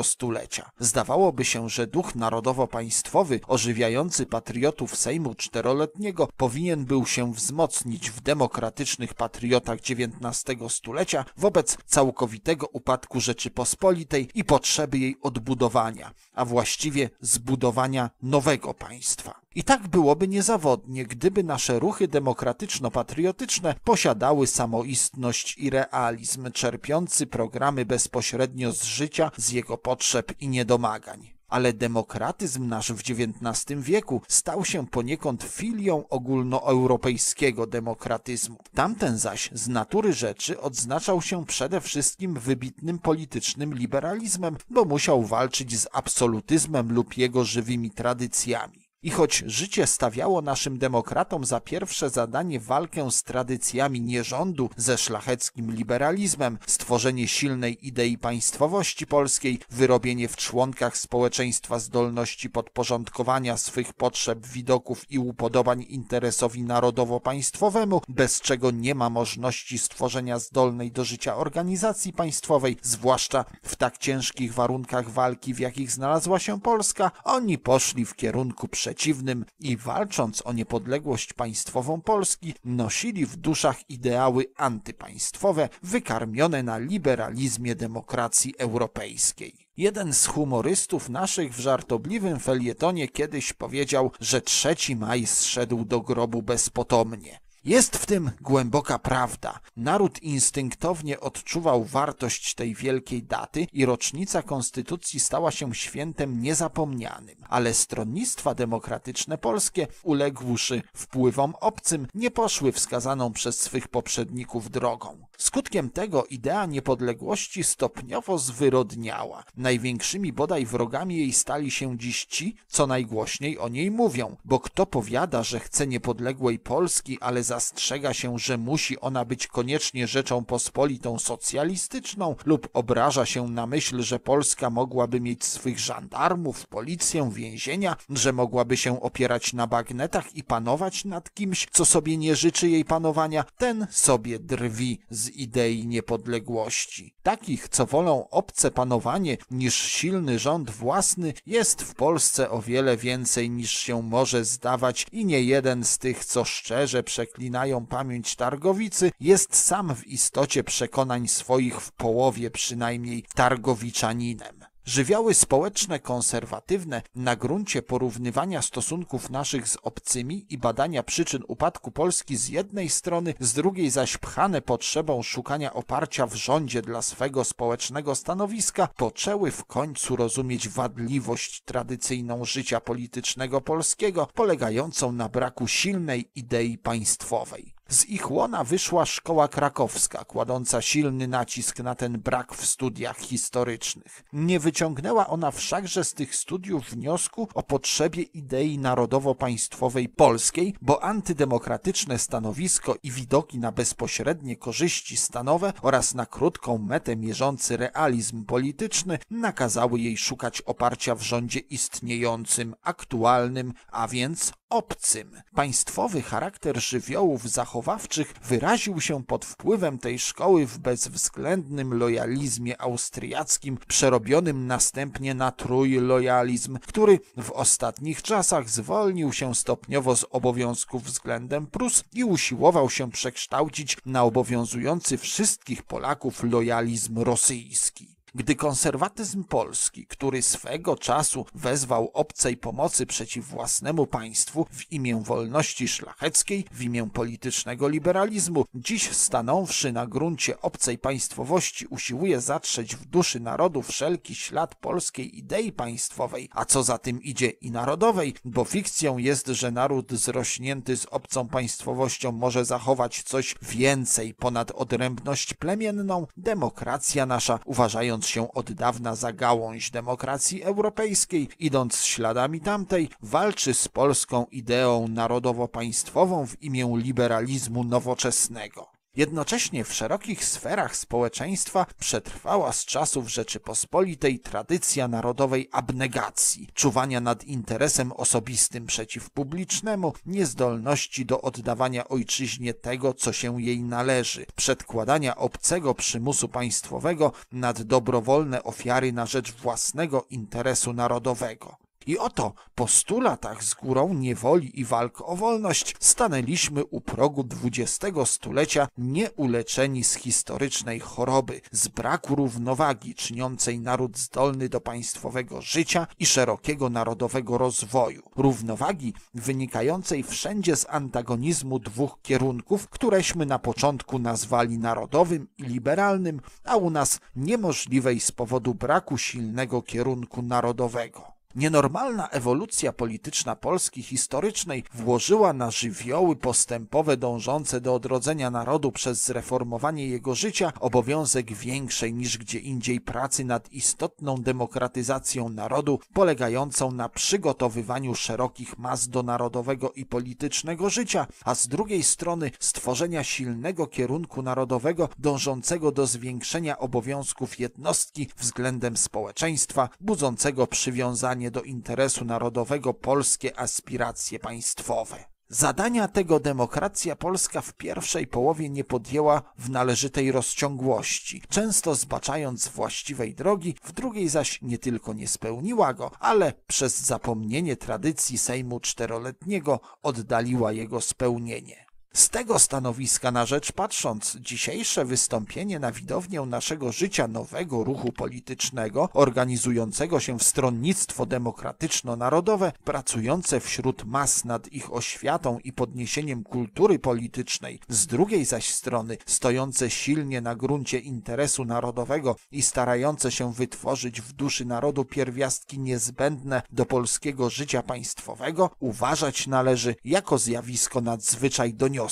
stulecia. Zdawałoby się, że duch narodowo-państwowy ożywiający patriotów Sejmu Czteroletniego powinien był się wzmocnić w demokratycznych patriotach XIX stulecia wobec całkowitego upadku Rzeczypospolitej i potrzeby jej odbudowania, a właściwie zbudowania nowego państwa. I tak byłoby niezawodnie, gdyby nasze ruchy demokratyczno-patriotyczne posiadały samoistność i realizm, czerpiący programy bezpośrednio z życia, z jego potrzeb i niedomagań ale demokratyzm nasz w XIX wieku stał się poniekąd filią ogólnoeuropejskiego demokratyzmu. Tamten zaś z natury rzeczy odznaczał się przede wszystkim wybitnym politycznym liberalizmem, bo musiał walczyć z absolutyzmem lub jego żywymi tradycjami. I choć życie stawiało naszym demokratom za pierwsze zadanie walkę z tradycjami nierządu, ze szlacheckim liberalizmem, stworzenie silnej idei państwowości polskiej, wyrobienie w członkach społeczeństwa zdolności podporządkowania swych potrzeb, widoków i upodobań interesowi narodowo-państwowemu, bez czego nie ma możliwości stworzenia zdolnej do życia organizacji państwowej, zwłaszcza w tak ciężkich warunkach walki, w jakich znalazła się Polska, oni poszli w kierunku przeciwnym przeciwnym i walcząc o niepodległość państwową Polski, nosili w duszach ideały antypaństwowe, wykarmione na liberalizmie demokracji europejskiej. Jeden z humorystów naszych w żartobliwym felietonie kiedyś powiedział, że 3 maj zszedł do grobu bezpotomnie. Jest w tym głęboka prawda. Naród instynktownie odczuwał wartość tej wielkiej daty i rocznica konstytucji stała się świętem niezapomnianym, ale stronnictwa demokratyczne polskie, uległszy wpływom obcym, nie poszły wskazaną przez swych poprzedników drogą. Skutkiem tego idea niepodległości stopniowo zwyrodniała. Największymi bodaj wrogami jej stali się dziś ci, co najgłośniej o niej mówią, bo kto powiada, że chce niepodległej Polski, ale zastrzega się, że musi ona być koniecznie rzeczą pospolitą socjalistyczną lub obraża się na myśl, że Polska mogłaby mieć swych żandarmów, policję, więzienia, że mogłaby się opierać na bagnetach i panować nad kimś, co sobie nie życzy jej panowania, ten sobie drwi z idei niepodległości. Takich, co wolą obce panowanie niż silny rząd własny, jest w Polsce o wiele więcej niż się może zdawać i nie jeden z tych, co szczerze przeklinają pamięć Targowicy, jest sam w istocie przekonań swoich w połowie przynajmniej targowiczaninem. Żywioły społeczne konserwatywne na gruncie porównywania stosunków naszych z obcymi i badania przyczyn upadku Polski z jednej strony, z drugiej zaś pchane potrzebą szukania oparcia w rządzie dla swego społecznego stanowiska, poczęły w końcu rozumieć wadliwość tradycyjną życia politycznego polskiego, polegającą na braku silnej idei państwowej. Z ich łona wyszła szkoła krakowska, kładąca silny nacisk na ten brak w studiach historycznych. Nie wyciągnęła ona wszakże z tych studiów wniosku o potrzebie idei narodowo-państwowej polskiej, bo antydemokratyczne stanowisko i widoki na bezpośrednie korzyści stanowe oraz na krótką metę mierzący realizm polityczny nakazały jej szukać oparcia w rządzie istniejącym, aktualnym, a więc obcym. Państwowy charakter żywiołów zachowawczych wyraził się pod wpływem tej szkoły w bezwzględnym lojalizmie austriackim, przerobionym następnie na trójlojalizm, który w ostatnich czasach zwolnił się stopniowo z obowiązków względem Prus i usiłował się przekształcić na obowiązujący wszystkich Polaków lojalizm rosyjski. Gdy konserwatyzm polski, który swego czasu wezwał obcej pomocy przeciw własnemu państwu w imię wolności szlacheckiej, w imię politycznego liberalizmu, dziś stanąwszy na gruncie obcej państwowości, usiłuje zatrzeć w duszy narodu wszelki ślad polskiej idei państwowej, a co za tym idzie i narodowej, bo fikcją jest, że naród zrośnięty z obcą państwowością może zachować coś więcej ponad odrębność plemienną, demokracja nasza, uważając się od dawna za gałąź demokracji europejskiej, idąc śladami tamtej, walczy z polską ideą narodowo-państwową w imię liberalizmu nowoczesnego. Jednocześnie w szerokich sferach społeczeństwa przetrwała z czasów Rzeczypospolitej tradycja narodowej abnegacji, czuwania nad interesem osobistym przeciw publicznemu, niezdolności do oddawania ojczyźnie tego, co się jej należy, przedkładania obcego przymusu państwowego nad dobrowolne ofiary na rzecz własnego interesu narodowego. I oto, po stu latach z górą niewoli i walk o wolność, stanęliśmy u progu dwudziestego stulecia nieuleczeni z historycznej choroby, z braku równowagi czyniącej naród zdolny do państwowego życia i szerokiego narodowego rozwoju. Równowagi wynikającej wszędzie z antagonizmu dwóch kierunków, któreśmy na początku nazwali narodowym i liberalnym, a u nas niemożliwej z powodu braku silnego kierunku narodowego. Nienormalna ewolucja polityczna Polski historycznej włożyła na żywioły postępowe dążące do odrodzenia narodu przez zreformowanie jego życia obowiązek większej niż gdzie indziej pracy nad istotną demokratyzacją narodu, polegającą na przygotowywaniu szerokich mas do narodowego i politycznego życia, a z drugiej strony stworzenia silnego kierunku narodowego dążącego do zwiększenia obowiązków jednostki względem społeczeństwa, budzącego przywiązanie do interesu narodowego polskie aspiracje państwowe. Zadania tego demokracja polska w pierwszej połowie nie podjęła w należytej rozciągłości, często zbaczając właściwej drogi, w drugiej zaś nie tylko nie spełniła go, ale przez zapomnienie tradycji Sejmu Czteroletniego oddaliła jego spełnienie. Z tego stanowiska na rzecz patrząc, dzisiejsze wystąpienie na widownię naszego życia nowego ruchu politycznego, organizującego się w stronnictwo demokratyczno-narodowe, pracujące wśród mas nad ich oświatą i podniesieniem kultury politycznej, z drugiej zaś strony stojące silnie na gruncie interesu narodowego i starające się wytworzyć w duszy narodu pierwiastki niezbędne do polskiego życia państwowego, uważać należy jako zjawisko nadzwyczaj doniosłe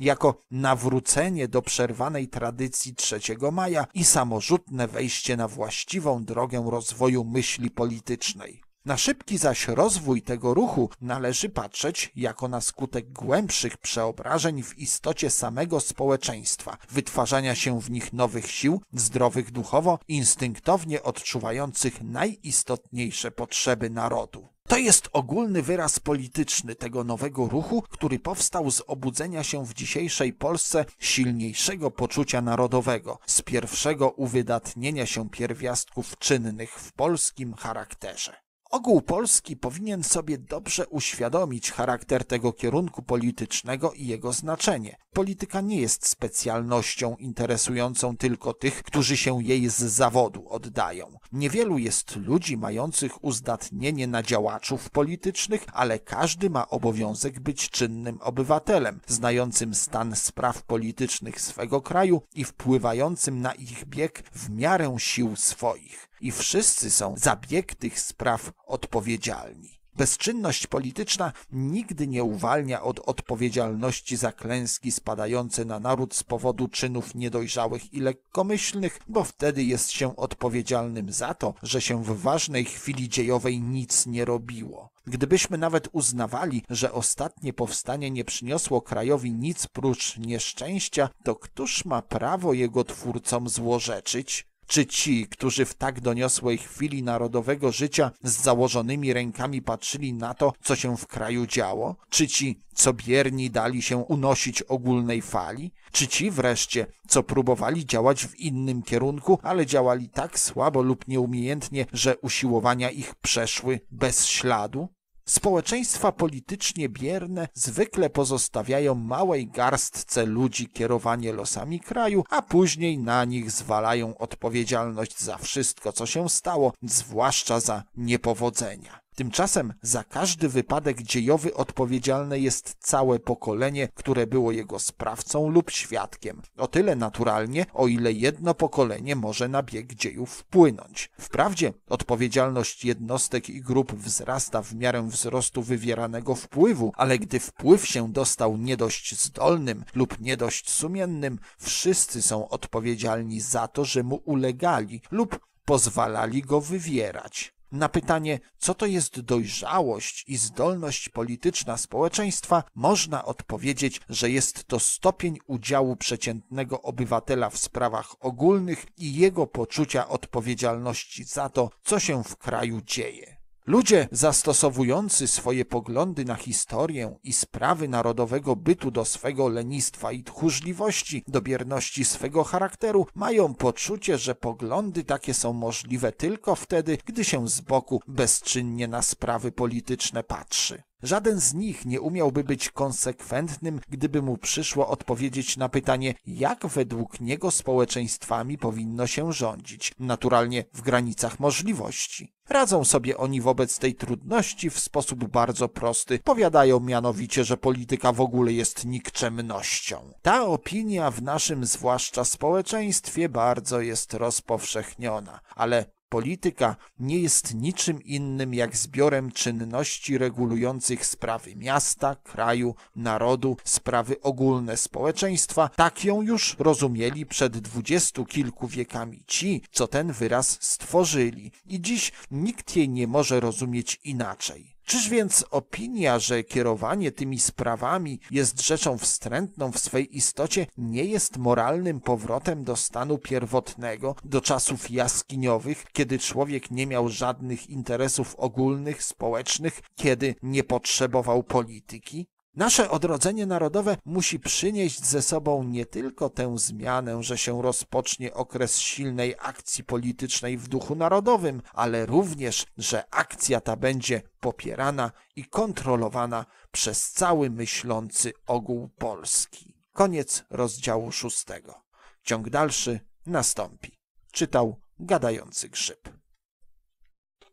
jako nawrócenie do przerwanej tradycji 3 maja i samorzutne wejście na właściwą drogę rozwoju myśli politycznej. Na szybki zaś rozwój tego ruchu należy patrzeć jako na skutek głębszych przeobrażeń w istocie samego społeczeństwa, wytwarzania się w nich nowych sił, zdrowych duchowo, instynktownie odczuwających najistotniejsze potrzeby narodu. To jest ogólny wyraz polityczny tego nowego ruchu, który powstał z obudzenia się w dzisiejszej Polsce silniejszego poczucia narodowego, z pierwszego uwydatnienia się pierwiastków czynnych w polskim charakterze. Ogół Polski powinien sobie dobrze uświadomić charakter tego kierunku politycznego i jego znaczenie. Polityka nie jest specjalnością interesującą tylko tych, którzy się jej z zawodu oddają. Niewielu jest ludzi mających uzdatnienie na działaczów politycznych, ale każdy ma obowiązek być czynnym obywatelem, znającym stan spraw politycznych swego kraju i wpływającym na ich bieg w miarę sił swoich i wszyscy są za bieg tych spraw odpowiedzialni. Bezczynność polityczna nigdy nie uwalnia od odpowiedzialności za klęski spadające na naród z powodu czynów niedojrzałych i lekkomyślnych, bo wtedy jest się odpowiedzialnym za to, że się w ważnej chwili dziejowej nic nie robiło. Gdybyśmy nawet uznawali, że ostatnie powstanie nie przyniosło krajowi nic prócz nieszczęścia, to któż ma prawo jego twórcom złorzeczyć? Czy ci, którzy w tak doniosłej chwili narodowego życia z założonymi rękami patrzyli na to, co się w kraju działo? Czy ci, co bierni dali się unosić ogólnej fali? Czy ci wreszcie, co próbowali działać w innym kierunku, ale działali tak słabo lub nieumiejętnie, że usiłowania ich przeszły bez śladu? Społeczeństwa politycznie bierne zwykle pozostawiają małej garstce ludzi kierowanie losami kraju, a później na nich zwalają odpowiedzialność za wszystko, co się stało, zwłaszcza za niepowodzenia. Tymczasem za każdy wypadek dziejowy odpowiedzialne jest całe pokolenie, które było jego sprawcą lub świadkiem. O tyle naturalnie, o ile jedno pokolenie może na bieg dziejów wpłynąć. Wprawdzie odpowiedzialność jednostek i grup wzrasta w miarę wzrostu wywieranego wpływu, ale gdy wpływ się dostał nie dość zdolnym lub nie dość sumiennym, wszyscy są odpowiedzialni za to, że mu ulegali lub pozwalali go wywierać. Na pytanie, co to jest dojrzałość i zdolność polityczna społeczeństwa, można odpowiedzieć, że jest to stopień udziału przeciętnego obywatela w sprawach ogólnych i jego poczucia odpowiedzialności za to, co się w kraju dzieje. Ludzie zastosowujący swoje poglądy na historię i sprawy narodowego bytu do swego lenistwa i tchórzliwości, do bierności swego charakteru, mają poczucie, że poglądy takie są możliwe tylko wtedy, gdy się z boku bezczynnie na sprawy polityczne patrzy. Żaden z nich nie umiałby być konsekwentnym, gdyby mu przyszło odpowiedzieć na pytanie, jak według niego społeczeństwami powinno się rządzić, naturalnie w granicach możliwości. Radzą sobie oni wobec tej trudności w sposób bardzo prosty. Powiadają mianowicie, że polityka w ogóle jest nikczemnością. Ta opinia w naszym zwłaszcza społeczeństwie bardzo jest rozpowszechniona, ale polityka nie jest niczym innym jak zbiorem czynności regulujących sprawy miasta, kraju, narodu, sprawy ogólne społeczeństwa. Tak ją już rozumieli przed dwudziestu kilku wiekami ci, co ten wyraz stworzyli. I dziś nikt jej nie może rozumieć inaczej. Czyż więc opinia, że kierowanie tymi sprawami jest rzeczą wstrętną w swej istocie, nie jest moralnym powrotem do stanu pierwotnego, do czasów jaskiniowych, kiedy człowiek nie miał żadnych interesów ogólnych, społecznych, kiedy nie potrzebował polityki? Nasze odrodzenie narodowe musi przynieść ze sobą nie tylko tę zmianę, że się rozpocznie okres silnej akcji politycznej w duchu narodowym, ale również, że akcja ta będzie popierana i kontrolowana przez cały myślący ogół Polski. Koniec rozdziału szóstego. Ciąg dalszy nastąpi. Czytał gadający grzyb.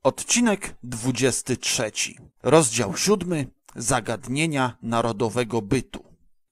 Odcinek 23. Rozdział 7 zagadnienia narodowego bytu.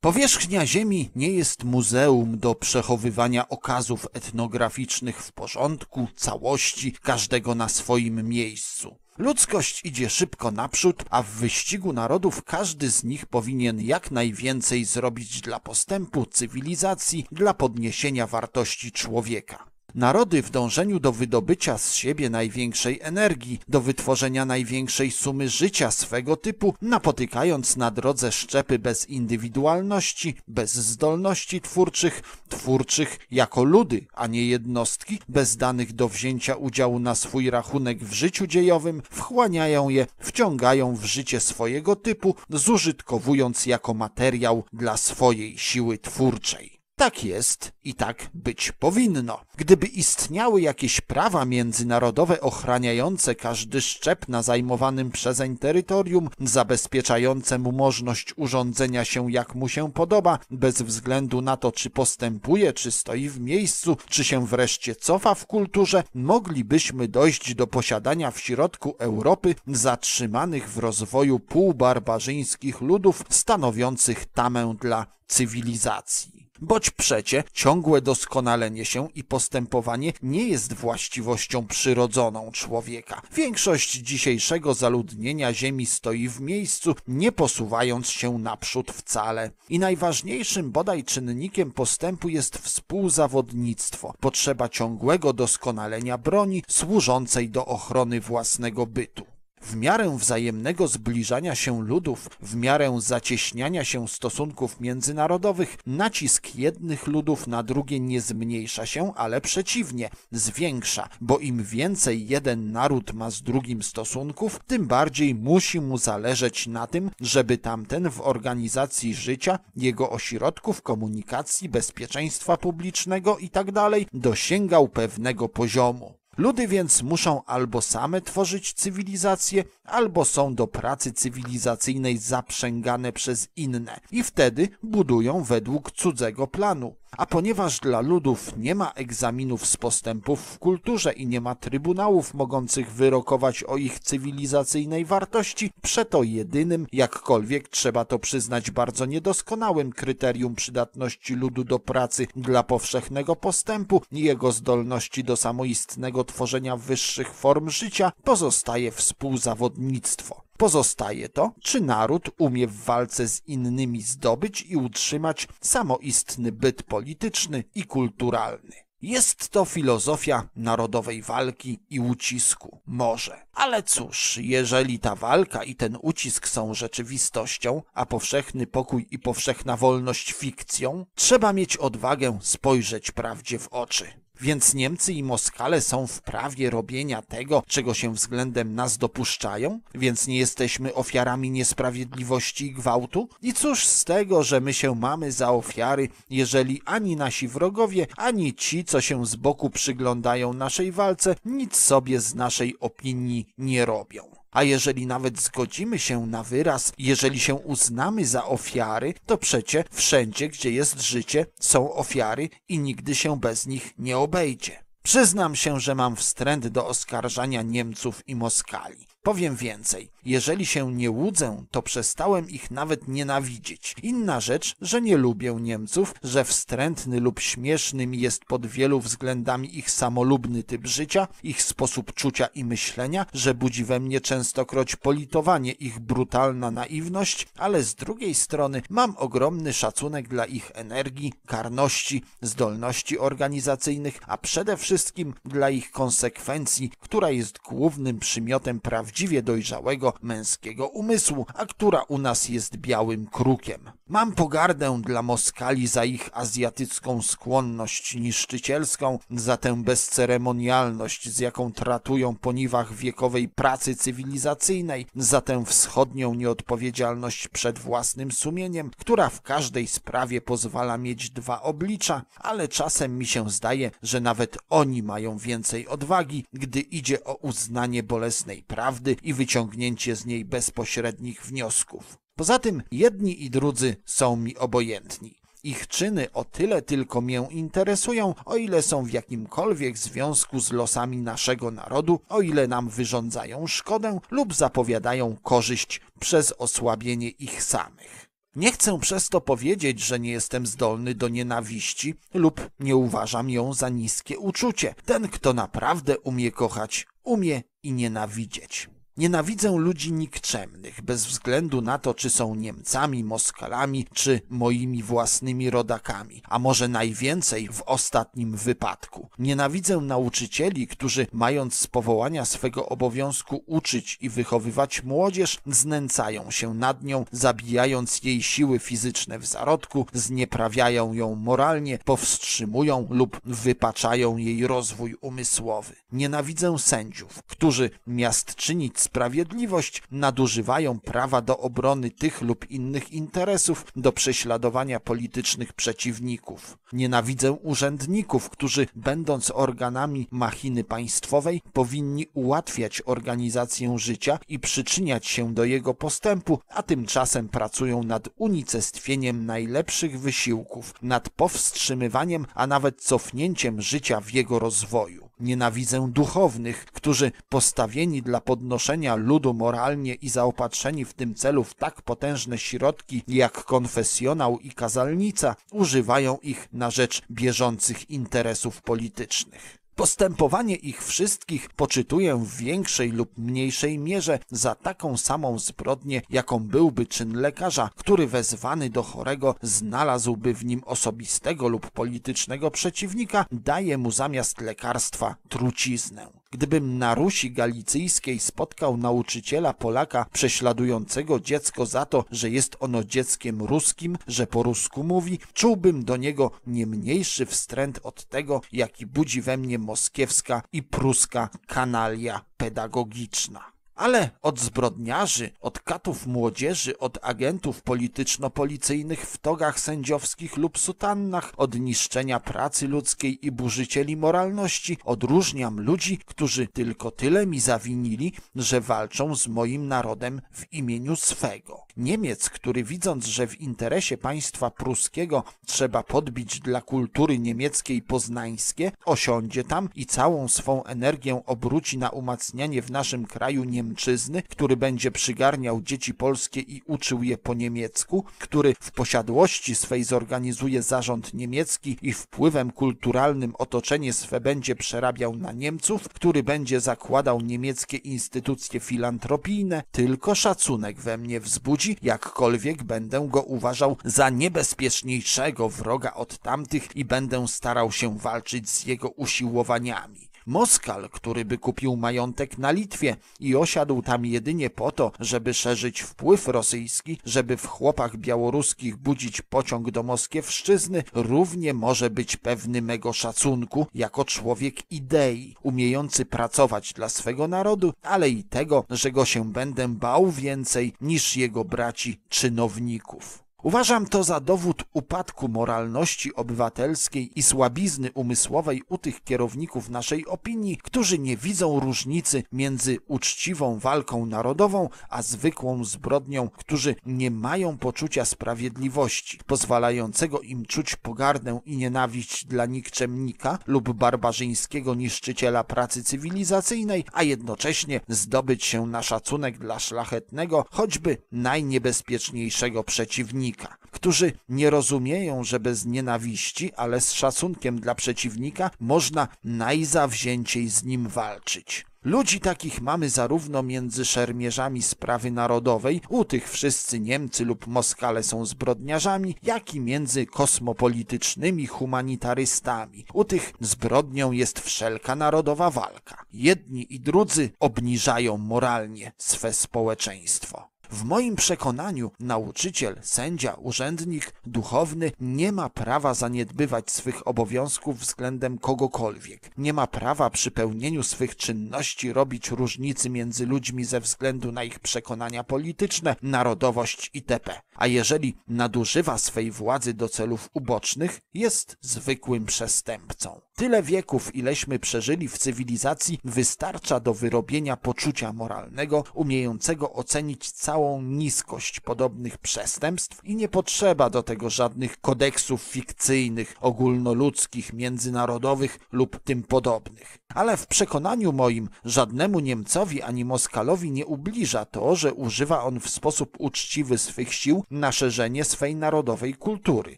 Powierzchnia Ziemi nie jest muzeum do przechowywania okazów etnograficznych w porządku, całości, każdego na swoim miejscu. Ludzkość idzie szybko naprzód, a w wyścigu narodów każdy z nich powinien jak najwięcej zrobić dla postępu cywilizacji, dla podniesienia wartości człowieka. Narody w dążeniu do wydobycia z siebie największej energii, do wytworzenia największej sumy życia swego typu, napotykając na drodze szczepy bez indywidualności, bez zdolności twórczych, twórczych jako ludy, a nie jednostki, bez danych do wzięcia udziału na swój rachunek w życiu dziejowym, wchłaniają je, wciągają w życie swojego typu, zużytkowując jako materiał dla swojej siły twórczej. Tak jest i tak być powinno. Gdyby istniały jakieś prawa międzynarodowe ochraniające każdy szczep na zajmowanym przezeń terytorium, zabezpieczające mu możliwość urządzenia się jak mu się podoba, bez względu na to, czy postępuje, czy stoi w miejscu, czy się wreszcie cofa w kulturze, moglibyśmy dojść do posiadania w środku Europy zatrzymanych w rozwoju półbarbarzyńskich ludów stanowiących tamę dla cywilizacji. Boć przecie ciągłe doskonalenie się i postępowanie nie jest właściwością przyrodzoną człowieka. Większość dzisiejszego zaludnienia Ziemi stoi w miejscu, nie posuwając się naprzód wcale. I najważniejszym bodaj czynnikiem postępu jest współzawodnictwo, potrzeba ciągłego doskonalenia broni służącej do ochrony własnego bytu w miarę wzajemnego zbliżania się ludów, w miarę zacieśniania się stosunków międzynarodowych, nacisk jednych ludów na drugie nie zmniejsza się, ale przeciwnie, zwiększa, bo im więcej jeden naród ma z drugim stosunków, tym bardziej musi mu zależeć na tym, żeby tamten w organizacji życia, jego ośrodków, komunikacji, bezpieczeństwa publicznego itd. Tak dosięgał pewnego poziomu. Ludy więc muszą albo same tworzyć cywilizację, albo są do pracy cywilizacyjnej zaprzęgane przez inne i wtedy budują według cudzego planu. A ponieważ dla ludów nie ma egzaminów z postępów w kulturze i nie ma trybunałów mogących wyrokować o ich cywilizacyjnej wartości, przeto jedynym, jakkolwiek trzeba to przyznać bardzo niedoskonałym kryterium przydatności ludu do pracy dla powszechnego postępu i jego zdolności do samoistnego tworzenia wyższych form życia, pozostaje współzawodnictwo. Pozostaje to, czy naród umie w walce z innymi zdobyć i utrzymać samoistny byt polityczny i kulturalny. Jest to filozofia narodowej walki i ucisku. Może. Ale cóż, jeżeli ta walka i ten ucisk są rzeczywistością, a powszechny pokój i powszechna wolność fikcją, trzeba mieć odwagę spojrzeć prawdzie w oczy. Więc Niemcy i Moskale są w prawie robienia tego, czego się względem nas dopuszczają? Więc nie jesteśmy ofiarami niesprawiedliwości i gwałtu? I cóż z tego, że my się mamy za ofiary, jeżeli ani nasi wrogowie, ani ci, co się z boku przyglądają naszej walce, nic sobie z naszej opinii nie robią? A jeżeli nawet zgodzimy się na wyraz, jeżeli się uznamy za ofiary, to przecie wszędzie, gdzie jest życie, są ofiary i nigdy się bez nich nie obejdzie. Przyznam się, że mam wstręt do oskarżania Niemców i Moskali. Powiem więcej. Jeżeli się nie łudzę, to przestałem ich nawet nienawidzieć. Inna rzecz, że nie lubię Niemców, że wstrętny lub śmieszny mi jest pod wielu względami ich samolubny typ życia, ich sposób czucia i myślenia, że budzi we mnie częstokroć politowanie ich brutalna naiwność, ale z drugiej strony mam ogromny szacunek dla ich energii, karności, zdolności organizacyjnych, a przede wszystkim dla ich konsekwencji, która jest głównym przymiotem prawdziwie dojrzałego, męskiego umysłu, a która u nas jest białym krukiem. Mam pogardę dla Moskali za ich azjatycką skłonność niszczycielską, za tę bezceremonialność, z jaką tratują po niwach wiekowej pracy cywilizacyjnej, za tę wschodnią nieodpowiedzialność przed własnym sumieniem, która w każdej sprawie pozwala mieć dwa oblicza, ale czasem mi się zdaje, że nawet oni mają więcej odwagi, gdy idzie o uznanie bolesnej prawdy i wyciągnięcie z niej bezpośrednich wniosków. Poza tym jedni i drudzy są mi obojętni. Ich czyny o tyle tylko mię interesują, o ile są w jakimkolwiek związku z losami naszego narodu, o ile nam wyrządzają szkodę lub zapowiadają korzyść przez osłabienie ich samych. Nie chcę przez to powiedzieć, że nie jestem zdolny do nienawiści lub nie uważam ją za niskie uczucie. Ten, kto naprawdę umie kochać, umie i nienawidzieć. Nienawidzę ludzi nikczemnych, bez względu na to, czy są Niemcami, Moskalami, czy moimi własnymi rodakami, a może najwięcej w ostatnim wypadku. Nienawidzę nauczycieli, którzy, mając z powołania swego obowiązku uczyć i wychowywać młodzież, znęcają się nad nią, zabijając jej siły fizyczne w zarodku, znieprawiają ją moralnie, powstrzymują lub wypaczają jej rozwój umysłowy. Nienawidzę sędziów, którzy miast czynić sprawiedliwość, nadużywają prawa do obrony tych lub innych interesów, do prześladowania politycznych przeciwników. Nienawidzę urzędników, którzy będąc organami machiny państwowej powinni ułatwiać organizację życia i przyczyniać się do jego postępu, a tymczasem pracują nad unicestwieniem najlepszych wysiłków, nad powstrzymywaniem, a nawet cofnięciem życia w jego rozwoju. Nienawidzę duchownych, którzy postawieni dla podnoszenia ludu moralnie i zaopatrzeni w tym celu w tak potężne środki jak konfesjonał i kazalnica, używają ich na rzecz bieżących interesów politycznych. Postępowanie ich wszystkich poczytuję w większej lub mniejszej mierze za taką samą zbrodnię, jaką byłby czyn lekarza, który wezwany do chorego znalazłby w nim osobistego lub politycznego przeciwnika, daje mu zamiast lekarstwa truciznę. Gdybym na Rusi Galicyjskiej spotkał nauczyciela Polaka prześladującego dziecko za to, że jest ono dzieckiem ruskim, że po rusku mówi, czułbym do niego nie mniejszy wstręt od tego, jaki budzi we mnie moskiewska i pruska kanalia pedagogiczna ale od zbrodniarzy, od katów młodzieży, od agentów polityczno-policyjnych w togach sędziowskich lub sutannach, od niszczenia pracy ludzkiej i burzycieli moralności, odróżniam ludzi, którzy tylko tyle mi zawinili, że walczą z moim narodem w imieniu swego. Niemiec, który widząc, że w interesie państwa pruskiego trzeba podbić dla kultury niemieckiej poznańskie, osiądzie tam i całą swą energię obróci na umacnianie w naszym kraju Niemców Niemczyzny, który będzie przygarniał dzieci polskie i uczył je po niemiecku, który w posiadłości swej zorganizuje zarząd niemiecki i wpływem kulturalnym otoczenie swe będzie przerabiał na Niemców, który będzie zakładał niemieckie instytucje filantropijne, tylko szacunek we mnie wzbudzi, jakkolwiek będę go uważał za niebezpieczniejszego wroga od tamtych i będę starał się walczyć z jego usiłowaniami. Moskal, który by kupił majątek na Litwie i osiadł tam jedynie po to, żeby szerzyć wpływ rosyjski, żeby w chłopach białoruskich budzić pociąg do moskiewszczyzny, równie może być pewny mego szacunku jako człowiek idei, umiejący pracować dla swego narodu, ale i tego, że go się będę bał więcej niż jego braci czynowników. Uważam to za dowód upadku moralności obywatelskiej i słabizny umysłowej u tych kierowników naszej opinii, którzy nie widzą różnicy między uczciwą walką narodową a zwykłą zbrodnią, którzy nie mają poczucia sprawiedliwości, pozwalającego im czuć pogardę i nienawiść dla nikczemnika lub barbarzyńskiego niszczyciela pracy cywilizacyjnej, a jednocześnie zdobyć się na szacunek dla szlachetnego, choćby najniebezpieczniejszego przeciwnika przeciwnika, którzy nie rozumieją, że bez nienawiści, ale z szacunkiem dla przeciwnika można najzawzięciej z nim walczyć. Ludzi takich mamy zarówno między szermierzami sprawy narodowej, u tych wszyscy Niemcy lub Moskale są zbrodniarzami, jak i między kosmopolitycznymi humanitarystami. U tych zbrodnią jest wszelka narodowa walka. Jedni i drudzy obniżają moralnie swe społeczeństwo. W moim przekonaniu nauczyciel, sędzia, urzędnik, duchowny nie ma prawa zaniedbywać swych obowiązków względem kogokolwiek. Nie ma prawa przy pełnieniu swych czynności robić różnicy między ludźmi ze względu na ich przekonania polityczne, narodowość itp a jeżeli nadużywa swej władzy do celów ubocznych, jest zwykłym przestępcą. Tyle wieków, ileśmy przeżyli w cywilizacji, wystarcza do wyrobienia poczucia moralnego, umiejącego ocenić całą niskość podobnych przestępstw i nie potrzeba do tego żadnych kodeksów fikcyjnych, ogólnoludzkich, międzynarodowych lub tym podobnych. Ale w przekonaniu moim żadnemu Niemcowi ani Moskalowi nie ubliża to, że używa on w sposób uczciwy swych sił na szerzenie swej narodowej kultury,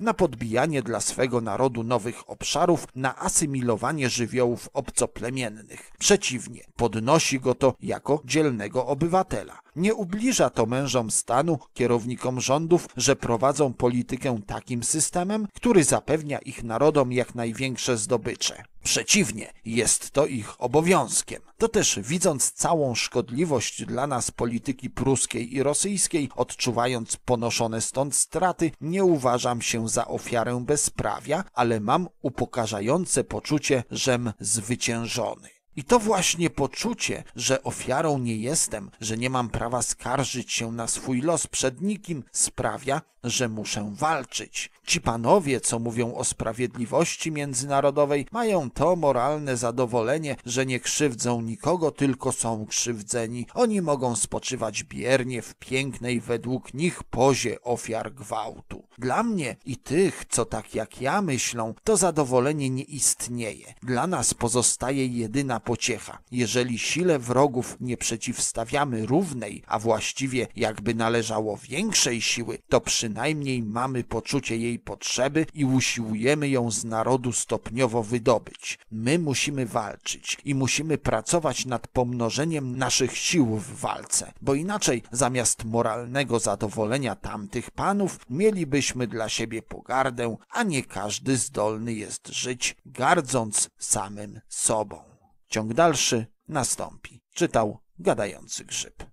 na podbijanie dla swego narodu nowych obszarów, na asymilowanie żywiołów obcoplemiennych. Przeciwnie, podnosi go to jako dzielnego obywatela. Nie ubliża to mężom stanu, kierownikom rządów, że prowadzą politykę takim systemem, który zapewnia ich narodom jak największe zdobycze. Przeciwnie, jest to ich obowiązkiem. To też widząc całą szkodliwość dla nas polityki pruskiej i rosyjskiej, odczuwając ponoszone stąd straty, nie uważam się za ofiarę bezprawia, ale mam upokarzające poczucie, żem zwyciężony. I to właśnie poczucie, że ofiarą nie jestem, że nie mam prawa skarżyć się na swój los przed nikim, sprawia, że muszę walczyć. Ci panowie, co mówią o sprawiedliwości międzynarodowej, mają to moralne zadowolenie, że nie krzywdzą nikogo, tylko są krzywdzeni. Oni mogą spoczywać biernie w pięknej według nich pozie ofiar gwałtu. Dla mnie i tych, co tak jak ja myślą, to zadowolenie nie istnieje. Dla nas pozostaje jedyna pociecha. Jeżeli sile wrogów nie przeciwstawiamy równej, a właściwie jakby należało większej siły, to przynajmniej przynajmniej mamy poczucie jej potrzeby i usiłujemy ją z narodu stopniowo wydobyć. My musimy walczyć i musimy pracować nad pomnożeniem naszych sił w walce, bo inaczej zamiast moralnego zadowolenia tamtych panów mielibyśmy dla siebie pogardę, a nie każdy zdolny jest żyć, gardząc samym sobą. Ciąg dalszy nastąpi. Czytał gadający grzyb.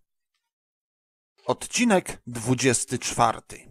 Odcinek 24.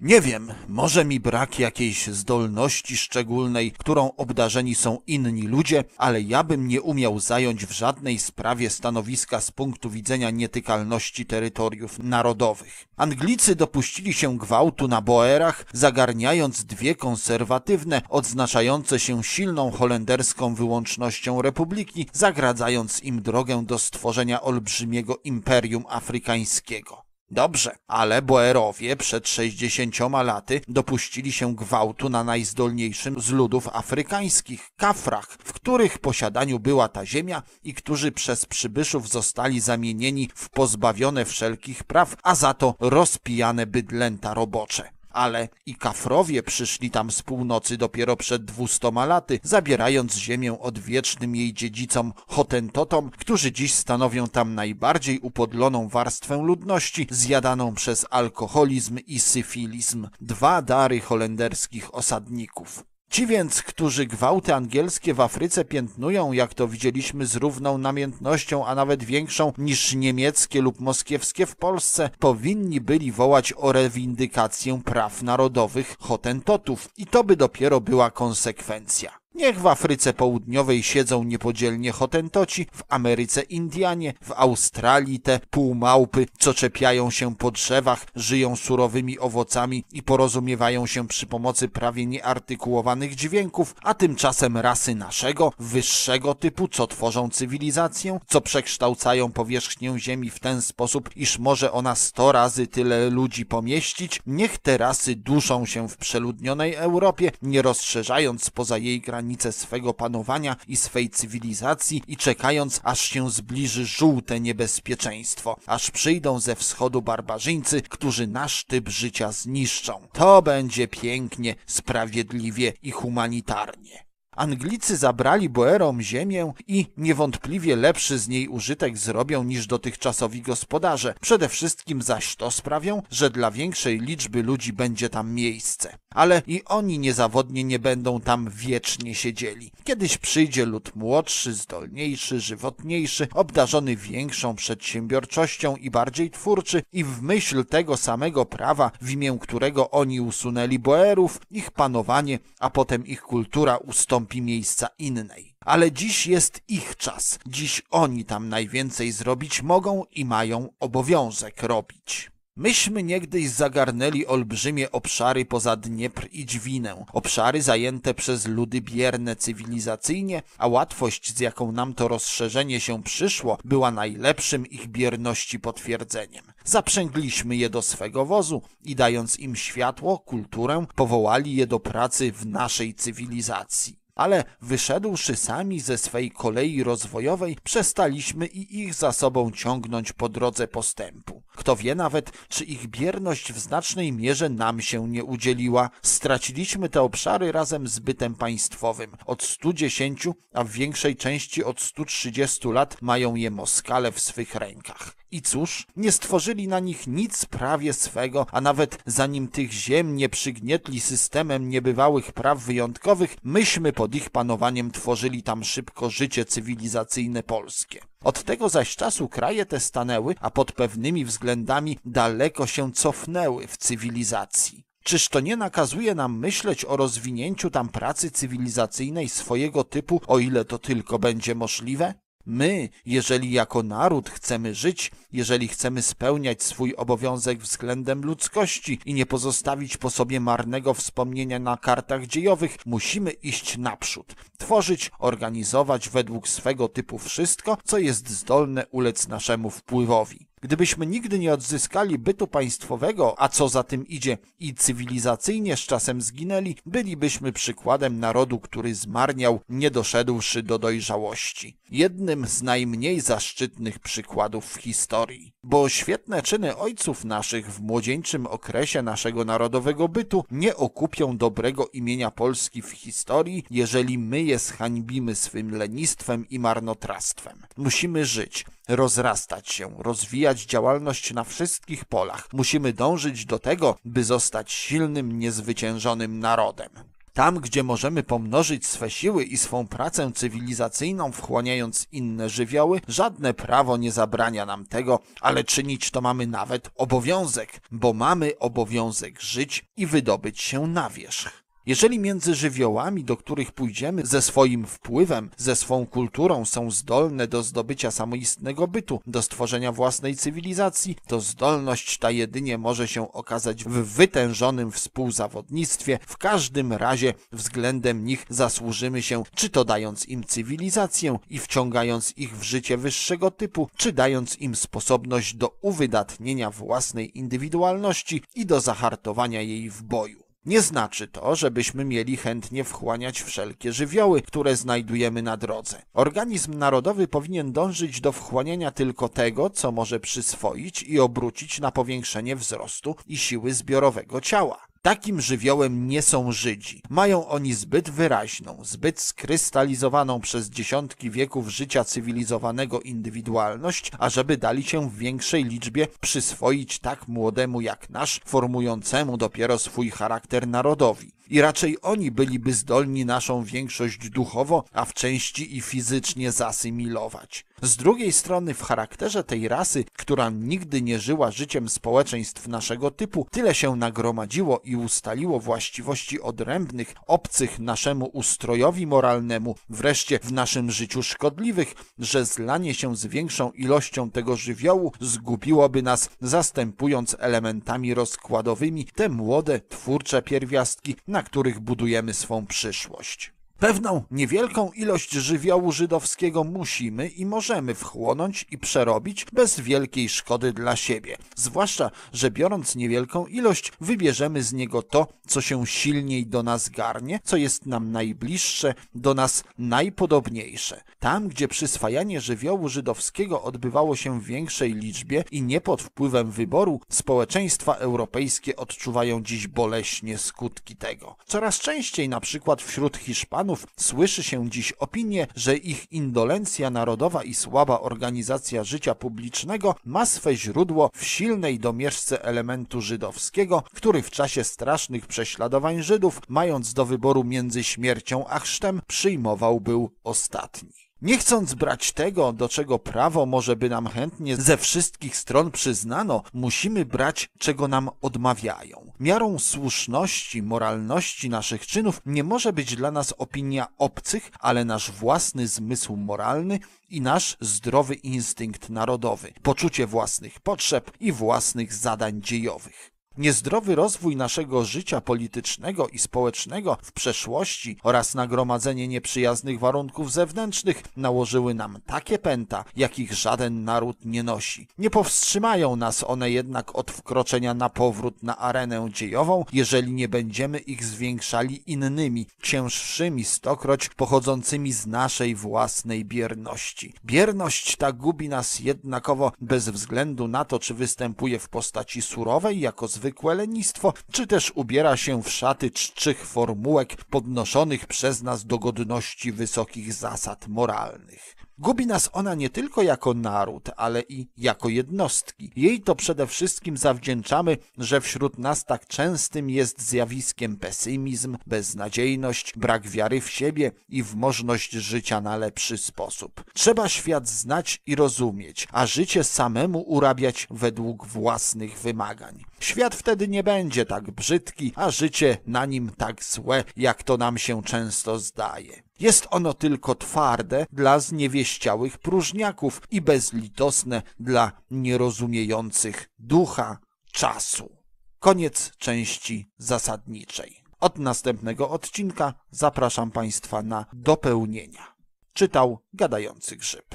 Nie wiem, może mi brak jakiejś zdolności szczególnej, którą obdarzeni są inni ludzie, ale ja bym nie umiał zająć w żadnej sprawie stanowiska z punktu widzenia nietykalności terytoriów narodowych. Anglicy dopuścili się gwałtu na Boerach, zagarniając dwie konserwatywne, odznaczające się silną holenderską wyłącznością republiki, zagradzając im drogę do stworzenia olbrzymiego imperium afrykańskiego. Dobrze, ale Boerowie przed 60 laty dopuścili się gwałtu na najzdolniejszym z ludów afrykańskich, kafrach, w których posiadaniu była ta ziemia i którzy przez przybyszów zostali zamienieni w pozbawione wszelkich praw, a za to rozpijane bydlęta robocze ale i kafrowie przyszli tam z północy dopiero przed dwustoma laty, zabierając ziemię odwiecznym jej dziedzicom hotentotom, którzy dziś stanowią tam najbardziej upodloną warstwę ludności, zjadaną przez alkoholizm i syfilizm, dwa dary holenderskich osadników. Ci więc, którzy gwałty angielskie w Afryce piętnują, jak to widzieliśmy z równą namiętnością, a nawet większą niż niemieckie lub moskiewskie w Polsce, powinni byli wołać o rewindykację praw narodowych hotentotów i to by dopiero była konsekwencja. Niech w Afryce Południowej siedzą niepodzielnie hotentoci, w Ameryce Indianie, w Australii te półmałpy, co czepiają się po drzewach, żyją surowymi owocami i porozumiewają się przy pomocy prawie nieartykułowanych dźwięków, a tymczasem rasy naszego, wyższego typu, co tworzą cywilizację, co przekształcają powierzchnię Ziemi w ten sposób, iż może ona sto razy tyle ludzi pomieścić, niech te rasy duszą się w przeludnionej Europie, nie rozszerzając poza jej granicami granice swego panowania i swej cywilizacji i czekając, aż się zbliży żółte niebezpieczeństwo, aż przyjdą ze wschodu barbarzyńcy, którzy nasz typ życia zniszczą. To będzie pięknie, sprawiedliwie i humanitarnie. Anglicy zabrali Boerom ziemię i niewątpliwie lepszy z niej użytek zrobią niż dotychczasowi gospodarze. Przede wszystkim zaś to sprawią, że dla większej liczby ludzi będzie tam miejsce. Ale i oni niezawodnie nie będą tam wiecznie siedzieli. Kiedyś przyjdzie lud młodszy, zdolniejszy, żywotniejszy, obdarzony większą przedsiębiorczością i bardziej twórczy i w myśl tego samego prawa, w imię którego oni usunęli Boerów, ich panowanie, a potem ich kultura ustąpi zastąpi miejsca innej. Ale dziś jest ich czas. Dziś oni tam najwięcej zrobić mogą i mają obowiązek robić. Myśmy niegdyś zagarnęli olbrzymie obszary poza Dniepr i Dźwinę, obszary zajęte przez ludy bierne cywilizacyjnie, a łatwość, z jaką nam to rozszerzenie się przyszło, była najlepszym ich bierności potwierdzeniem. Zaprzęgliśmy je do swego wozu i dając im światło, kulturę, powołali je do pracy w naszej cywilizacji ale wyszedłszy sami ze swej kolei rozwojowej, przestaliśmy i ich za sobą ciągnąć po drodze postępu. Kto wie nawet, czy ich bierność w znacznej mierze nam się nie udzieliła. Straciliśmy te obszary razem z bytem państwowym. Od 110, a w większej części od 130 lat mają je Moskale w swych rękach. I cóż, nie stworzyli na nich nic prawie swego, a nawet zanim tych ziem nie przygnietli systemem niebywałych praw wyjątkowych, myśmy pod ich panowaniem tworzyli tam szybko życie cywilizacyjne polskie. Od tego zaś czasu kraje te stanęły, a pod pewnymi względami daleko się cofnęły w cywilizacji. Czyż to nie nakazuje nam myśleć o rozwinięciu tam pracy cywilizacyjnej swojego typu, o ile to tylko będzie możliwe? My, jeżeli jako naród chcemy żyć, jeżeli chcemy spełniać swój obowiązek względem ludzkości i nie pozostawić po sobie marnego wspomnienia na kartach dziejowych, musimy iść naprzód, tworzyć, organizować według swego typu wszystko, co jest zdolne ulec naszemu wpływowi. Gdybyśmy nigdy nie odzyskali bytu państwowego, a co za tym idzie i cywilizacyjnie z czasem zginęli, bylibyśmy przykładem narodu, który zmarniał, nie doszedłszy do dojrzałości. Jednym z najmniej zaszczytnych przykładów w historii. Bo świetne czyny ojców naszych w młodzieńczym okresie naszego narodowego bytu nie okupią dobrego imienia Polski w historii, jeżeli my je zhańbimy swym lenistwem i marnotrawstwem. Musimy żyć, rozrastać się, rozwijać działalność na wszystkich polach. Musimy dążyć do tego, by zostać silnym, niezwyciężonym narodem. Tam, gdzie możemy pomnożyć swe siły i swą pracę cywilizacyjną, wchłaniając inne żywioły, żadne prawo nie zabrania nam tego, ale czynić to mamy nawet obowiązek, bo mamy obowiązek żyć i wydobyć się na wierzch. Jeżeli między żywiołami, do których pójdziemy ze swoim wpływem, ze swą kulturą są zdolne do zdobycia samoistnego bytu, do stworzenia własnej cywilizacji, to zdolność ta jedynie może się okazać w wytężonym współzawodnictwie. W każdym razie względem nich zasłużymy się, czy to dając im cywilizację i wciągając ich w życie wyższego typu, czy dając im sposobność do uwydatnienia własnej indywidualności i do zahartowania jej w boju. Nie znaczy to, żebyśmy mieli chętnie wchłaniać wszelkie żywioły, które znajdujemy na drodze. Organizm narodowy powinien dążyć do wchłaniania tylko tego, co może przyswoić i obrócić na powiększenie wzrostu i siły zbiorowego ciała. Takim żywiołem nie są Żydzi. Mają oni zbyt wyraźną, zbyt skrystalizowaną przez dziesiątki wieków życia cywilizowanego indywidualność, ażeby dali się w większej liczbie przyswoić tak młodemu jak nasz, formującemu dopiero swój charakter narodowi i raczej oni byliby zdolni naszą większość duchowo, a w części i fizycznie zasymilować. Z drugiej strony w charakterze tej rasy, która nigdy nie żyła życiem społeczeństw naszego typu, tyle się nagromadziło i ustaliło właściwości odrębnych, obcych naszemu ustrojowi moralnemu, wreszcie w naszym życiu szkodliwych, że zlanie się z większą ilością tego żywiołu zgubiłoby nas, zastępując elementami rozkładowymi te młode, twórcze pierwiastki, na których budujemy swą przyszłość. Pewną niewielką ilość żywiołu żydowskiego musimy i możemy wchłonąć i przerobić bez wielkiej szkody dla siebie. Zwłaszcza, że biorąc niewielką ilość, wybierzemy z niego to, co się silniej do nas garnie, co jest nam najbliższe, do nas najpodobniejsze. Tam, gdzie przyswajanie żywiołu żydowskiego odbywało się w większej liczbie i nie pod wpływem wyboru, społeczeństwa europejskie odczuwają dziś boleśnie skutki tego. Coraz częściej, na przykład wśród Hiszpanów, słyszy się dziś opinię, że ich indolencja narodowa i słaba organizacja życia publicznego ma swe źródło w silnej domieszce elementu żydowskiego, który w czasie strasznych prześladowań Żydów, mając do wyboru między śmiercią a chrztem, przyjmował był ostatni. Nie chcąc brać tego, do czego prawo może by nam chętnie ze wszystkich stron przyznano, musimy brać, czego nam odmawiają. Miarą słuszności, moralności naszych czynów nie może być dla nas opinia obcych, ale nasz własny zmysł moralny i nasz zdrowy instynkt narodowy, poczucie własnych potrzeb i własnych zadań dziejowych. Niezdrowy rozwój naszego życia politycznego i społecznego w przeszłości oraz nagromadzenie nieprzyjaznych warunków zewnętrznych nałożyły nam takie pęta, jakich żaden naród nie nosi. Nie powstrzymają nas one jednak od wkroczenia na powrót na arenę dziejową, jeżeli nie będziemy ich zwiększali innymi, cięższymi stokroć pochodzącymi z naszej własnej bierności. Bierność ta gubi nas jednakowo bez względu na to, czy występuje w postaci surowej jako zwykle, zwykłe lenistwo, czy też ubiera się w szaty czczych formułek podnoszonych przez nas do godności wysokich zasad moralnych. Gubi nas ona nie tylko jako naród, ale i jako jednostki. Jej to przede wszystkim zawdzięczamy, że wśród nas tak częstym jest zjawiskiem pesymizm, beznadziejność, brak wiary w siebie i w możność życia na lepszy sposób. Trzeba świat znać i rozumieć, a życie samemu urabiać według własnych wymagań. Świat wtedy nie będzie tak brzydki, a życie na nim tak złe, jak to nam się często zdaje. Jest ono tylko twarde dla zniewieściałych próżniaków i bezlitosne dla nierozumiejących ducha czasu. Koniec części zasadniczej. Od następnego odcinka zapraszam Państwa na dopełnienia. Czytał Gadający Grzyb.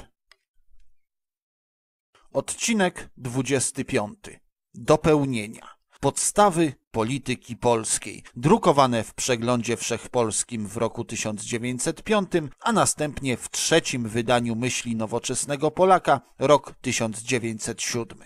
Odcinek 25 dopełnienia. Podstawy polityki polskiej, drukowane w przeglądzie wszechpolskim w roku 1905, a następnie w trzecim wydaniu myśli nowoczesnego Polaka, rok 1907.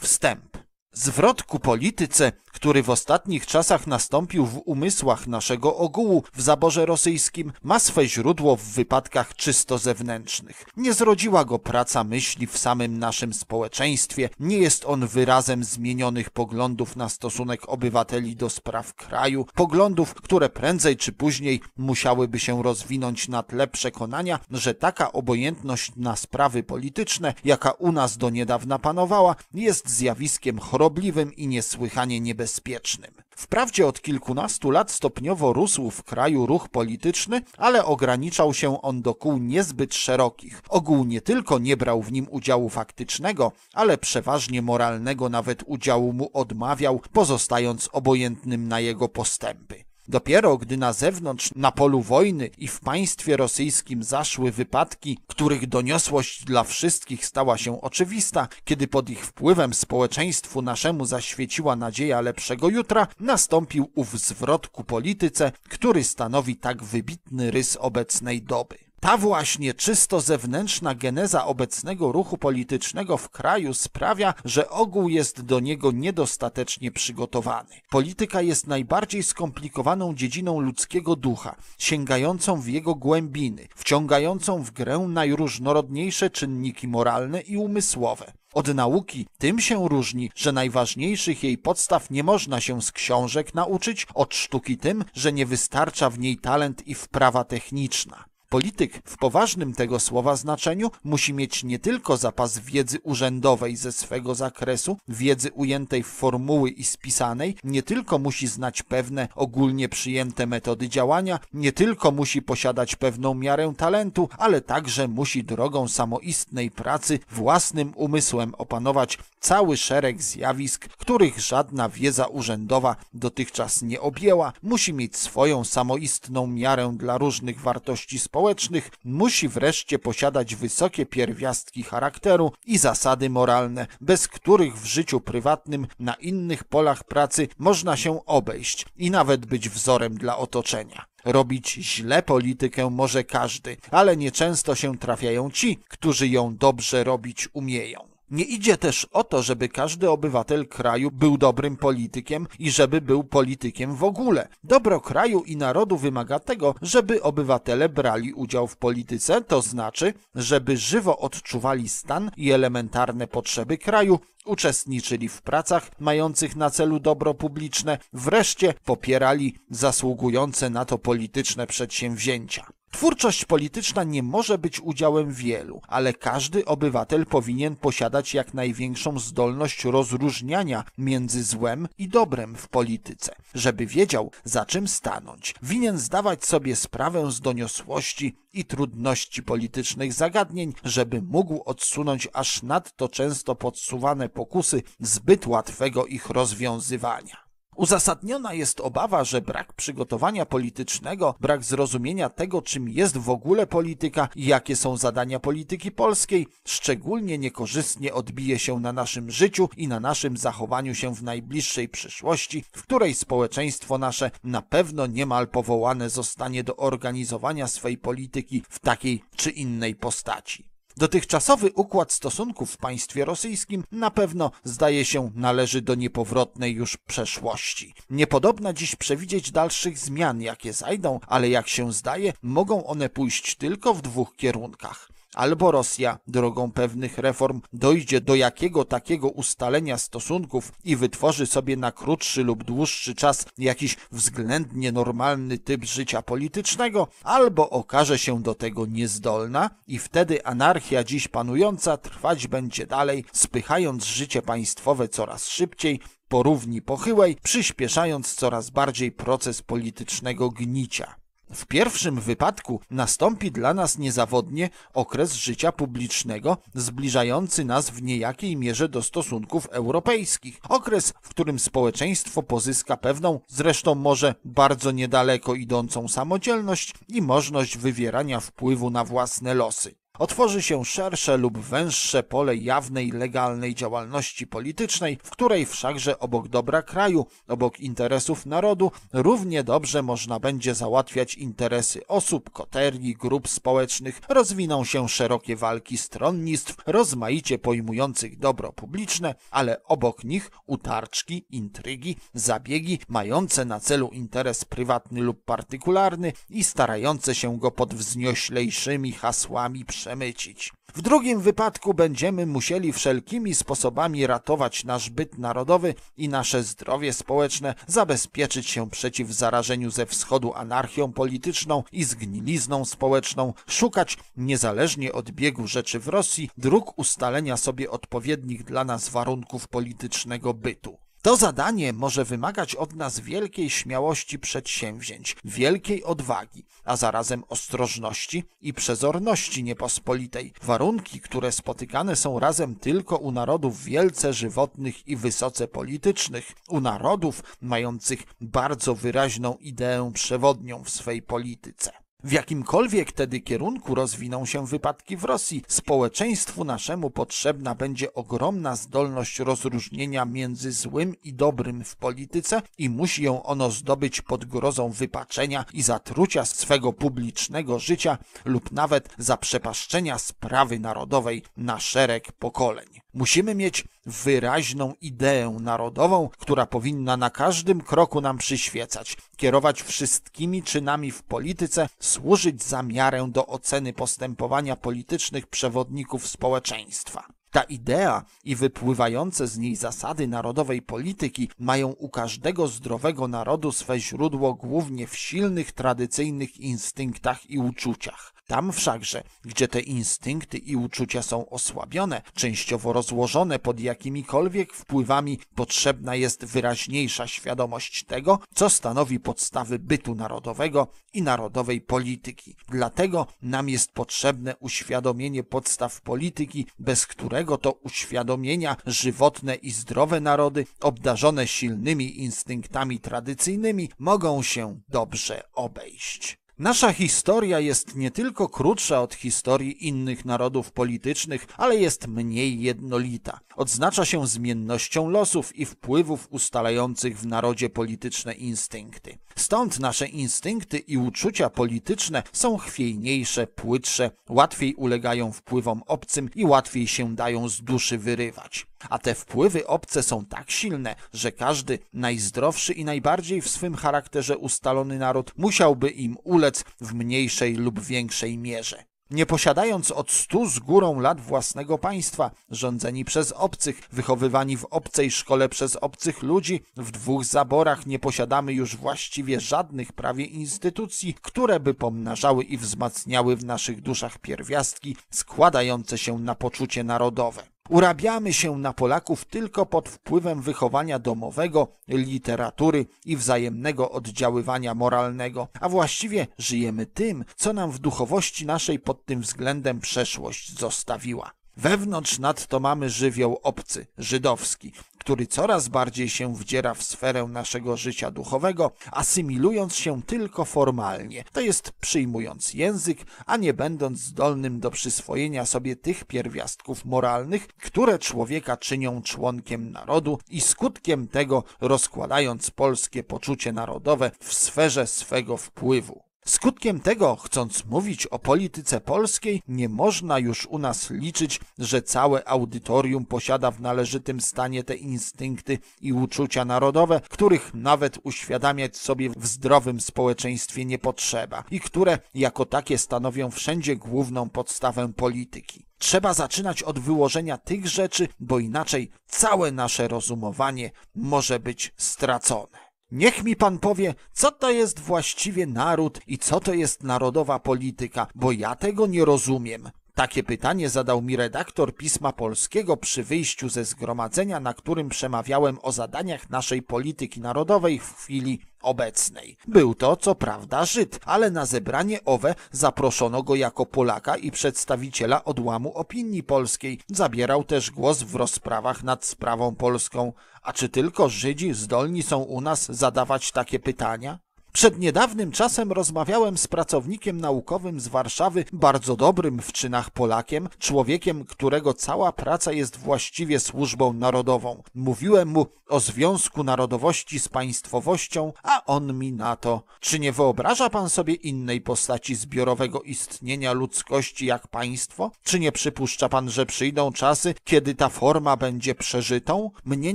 Wstęp. Zwrot ku polityce, który w ostatnich czasach nastąpił w umysłach naszego ogółu w zaborze rosyjskim, ma swe źródło w wypadkach czysto zewnętrznych. Nie zrodziła go praca myśli w samym naszym społeczeństwie, nie jest on wyrazem zmienionych poglądów na stosunek obywateli do spraw kraju, poglądów, które prędzej czy później musiałyby się rozwinąć na tle przekonania, że taka obojętność na sprawy polityczne, jaka u nas do niedawna panowała, jest zjawiskiem chorobliwym i niesłychanie niebezpiecznym. Wprawdzie od kilkunastu lat stopniowo rósł w kraju ruch polityczny, ale ograniczał się on do kół niezbyt szerokich. Ogół nie tylko nie brał w nim udziału faktycznego, ale przeważnie moralnego nawet udziału mu odmawiał, pozostając obojętnym na jego postępy. Dopiero gdy na zewnątrz, na polu wojny i w państwie rosyjskim zaszły wypadki, których doniosłość dla wszystkich stała się oczywista, kiedy pod ich wpływem społeczeństwu naszemu zaświeciła nadzieja lepszego jutra, nastąpił ów zwrot ku polityce, który stanowi tak wybitny rys obecnej doby. Ta właśnie czysto zewnętrzna geneza obecnego ruchu politycznego w kraju sprawia, że ogół jest do niego niedostatecznie przygotowany. Polityka jest najbardziej skomplikowaną dziedziną ludzkiego ducha, sięgającą w jego głębiny, wciągającą w grę najróżnorodniejsze czynniki moralne i umysłowe. Od nauki tym się różni, że najważniejszych jej podstaw nie można się z książek nauczyć, od sztuki tym, że nie wystarcza w niej talent i wprawa techniczna. Polityk w poważnym tego słowa znaczeniu musi mieć nie tylko zapas wiedzy urzędowej ze swego zakresu, wiedzy ujętej w formuły i spisanej, nie tylko musi znać pewne ogólnie przyjęte metody działania, nie tylko musi posiadać pewną miarę talentu, ale także musi drogą samoistnej pracy własnym umysłem opanować cały szereg zjawisk, których żadna wiedza urzędowa dotychczas nie objęła, musi mieć swoją samoistną miarę dla różnych wartości społecznych, społecznych, musi wreszcie posiadać wysokie pierwiastki charakteru i zasady moralne, bez których w życiu prywatnym na innych polach pracy można się obejść i nawet być wzorem dla otoczenia. Robić źle politykę może każdy, ale nieczęsto się trafiają ci, którzy ją dobrze robić umieją. Nie idzie też o to, żeby każdy obywatel kraju był dobrym politykiem i żeby był politykiem w ogóle. Dobro kraju i narodu wymaga tego, żeby obywatele brali udział w polityce, to znaczy, żeby żywo odczuwali stan i elementarne potrzeby kraju, uczestniczyli w pracach mających na celu dobro publiczne, wreszcie popierali zasługujące na to polityczne przedsięwzięcia. Twórczość polityczna nie może być udziałem wielu, ale każdy obywatel powinien posiadać jak największą zdolność rozróżniania między złem i dobrem w polityce, żeby wiedział, za czym stanąć. Winien zdawać sobie sprawę z doniosłości i trudności politycznych zagadnień, żeby mógł odsunąć aż nadto często podsuwane pokusy zbyt łatwego ich rozwiązywania. Uzasadniona jest obawa, że brak przygotowania politycznego, brak zrozumienia tego, czym jest w ogóle polityka i jakie są zadania polityki polskiej, szczególnie niekorzystnie odbije się na naszym życiu i na naszym zachowaniu się w najbliższej przyszłości, w której społeczeństwo nasze na pewno niemal powołane zostanie do organizowania swej polityki w takiej czy innej postaci. Dotychczasowy układ stosunków w państwie rosyjskim na pewno, zdaje się, należy do niepowrotnej już przeszłości. Niepodobna dziś przewidzieć dalszych zmian, jakie zajdą, ale jak się zdaje, mogą one pójść tylko w dwóch kierunkach albo Rosja drogą pewnych reform dojdzie do jakiego takiego ustalenia stosunków i wytworzy sobie na krótszy lub dłuższy czas jakiś względnie normalny typ życia politycznego, albo okaże się do tego niezdolna i wtedy anarchia dziś panująca trwać będzie dalej, spychając życie państwowe coraz szybciej po równi pochyłej, przyspieszając coraz bardziej proces politycznego gnicia. W pierwszym wypadku nastąpi dla nas niezawodnie okres życia publicznego zbliżający nas w niejakiej mierze do stosunków europejskich. Okres, w którym społeczeństwo pozyska pewną, zresztą może bardzo niedaleko idącą samodzielność i możliwość wywierania wpływu na własne losy. Otworzy się szersze lub węższe pole jawnej, legalnej działalności politycznej, w której wszakże obok dobra kraju, obok interesów narodu, równie dobrze można będzie załatwiać interesy osób, koterii, grup społecznych, rozwiną się szerokie walki stronnictw, rozmaicie pojmujących dobro publiczne, ale obok nich utarczki, intrygi, zabiegi mające na celu interes prywatny lub partykularny i starające się go pod wznioślejszymi hasłami przeżyć przemycić. W drugim wypadku będziemy musieli wszelkimi sposobami ratować nasz byt narodowy i nasze zdrowie społeczne, zabezpieczyć się przeciw zarażeniu ze wschodu anarchią polityczną i zgnilizną społeczną, szukać, niezależnie od biegu rzeczy w Rosji, dróg ustalenia sobie odpowiednich dla nas warunków politycznego bytu. To zadanie może wymagać od nas wielkiej śmiałości przedsięwzięć, wielkiej odwagi, a zarazem ostrożności i przezorności niepospolitej. Warunki, które spotykane są razem tylko u narodów wielce żywotnych i wysoce politycznych, u narodów mających bardzo wyraźną ideę przewodnią w swej polityce. W jakimkolwiek tedy kierunku rozwiną się wypadki w Rosji, społeczeństwu naszemu potrzebna będzie ogromna zdolność rozróżnienia między złym i dobrym w polityce i musi ją ono zdobyć pod grozą wypaczenia i zatrucia swego publicznego życia lub nawet zaprzepaszczenia sprawy narodowej na szereg pokoleń. Musimy mieć wyraźną ideę narodową, która powinna na każdym kroku nam przyświecać, kierować wszystkimi czynami w polityce, służyć za do oceny postępowania politycznych przewodników społeczeństwa. Ta idea i wypływające z niej zasady narodowej polityki mają u każdego zdrowego narodu swe źródło głównie w silnych, tradycyjnych instynktach i uczuciach. Tam wszakże, gdzie te instynkty i uczucia są osłabione, częściowo rozłożone pod jakimikolwiek wpływami, potrzebna jest wyraźniejsza świadomość tego, co stanowi podstawy bytu narodowego i narodowej polityki. Dlatego nam jest potrzebne uświadomienie podstaw polityki, bez którego to uświadomienia żywotne i zdrowe narody, obdarzone silnymi instynktami tradycyjnymi, mogą się dobrze obejść. Nasza historia jest nie tylko krótsza od historii innych narodów politycznych, ale jest mniej jednolita. Odznacza się zmiennością losów i wpływów ustalających w narodzie polityczne instynkty. Stąd nasze instynkty i uczucia polityczne są chwiejniejsze, płytsze, łatwiej ulegają wpływom obcym i łatwiej się dają z duszy wyrywać. A te wpływy obce są tak silne, że każdy najzdrowszy i najbardziej w swym charakterze ustalony naród musiałby im ulegać w mniejszej lub większej mierze. Nie posiadając od stu z górą lat własnego państwa, rządzeni przez obcych, wychowywani w obcej szkole przez obcych ludzi, w dwóch zaborach nie posiadamy już właściwie żadnych prawie instytucji, które by pomnażały i wzmacniały w naszych duszach pierwiastki składające się na poczucie narodowe. Urabiamy się na Polaków tylko pod wpływem wychowania domowego, literatury i wzajemnego oddziaływania moralnego, a właściwie żyjemy tym, co nam w duchowości naszej pod tym względem przeszłość zostawiła. Wewnątrz nadto mamy żywioł obcy, żydowski, który coraz bardziej się wdziera w sferę naszego życia duchowego, asymilując się tylko formalnie, to jest przyjmując język, a nie będąc zdolnym do przyswojenia sobie tych pierwiastków moralnych, które człowieka czynią członkiem narodu i skutkiem tego rozkładając polskie poczucie narodowe w sferze swego wpływu. Skutkiem tego, chcąc mówić o polityce polskiej, nie można już u nas liczyć, że całe audytorium posiada w należytym stanie te instynkty i uczucia narodowe, których nawet uświadamiać sobie w zdrowym społeczeństwie nie potrzeba i które jako takie stanowią wszędzie główną podstawę polityki. Trzeba zaczynać od wyłożenia tych rzeczy, bo inaczej całe nasze rozumowanie może być stracone. Niech mi pan powie, co to jest właściwie naród i co to jest narodowa polityka, bo ja tego nie rozumiem. Takie pytanie zadał mi redaktor Pisma Polskiego przy wyjściu ze zgromadzenia, na którym przemawiałem o zadaniach naszej polityki narodowej w chwili obecnej. Był to, co prawda, Żyd, ale na zebranie owe zaproszono go jako Polaka i przedstawiciela odłamu opinii polskiej. Zabierał też głos w rozprawach nad sprawą polską. A czy tylko Żydzi zdolni są u nas zadawać takie pytania? Przed niedawnym czasem rozmawiałem z pracownikiem naukowym z Warszawy, bardzo dobrym w czynach Polakiem, człowiekiem, którego cała praca jest właściwie służbą narodową. Mówiłem mu o związku narodowości z państwowością, a on mi na to. Czy nie wyobraża pan sobie innej postaci zbiorowego istnienia ludzkości jak państwo? Czy nie przypuszcza pan, że przyjdą czasy, kiedy ta forma będzie przeżytą? Mnie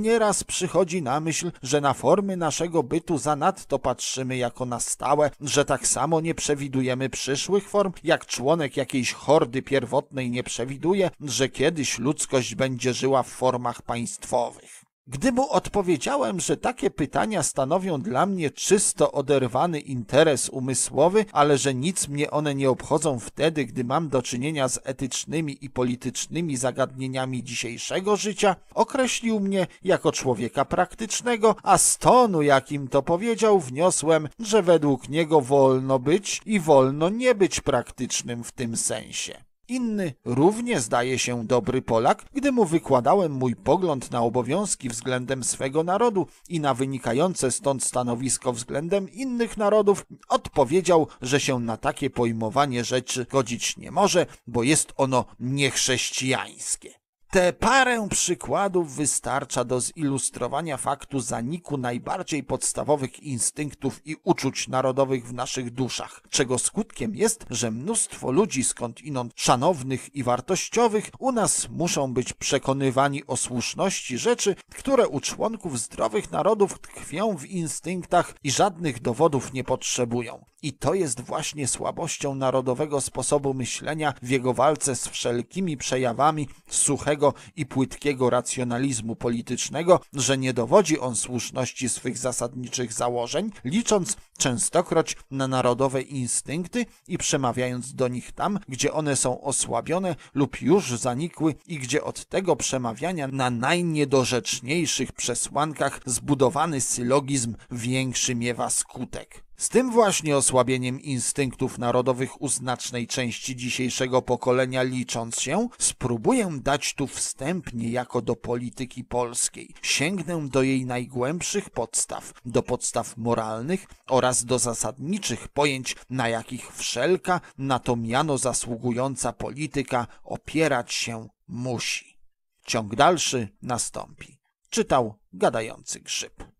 nieraz przychodzi na myśl, że na formy naszego bytu zanadto patrzymy jako na stałe, że tak samo nie przewidujemy przyszłych form, jak członek jakiejś hordy pierwotnej nie przewiduje, że kiedyś ludzkość będzie żyła w formach państwowych. Gdy mu odpowiedziałem, że takie pytania stanowią dla mnie czysto oderwany interes umysłowy, ale że nic mnie one nie obchodzą wtedy, gdy mam do czynienia z etycznymi i politycznymi zagadnieniami dzisiejszego życia, określił mnie jako człowieka praktycznego, a z tonu, jakim to powiedział, wniosłem, że według niego wolno być i wolno nie być praktycznym w tym sensie. Inny, równie zdaje się dobry Polak, gdy mu wykładałem mój pogląd na obowiązki względem swego narodu i na wynikające stąd stanowisko względem innych narodów, odpowiedział, że się na takie pojmowanie rzeczy godzić nie może, bo jest ono niechrześcijańskie. Te parę przykładów wystarcza do zilustrowania faktu zaniku najbardziej podstawowych instynktów i uczuć narodowych w naszych duszach, czego skutkiem jest, że mnóstwo ludzi skądinąd szanownych i wartościowych u nas muszą być przekonywani o słuszności rzeczy, które u członków zdrowych narodów tkwią w instynktach i żadnych dowodów nie potrzebują. I to jest właśnie słabością narodowego sposobu myślenia w jego walce z wszelkimi przejawami suchego i płytkiego racjonalizmu politycznego, że nie dowodzi on słuszności swych zasadniczych założeń, licząc częstokroć na narodowe instynkty i przemawiając do nich tam, gdzie one są osłabione lub już zanikły i gdzie od tego przemawiania na najniedorzeczniejszych przesłankach zbudowany sylogizm większy miewa skutek. Z tym właśnie osłabieniem instynktów narodowych u znacznej części dzisiejszego pokolenia licząc się, spróbuję dać tu wstęp niejako do polityki polskiej. Sięgnę do jej najgłębszych podstaw, do podstaw moralnych oraz do zasadniczych pojęć, na jakich wszelka na to miano zasługująca polityka opierać się musi. Ciąg dalszy nastąpi. Czytał gadający grzyb.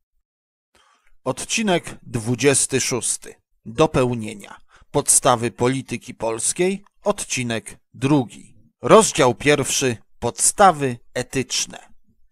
Odcinek 26. Dopełnienia. Podstawy polityki polskiej. Odcinek drugi. Rozdział pierwszy. Podstawy etyczne.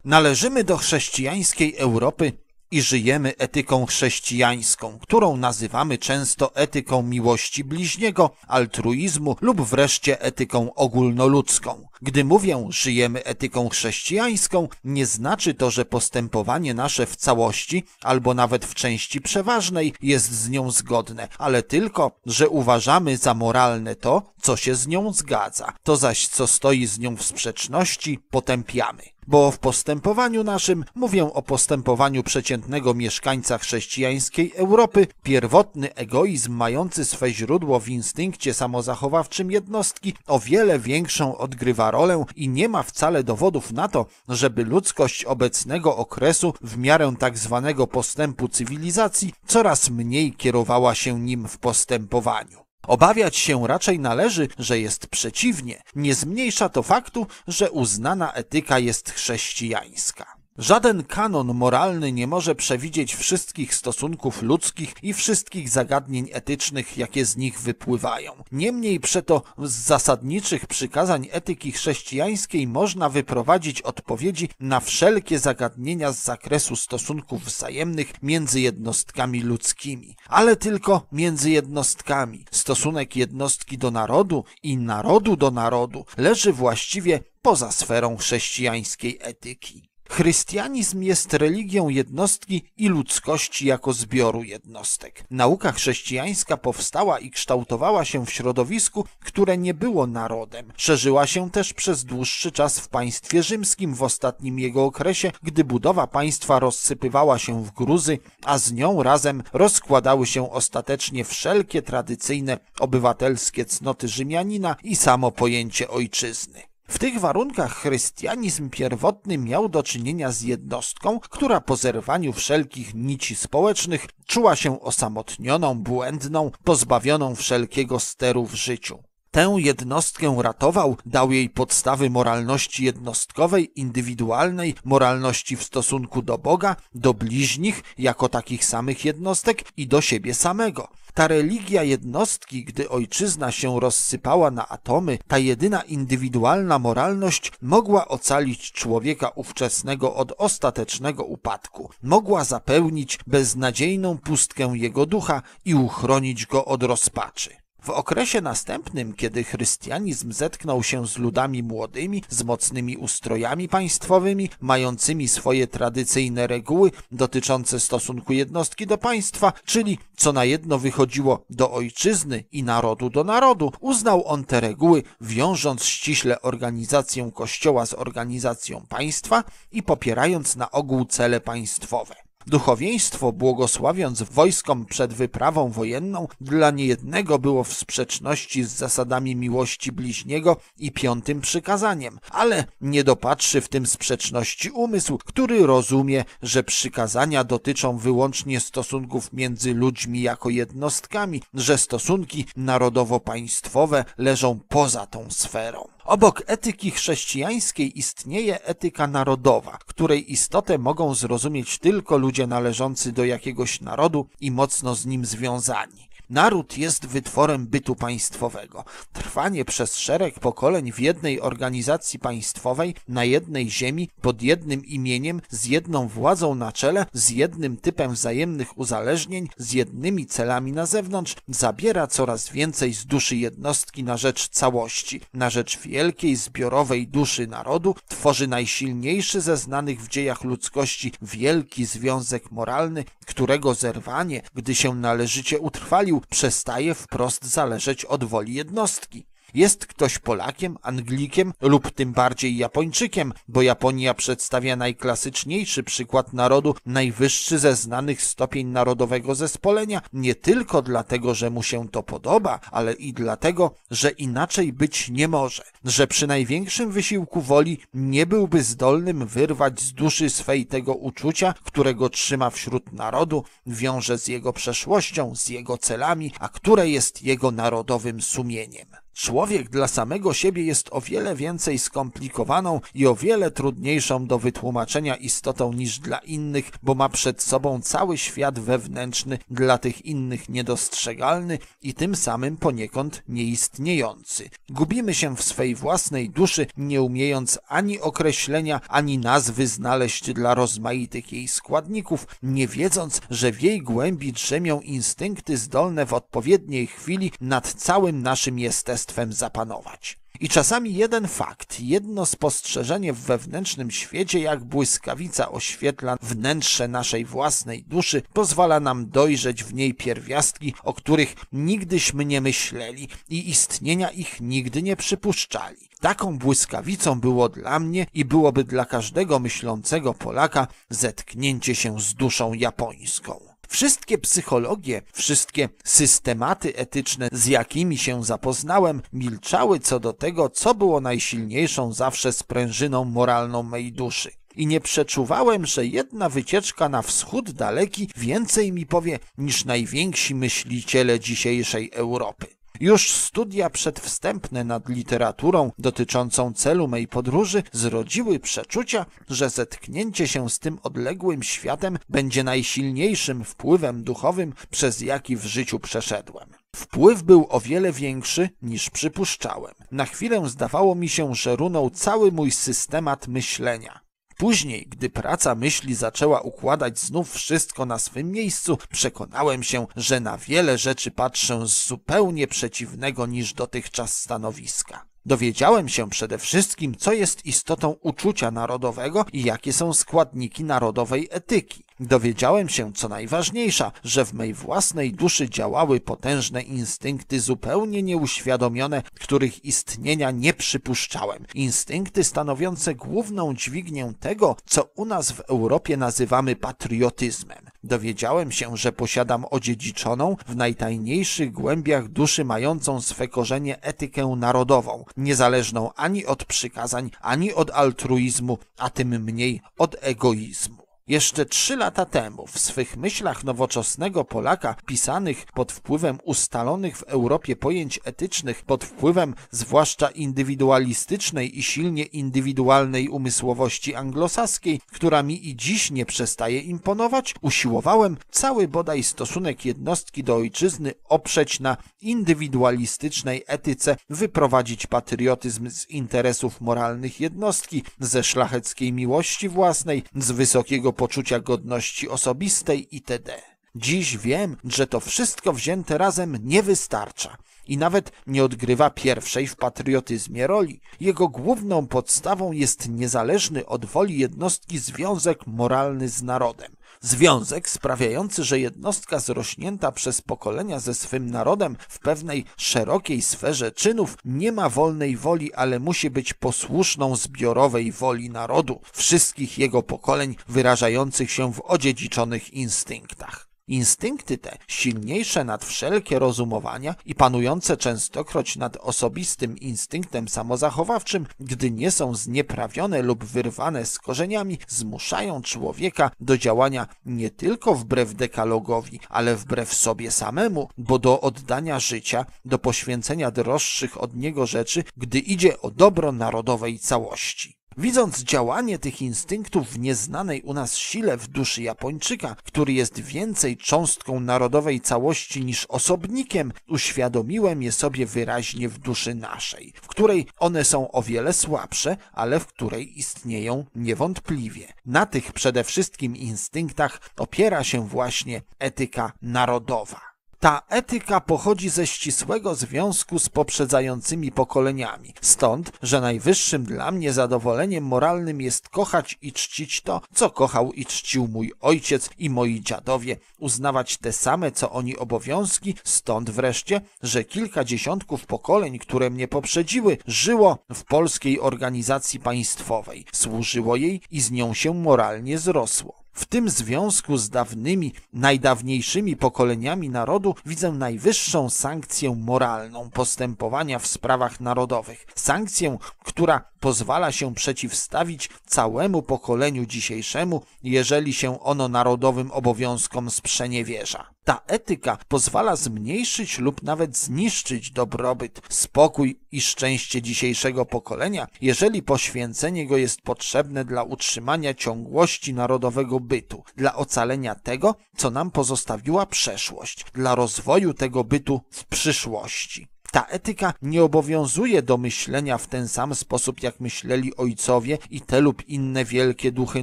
Należymy do chrześcijańskiej Europy i żyjemy etyką chrześcijańską, którą nazywamy często etyką miłości bliźniego, altruizmu lub wreszcie etyką ogólnoludzką. Gdy mówię żyjemy etyką chrześcijańską, nie znaczy to, że postępowanie nasze w całości albo nawet w części przeważnej jest z nią zgodne, ale tylko, że uważamy za moralne to, co się z nią zgadza. To zaś, co stoi z nią w sprzeczności, potępiamy. Bo w postępowaniu naszym, mówię o postępowaniu przeciętnego mieszkańca chrześcijańskiej Europy, pierwotny egoizm mający swe źródło w instynkcie samozachowawczym jednostki o wiele większą odgrywa rolę i nie ma wcale dowodów na to, żeby ludzkość obecnego okresu w miarę tak zwanego postępu cywilizacji coraz mniej kierowała się nim w postępowaniu. Obawiać się raczej należy, że jest przeciwnie. Nie zmniejsza to faktu, że uznana etyka jest chrześcijańska. Żaden kanon moralny nie może przewidzieć wszystkich stosunków ludzkich i wszystkich zagadnień etycznych, jakie z nich wypływają. Niemniej przeto z zasadniczych przykazań etyki chrześcijańskiej można wyprowadzić odpowiedzi na wszelkie zagadnienia z zakresu stosunków wzajemnych między jednostkami ludzkimi, ale tylko między jednostkami. Stosunek jednostki do narodu i narodu do narodu leży właściwie poza sferą chrześcijańskiej etyki. Chrystianizm jest religią jednostki i ludzkości jako zbioru jednostek. Nauka chrześcijańska powstała i kształtowała się w środowisku, które nie było narodem. Szerzyła się też przez dłuższy czas w państwie rzymskim w ostatnim jego okresie, gdy budowa państwa rozsypywała się w gruzy, a z nią razem rozkładały się ostatecznie wszelkie tradycyjne obywatelskie cnoty Rzymianina i samo pojęcie ojczyzny. W tych warunkach chrystianizm pierwotny miał do czynienia z jednostką, która po zerwaniu wszelkich nici społecznych czuła się osamotnioną, błędną, pozbawioną wszelkiego steru w życiu. Tę jednostkę ratował, dał jej podstawy moralności jednostkowej, indywidualnej, moralności w stosunku do Boga, do bliźnich jako takich samych jednostek i do siebie samego. Ta religia jednostki, gdy ojczyzna się rozsypała na atomy, ta jedyna indywidualna moralność mogła ocalić człowieka ówczesnego od ostatecznego upadku, mogła zapełnić beznadziejną pustkę jego ducha i uchronić go od rozpaczy. W okresie następnym, kiedy chrystianizm zetknął się z ludami młodymi, z mocnymi ustrojami państwowymi, mającymi swoje tradycyjne reguły dotyczące stosunku jednostki do państwa, czyli co na jedno wychodziło do ojczyzny i narodu do narodu, uznał on te reguły, wiążąc ściśle organizację kościoła z organizacją państwa i popierając na ogół cele państwowe. Duchowieństwo, błogosławiąc wojskom przed wyprawą wojenną, dla niejednego było w sprzeczności z zasadami miłości bliźniego i piątym przykazaniem, ale nie dopatrzy w tym sprzeczności umysł, który rozumie, że przykazania dotyczą wyłącznie stosunków między ludźmi jako jednostkami, że stosunki narodowo-państwowe leżą poza tą sferą. Obok etyki chrześcijańskiej istnieje etyka narodowa, której istotę mogą zrozumieć tylko ludzie, ludzie należący do jakiegoś narodu i mocno z nim związani. Naród jest wytworem bytu państwowego. Trwanie przez szereg pokoleń w jednej organizacji państwowej, na jednej ziemi, pod jednym imieniem, z jedną władzą na czele, z jednym typem wzajemnych uzależnień, z jednymi celami na zewnątrz, zabiera coraz więcej z duszy jednostki na rzecz całości, na rzecz wielkiej, zbiorowej duszy narodu, tworzy najsilniejszy ze znanych w dziejach ludzkości wielki związek moralny, którego zerwanie, gdy się należycie utrwalił, przestaje wprost zależeć od woli jednostki. Jest ktoś Polakiem, Anglikiem lub tym bardziej Japończykiem, bo Japonia przedstawia najklasyczniejszy przykład narodu, najwyższy ze znanych stopień narodowego zespolenia, nie tylko dlatego, że mu się to podoba, ale i dlatego, że inaczej być nie może, że przy największym wysiłku woli nie byłby zdolnym wyrwać z duszy swej tego uczucia, którego trzyma wśród narodu, wiąże z jego przeszłością, z jego celami, a które jest jego narodowym sumieniem. Człowiek dla samego siebie jest o wiele więcej skomplikowaną i o wiele trudniejszą do wytłumaczenia istotą niż dla innych, bo ma przed sobą cały świat wewnętrzny, dla tych innych niedostrzegalny i tym samym poniekąd nieistniejący. Gubimy się w swej własnej duszy, nie umiejąc ani określenia, ani nazwy znaleźć dla rozmaitych jej składników, nie wiedząc, że w jej głębi drzemią instynkty zdolne w odpowiedniej chwili nad całym naszym jestem królestwem zapanować. I czasami jeden fakt, jedno spostrzeżenie w wewnętrznym świecie, jak błyskawica oświetla wnętrze naszej własnej duszy, pozwala nam dojrzeć w niej pierwiastki, o których nigdyśmy nie myśleli i istnienia ich nigdy nie przypuszczali. Taką błyskawicą było dla mnie i byłoby dla każdego myślącego Polaka zetknięcie się z duszą japońską. Wszystkie psychologie, wszystkie systematy etyczne, z jakimi się zapoznałem, milczały co do tego, co było najsilniejszą zawsze sprężyną moralną mej duszy i nie przeczuwałem, że jedna wycieczka na wschód daleki więcej mi powie niż najwięksi myśliciele dzisiejszej Europy. Już studia przedwstępne nad literaturą dotyczącą celu mej podróży zrodziły przeczucia, że zetknięcie się z tym odległym światem będzie najsilniejszym wpływem duchowym, przez jaki w życiu przeszedłem. Wpływ był o wiele większy niż przypuszczałem. Na chwilę zdawało mi się, że runął cały mój systemat myślenia. Później, gdy praca myśli zaczęła układać znów wszystko na swym miejscu, przekonałem się, że na wiele rzeczy patrzę z zupełnie przeciwnego niż dotychczas stanowiska. Dowiedziałem się przede wszystkim, co jest istotą uczucia narodowego i jakie są składniki narodowej etyki. Dowiedziałem się, co najważniejsza, że w mej własnej duszy działały potężne instynkty zupełnie nieuświadomione, których istnienia nie przypuszczałem. Instynkty stanowiące główną dźwignię tego, co u nas w Europie nazywamy patriotyzmem. Dowiedziałem się, że posiadam odziedziczoną w najtajniejszych głębiach duszy mającą swe korzenie etykę narodową, niezależną ani od przykazań, ani od altruizmu, a tym mniej od egoizmu. Jeszcze trzy lata temu w swych myślach nowoczesnego Polaka, pisanych pod wpływem ustalonych w Europie pojęć etycznych, pod wpływem zwłaszcza indywidualistycznej i silnie indywidualnej umysłowości anglosaskiej, która mi i dziś nie przestaje imponować, usiłowałem cały bodaj stosunek jednostki do ojczyzny oprzeć na indywidualistycznej etyce, wyprowadzić patriotyzm z interesów moralnych jednostki, ze szlacheckiej miłości własnej, z wysokiego poczucia godności osobistej itd. Dziś wiem, że to wszystko wzięte razem nie wystarcza i nawet nie odgrywa pierwszej w patriotyzmie roli. Jego główną podstawą jest niezależny od woli jednostki związek moralny z narodem. Związek sprawiający, że jednostka zrośnięta przez pokolenia ze swym narodem w pewnej szerokiej sferze czynów nie ma wolnej woli, ale musi być posłuszną zbiorowej woli narodu, wszystkich jego pokoleń wyrażających się w odziedziczonych instynktach. Instynkty te, silniejsze nad wszelkie rozumowania i panujące częstokroć nad osobistym instynktem samozachowawczym, gdy nie są znieprawione lub wyrwane z korzeniami, zmuszają człowieka do działania nie tylko wbrew dekalogowi, ale wbrew sobie samemu, bo do oddania życia, do poświęcenia droższych od niego rzeczy, gdy idzie o dobro narodowej całości. Widząc działanie tych instynktów w nieznanej u nas sile w duszy Japończyka, który jest więcej cząstką narodowej całości niż osobnikiem, uświadomiłem je sobie wyraźnie w duszy naszej, w której one są o wiele słabsze, ale w której istnieją niewątpliwie. Na tych przede wszystkim instynktach opiera się właśnie etyka narodowa. Ta etyka pochodzi ze ścisłego związku z poprzedzającymi pokoleniami. Stąd, że najwyższym dla mnie zadowoleniem moralnym jest kochać i czcić to, co kochał i czcił mój ojciec i moi dziadowie, uznawać te same, co oni obowiązki, stąd wreszcie, że kilka dziesiątków pokoleń, które mnie poprzedziły, żyło w polskiej organizacji państwowej, służyło jej i z nią się moralnie zrosło. W tym związku z dawnymi, najdawniejszymi pokoleniami narodu widzę najwyższą sankcję moralną postępowania w sprawach narodowych. Sankcję, która pozwala się przeciwstawić całemu pokoleniu dzisiejszemu, jeżeli się ono narodowym obowiązkom sprzeniewierza. Ta etyka pozwala zmniejszyć lub nawet zniszczyć dobrobyt, spokój i szczęście dzisiejszego pokolenia, jeżeli poświęcenie go jest potrzebne dla utrzymania ciągłości narodowego bytu, dla ocalenia tego, co nam pozostawiła przeszłość, dla rozwoju tego bytu w przyszłości. Ta etyka nie obowiązuje do myślenia w ten sam sposób, jak myśleli ojcowie i te lub inne wielkie duchy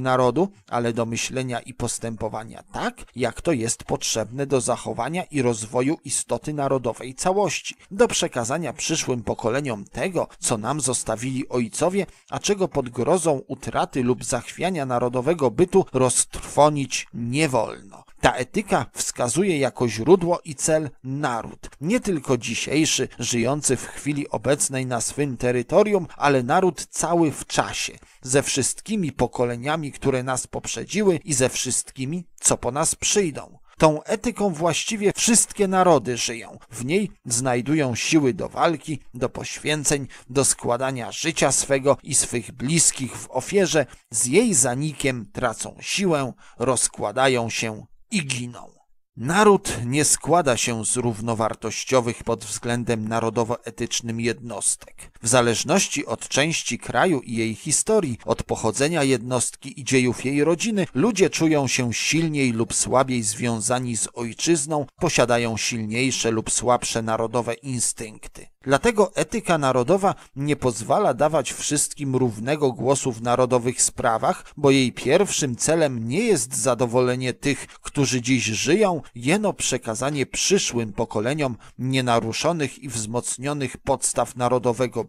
narodu, ale do myślenia i postępowania tak, jak to jest potrzebne do zachowania i rozwoju istoty narodowej całości, do przekazania przyszłym pokoleniom tego, co nam zostawili ojcowie, a czego pod grozą utraty lub zachwiania narodowego bytu roztrwonić nie wolno. Ta etyka wskazuje jako źródło i cel naród. Nie tylko dzisiejszy, żyjący w chwili obecnej na swym terytorium, ale naród cały w czasie, ze wszystkimi pokoleniami, które nas poprzedziły i ze wszystkimi, co po nas przyjdą. Tą etyką właściwie wszystkie narody żyją. W niej znajdują siły do walki, do poświęceń, do składania życia swego i swych bliskich w ofierze. Z jej zanikiem tracą siłę, rozkładają się i giną. Naród nie składa się z równowartościowych pod względem narodowo-etycznym jednostek. W zależności od części kraju i jej historii, od pochodzenia jednostki i dziejów jej rodziny, ludzie czują się silniej lub słabiej związani z ojczyzną, posiadają silniejsze lub słabsze narodowe instynkty. Dlatego etyka narodowa nie pozwala dawać wszystkim równego głosu w narodowych sprawach, bo jej pierwszym celem nie jest zadowolenie tych, którzy dziś żyją, jeno przekazanie przyszłym pokoleniom nienaruszonych i wzmocnionych podstaw narodowego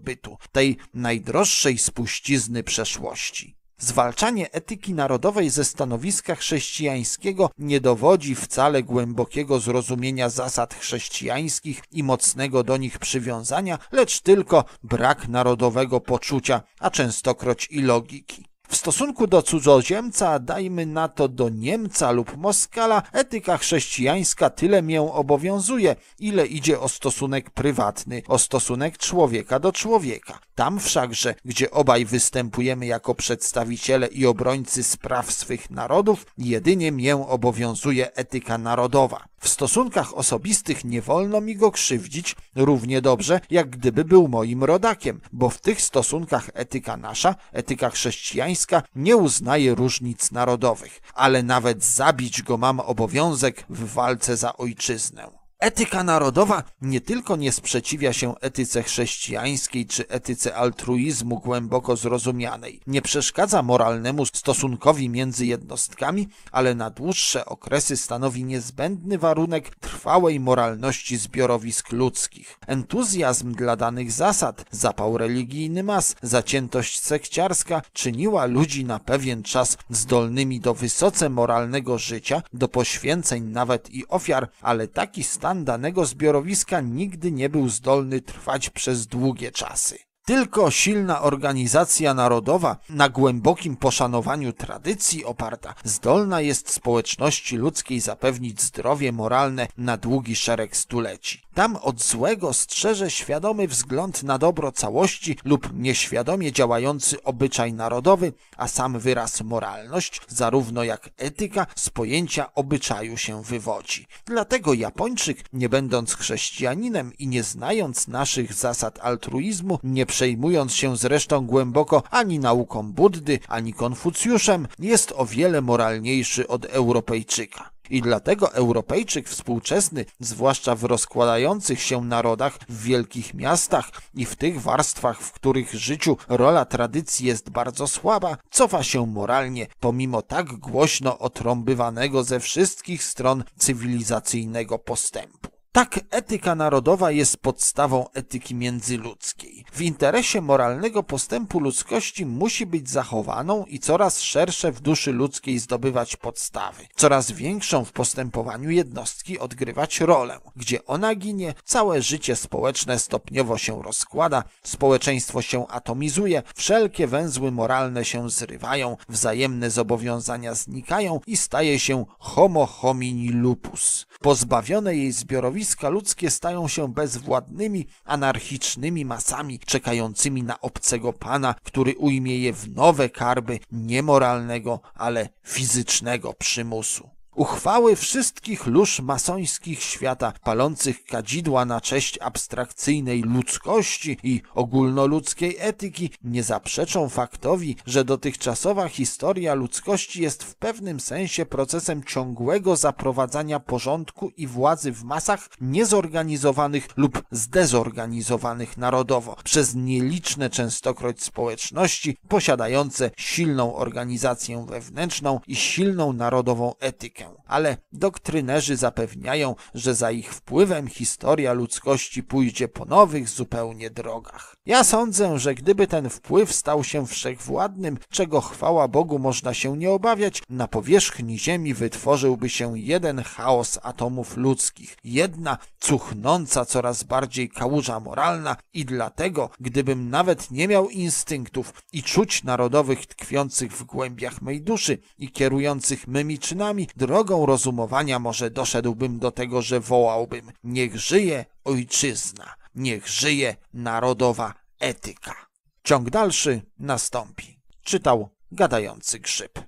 tej najdroższej spuścizny przeszłości. Zwalczanie etyki narodowej ze stanowiska chrześcijańskiego nie dowodzi wcale głębokiego zrozumienia zasad chrześcijańskich i mocnego do nich przywiązania, lecz tylko brak narodowego poczucia, a częstokroć i logiki. W stosunku do cudzoziemca, dajmy na to do Niemca lub Moskala, etyka chrześcijańska tyle mię obowiązuje, ile idzie o stosunek prywatny, o stosunek człowieka do człowieka. Tam wszakże, gdzie obaj występujemy jako przedstawiciele i obrońcy spraw swych narodów, jedynie mię obowiązuje etyka narodowa. W stosunkach osobistych nie wolno mi go krzywdzić równie dobrze, jak gdyby był moim rodakiem, bo w tych stosunkach etyka nasza, etyka chrześcijańska, nie uznaje różnic narodowych, ale nawet zabić go mam obowiązek w walce za ojczyznę. Etyka narodowa nie tylko nie sprzeciwia się etyce chrześcijańskiej czy etyce altruizmu głęboko zrozumianej, nie przeszkadza moralnemu stosunkowi między jednostkami, ale na dłuższe okresy stanowi niezbędny warunek trwałej moralności zbiorowisk ludzkich. Entuzjazm dla danych zasad, zapał religijny mas, zaciętość sekciarska czyniła ludzi na pewien czas zdolnymi do wysoce moralnego życia, do poświęceń nawet i ofiar, ale taki stan stan danego zbiorowiska nigdy nie był zdolny trwać przez długie czasy. Tylko silna organizacja narodowa na głębokim poszanowaniu tradycji oparta zdolna jest społeczności ludzkiej zapewnić zdrowie moralne na długi szereg stuleci. Tam od złego strzeże świadomy wzgląd na dobro całości lub nieświadomie działający obyczaj narodowy, a sam wyraz moralność, zarówno jak etyka, z pojęcia obyczaju się wywodzi. Dlatego Japończyk, nie będąc chrześcijaninem i nie znając naszych zasad altruizmu, nie przejmując się zresztą głęboko ani nauką Buddy, ani Konfucjuszem, jest o wiele moralniejszy od Europejczyka. I dlatego Europejczyk współczesny, zwłaszcza w rozkładających się narodach, w wielkich miastach i w tych warstwach, w których życiu rola tradycji jest bardzo słaba, cofa się moralnie, pomimo tak głośno otrąbywanego ze wszystkich stron cywilizacyjnego postępu. Tak, etyka narodowa jest podstawą etyki międzyludzkiej. W interesie moralnego postępu ludzkości musi być zachowaną i coraz szersze w duszy ludzkiej zdobywać podstawy, coraz większą w postępowaniu jednostki odgrywać rolę. Gdzie ona ginie, całe życie społeczne stopniowo się rozkłada, społeczeństwo się atomizuje, wszelkie węzły moralne się zrywają, wzajemne zobowiązania znikają i staje się homo homini lupus. Pozbawione jej zbiorowisko zjawiska ludzkie stają się bezwładnymi, anarchicznymi masami czekającymi na obcego pana, który ujmie je w nowe karby niemoralnego, ale fizycznego przymusu. Uchwały wszystkich lóż masońskich świata, palących kadzidła na cześć abstrakcyjnej ludzkości i ogólnoludzkiej etyki, nie zaprzeczą faktowi, że dotychczasowa historia ludzkości jest w pewnym sensie procesem ciągłego zaprowadzania porządku i władzy w masach niezorganizowanych lub zdezorganizowanych narodowo przez nieliczne częstokroć społeczności posiadające silną organizację wewnętrzną i silną narodową etykę naukę, ale doktrynerzy zapewniają, że za ich wpływem historia ludzkości pójdzie po nowych zupełnie drogach. Ja sądzę, że gdyby ten wpływ stał się wszechwładnym, czego chwała Bogu można się nie obawiać, na powierzchni Ziemi wytworzyłby się jeden chaos atomów ludzkich, jedna cuchnąca coraz bardziej kałuża moralna i dlatego, gdybym nawet nie miał instynktów i czuć narodowych tkwiących w głębiach mej duszy i kierujących mymi czynami, drogą rozumowania może doszedłbym do tego, że wołałbym niech żyje ojczyzna. Niech żyje narodowa etyka. Ciąg dalszy nastąpi. Czytał gadający grzyb.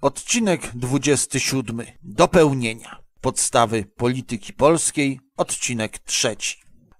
Odcinek 27. Dopełnienia. Podstawy polityki polskiej. Odcinek 3.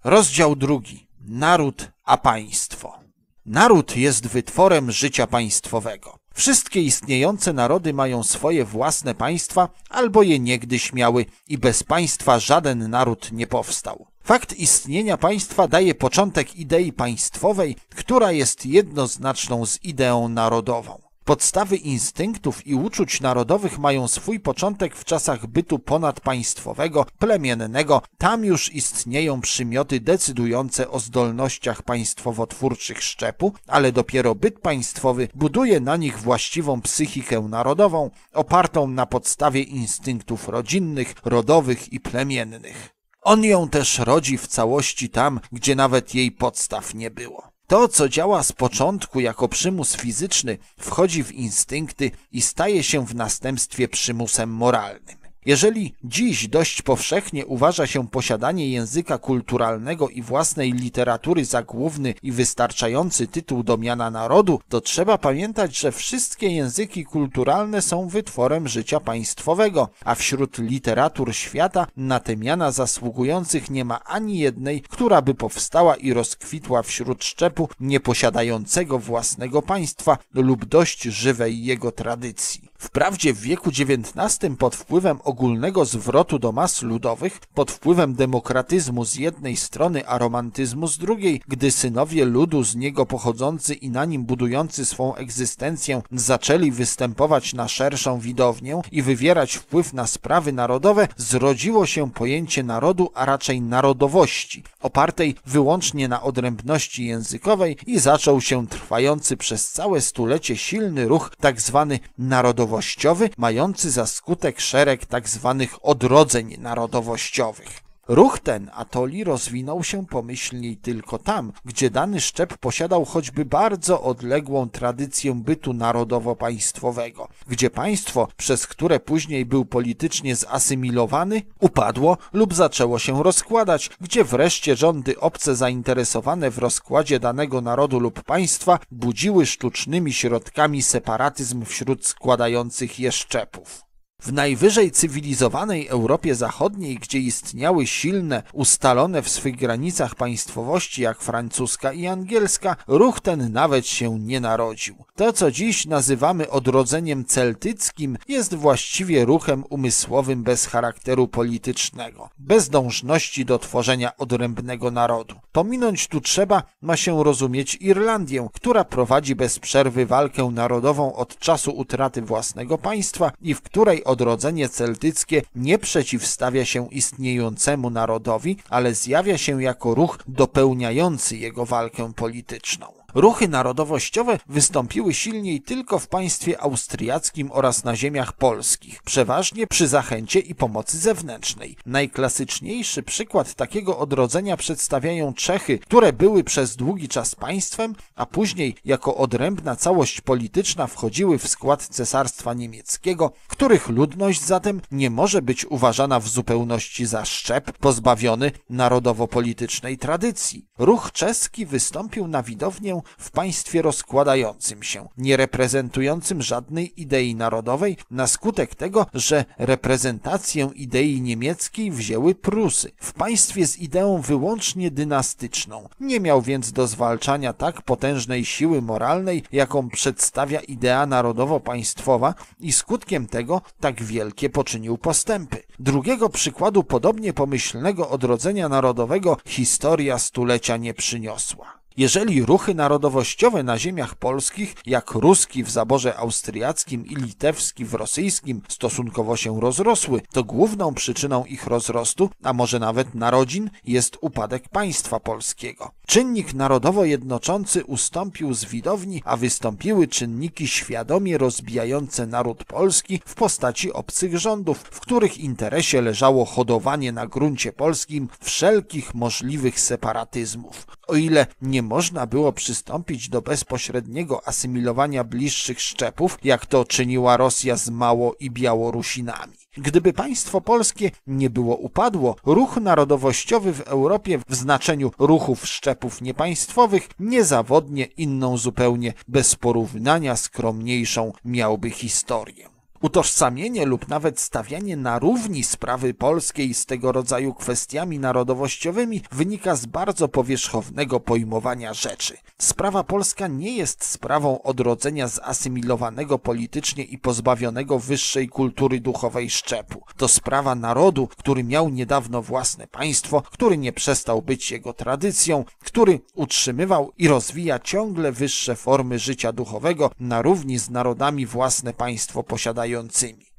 Rozdział 2. Naród a państwo. Naród jest wytworem życia państwowego. Wszystkie istniejące narody mają swoje własne państwa, albo je niegdyś miały i bez państwa żaden naród nie powstał. Fakt istnienia państwa daje początek idei państwowej, która jest jednoznaczną z ideą narodową. Podstawy instynktów i uczuć narodowych mają swój początek w czasach bytu ponadpaństwowego, plemiennego. Tam już istnieją przymioty decydujące o zdolnościach państwowotwórczych szczepu, ale dopiero byt państwowy buduje na nich właściwą psychikę narodową, opartą na podstawie instynktów rodzinnych, rodowych i plemiennych. On ją też rodzi w całości tam, gdzie nawet jej podstaw nie było. To, co działa z początku jako przymus fizyczny, wchodzi w instynkty i staje się w następstwie przymusem moralnym. Jeżeli dziś dość powszechnie uważa się posiadanie języka kulturalnego i własnej literatury za główny i wystarczający tytuł do miana narodu, to trzeba pamiętać, że wszystkie języki kulturalne są wytworem życia państwowego, a wśród literatur świata na te miana zasługujących nie ma ani jednej, która by powstała i rozkwitła wśród szczepu nieposiadającego własnego państwa lub dość żywej jego tradycji. Wprawdzie w wieku XIX pod wpływem ogólnego zwrotu do mas ludowych, pod wpływem demokratyzmu z jednej strony, a romantyzmu z drugiej, gdy synowie ludu z niego pochodzący i na nim budujący swą egzystencję zaczęli występować na szerszą widownię i wywierać wpływ na sprawy narodowe, zrodziło się pojęcie narodu, a raczej narodowości, opartej wyłącznie na odrębności językowej i zaczął się trwający przez całe stulecie silny ruch tzw. Tak narodowy narodowościowy, mający za skutek szereg tzw. Tak odrodzeń narodowościowych. Ruch ten atoli rozwinął się pomyślniej tylko tam, gdzie dany szczep posiadał choćby bardzo odległą tradycję bytu narodowo-państwowego, gdzie państwo, przez które później był politycznie zasymilowany, upadło lub zaczęło się rozkładać, gdzie wreszcie rządy obce zainteresowane w rozkładzie danego narodu lub państwa budziły sztucznymi środkami separatyzm wśród składających je szczepów. W najwyżej cywilizowanej Europie Zachodniej, gdzie istniały silne, ustalone w swych granicach państwowości jak francuska i angielska, ruch ten nawet się nie narodził. To, co dziś nazywamy odrodzeniem celtyckim, jest właściwie ruchem umysłowym bez charakteru politycznego, bez dążności do tworzenia odrębnego narodu. Pominąć tu trzeba, ma się rozumieć, Irlandię, która prowadzi bez przerwy walkę narodową od czasu utraty własnego państwa i w której odrodzenie celtyckie nie przeciwstawia się istniejącemu narodowi, ale zjawia się jako ruch dopełniający jego walkę polityczną. Ruchy narodowościowe wystąpiły silniej tylko w państwie austriackim oraz na ziemiach polskich, przeważnie przy zachęcie i pomocy zewnętrznej. Najklasyczniejszy przykład takiego odrodzenia przedstawiają Czechy, które były przez długi czas państwem, a później jako odrębna całość polityczna wchodziły w skład Cesarstwa Niemieckiego, których ludność zatem nie może być uważana w zupełności za szczep pozbawiony narodowo-politycznej tradycji. Ruch czeski wystąpił na widownię w państwie rozkładającym się, nie reprezentującym żadnej idei narodowej, na skutek tego, że reprezentację idei niemieckiej wzięły Prusy, w państwie z ideą wyłącznie dynastyczną. Nie miał więc do zwalczania tak potężnej siły moralnej, jaką przedstawia idea narodowo-państwowa i skutkiem tego tak wielkie poczynił postępy. Drugiego przykładu podobnie pomyślnego odrodzenia narodowego historia stulecia nie przyniosła. Jeżeli ruchy narodowościowe na ziemiach polskich, jak ruski w zaborze austriackim i litewski w rosyjskim, stosunkowo się rozrosły, to główną przyczyną ich rozrostu, a może nawet narodzin, jest upadek państwa polskiego. Czynnik narodowo jednoczący ustąpił z widowni, a wystąpiły czynniki świadomie rozbijające naród polski w postaci obcych rządów, w których interesie leżało hodowanie na gruncie polskim wszelkich możliwych separatyzmów. O ile nie można było przystąpić do bezpośredniego asymilowania bliższych szczepów, jak to czyniła Rosja z Mało i Białorusinami. Gdyby państwo polskie nie było upadło, ruch narodowościowy w Europie w znaczeniu ruchów szczepów niepaństwowych niezawodnie inną zupełnie bez porównania skromniejszą miałby historię. Utożsamienie lub nawet stawianie na równi sprawy polskiej z tego rodzaju kwestiami narodowościowymi wynika z bardzo powierzchownego pojmowania rzeczy. Sprawa polska nie jest sprawą odrodzenia zasymilowanego politycznie i pozbawionego wyższej kultury duchowej szczepu. To sprawa narodu, który miał niedawno własne państwo, który nie przestał być jego tradycją, który utrzymywał i rozwija ciągle wyższe formy życia duchowego na równi z narodami własne państwo posiadające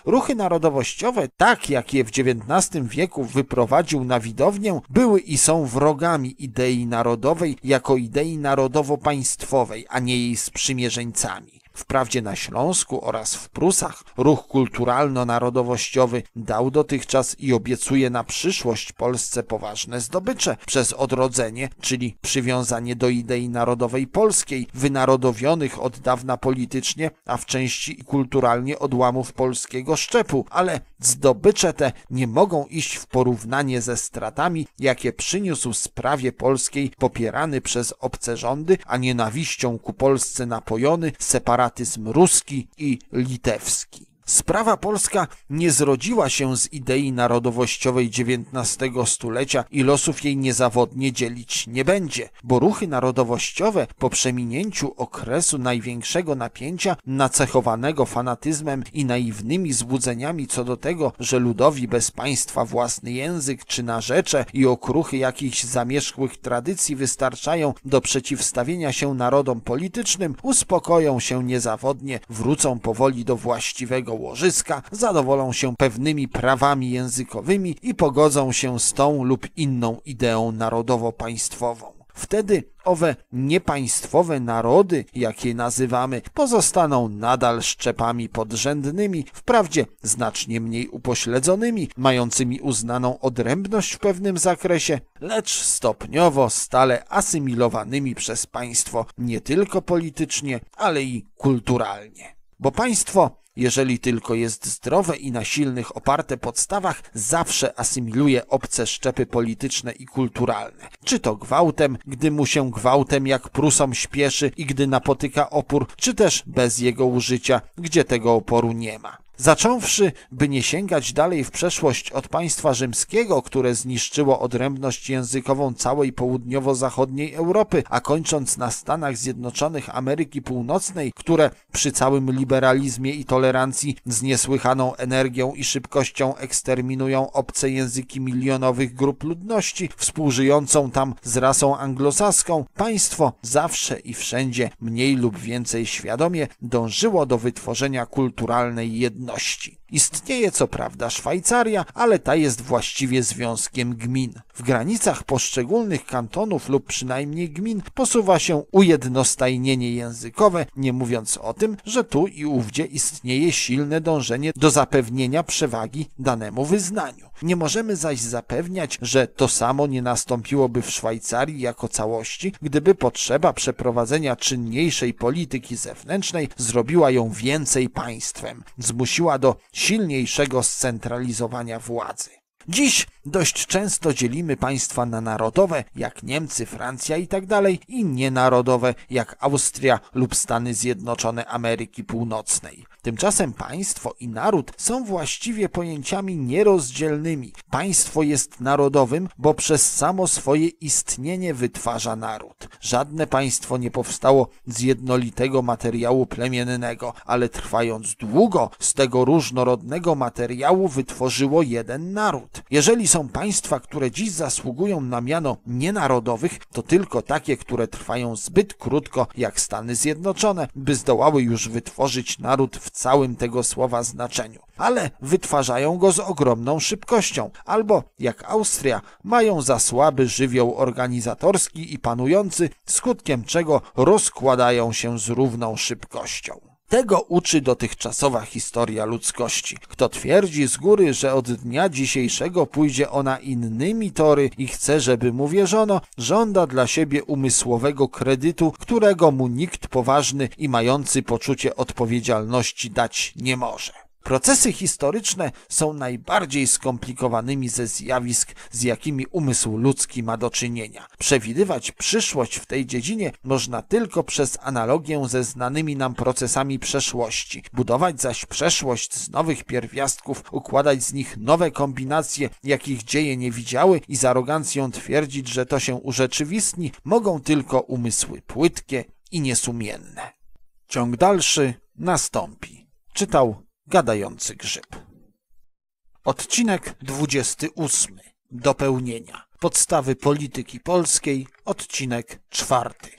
Ruchy narodowościowe, tak jak je w XIX wieku wyprowadził na widownię, były i są wrogami idei narodowej jako idei narodowo-państwowej, a nie jej sprzymierzeńcami. Wprawdzie na Śląsku oraz w Prusach ruch kulturalno-narodowościowy dał dotychczas i obiecuje na przyszłość Polsce poważne zdobycze przez odrodzenie, czyli przywiązanie do idei narodowej polskiej, wynarodowionych od dawna politycznie, a w części i kulturalnie odłamów polskiego szczepu, ale zdobycze te nie mogą iść w porównanie ze stratami, jakie przyniósł sprawie polskiej popierany przez obce rządy, a nienawiścią ku Polsce napojony separat separatyzm ruski i litewski. Sprawa polska nie zrodziła się z idei narodowościowej XIX stulecia i losów jej niezawodnie dzielić nie będzie, bo ruchy narodowościowe po przeminięciu okresu największego napięcia, nacechowanego fanatyzmem i naiwnymi złudzeniami co do tego, że ludowi bez państwa własny język czy narzecze i okruchy jakichś zamierzchłych tradycji wystarczają do przeciwstawienia się narodom politycznym, uspokoją się niezawodnie, wrócą powoli do właściwego łożyska zadowolą się pewnymi prawami językowymi i pogodzą się z tą lub inną ideą narodowo-państwową. Wtedy owe niepaństwowe narody, jakie nazywamy, pozostaną nadal szczepami podrzędnymi, wprawdzie znacznie mniej upośledzonymi, mającymi uznaną odrębność w pewnym zakresie, lecz stopniowo stale asymilowanymi przez państwo nie tylko politycznie, ale i kulturalnie. Bo państwo jeżeli tylko jest zdrowe i na silnych oparte podstawach, zawsze asymiluje obce szczepy polityczne i kulturalne. Czy to gwałtem, gdy mu się gwałtem jak Prusom śpieszy i gdy napotyka opór, czy też bez jego użycia, gdzie tego oporu nie ma. Zacząwszy, by nie sięgać dalej w przeszłość od państwa rzymskiego, które zniszczyło odrębność językową całej południowo-zachodniej Europy, a kończąc na Stanach Zjednoczonych Ameryki Północnej, które przy całym liberalizmie i tolerancji z niesłychaną energią i szybkością eksterminują obce języki milionowych grup ludności, współżyjącą tam z rasą anglosaską, państwo zawsze i wszędzie mniej lub więcej świadomie dążyło do wytworzenia kulturalnej jedności godności. Istnieje co prawda Szwajcaria, ale ta jest właściwie związkiem gmin. W granicach poszczególnych kantonów lub przynajmniej gmin posuwa się ujednostajnienie językowe, nie mówiąc o tym, że tu i ówdzie istnieje silne dążenie do zapewnienia przewagi danemu wyznaniu. Nie możemy zaś zapewniać, że to samo nie nastąpiłoby w Szwajcarii jako całości, gdyby potrzeba przeprowadzenia czynniejszej polityki zewnętrznej zrobiła ją więcej państwem, zmusiła do silniejszego scentralizowania władzy. Dziś dość często dzielimy państwa na narodowe, jak Niemcy, Francja itd., tak i nienarodowe, jak Austria lub Stany Zjednoczone Ameryki Północnej. Tymczasem państwo i naród są właściwie pojęciami nierozdzielnymi. Państwo jest narodowym, bo przez samo swoje istnienie wytwarza naród. Żadne państwo nie powstało z jednolitego materiału plemiennego, ale trwając długo z tego różnorodnego materiału wytworzyło jeden naród. Jeżeli są państwa, które dziś zasługują na miano nienarodowych, to tylko takie, które trwają zbyt krótko jak Stany Zjednoczone, by zdołały już wytworzyć naród w całym tego słowa znaczeniu, ale wytwarzają go z ogromną szybkością, albo jak Austria, mają za słaby żywioł organizatorski i panujący, skutkiem czego rozkładają się z równą szybkością. Tego uczy dotychczasowa historia ludzkości. Kto twierdzi z góry, że od dnia dzisiejszego pójdzie ona innymi tory i chce, żeby mu wierzono, żąda dla siebie umysłowego kredytu, którego mu nikt poważny i mający poczucie odpowiedzialności dać nie może. Procesy historyczne są najbardziej skomplikowanymi ze zjawisk, z jakimi umysł ludzki ma do czynienia. Przewidywać przyszłość w tej dziedzinie można tylko przez analogię ze znanymi nam procesami przeszłości. Budować zaś przeszłość z nowych pierwiastków, układać z nich nowe kombinacje, jakich dzieje nie widziały i z arogancją twierdzić, że to się urzeczywistni, mogą tylko umysły płytkie i niesumienne. Ciąg dalszy nastąpi. Czytał gadający grzyb. Odcinek 28. Dopełnienia. Podstawy polityki polskiej. Odcinek czwarty.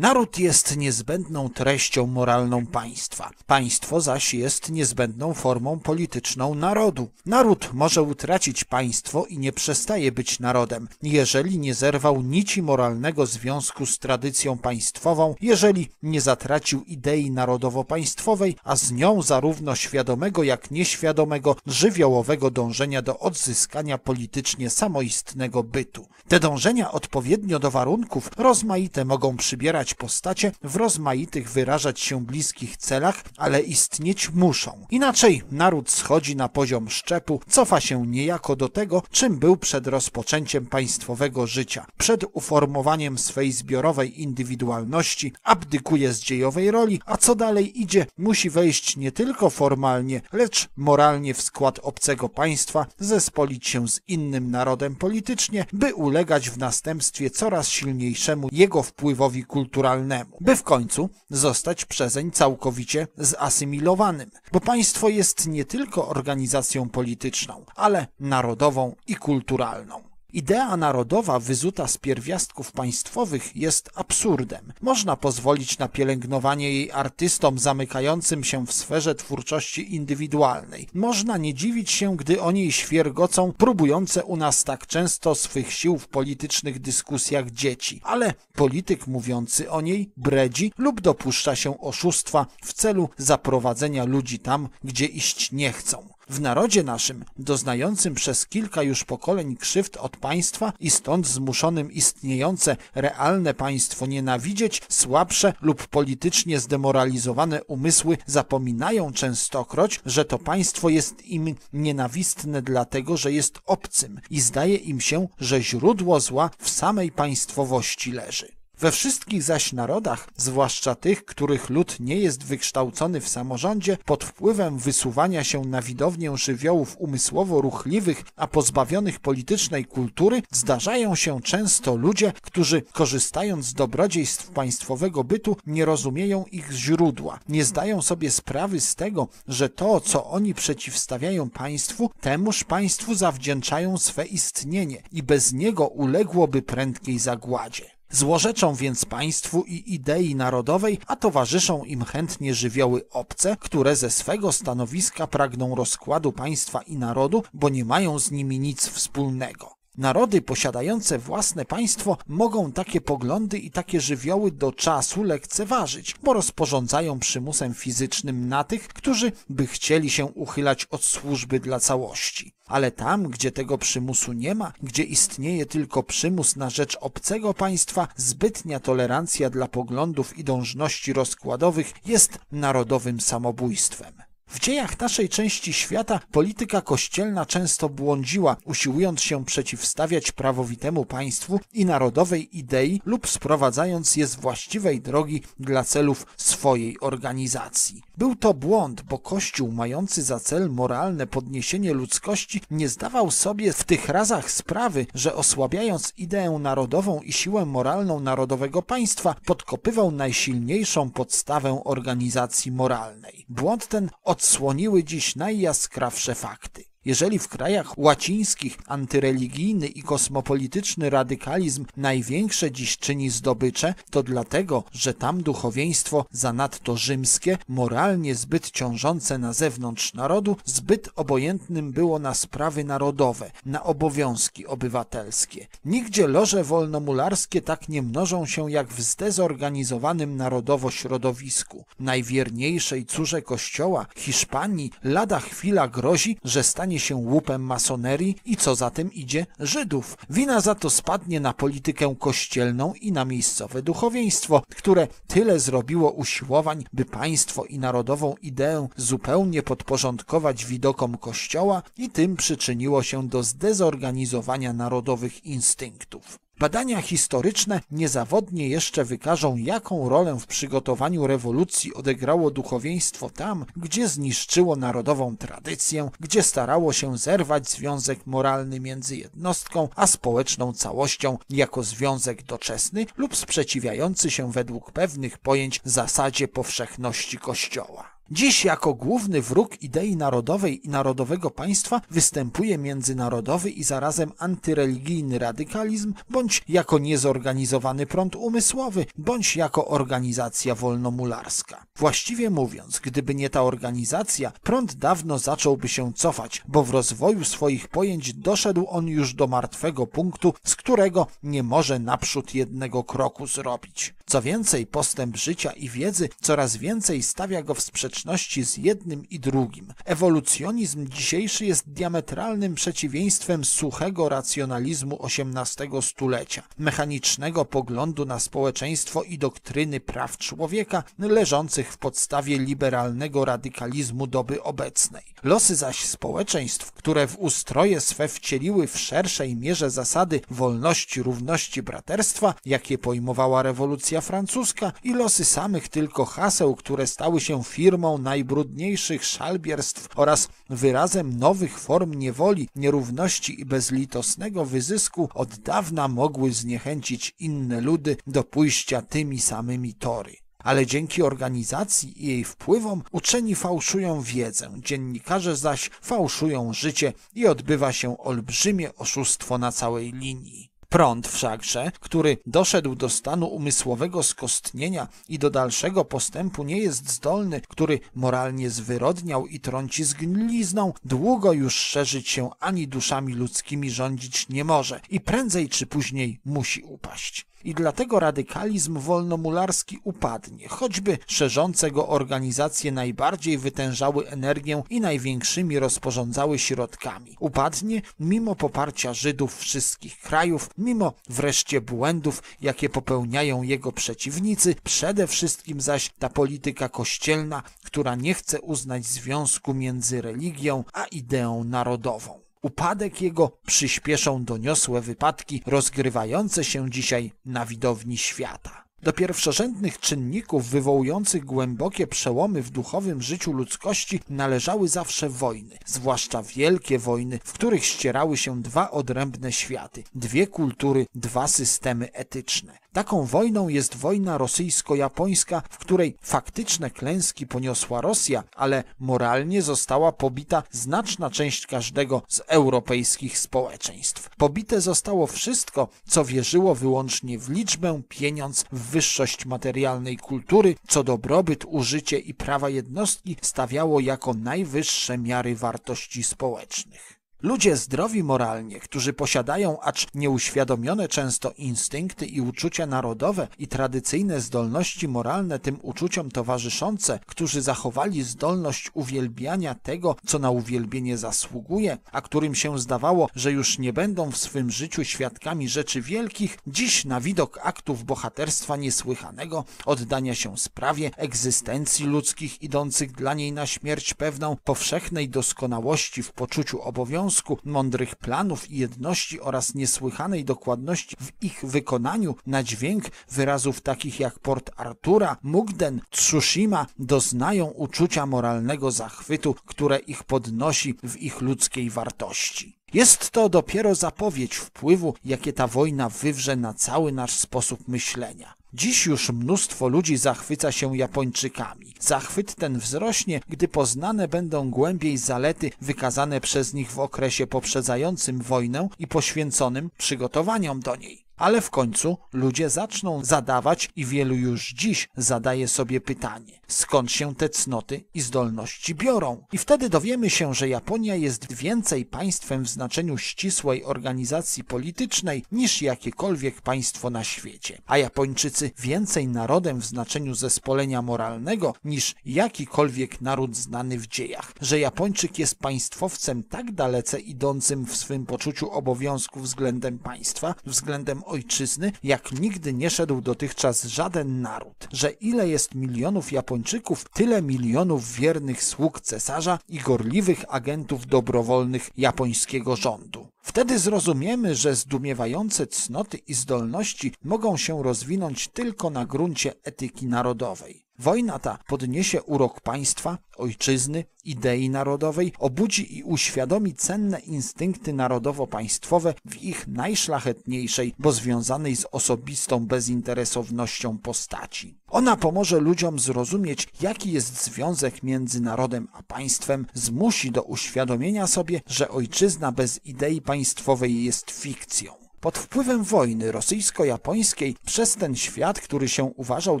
Naród jest niezbędną treścią moralną państwa. Państwo zaś jest niezbędną formą polityczną narodu. Naród może utracić państwo i nie przestaje być narodem, jeżeli nie zerwał nici moralnego związku z tradycją państwową, jeżeli nie zatracił idei narodowo-państwowej, a z nią zarówno świadomego jak nieświadomego żywiołowego dążenia do odzyskania politycznie samoistnego bytu. Te dążenia odpowiednio do warunków rozmaite mogą przybierać postacie w rozmaitych, wyrażać się bliskich celach, ale istnieć muszą. Inaczej naród schodzi na poziom szczepu, cofa się niejako do tego, czym był przed rozpoczęciem państwowego życia. Przed uformowaniem swej zbiorowej indywidualności abdykuje z dziejowej roli, a co dalej idzie, musi wejść nie tylko formalnie, lecz moralnie w skład obcego państwa, zespolić się z innym narodem politycznie, by ulegać w następstwie coraz silniejszemu jego wpływowi kulturowi kulturalnemu, by w końcu zostać przezeń całkowicie zasymilowanym, bo państwo jest nie tylko organizacją polityczną, ale narodową i kulturalną. Idea narodowa wyzuta z pierwiastków państwowych jest absurdem. Można pozwolić na pielęgnowanie jej artystom zamykającym się w sferze twórczości indywidualnej. Można nie dziwić się, gdy o niej świergocą próbujące u nas tak często swych sił w politycznych dyskusjach dzieci. Ale polityk mówiący o niej bredzi lub dopuszcza się oszustwa w celu zaprowadzenia ludzi tam, gdzie iść nie chcą. W narodzie naszym, doznającym przez kilka już pokoleń krzywd od państwa i stąd zmuszonym istniejące realne państwo nienawidzieć, słabsze lub politycznie zdemoralizowane umysły zapominają częstokroć, że to państwo jest im nienawistne dlatego, że jest obcym i zdaje im się, że źródło zła w samej państwowości leży. We wszystkich zaś narodach, zwłaszcza tych, których lud nie jest wykształcony w samorządzie, pod wpływem wysuwania się na widownię żywiołów umysłowo ruchliwych, a pozbawionych politycznej kultury, zdarzają się często ludzie, którzy korzystając z dobrodziejstw państwowego bytu, nie rozumieją ich źródła, nie zdają sobie sprawy z tego, że to, co oni przeciwstawiają państwu, temuż państwu zawdzięczają swe istnienie i bez niego uległoby prędkiej zagładzie. Złorzeczą więc państwu i idei narodowej, a towarzyszą im chętnie żywioły obce, które ze swego stanowiska pragną rozkładu państwa i narodu, bo nie mają z nimi nic wspólnego. Narody posiadające własne państwo mogą takie poglądy i takie żywioły do czasu lekceważyć, bo rozporządzają przymusem fizycznym na tych, którzy by chcieli się uchylać od służby dla całości. Ale tam, gdzie tego przymusu nie ma, gdzie istnieje tylko przymus na rzecz obcego państwa, zbytnia tolerancja dla poglądów i dążności rozkładowych jest narodowym samobójstwem. W dziejach naszej części świata polityka kościelna często błądziła, usiłując się przeciwstawiać prawowitemu państwu i narodowej idei lub sprowadzając je z właściwej drogi dla celów swojej organizacji. Był to błąd, bo Kościół mający za cel moralne podniesienie ludzkości nie zdawał sobie w tych razach sprawy, że osłabiając ideę narodową i siłę moralną narodowego państwa, podkopywał najsilniejszą podstawę organizacji moralnej. Błąd ten od odsłoniły dziś najjaskrawsze fakty. Jeżeli w krajach łacińskich antyreligijny i kosmopolityczny radykalizm największe dziś czyni zdobycze, to dlatego, że tam duchowieństwo zanadto rzymskie, moralnie zbyt ciążące na zewnątrz narodu, zbyt obojętnym było na sprawy narodowe, na obowiązki obywatelskie. Nigdzie loże wolnomularskie tak nie mnożą się jak w zdezorganizowanym narodowo środowisku. Najwierniejszej córze kościoła, Hiszpanii, lada chwila grozi, że stanie się łupem masonerii i co za tym idzie Żydów. Wina za to spadnie na politykę kościelną i na miejscowe duchowieństwo, które tyle zrobiło usiłowań, by państwo i narodową ideę zupełnie podporządkować widokom kościoła i tym przyczyniło się do zdezorganizowania narodowych instynktów. Badania historyczne niezawodnie jeszcze wykażą, jaką rolę w przygotowaniu rewolucji odegrało duchowieństwo tam, gdzie zniszczyło narodową tradycję, gdzie starało się zerwać związek moralny między jednostką a społeczną całością jako związek doczesny lub sprzeciwiający się według pewnych pojęć zasadzie powszechności Kościoła. Dziś jako główny wróg idei narodowej i narodowego państwa występuje międzynarodowy i zarazem antyreligijny radykalizm, bądź jako niezorganizowany prąd umysłowy, bądź jako organizacja wolnomularska. Właściwie mówiąc, gdyby nie ta organizacja, prąd dawno zacząłby się cofać, bo w rozwoju swoich pojęć doszedł on już do martwego punktu, z którego nie może naprzód jednego kroku zrobić. Co więcej, postęp życia i wiedzy coraz więcej stawia go w sprzeczności z jednym i drugim. Ewolucjonizm dzisiejszy jest diametralnym przeciwieństwem suchego racjonalizmu XVIII stulecia, mechanicznego poglądu na społeczeństwo i doktryny praw człowieka leżących w podstawie liberalnego radykalizmu doby obecnej. Losy zaś społeczeństw, które w ustroje swe wcieliły w szerszej mierze zasady wolności, równości, braterstwa, jakie pojmowała rewolucja francuska i losy samych tylko haseł, które stały się firmą najbrudniejszych szalbierstw oraz wyrazem nowych form niewoli, nierówności i bezlitosnego wyzysku od dawna mogły zniechęcić inne ludy do pójścia tymi samymi tory. Ale dzięki organizacji i jej wpływom uczeni fałszują wiedzę, dziennikarze zaś fałszują życie i odbywa się olbrzymie oszustwo na całej linii. Prąd wszakże, który doszedł do stanu umysłowego skostnienia i do dalszego postępu nie jest zdolny, który moralnie zwyrodniał i trąci zgnilizną długo już szerzyć się ani duszami ludzkimi rządzić nie może i prędzej czy później musi upaść. I dlatego radykalizm wolnomularski upadnie, choćby szerzące go organizacje najbardziej wytężały energię i największymi rozporządzały środkami. Upadnie mimo poparcia Żydów wszystkich krajów, mimo wreszcie błędów, jakie popełniają jego przeciwnicy, przede wszystkim zaś ta polityka kościelna, która nie chce uznać związku między religią a ideą narodową. Upadek jego przyspieszą doniosłe wypadki rozgrywające się dzisiaj na widowni świata. Do pierwszorzędnych czynników wywołujących głębokie przełomy w duchowym życiu ludzkości należały zawsze wojny, zwłaszcza wielkie wojny, w których ścierały się dwa odrębne światy, dwie kultury, dwa systemy etyczne. Taką wojną jest wojna rosyjsko-japońska, w której faktyczne klęski poniosła Rosja, ale moralnie została pobita znaczna część każdego z europejskich społeczeństw. Pobite zostało wszystko, co wierzyło wyłącznie w liczbę, pieniądz, w wyższość materialnej kultury, co dobrobyt, użycie i prawa jednostki stawiało jako najwyższe miary wartości społecznych. Ludzie zdrowi moralnie, którzy posiadają acz nieuświadomione często instynkty i uczucia narodowe i tradycyjne zdolności moralne tym uczuciom towarzyszące, którzy zachowali zdolność uwielbiania tego, co na uwielbienie zasługuje, a którym się zdawało, że już nie będą w swym życiu świadkami rzeczy wielkich, dziś na widok aktów bohaterstwa niesłychanego, oddania się sprawie, egzystencji ludzkich idących dla niej na śmierć pewną, powszechnej doskonałości w poczuciu obowiązku, związku mądrych planów i jedności oraz niesłychanej dokładności w ich wykonaniu na dźwięk wyrazów takich jak Port Artura, Mukden, Tsushima doznają uczucia moralnego zachwytu, które ich podnosi w ich ludzkiej wartości. Jest to dopiero zapowiedź wpływu, jakie ta wojna wywrze na cały nasz sposób myślenia. Dziś już mnóstwo ludzi zachwyca się Japończykami. Zachwyt ten wzrośnie, gdy poznane będą głębiej zalety wykazane przez nich w okresie poprzedzającym wojnę i poświęconym przygotowaniom do niej. Ale w końcu ludzie zaczną zadawać i wielu już dziś zadaje sobie pytanie, skąd się te cnoty i zdolności biorą. I wtedy dowiemy się, że Japonia jest więcej państwem w znaczeniu ścisłej organizacji politycznej niż jakiekolwiek państwo na świecie, a Japończycy więcej narodem w znaczeniu zespolenia moralnego niż jakikolwiek naród znany w dziejach, że Japończyk jest państwowcem tak dalece idącym w swym poczuciu obowiązku względem państwa, względem ojczyzny, jak nigdy nie szedł dotychczas żaden naród, że ile jest milionów Japończyków, tyle milionów wiernych sług cesarza i gorliwych agentów dobrowolnych japońskiego rządu. Wtedy zrozumiemy, że zdumiewające cnoty i zdolności mogą się rozwinąć tylko na gruncie etyki narodowej. Wojna ta podniesie urok państwa, ojczyzny, idei narodowej, obudzi i uświadomi cenne instynkty narodowo-państwowe w ich najszlachetniejszej, bo związanej z osobistą bezinteresownością postaci. Ona pomoże ludziom zrozumieć, jaki jest związek między narodem a państwem, zmusi do uświadomienia sobie, że ojczyzna bez idei państwowej jest fikcją. Pod wpływem wojny rosyjsko-japońskiej przez ten świat, który się uważał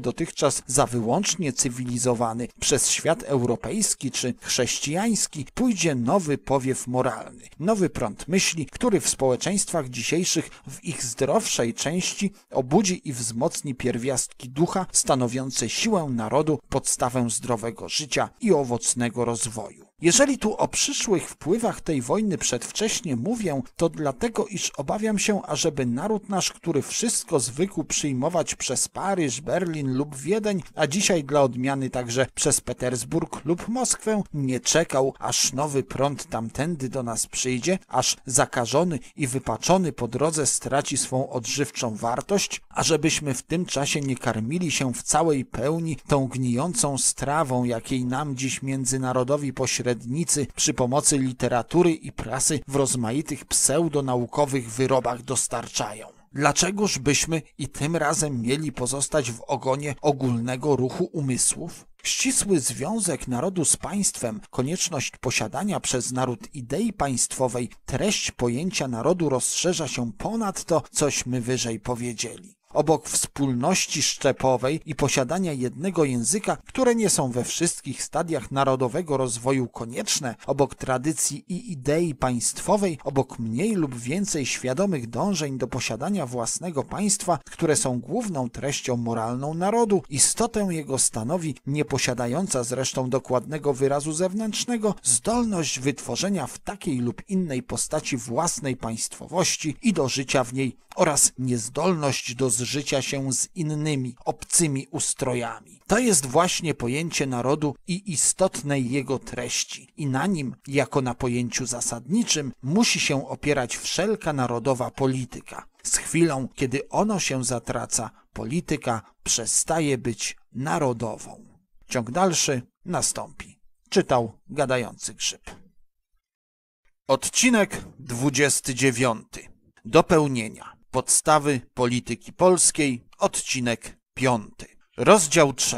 dotychczas za wyłącznie cywilizowany, przez świat europejski czy chrześcijański pójdzie nowy powiew moralny, nowy prąd myśli, który w społeczeństwach dzisiejszych w ich zdrowszej części obudzi i wzmocni pierwiastki ducha stanowiące siłę narodu, podstawę zdrowego życia i owocnego rozwoju. Jeżeli tu o przyszłych wpływach tej wojny przedwcześnie mówię, to dlatego, iż obawiam się, ażeby naród nasz, który wszystko zwykł przyjmować przez Paryż, Berlin lub Wiedeń, a dzisiaj dla odmiany także przez Petersburg lub Moskwę, nie czekał, aż nowy prąd tamtędy do nas przyjdzie, aż zakażony i wypaczony po drodze straci swą odżywczą wartość, ażebyśmy w tym czasie nie karmili się w całej pełni tą gnijącą strawą, jakiej nam dziś międzynarodowi pośrednictwo średnicy przy pomocy literatury i prasy w rozmaitych pseudonaukowych wyrobach dostarczają. Dlaczegoż byśmy i tym razem mieli pozostać w ogonie ogólnego ruchu umysłów? Ścisły związek narodu z państwem, konieczność posiadania przez naród idei państwowej, treść pojęcia narodu rozszerza się ponad to, cośmy wyżej powiedzieli. Obok wspólności szczepowej i posiadania jednego języka, które nie są we wszystkich stadiach narodowego rozwoju konieczne, obok tradycji i idei państwowej, obok mniej lub więcej świadomych dążeń do posiadania własnego państwa, które są główną treścią moralną narodu, istotę jego stanowi, nieposiadająca zresztą dokładnego wyrazu zewnętrznego, zdolność wytworzenia w takiej lub innej postaci własnej państwowości i do życia w niej oraz niezdolność do zżycia się z innymi, obcymi ustrojami. To jest właśnie pojęcie narodu i istotnej jego treści. I na nim, jako na pojęciu zasadniczym, musi się opierać wszelka narodowa polityka. Z chwilą, kiedy ono się zatraca, polityka przestaje być narodową. Ciąg dalszy nastąpi. Czytał gadający grzyb. Odcinek 29. Dopełnienia. Podstawy polityki polskiej, odcinek 5. Rozdział 3.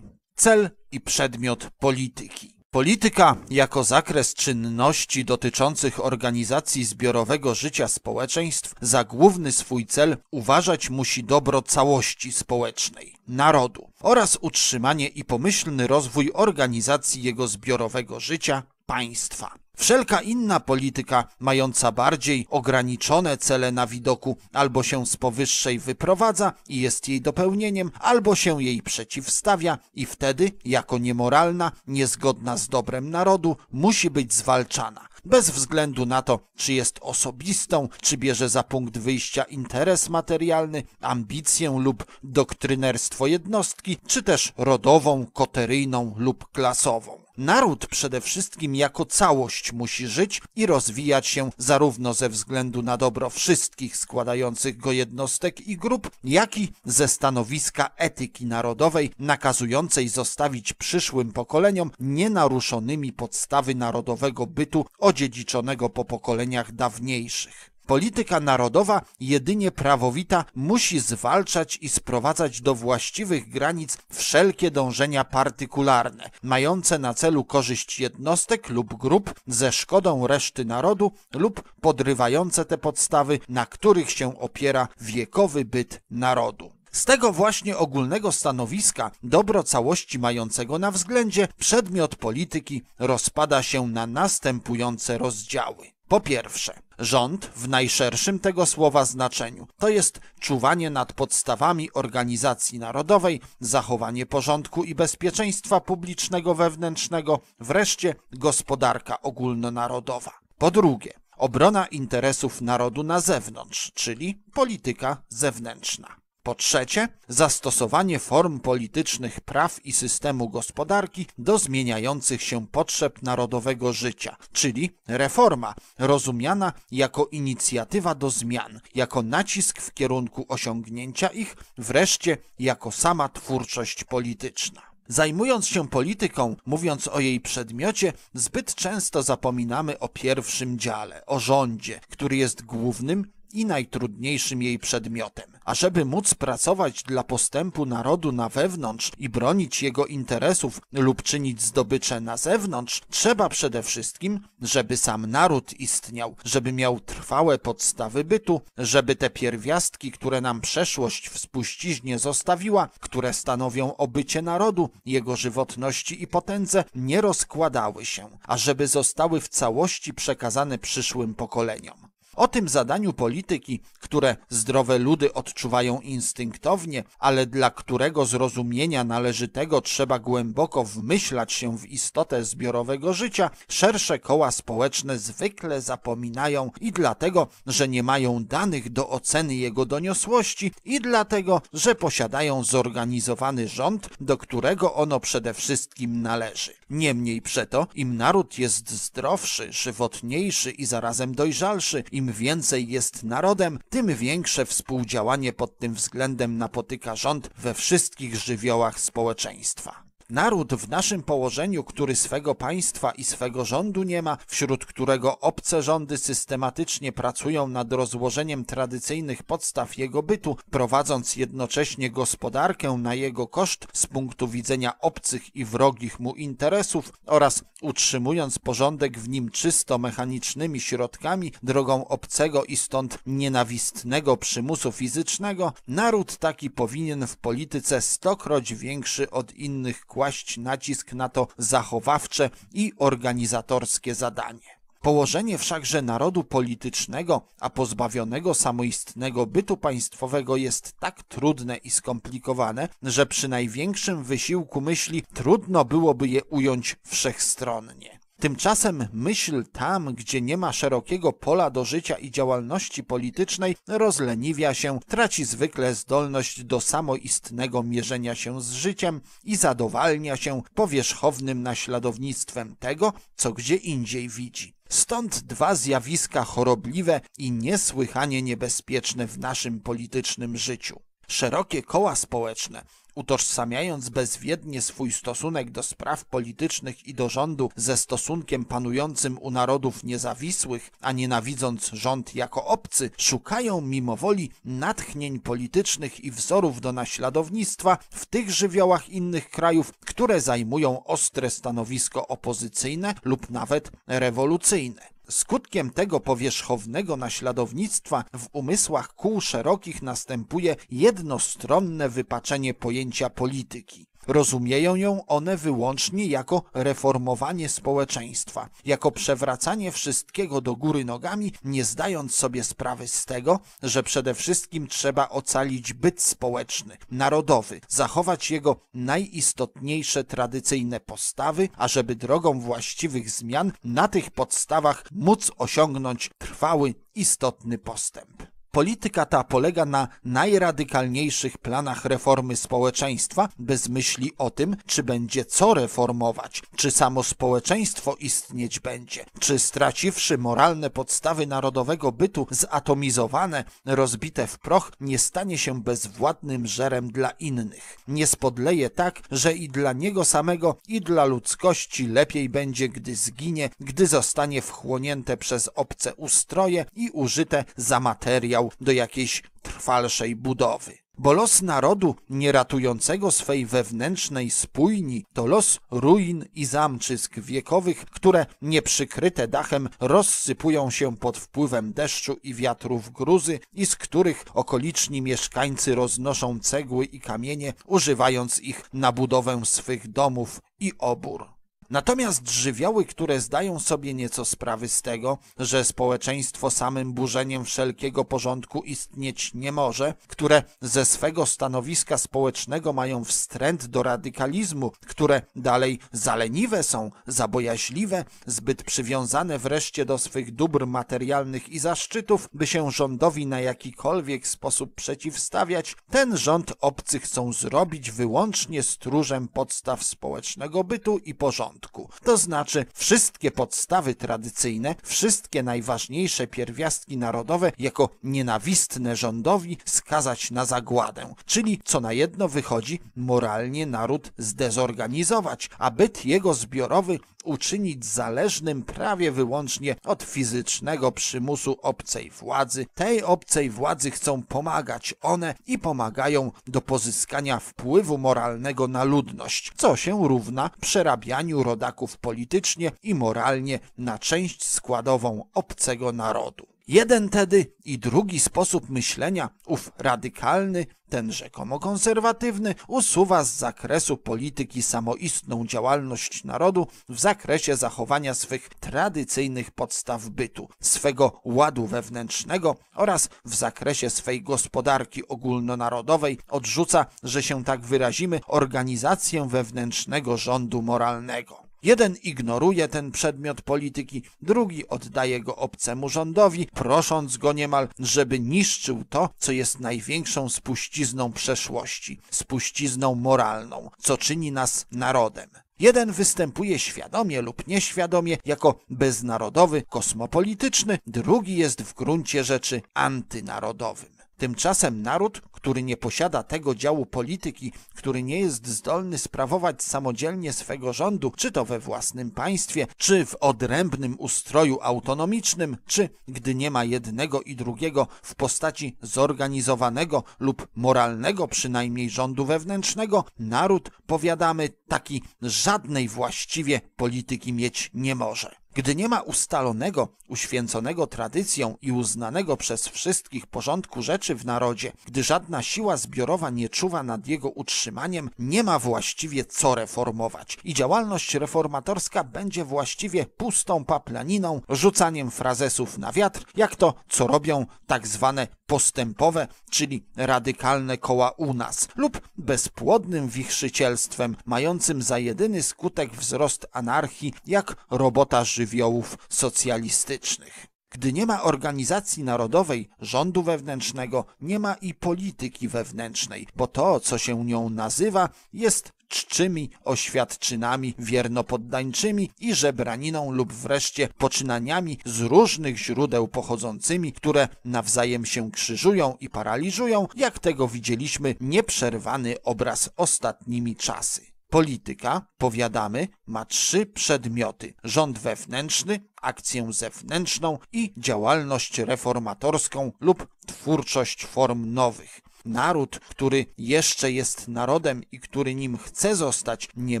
Cel i przedmiot polityki. Polityka jako zakres czynności dotyczących organizacji zbiorowego życia społeczeństw za główny swój cel uważać musi dobro całości społecznej, narodu oraz utrzymanie i pomyślny rozwój organizacji jego zbiorowego życia, państwa. Wszelka inna polityka, mająca bardziej ograniczone cele na widoku, albo się z powyższej wyprowadza i jest jej dopełnieniem, albo się jej przeciwstawia i wtedy, jako niemoralna, niezgodna z dobrem narodu, musi być zwalczana bez względu na to, czy jest osobistą, czy bierze za punkt wyjścia interes materialny, ambicję lub doktrynerstwo jednostki, czy też rodową, koteryjną lub klasową. Naród przede wszystkim jako całość musi żyć i rozwijać się zarówno ze względu na dobro wszystkich składających go jednostek i grup, jak i ze stanowiska etyki narodowej nakazującej zostawić przyszłym pokoleniom nienaruszonymi podstawy narodowego bytu odziedziczonego po pokoleniach dawniejszych. Polityka narodowa, jedynie prawowita, musi zwalczać i sprowadzać do właściwych granic wszelkie dążenia partykularne, mające na celu korzyść jednostek lub grup ze szkodą reszty narodu lub podrywające te podstawy, na których się opiera wiekowy byt narodu. Z tego właśnie ogólnego stanowiska, dobro całości mającego na względzie, przedmiot polityki rozpada się na następujące rozdziały. Po pierwsze, Rząd w najszerszym tego słowa znaczeniu to jest czuwanie nad podstawami organizacji narodowej, zachowanie porządku i bezpieczeństwa publicznego wewnętrznego, wreszcie gospodarka ogólnonarodowa. Po drugie, obrona interesów narodu na zewnątrz, czyli polityka zewnętrzna. Po trzecie, zastosowanie form politycznych praw i systemu gospodarki do zmieniających się potrzeb narodowego życia, czyli reforma, rozumiana jako inicjatywa do zmian, jako nacisk w kierunku osiągnięcia ich, wreszcie jako sama twórczość polityczna. Zajmując się polityką, mówiąc o jej przedmiocie, zbyt często zapominamy o pierwszym dziale, o rządzie, który jest głównym i najtrudniejszym jej przedmiotem. A żeby móc pracować dla postępu narodu na wewnątrz i bronić jego interesów lub czynić zdobycze na zewnątrz, trzeba przede wszystkim, żeby sam naród istniał, żeby miał trwałe podstawy bytu, żeby te pierwiastki, które nam przeszłość w spuściźnie zostawiła, które stanowią obycie narodu, jego żywotności i potędze, nie rozkładały się, a żeby zostały w całości przekazane przyszłym pokoleniom. O tym zadaniu polityki, które zdrowe ludy odczuwają instynktownie, ale dla którego zrozumienia należytego trzeba głęboko wmyślać się w istotę zbiorowego życia, szersze koła społeczne zwykle zapominają i dlatego, że nie mają danych do oceny jego doniosłości i dlatego, że posiadają zorganizowany rząd, do którego ono przede wszystkim należy. Niemniej przeto, im naród jest zdrowszy, żywotniejszy i zarazem dojrzalszy, im im więcej jest narodem, tym większe współdziałanie pod tym względem napotyka rząd we wszystkich żywiołach społeczeństwa. Naród w naszym położeniu, który swego państwa i swego rządu nie ma, wśród którego obce rządy systematycznie pracują nad rozłożeniem tradycyjnych podstaw jego bytu, prowadząc jednocześnie gospodarkę na jego koszt z punktu widzenia obcych i wrogich mu interesów oraz utrzymując porządek w nim czysto mechanicznymi środkami, drogą obcego i stąd nienawistnego przymusu fizycznego, naród taki powinien w polityce stokroć większy od innych kłaść nacisk na to zachowawcze i organizatorskie zadanie. Położenie wszakże narodu politycznego, a pozbawionego samoistnego bytu państwowego jest tak trudne i skomplikowane, że przy największym wysiłku myśli trudno byłoby je ująć wszechstronnie. Tymczasem myśl tam, gdzie nie ma szerokiego pola do życia i działalności politycznej, rozleniwia się, traci zwykle zdolność do samoistnego mierzenia się z życiem i zadowalnia się powierzchownym naśladownictwem tego, co gdzie indziej widzi. Stąd dwa zjawiska chorobliwe i niesłychanie niebezpieczne w naszym politycznym życiu szerokie koła społeczne, utożsamiając bezwiednie swój stosunek do spraw politycznych i do rządu ze stosunkiem panującym u narodów niezawisłych, a nienawidząc rząd jako obcy, szukają mimowoli natchnień politycznych i wzorów do naśladownictwa w tych żywiołach innych krajów, które zajmują ostre stanowisko opozycyjne lub nawet rewolucyjne. Skutkiem tego powierzchownego naśladownictwa w umysłach kół szerokich następuje jednostronne wypaczenie pojęcia polityki. Rozumieją ją one wyłącznie jako reformowanie społeczeństwa, jako przewracanie wszystkiego do góry nogami, nie zdając sobie sprawy z tego, że przede wszystkim trzeba ocalić byt społeczny, narodowy, zachować jego najistotniejsze tradycyjne postawy, ażeby drogą właściwych zmian na tych podstawach móc osiągnąć trwały, istotny postęp. Polityka ta polega na najradykalniejszych planach reformy społeczeństwa, bez myśli o tym, czy będzie co reformować, czy samo społeczeństwo istnieć będzie, czy straciwszy moralne podstawy narodowego bytu, zatomizowane, rozbite w proch, nie stanie się bezwładnym żerem dla innych. Nie spodleje tak, że i dla niego samego, i dla ludzkości lepiej będzie, gdy zginie, gdy zostanie wchłonięte przez obce ustroje i użyte za materiał do jakiejś trwalszej budowy. Bo los narodu nie ratującego swej wewnętrznej spójni to los ruin i zamczysk wiekowych, które nieprzykryte dachem rozsypują się pod wpływem deszczu i wiatrów gruzy i z których okoliczni mieszkańcy roznoszą cegły i kamienie, używając ich na budowę swych domów i obór. Natomiast żywioły, które zdają sobie nieco sprawy z tego, że społeczeństwo samym burzeniem wszelkiego porządku istnieć nie może, które ze swego stanowiska społecznego mają wstręt do radykalizmu, które dalej zaleniwe są, zabojaźliwe, zbyt przywiązane wreszcie do swych dóbr materialnych i zaszczytów, by się rządowi na jakikolwiek sposób przeciwstawiać, ten rząd obcy chcą zrobić wyłącznie stróżem podstaw społecznego bytu i porządku porządku. To znaczy, wszystkie podstawy tradycyjne, wszystkie najważniejsze pierwiastki narodowe jako nienawistne rządowi skazać na zagładę. Czyli co na jedno wychodzi, moralnie naród zdezorganizować, a byt jego zbiorowy uczynić zależnym prawie wyłącznie od fizycznego przymusu obcej władzy. Tej obcej władzy chcą pomagać one i pomagają do pozyskania wpływu moralnego na ludność, co się równa przerabianiu rodaków politycznie i moralnie na część składową obcego narodu. Jeden tedy i drugi sposób myślenia, ów radykalny, ten rzekomo konserwatywny, usuwa z zakresu polityki samoistną działalność narodu w zakresie zachowania swych tradycyjnych podstaw bytu, swego ładu wewnętrznego oraz w zakresie swej gospodarki ogólnonarodowej odrzuca, że się tak wyrazimy, organizację wewnętrznego rządu moralnego. Jeden ignoruje ten przedmiot polityki, drugi oddaje go obcemu rządowi, prosząc go niemal, żeby niszczył to, co jest największą spuścizną przeszłości, spuścizną moralną, co czyni nas narodem. Jeden występuje świadomie lub nieświadomie jako beznarodowy, kosmopolityczny, drugi jest w gruncie rzeczy antynarodowym. Tymczasem naród, który nie posiada tego działu polityki, który nie jest zdolny sprawować samodzielnie swego rządu, czy to we własnym państwie, czy w odrębnym ustroju autonomicznym, czy gdy nie ma jednego i drugiego w postaci zorganizowanego lub moralnego przynajmniej rządu wewnętrznego, naród, powiadamy, taki żadnej właściwie polityki mieć nie może. Gdy nie ma ustalonego, uświęconego tradycją i uznanego przez wszystkich porządku rzeczy w narodzie, gdy żadna siła zbiorowa nie czuwa nad jego utrzymaniem, nie ma właściwie co reformować i działalność reformatorska będzie właściwie pustą paplaniną, rzucaniem frazesów na wiatr, jak to, co robią tak zwane postępowe, czyli radykalne koła u nas, lub bezpłodnym wichrzycielstwem, mającym za jedyny skutek wzrost anarchii, jak robota życia żywiołów socjalistycznych. Gdy nie ma organizacji narodowej, rządu wewnętrznego, nie ma i polityki wewnętrznej, bo to, co się nią nazywa, jest czczymi oświadczynami wiernopoddańczymi i żebraniną lub wreszcie poczynaniami z różnych źródeł pochodzącymi, które nawzajem się krzyżują i paraliżują, jak tego widzieliśmy nieprzerwany obraz ostatnimi czasy. Polityka, powiadamy, ma trzy przedmioty: rząd wewnętrzny, akcję zewnętrzną i działalność reformatorską lub twórczość form nowych naród, który jeszcze jest narodem i który nim chce zostać, nie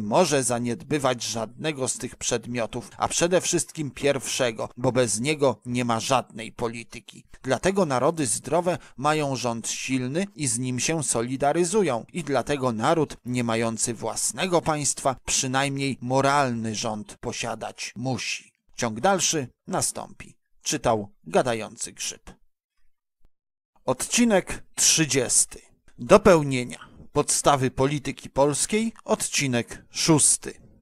może zaniedbywać żadnego z tych przedmiotów, a przede wszystkim pierwszego, bo bez niego nie ma żadnej polityki. Dlatego narody zdrowe mają rząd silny i z nim się solidaryzują i dlatego naród nie mający własnego państwa przynajmniej moralny rząd posiadać musi. Ciąg dalszy nastąpi. Czytał gadający grzyb. Odcinek 30. Dopełnienia. Podstawy polityki polskiej. Odcinek 6.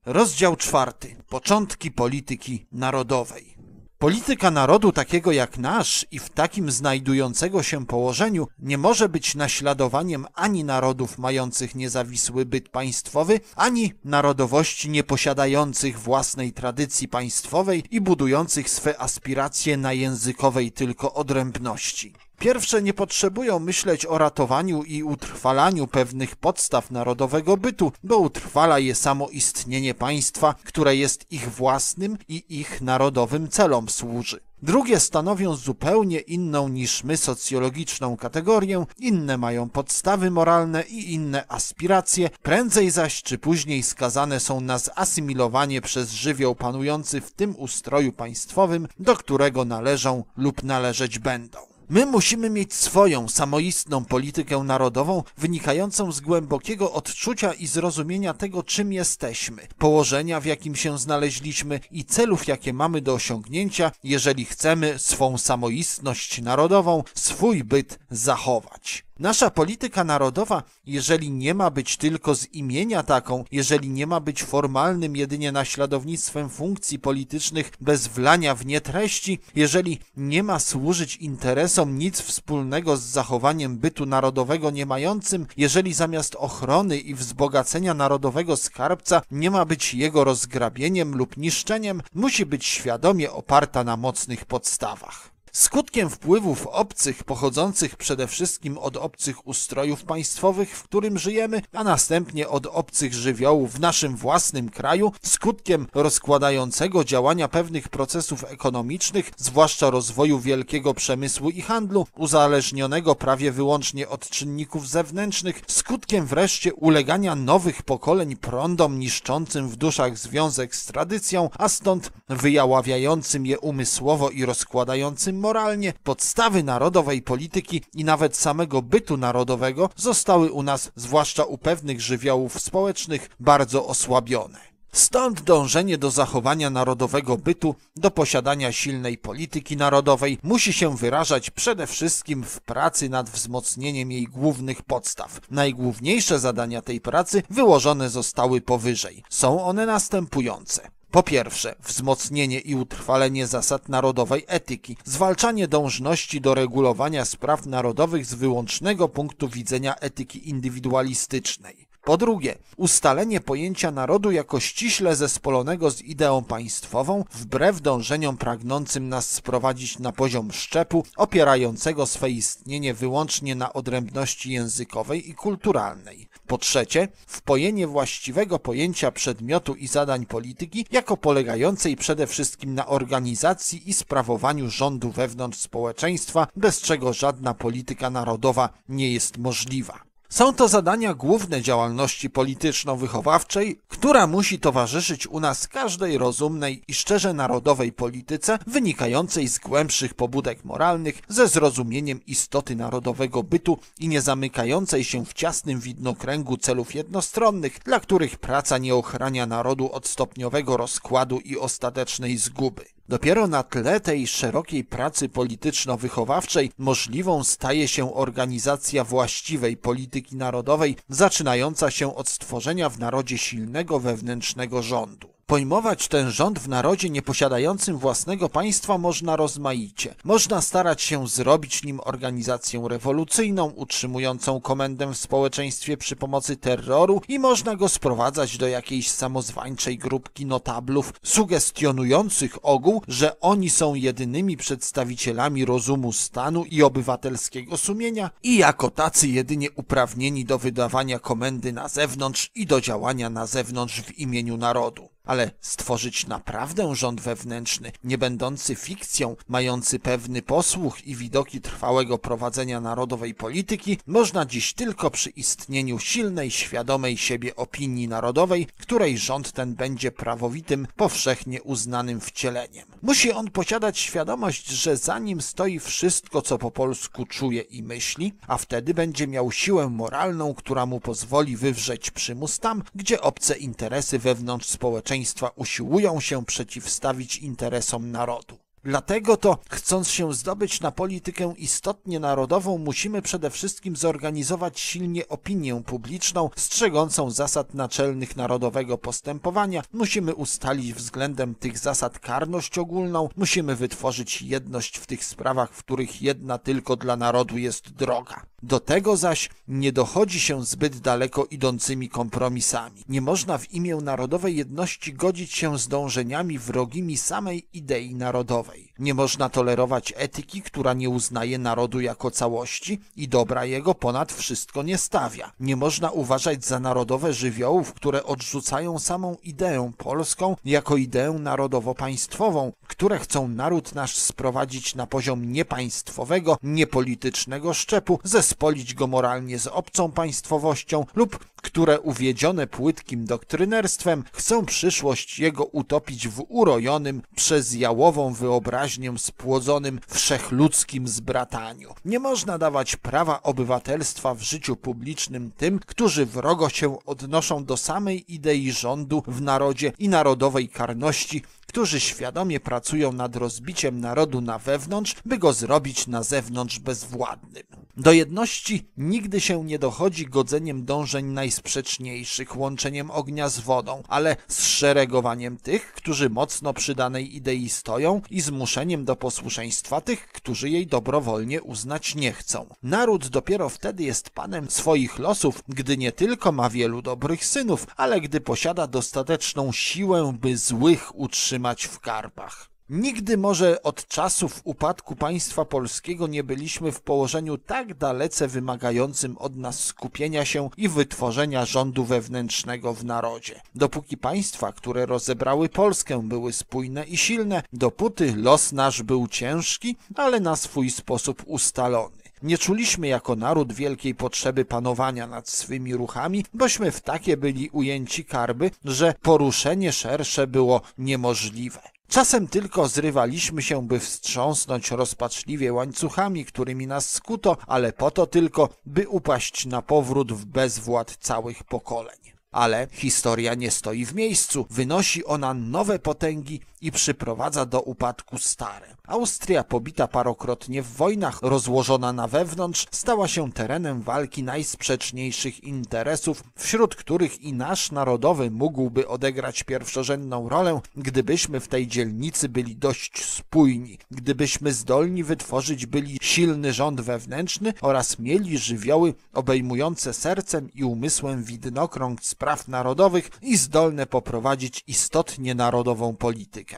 Rozdział 4. Początki polityki narodowej. Polityka narodu takiego jak nasz i w takim znajdującego się położeniu nie może być naśladowaniem ani narodów mających niezawisły byt państwowy, ani narodowości nieposiadających własnej tradycji państwowej i budujących swe aspiracje na językowej tylko odrębności. Pierwsze nie potrzebują myśleć o ratowaniu i utrwalaniu pewnych podstaw narodowego bytu, bo utrwala je samo istnienie państwa, które jest ich własnym i ich narodowym celom służy. Drugie stanowią zupełnie inną niż my socjologiczną kategorię, inne mają podstawy moralne i inne aspiracje, prędzej zaś czy później skazane są na zasymilowanie przez żywioł panujący w tym ustroju państwowym, do którego należą lub należeć będą. My musimy mieć swoją samoistną politykę narodową, wynikającą z głębokiego odczucia i zrozumienia tego, czym jesteśmy, położenia, w jakim się znaleźliśmy i celów, jakie mamy do osiągnięcia, jeżeli chcemy swą samoistność narodową, swój byt zachować. Nasza polityka narodowa, jeżeli nie ma być tylko z imienia taką, jeżeli nie ma być formalnym jedynie naśladownictwem funkcji politycznych bez wlania w nie treści, jeżeli nie ma służyć interesom nic wspólnego z zachowaniem bytu narodowego nie mającym, jeżeli zamiast ochrony i wzbogacenia narodowego skarbca nie ma być jego rozgrabieniem lub niszczeniem, musi być świadomie oparta na mocnych podstawach. Skutkiem wpływów obcych, pochodzących przede wszystkim od obcych ustrojów państwowych, w którym żyjemy, a następnie od obcych żywiołów w naszym własnym kraju, skutkiem rozkładającego działania pewnych procesów ekonomicznych, zwłaszcza rozwoju wielkiego przemysłu i handlu, uzależnionego prawie wyłącznie od czynników zewnętrznych, skutkiem wreszcie ulegania nowych pokoleń prądom niszczącym w duszach związek z tradycją, a stąd wyjaławiającym je umysłowo i rozkładającym moralnie podstawy narodowej polityki i nawet samego bytu narodowego zostały u nas, zwłaszcza u pewnych żywiołów społecznych, bardzo osłabione. Stąd dążenie do zachowania narodowego bytu, do posiadania silnej polityki narodowej musi się wyrażać przede wszystkim w pracy nad wzmocnieniem jej głównych podstaw. Najgłówniejsze zadania tej pracy wyłożone zostały powyżej. Są one następujące. Po pierwsze, wzmocnienie i utrwalenie zasad narodowej etyki, zwalczanie dążności do regulowania spraw narodowych z wyłącznego punktu widzenia etyki indywidualistycznej. Po drugie, ustalenie pojęcia narodu jako ściśle zespolonego z ideą państwową, wbrew dążeniom pragnącym nas sprowadzić na poziom szczepu, opierającego swe istnienie wyłącznie na odrębności językowej i kulturalnej. Po trzecie, wpojenie właściwego pojęcia przedmiotu i zadań polityki jako polegającej przede wszystkim na organizacji i sprawowaniu rządu wewnątrz społeczeństwa, bez czego żadna polityka narodowa nie jest możliwa. Są to zadania główne działalności polityczno-wychowawczej, która musi towarzyszyć u nas każdej rozumnej i szczerze narodowej polityce wynikającej z głębszych pobudek moralnych, ze zrozumieniem istoty narodowego bytu i nie zamykającej się w ciasnym widnokręgu celów jednostronnych, dla których praca nie ochrania narodu od stopniowego rozkładu i ostatecznej zguby. Dopiero na tle tej szerokiej pracy polityczno-wychowawczej możliwą staje się organizacja właściwej polityki narodowej, zaczynająca się od stworzenia w narodzie silnego wewnętrznego rządu. Pojmować ten rząd w narodzie nieposiadającym własnego państwa można rozmaicie. Można starać się zrobić nim organizację rewolucyjną, utrzymującą komendę w społeczeństwie przy pomocy terroru i można go sprowadzać do jakiejś samozwańczej grupki notablów, sugestionujących ogół, że oni są jedynymi przedstawicielami rozumu stanu i obywatelskiego sumienia i jako tacy jedynie uprawnieni do wydawania komendy na zewnątrz i do działania na zewnątrz w imieniu narodu. Ale stworzyć naprawdę rząd wewnętrzny, nie będący fikcją, mający pewny posłuch i widoki trwałego prowadzenia narodowej polityki, można dziś tylko przy istnieniu silnej, świadomej siebie opinii narodowej, której rząd ten będzie prawowitym, powszechnie uznanym wcieleniem. Musi on posiadać świadomość, że za nim stoi wszystko, co po polsku czuje i myśli, a wtedy będzie miał siłę moralną, która mu pozwoli wywrzeć przymus tam, gdzie obce interesy wewnątrz społeczeństwa społeczeństwa usiłują się przeciwstawić interesom narodu. Dlatego to, chcąc się zdobyć na politykę istotnie narodową, musimy przede wszystkim zorganizować silnie opinię publiczną, strzegącą zasad naczelnych narodowego postępowania. Musimy ustalić względem tych zasad karność ogólną, musimy wytworzyć jedność w tych sprawach, w których jedna tylko dla narodu jest droga. Do tego zaś nie dochodzi się zbyt daleko idącymi kompromisami. Nie można w imię narodowej jedności godzić się z dążeniami wrogimi samej idei narodowej. Nie można tolerować etyki, która nie uznaje narodu jako całości i dobra jego ponad wszystko nie stawia. Nie można uważać za narodowe żywiołów, które odrzucają samą ideę polską jako ideę narodowo-państwową, które chcą naród nasz sprowadzić na poziom niepaństwowego, niepolitycznego szczepu ze spolić go moralnie z obcą państwowością lub które uwiedzione płytkim doktrynerstwem chcą przyszłość jego utopić w urojonym przez jałową wyobraźnię spłodzonym wszechludzkim zbrataniu. Nie można dawać prawa obywatelstwa w życiu publicznym tym, którzy wrogo się odnoszą do samej idei rządu w narodzie i narodowej karności którzy świadomie pracują nad rozbiciem narodu na wewnątrz, by go zrobić na zewnątrz bezwładnym. Do jedności nigdy się nie dochodzi godzeniem dążeń najsprzeczniejszych, łączeniem ognia z wodą, ale zszeregowaniem tych, którzy mocno przy danej idei stoją i zmuszeniem do posłuszeństwa tych, którzy jej dobrowolnie uznać nie chcą. Naród dopiero wtedy jest panem swoich losów, gdy nie tylko ma wielu dobrych synów, ale gdy posiada dostateczną siłę, by złych utrzymać trzymać w karpach. Nigdy może od czasów upadku państwa polskiego nie byliśmy w położeniu tak dalece wymagającym od nas skupienia się i wytworzenia rządu wewnętrznego w narodzie. Dopóki państwa, które rozebrały Polskę, były spójne i silne, dopóty los nasz był ciężki, ale na swój sposób ustalony. Nie czuliśmy jako naród wielkiej potrzeby panowania nad swymi ruchami, bośmy w takie byli ujęci karby, że poruszenie szersze było niemożliwe. Czasem tylko zrywaliśmy się, by wstrząsnąć rozpaczliwie łańcuchami, którymi nas skuto, ale po to tylko, by upaść na powrót w bezwład całych pokoleń. Ale historia nie stoi w miejscu, wynosi ona nowe potęgi i przyprowadza do upadku stare. Austria, pobita parokrotnie w wojnach, rozłożona na wewnątrz, stała się terenem walki najsprzeczniejszych interesów, wśród których i nasz narodowy mógłby odegrać pierwszorzędną rolę, gdybyśmy w tej dzielnicy byli dość spójni, gdybyśmy zdolni wytworzyć byli silny rząd wewnętrzny oraz mieli żywioły obejmujące sercem i umysłem widnokrąg spraw narodowych i zdolne poprowadzić istotnie narodową politykę.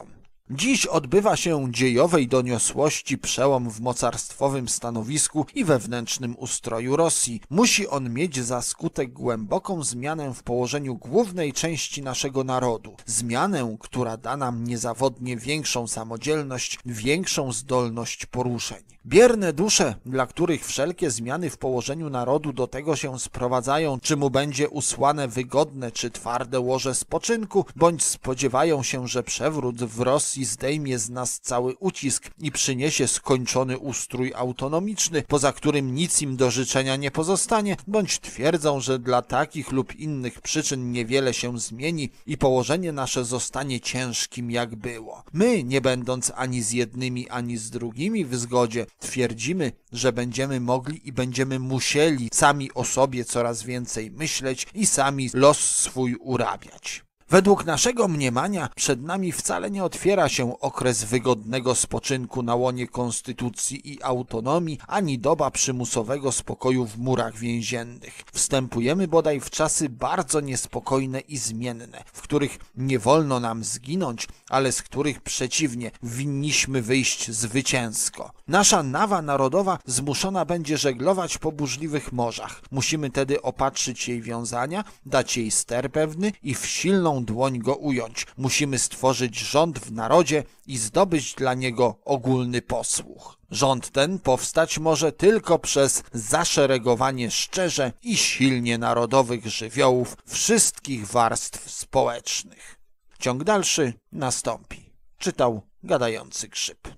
Dziś odbywa się dziejowej doniosłości przełom w mocarstwowym stanowisku i wewnętrznym ustroju Rosji. Musi on mieć za skutek głęboką zmianę w położeniu głównej części naszego narodu. Zmianę, która da nam niezawodnie większą samodzielność, większą zdolność poruszeń. Bierne dusze, dla których wszelkie zmiany w położeniu narodu do tego się sprowadzają, czy mu będzie usłane wygodne czy twarde łoże spoczynku, bądź spodziewają się, że przewrót w Rosji Rosji zdejmie z nas cały ucisk i przyniesie skończony ustrój autonomiczny, poza którym nic im do życzenia nie pozostanie, bądź twierdzą, że dla takich lub innych przyczyn niewiele się zmieni i położenie nasze zostanie ciężkim jak było. My, nie będąc ani z jednymi, ani z drugimi w zgodzie, twierdzimy, że będziemy mogli i będziemy musieli sami o sobie coraz więcej myśleć i sami los swój urabiać. Według naszego mniemania przed nami wcale nie otwiera się okres wygodnego spoczynku na łonie konstytucji i autonomii, ani doba przymusowego spokoju w murach więziennych. Wstępujemy bodaj w czasy bardzo niespokojne i zmienne, w których nie wolno nam zginąć, ale z których przeciwnie winniśmy wyjść zwycięsko. Nasza nawa narodowa zmuszona będzie żeglować po burzliwych morzach. Musimy tedy opatrzyć jej wiązania, dać jej ster pewny i w silną dłoń go ująć. Musimy stworzyć rząd w narodzie i zdobyć dla niego ogólny posłuch. Rząd ten powstać może tylko przez zaszeregowanie szczerze i silnie narodowych żywiołów wszystkich warstw społecznych. Ciąg dalszy nastąpi. Czytał gadający grzyb.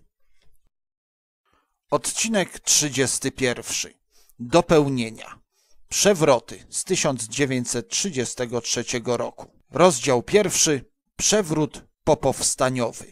Odcinek 31. Dopełnienia. Przewroty z 1933 roku. Rozdział pierwszy. Przewrót popowstaniowy.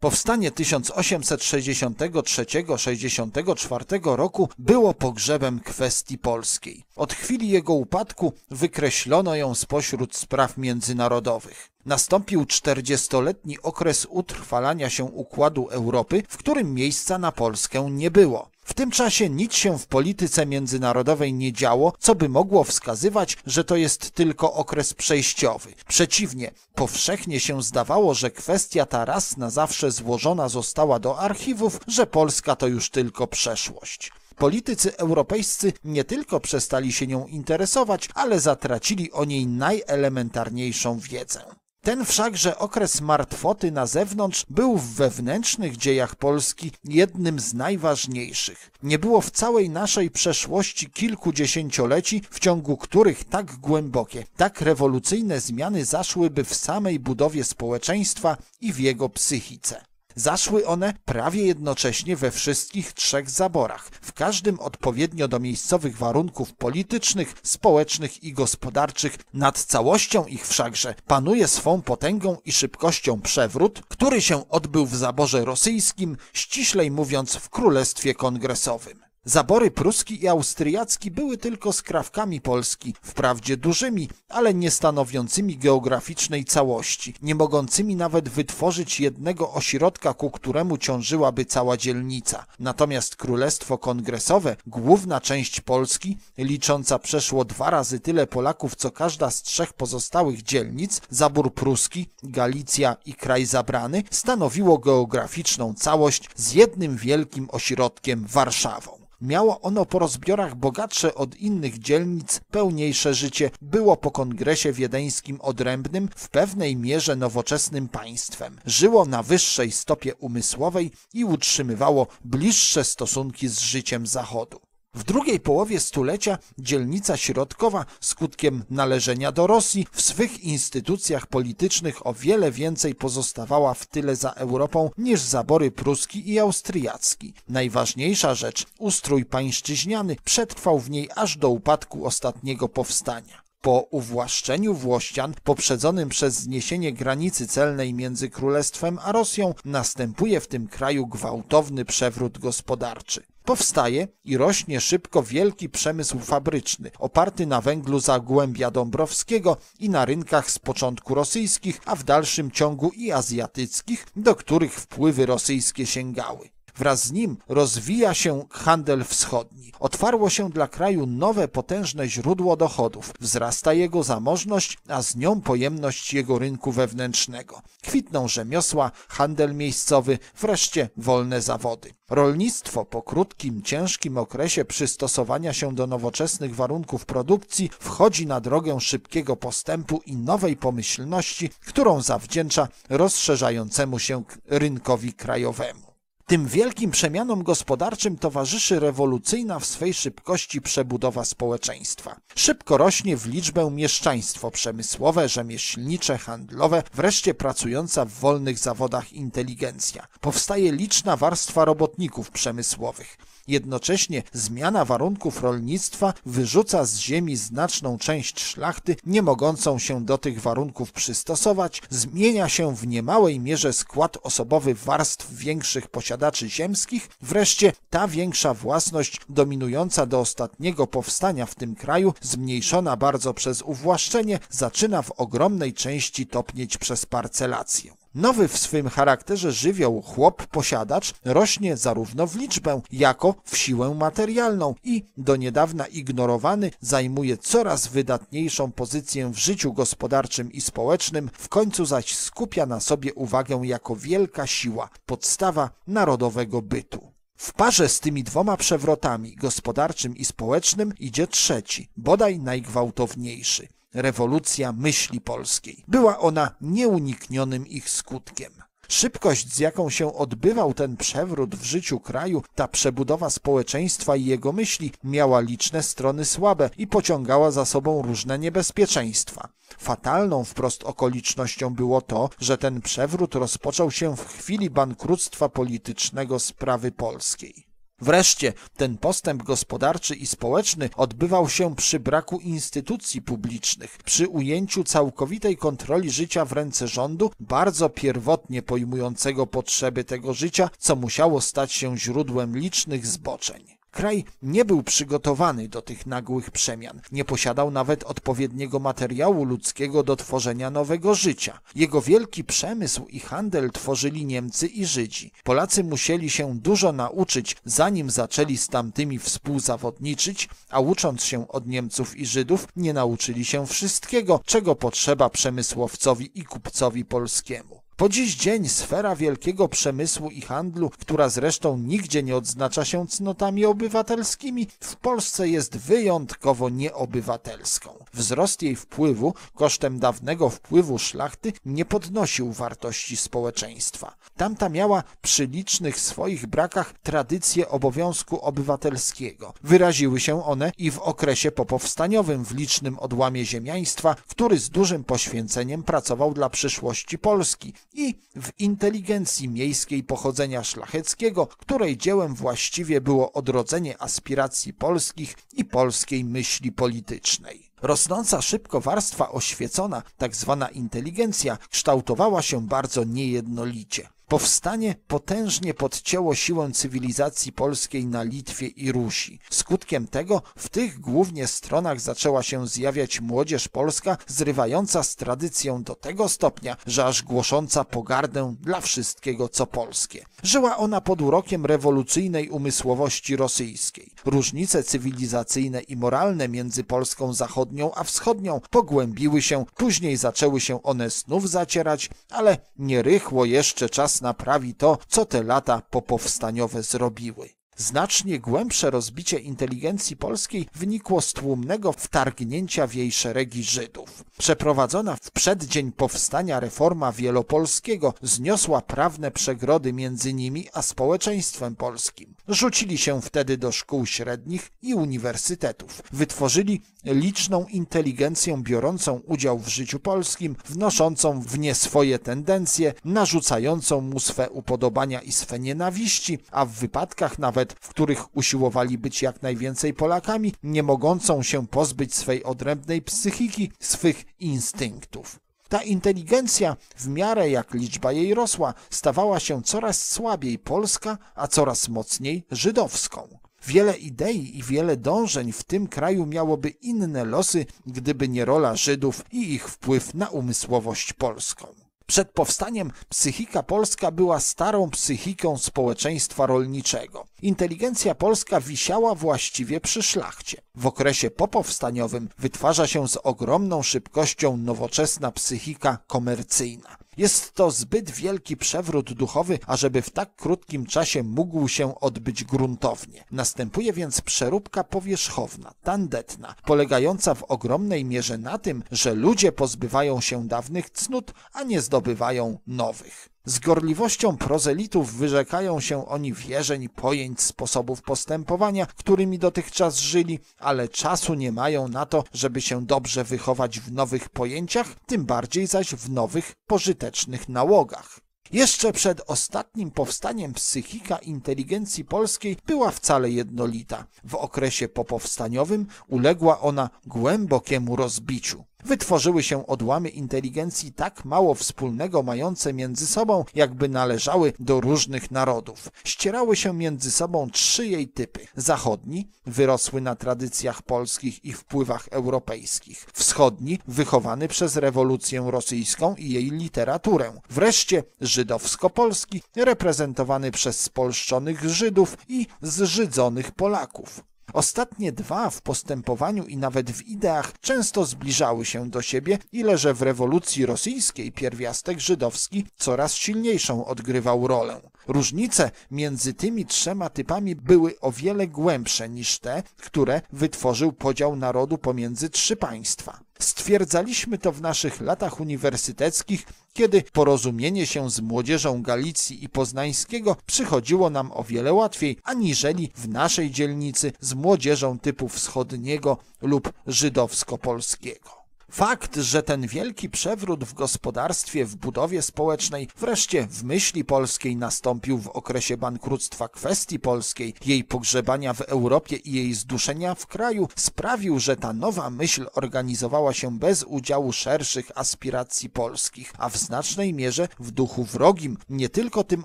Powstanie 1863-64 roku było pogrzebem kwestii polskiej. Od chwili jego upadku wykreślono ją spośród spraw międzynarodowych. Nastąpił czterdziestoletni okres utrwalania się układu Europy, w którym miejsca na Polskę nie było. W tym czasie nic się w polityce międzynarodowej nie działo, co by mogło wskazywać, że to jest tylko okres przejściowy. Przeciwnie, powszechnie się zdawało, że kwestia ta raz na zawsze złożona została do archiwów, że Polska to już tylko przeszłość. Politycy europejscy nie tylko przestali się nią interesować, ale zatracili o niej najelementarniejszą wiedzę. Ten wszakże okres martwoty na zewnątrz był w wewnętrznych dziejach Polski jednym z najważniejszych. Nie było w całej naszej przeszłości kilku dziesięcioleci, w ciągu których tak głębokie, tak rewolucyjne zmiany zaszłyby w samej budowie społeczeństwa i w jego psychice. Zaszły one prawie jednocześnie we wszystkich trzech zaborach, w każdym odpowiednio do miejscowych warunków politycznych, społecznych i gospodarczych. Nad całością ich wszakże panuje swą potęgą i szybkością przewrót, który się odbył w zaborze rosyjskim, ściślej mówiąc w Królestwie Kongresowym. Zabory pruski i austriacki były tylko skrawkami Polski, wprawdzie dużymi, ale nie stanowiącymi geograficznej całości, nie mogącymi nawet wytworzyć jednego ośrodka, ku któremu ciążyłaby cała dzielnica. Natomiast Królestwo Kongresowe, główna część Polski, licząca przeszło dwa razy tyle Polaków, co każda z trzech pozostałych dzielnic, Zabór Pruski, Galicja i Kraj Zabrany, stanowiło geograficzną całość z jednym wielkim ośrodkiem Warszawą. Miało ono po rozbiorach bogatsze od innych dzielnic, pełniejsze życie, było po kongresie wiedeńskim odrębnym, w pewnej mierze nowoczesnym państwem. Żyło na wyższej stopie umysłowej i utrzymywało bliższe stosunki z życiem Zachodu. W drugiej połowie stulecia dzielnica środkowa skutkiem należenia do Rosji w swych instytucjach politycznych o wiele więcej pozostawała w tyle za Europą niż zabory pruski i austriacki. Najważniejsza rzecz, ustrój pańszczyźniany przetrwał w niej aż do upadku ostatniego powstania. Po uwłaszczeniu Włościan, poprzedzonym przez zniesienie granicy celnej między Królestwem a Rosją, następuje w tym kraju gwałtowny przewrót gospodarczy. Powstaje i rośnie szybko wielki przemysł fabryczny, oparty na węglu Zagłębia Dąbrowskiego i na rynkach z początku rosyjskich, a w dalszym ciągu i azjatyckich, do których wpływy rosyjskie sięgały. Wraz z nim rozwija się handel wschodni. Otwarło się dla kraju nowe potężne źródło dochodów, wzrasta jego zamożność, a z nią pojemność jego rynku wewnętrznego. Kwitną rzemiosła, handel miejscowy, wreszcie wolne zawody. Rolnictwo po krótkim, ciężkim okresie przystosowania się do nowoczesnych warunków produkcji wchodzi na drogę szybkiego postępu i nowej pomyślności, którą zawdzięcza rozszerzającemu się rynkowi krajowemu. Tym wielkim przemianom gospodarczym towarzyszy rewolucyjna w swej szybkości przebudowa społeczeństwa. Szybko rośnie w liczbę mieszczaństwo przemysłowe, rzemieślnicze, handlowe, wreszcie pracująca w wolnych zawodach inteligencja. Powstaje liczna warstwa robotników przemysłowych. Jednocześnie zmiana warunków rolnictwa wyrzuca z ziemi znaczną część szlachty, nie mogącą się do tych warunków przystosować, zmienia się w niemałej mierze skład osobowy warstw większych posiadaczy ziemskich, wreszcie ta większa własność dominująca do ostatniego powstania w tym kraju, zmniejszona bardzo przez uwłaszczenie, zaczyna w ogromnej części topnieć przez parcelację. Nowy w swym charakterze żywioł chłop posiadacz rośnie zarówno w liczbę, jako w siłę materialną i do niedawna ignorowany zajmuje coraz wydatniejszą pozycję w życiu gospodarczym i społecznym, w końcu zaś skupia na sobie uwagę jako wielka siła, podstawa narodowego bytu. W parze z tymi dwoma przewrotami, gospodarczym i społecznym, idzie trzeci, bodaj najgwałtowniejszy rewolucja myśli polskiej. Była ona nieuniknionym ich skutkiem. Szybkość, z jaką się odbywał ten przewrót w życiu kraju, ta przebudowa społeczeństwa i jego myśli miała liczne strony słabe i pociągała za sobą różne niebezpieczeństwa. Fatalną wprost okolicznością było to, że ten przewrót rozpoczął się w chwili bankructwa politycznego sprawy polskiej. Wreszcie ten postęp gospodarczy i społeczny odbywał się przy braku instytucji publicznych, przy ujęciu całkowitej kontroli życia w ręce rządu, bardzo pierwotnie pojmującego potrzeby tego życia, co musiało stać się źródłem licznych zboczeń. Kraj nie był przygotowany do tych nagłych przemian. Nie posiadał nawet odpowiedniego materiału ludzkiego do tworzenia nowego życia. Jego wielki przemysł i handel tworzyli Niemcy i Żydzi. Polacy musieli się dużo nauczyć, zanim zaczęli z tamtymi współzawodniczyć, a ucząc się od Niemców i Żydów, nie nauczyli się wszystkiego, czego potrzeba przemysłowcowi i kupcowi polskiemu. Po dziś dzień sfera wielkiego przemysłu i handlu, która zresztą nigdzie nie odznacza się cnotami obywatelskimi, w Polsce jest wyjątkowo nieobywatelską. Wzrost jej wpływu kosztem dawnego wpływu szlachty nie podnosił wartości społeczeństwa. Tamta miała przy licznych swoich brakach tradycję obowiązku obywatelskiego. Wyraziły się one i w okresie popowstaniowym w licznym odłamie ziemiaństwa, który z dużym poświęceniem pracował dla przyszłości Polski i w inteligencji miejskiej pochodzenia szlacheckiego, której dziełem właściwie było odrodzenie aspiracji polskich i polskiej myśli politycznej. Rosnąca szybko warstwa oświecona, tak zwana inteligencja, kształtowała się bardzo niejednolicie. Powstanie potężnie podcięło siłę cywilizacji polskiej na Litwie i Rusi. Skutkiem tego w tych głównie stronach zaczęła się zjawiać młodzież polska zrywająca z tradycją do tego stopnia, że aż głosząca pogardę dla wszystkiego co polskie. Żyła ona pod urokiem rewolucyjnej umysłowości rosyjskiej. Różnice cywilizacyjne i moralne między Polską zachodnią a wschodnią pogłębiły się, później zaczęły się one znów zacierać, ale nie rychło jeszcze czas naprawi to, co te lata popowstaniowe zrobiły. Znacznie głębsze rozbicie inteligencji polskiej wynikło z tłumnego wtargnięcia w jej szeregi Żydów. Przeprowadzona w przeddzień powstania reforma wielopolskiego zniosła prawne przegrody między nimi a społeczeństwem polskim. Rzucili się wtedy do szkół średnich i uniwersytetów. Wytworzyli liczną inteligencję biorącą udział w życiu polskim, wnoszącą w nie swoje tendencje, narzucającą mu swe upodobania i swe nienawiści, a w wypadkach nawet w których usiłowali być jak najwięcej Polakami, nie mogącą się pozbyć swej odrębnej psychiki, swych instynktów. Ta inteligencja, w miarę jak liczba jej rosła, stawała się coraz słabiej polska, a coraz mocniej żydowską. Wiele idei i wiele dążeń w tym kraju miałoby inne losy, gdyby nie rola Żydów i ich wpływ na umysłowość polską. Przed powstaniem psychika polska była starą psychiką społeczeństwa rolniczego. Inteligencja polska wisiała właściwie przy szlachcie. W okresie popowstaniowym wytwarza się z ogromną szybkością nowoczesna psychika komercyjna. Jest to zbyt wielki przewrót duchowy, ażeby w tak krótkim czasie mógł się odbyć gruntownie. Następuje więc przeróbka powierzchowna, tandetna, polegająca w ogromnej mierze na tym, że ludzie pozbywają się dawnych cnót, a nie zdobywają nowych. Z gorliwością prozelitów wyrzekają się oni wierzeń, pojęć, sposobów postępowania, którymi dotychczas żyli, ale czasu nie mają na to, żeby się dobrze wychować w nowych pojęciach, tym bardziej zaś w nowych, pożytecznych nałogach. Jeszcze przed ostatnim powstaniem psychika inteligencji polskiej była wcale jednolita. W okresie popowstaniowym uległa ona głębokiemu rozbiciu. Wytworzyły się odłamy inteligencji tak mało wspólnego mające między sobą, jakby należały do różnych narodów. Ścierały się między sobą trzy jej typy. Zachodni wyrosły na tradycjach polskich i wpływach europejskich. Wschodni wychowany przez rewolucję rosyjską i jej literaturę. Wreszcie żydowsko-polski reprezentowany przez spolszczonych Żydów i zżydzonych Polaków. Ostatnie dwa w postępowaniu i nawet w ideach często zbliżały się do siebie, ile że w rewolucji rosyjskiej pierwiastek żydowski coraz silniejszą odgrywał rolę. Różnice między tymi trzema typami były o wiele głębsze niż te, które wytworzył podział narodu pomiędzy trzy państwa. Stwierdzaliśmy to w naszych latach uniwersyteckich kiedy porozumienie się z młodzieżą Galicji i Poznańskiego przychodziło nam o wiele łatwiej, aniżeli w naszej dzielnicy z młodzieżą typu wschodniego lub żydowsko-polskiego. Fakt, że ten wielki przewrót w gospodarstwie, w budowie społecznej, wreszcie w myśli polskiej nastąpił w okresie bankructwa kwestii polskiej, jej pogrzebania w Europie i jej zduszenia w kraju, sprawił, że ta nowa myśl organizowała się bez udziału szerszych aspiracji polskich, a w znacznej mierze w duchu wrogim nie tylko tym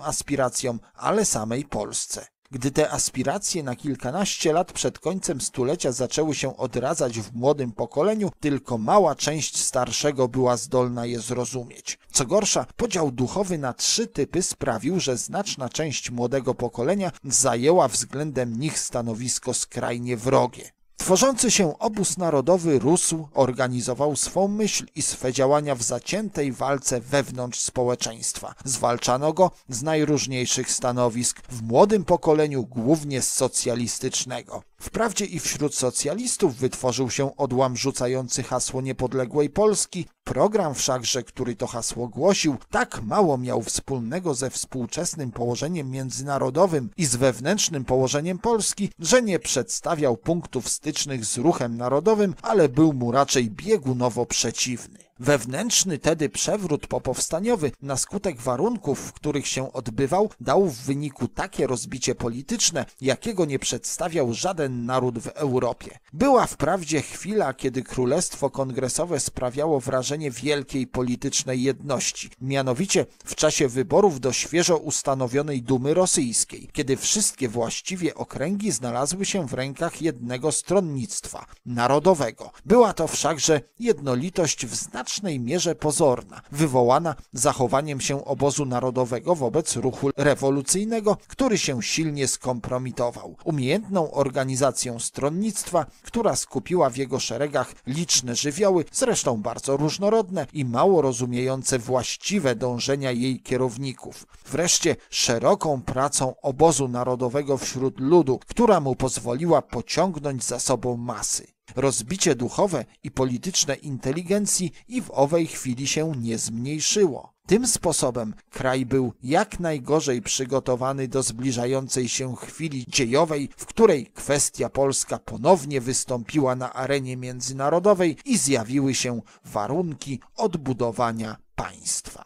aspiracjom, ale samej Polsce. Gdy te aspiracje na kilkanaście lat przed końcem stulecia zaczęły się odradzać w młodym pokoleniu, tylko mała część starszego była zdolna je zrozumieć. Co gorsza, podział duchowy na trzy typy sprawił, że znaczna część młodego pokolenia zajęła względem nich stanowisko skrajnie wrogie. Tworzący się obóz narodowy rósł, organizował swą myśl i swe działania w zaciętej walce wewnątrz społeczeństwa. Zwalczano go z najróżniejszych stanowisk, w młodym pokoleniu głównie z socjalistycznego. Wprawdzie i wśród socjalistów wytworzył się odłam rzucający hasło niepodległej Polski, Program wszakże, który to hasło głosił, tak mało miał wspólnego ze współczesnym położeniem międzynarodowym i z wewnętrznym położeniem Polski, że nie przedstawiał punktów stycznych z ruchem narodowym, ale był mu raczej biegunowo przeciwny. Wewnętrzny tedy przewrót popowstaniowy na skutek warunków, w których się odbywał, dał w wyniku takie rozbicie polityczne, jakiego nie przedstawiał żaden naród w Europie. Była wprawdzie chwila, kiedy Królestwo Kongresowe sprawiało wrażenie wielkiej politycznej jedności, mianowicie w czasie wyborów do świeżo ustanowionej Dumy Rosyjskiej, kiedy wszystkie właściwie okręgi znalazły się w rękach jednego stronnictwa narodowego. Była to wszakże jednolitość w znacznym znacznej mierze pozorna, wywołana zachowaniem się obozu narodowego wobec ruchu rewolucyjnego, który się silnie skompromitował, umiejętną organizacją stronnictwa, która skupiła w jego szeregach liczne żywioły, zresztą bardzo różnorodne i mało rozumiejące właściwe dążenia jej kierowników. Wreszcie szeroką pracą obozu narodowego wśród ludu, która mu pozwoliła pociągnąć za sobą masy. Rozbicie duchowe i polityczne inteligencji i w owej chwili się nie zmniejszyło. Tym sposobem kraj był jak najgorzej przygotowany do zbliżającej się chwili dziejowej, w której kwestia polska ponownie wystąpiła na arenie międzynarodowej i zjawiły się warunki odbudowania państwa.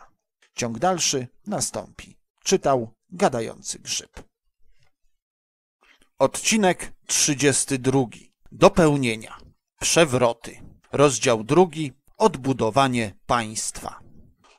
Ciąg dalszy nastąpi. Czytał gadający grzyb. Odcinek 32. Dopełnienia. Przewroty. Rozdział drugi. Odbudowanie państwa.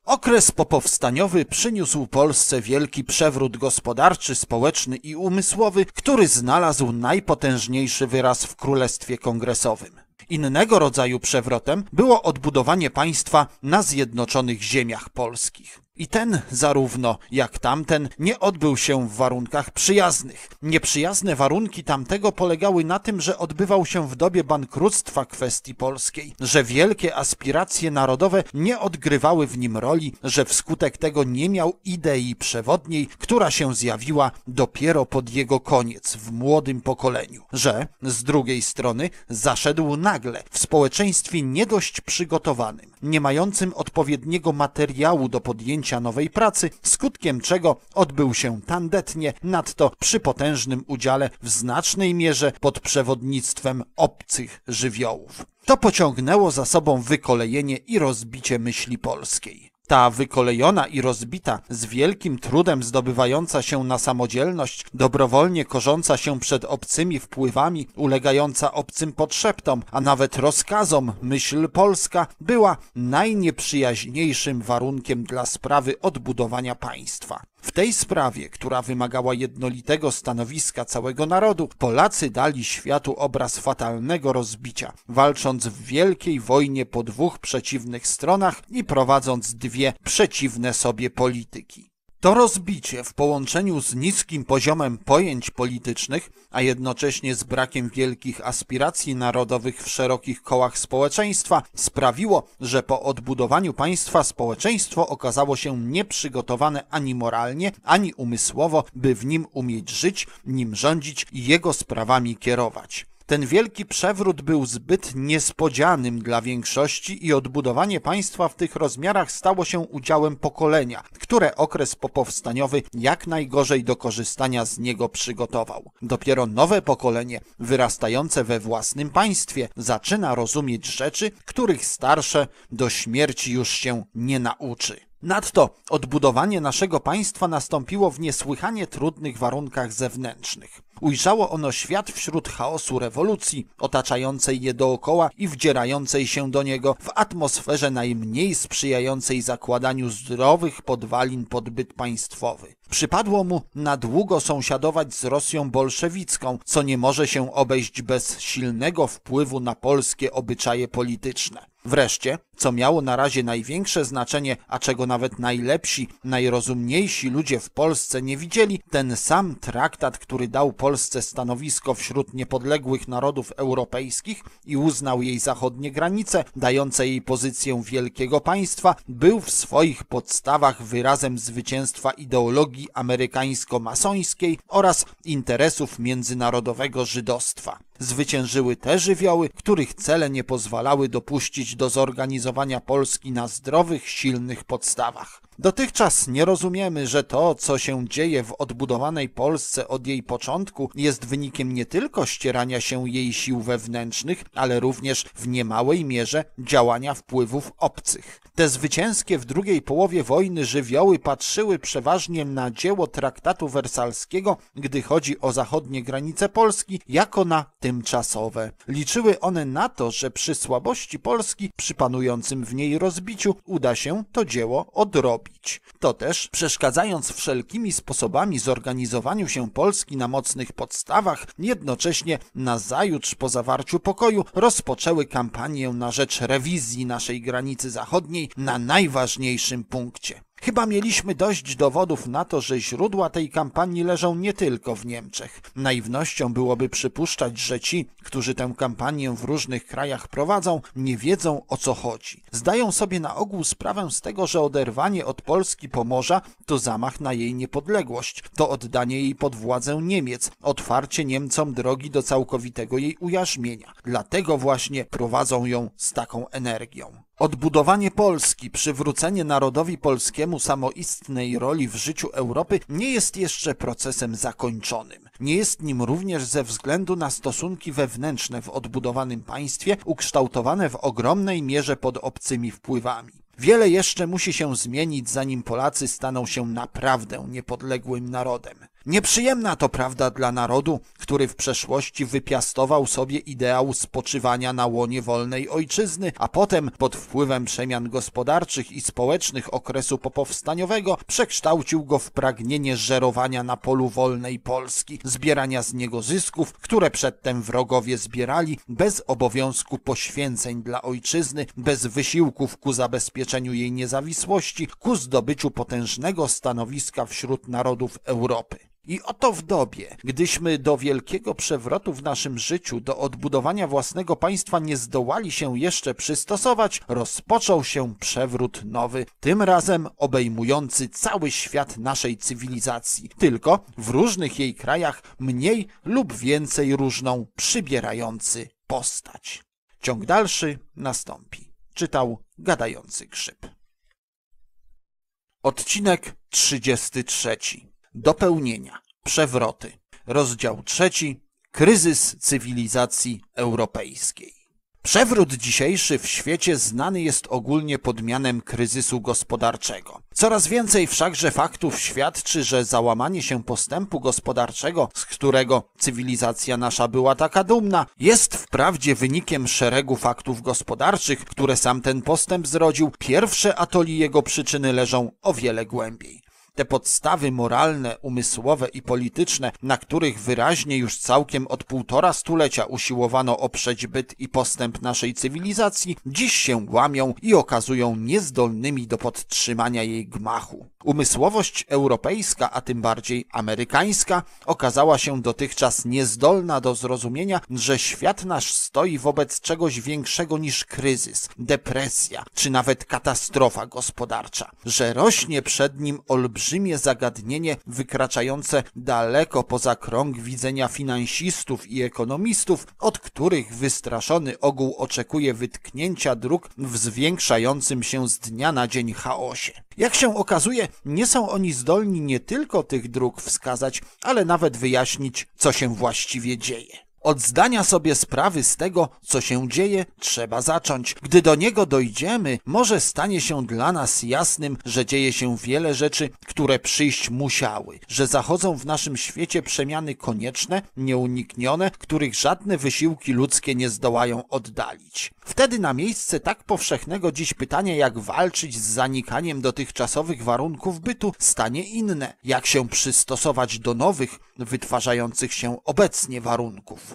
Okres popowstaniowy przyniósł Polsce wielki przewrót gospodarczy, społeczny i umysłowy, który znalazł najpotężniejszy wyraz w Królestwie Kongresowym. Innego rodzaju przewrotem było odbudowanie państwa na zjednoczonych ziemiach polskich. I ten zarówno jak tamten nie odbył się w warunkach przyjaznych. Nieprzyjazne warunki tamtego polegały na tym, że odbywał się w dobie bankructwa kwestii polskiej, że wielkie aspiracje narodowe nie odgrywały w nim roli, że wskutek tego nie miał idei przewodniej, która się zjawiła dopiero pod jego koniec w młodym pokoleniu, że z drugiej strony zaszedł nagle w społeczeństwie nie dość przygotowanym nie mającym odpowiedniego materiału do podjęcia nowej pracy, skutkiem czego odbył się tandetnie, nadto przy potężnym udziale w znacznej mierze pod przewodnictwem obcych żywiołów. To pociągnęło za sobą wykolejenie i rozbicie myśli polskiej. Ta wykolejona i rozbita, z wielkim trudem zdobywająca się na samodzielność, dobrowolnie korząca się przed obcymi wpływami, ulegająca obcym podszeptom, a nawet rozkazom, myśl polska była najnieprzyjaźniejszym warunkiem dla sprawy odbudowania państwa. W tej sprawie, która wymagała jednolitego stanowiska całego narodu, Polacy dali światu obraz fatalnego rozbicia, walcząc w wielkiej wojnie po dwóch przeciwnych stronach i prowadząc dwie przeciwne sobie polityki. To rozbicie w połączeniu z niskim poziomem pojęć politycznych, a jednocześnie z brakiem wielkich aspiracji narodowych w szerokich kołach społeczeństwa, sprawiło, że po odbudowaniu państwa społeczeństwo okazało się nieprzygotowane ani moralnie, ani umysłowo, by w nim umieć żyć, nim rządzić i jego sprawami kierować. Ten wielki przewrót był zbyt niespodzianym dla większości i odbudowanie państwa w tych rozmiarach stało się udziałem pokolenia, które okres popowstaniowy jak najgorzej do korzystania z niego przygotował. Dopiero nowe pokolenie, wyrastające we własnym państwie, zaczyna rozumieć rzeczy, których starsze do śmierci już się nie nauczy. Nadto odbudowanie naszego państwa nastąpiło w niesłychanie trudnych warunkach zewnętrznych. Ujrzało ono świat wśród chaosu rewolucji, otaczającej je dookoła i wdzierającej się do niego w atmosferze najmniej sprzyjającej zakładaniu zdrowych podwalin podbyt państwowy. Przypadło mu na długo sąsiadować z Rosją bolszewicką, co nie może się obejść bez silnego wpływu na polskie obyczaje polityczne. Wreszcie, co miało na razie największe znaczenie, a czego nawet najlepsi, najrozumniejsi ludzie w Polsce nie widzieli, ten sam traktat, który dał Polsce stanowisko wśród niepodległych narodów europejskich i uznał jej zachodnie granice, dające jej pozycję wielkiego państwa, był w swoich podstawach wyrazem zwycięstwa ideologii ideologii amerykańsko-masońskiej oraz interesów międzynarodowego żydostwa. Zwyciężyły te żywioły, których cele nie pozwalały dopuścić do zorganizowania Polski na zdrowych, silnych podstawach. Dotychczas nie rozumiemy, że to, co się dzieje w odbudowanej Polsce od jej początku, jest wynikiem nie tylko ścierania się jej sił wewnętrznych, ale również w niemałej mierze działania wpływów obcych. Te zwycięskie w drugiej połowie wojny żywioły patrzyły przeważnie na dzieło traktatu wersalskiego, gdy chodzi o zachodnie granice Polski, jako na tymczasowe. Liczyły one na to, że przy słabości Polski, przy panującym w niej rozbiciu, uda się to dzieło odrobić. To też, przeszkadzając wszelkimi sposobami zorganizowaniu się Polski na mocnych podstawach, jednocześnie nazajutrz po zawarciu pokoju rozpoczęły kampanię na rzecz rewizji naszej granicy zachodniej na najważniejszym punkcie. Chyba mieliśmy dość dowodów na to, że źródła tej kampanii leżą nie tylko w Niemczech. Naiwnością byłoby przypuszczać, że ci, którzy tę kampanię w różnych krajach prowadzą, nie wiedzą o co chodzi. Zdają sobie na ogół sprawę z tego, że oderwanie od Polski Pomorza to zamach na jej niepodległość, to oddanie jej pod władzę Niemiec, otwarcie Niemcom drogi do całkowitego jej ujarzmienia. Dlatego właśnie prowadzą ją z taką energią. Odbudowanie Polski, przywrócenie narodowi polskiemu samoistnej roli w życiu Europy nie jest jeszcze procesem zakończonym. Nie jest nim również ze względu na stosunki wewnętrzne w odbudowanym państwie, ukształtowane w ogromnej mierze pod obcymi wpływami. Wiele jeszcze musi się zmienić, zanim Polacy staną się naprawdę niepodległym narodem. Nieprzyjemna to prawda dla narodu, który w przeszłości wypiastował sobie ideał spoczywania na łonie wolnej ojczyzny, a potem pod wpływem przemian gospodarczych i społecznych okresu popowstaniowego przekształcił go w pragnienie żerowania na polu wolnej Polski, zbierania z niego zysków, które przedtem wrogowie zbierali bez obowiązku poświęceń dla ojczyzny, bez wysiłków ku zabezpieczeniu jej niezawisłości, ku zdobyciu potężnego stanowiska wśród narodów Europy. I oto w dobie, gdyśmy do wielkiego przewrotu w naszym życiu, do odbudowania własnego państwa nie zdołali się jeszcze przystosować, rozpoczął się przewrót nowy, tym razem obejmujący cały świat naszej cywilizacji, tylko w różnych jej krajach mniej lub więcej różną przybierający postać. Ciąg dalszy nastąpi. Czytał gadający grzyb. Odcinek 33 dopełnienia. Przewroty. Rozdział trzeci. Kryzys cywilizacji europejskiej. Przewrót dzisiejszy w świecie znany jest ogólnie pod mianem kryzysu gospodarczego. Coraz więcej wszakże faktów świadczy, że załamanie się postępu gospodarczego, z którego cywilizacja nasza była taka dumna, jest wprawdzie wynikiem szeregu faktów gospodarczych, które sam ten postęp zrodził, pierwsze atoli jego przyczyny leżą o wiele głębiej te podstawy moralne, umysłowe i polityczne, na których wyraźnie już całkiem od półtora stulecia usiłowano oprzeć byt i postęp naszej cywilizacji, dziś się łamią i okazują niezdolnymi do podtrzymania jej gmachu. Umysłowość europejska, a tym bardziej amerykańska, okazała się dotychczas niezdolna do zrozumienia, że świat nasz stoi wobec czegoś większego niż kryzys, depresja czy nawet katastrofa gospodarcza, że rośnie przed nim olbrzymia olbrzymie zagadnienie wykraczające daleko poza krąg widzenia finansistów i ekonomistów, od których wystraszony ogół oczekuje wytknięcia dróg w zwiększającym się z dnia na dzień chaosie. Jak się okazuje, nie są oni zdolni nie tylko tych dróg wskazać, ale nawet wyjaśnić, co się właściwie dzieje. Od zdania sobie sprawy z tego, co się dzieje, trzeba zacząć. Gdy do niego dojdziemy, może stanie się dla nas jasnym, że dzieje się wiele rzeczy, które przyjść musiały, że zachodzą w naszym świecie przemiany konieczne, nieuniknione, których żadne wysiłki ludzkie nie zdołają oddalić. Wtedy na miejsce tak powszechnego dziś pytania, jak walczyć z zanikaniem dotychczasowych warunków bytu, stanie inne, jak się przystosować do nowych, wytwarzających się obecnie warunków.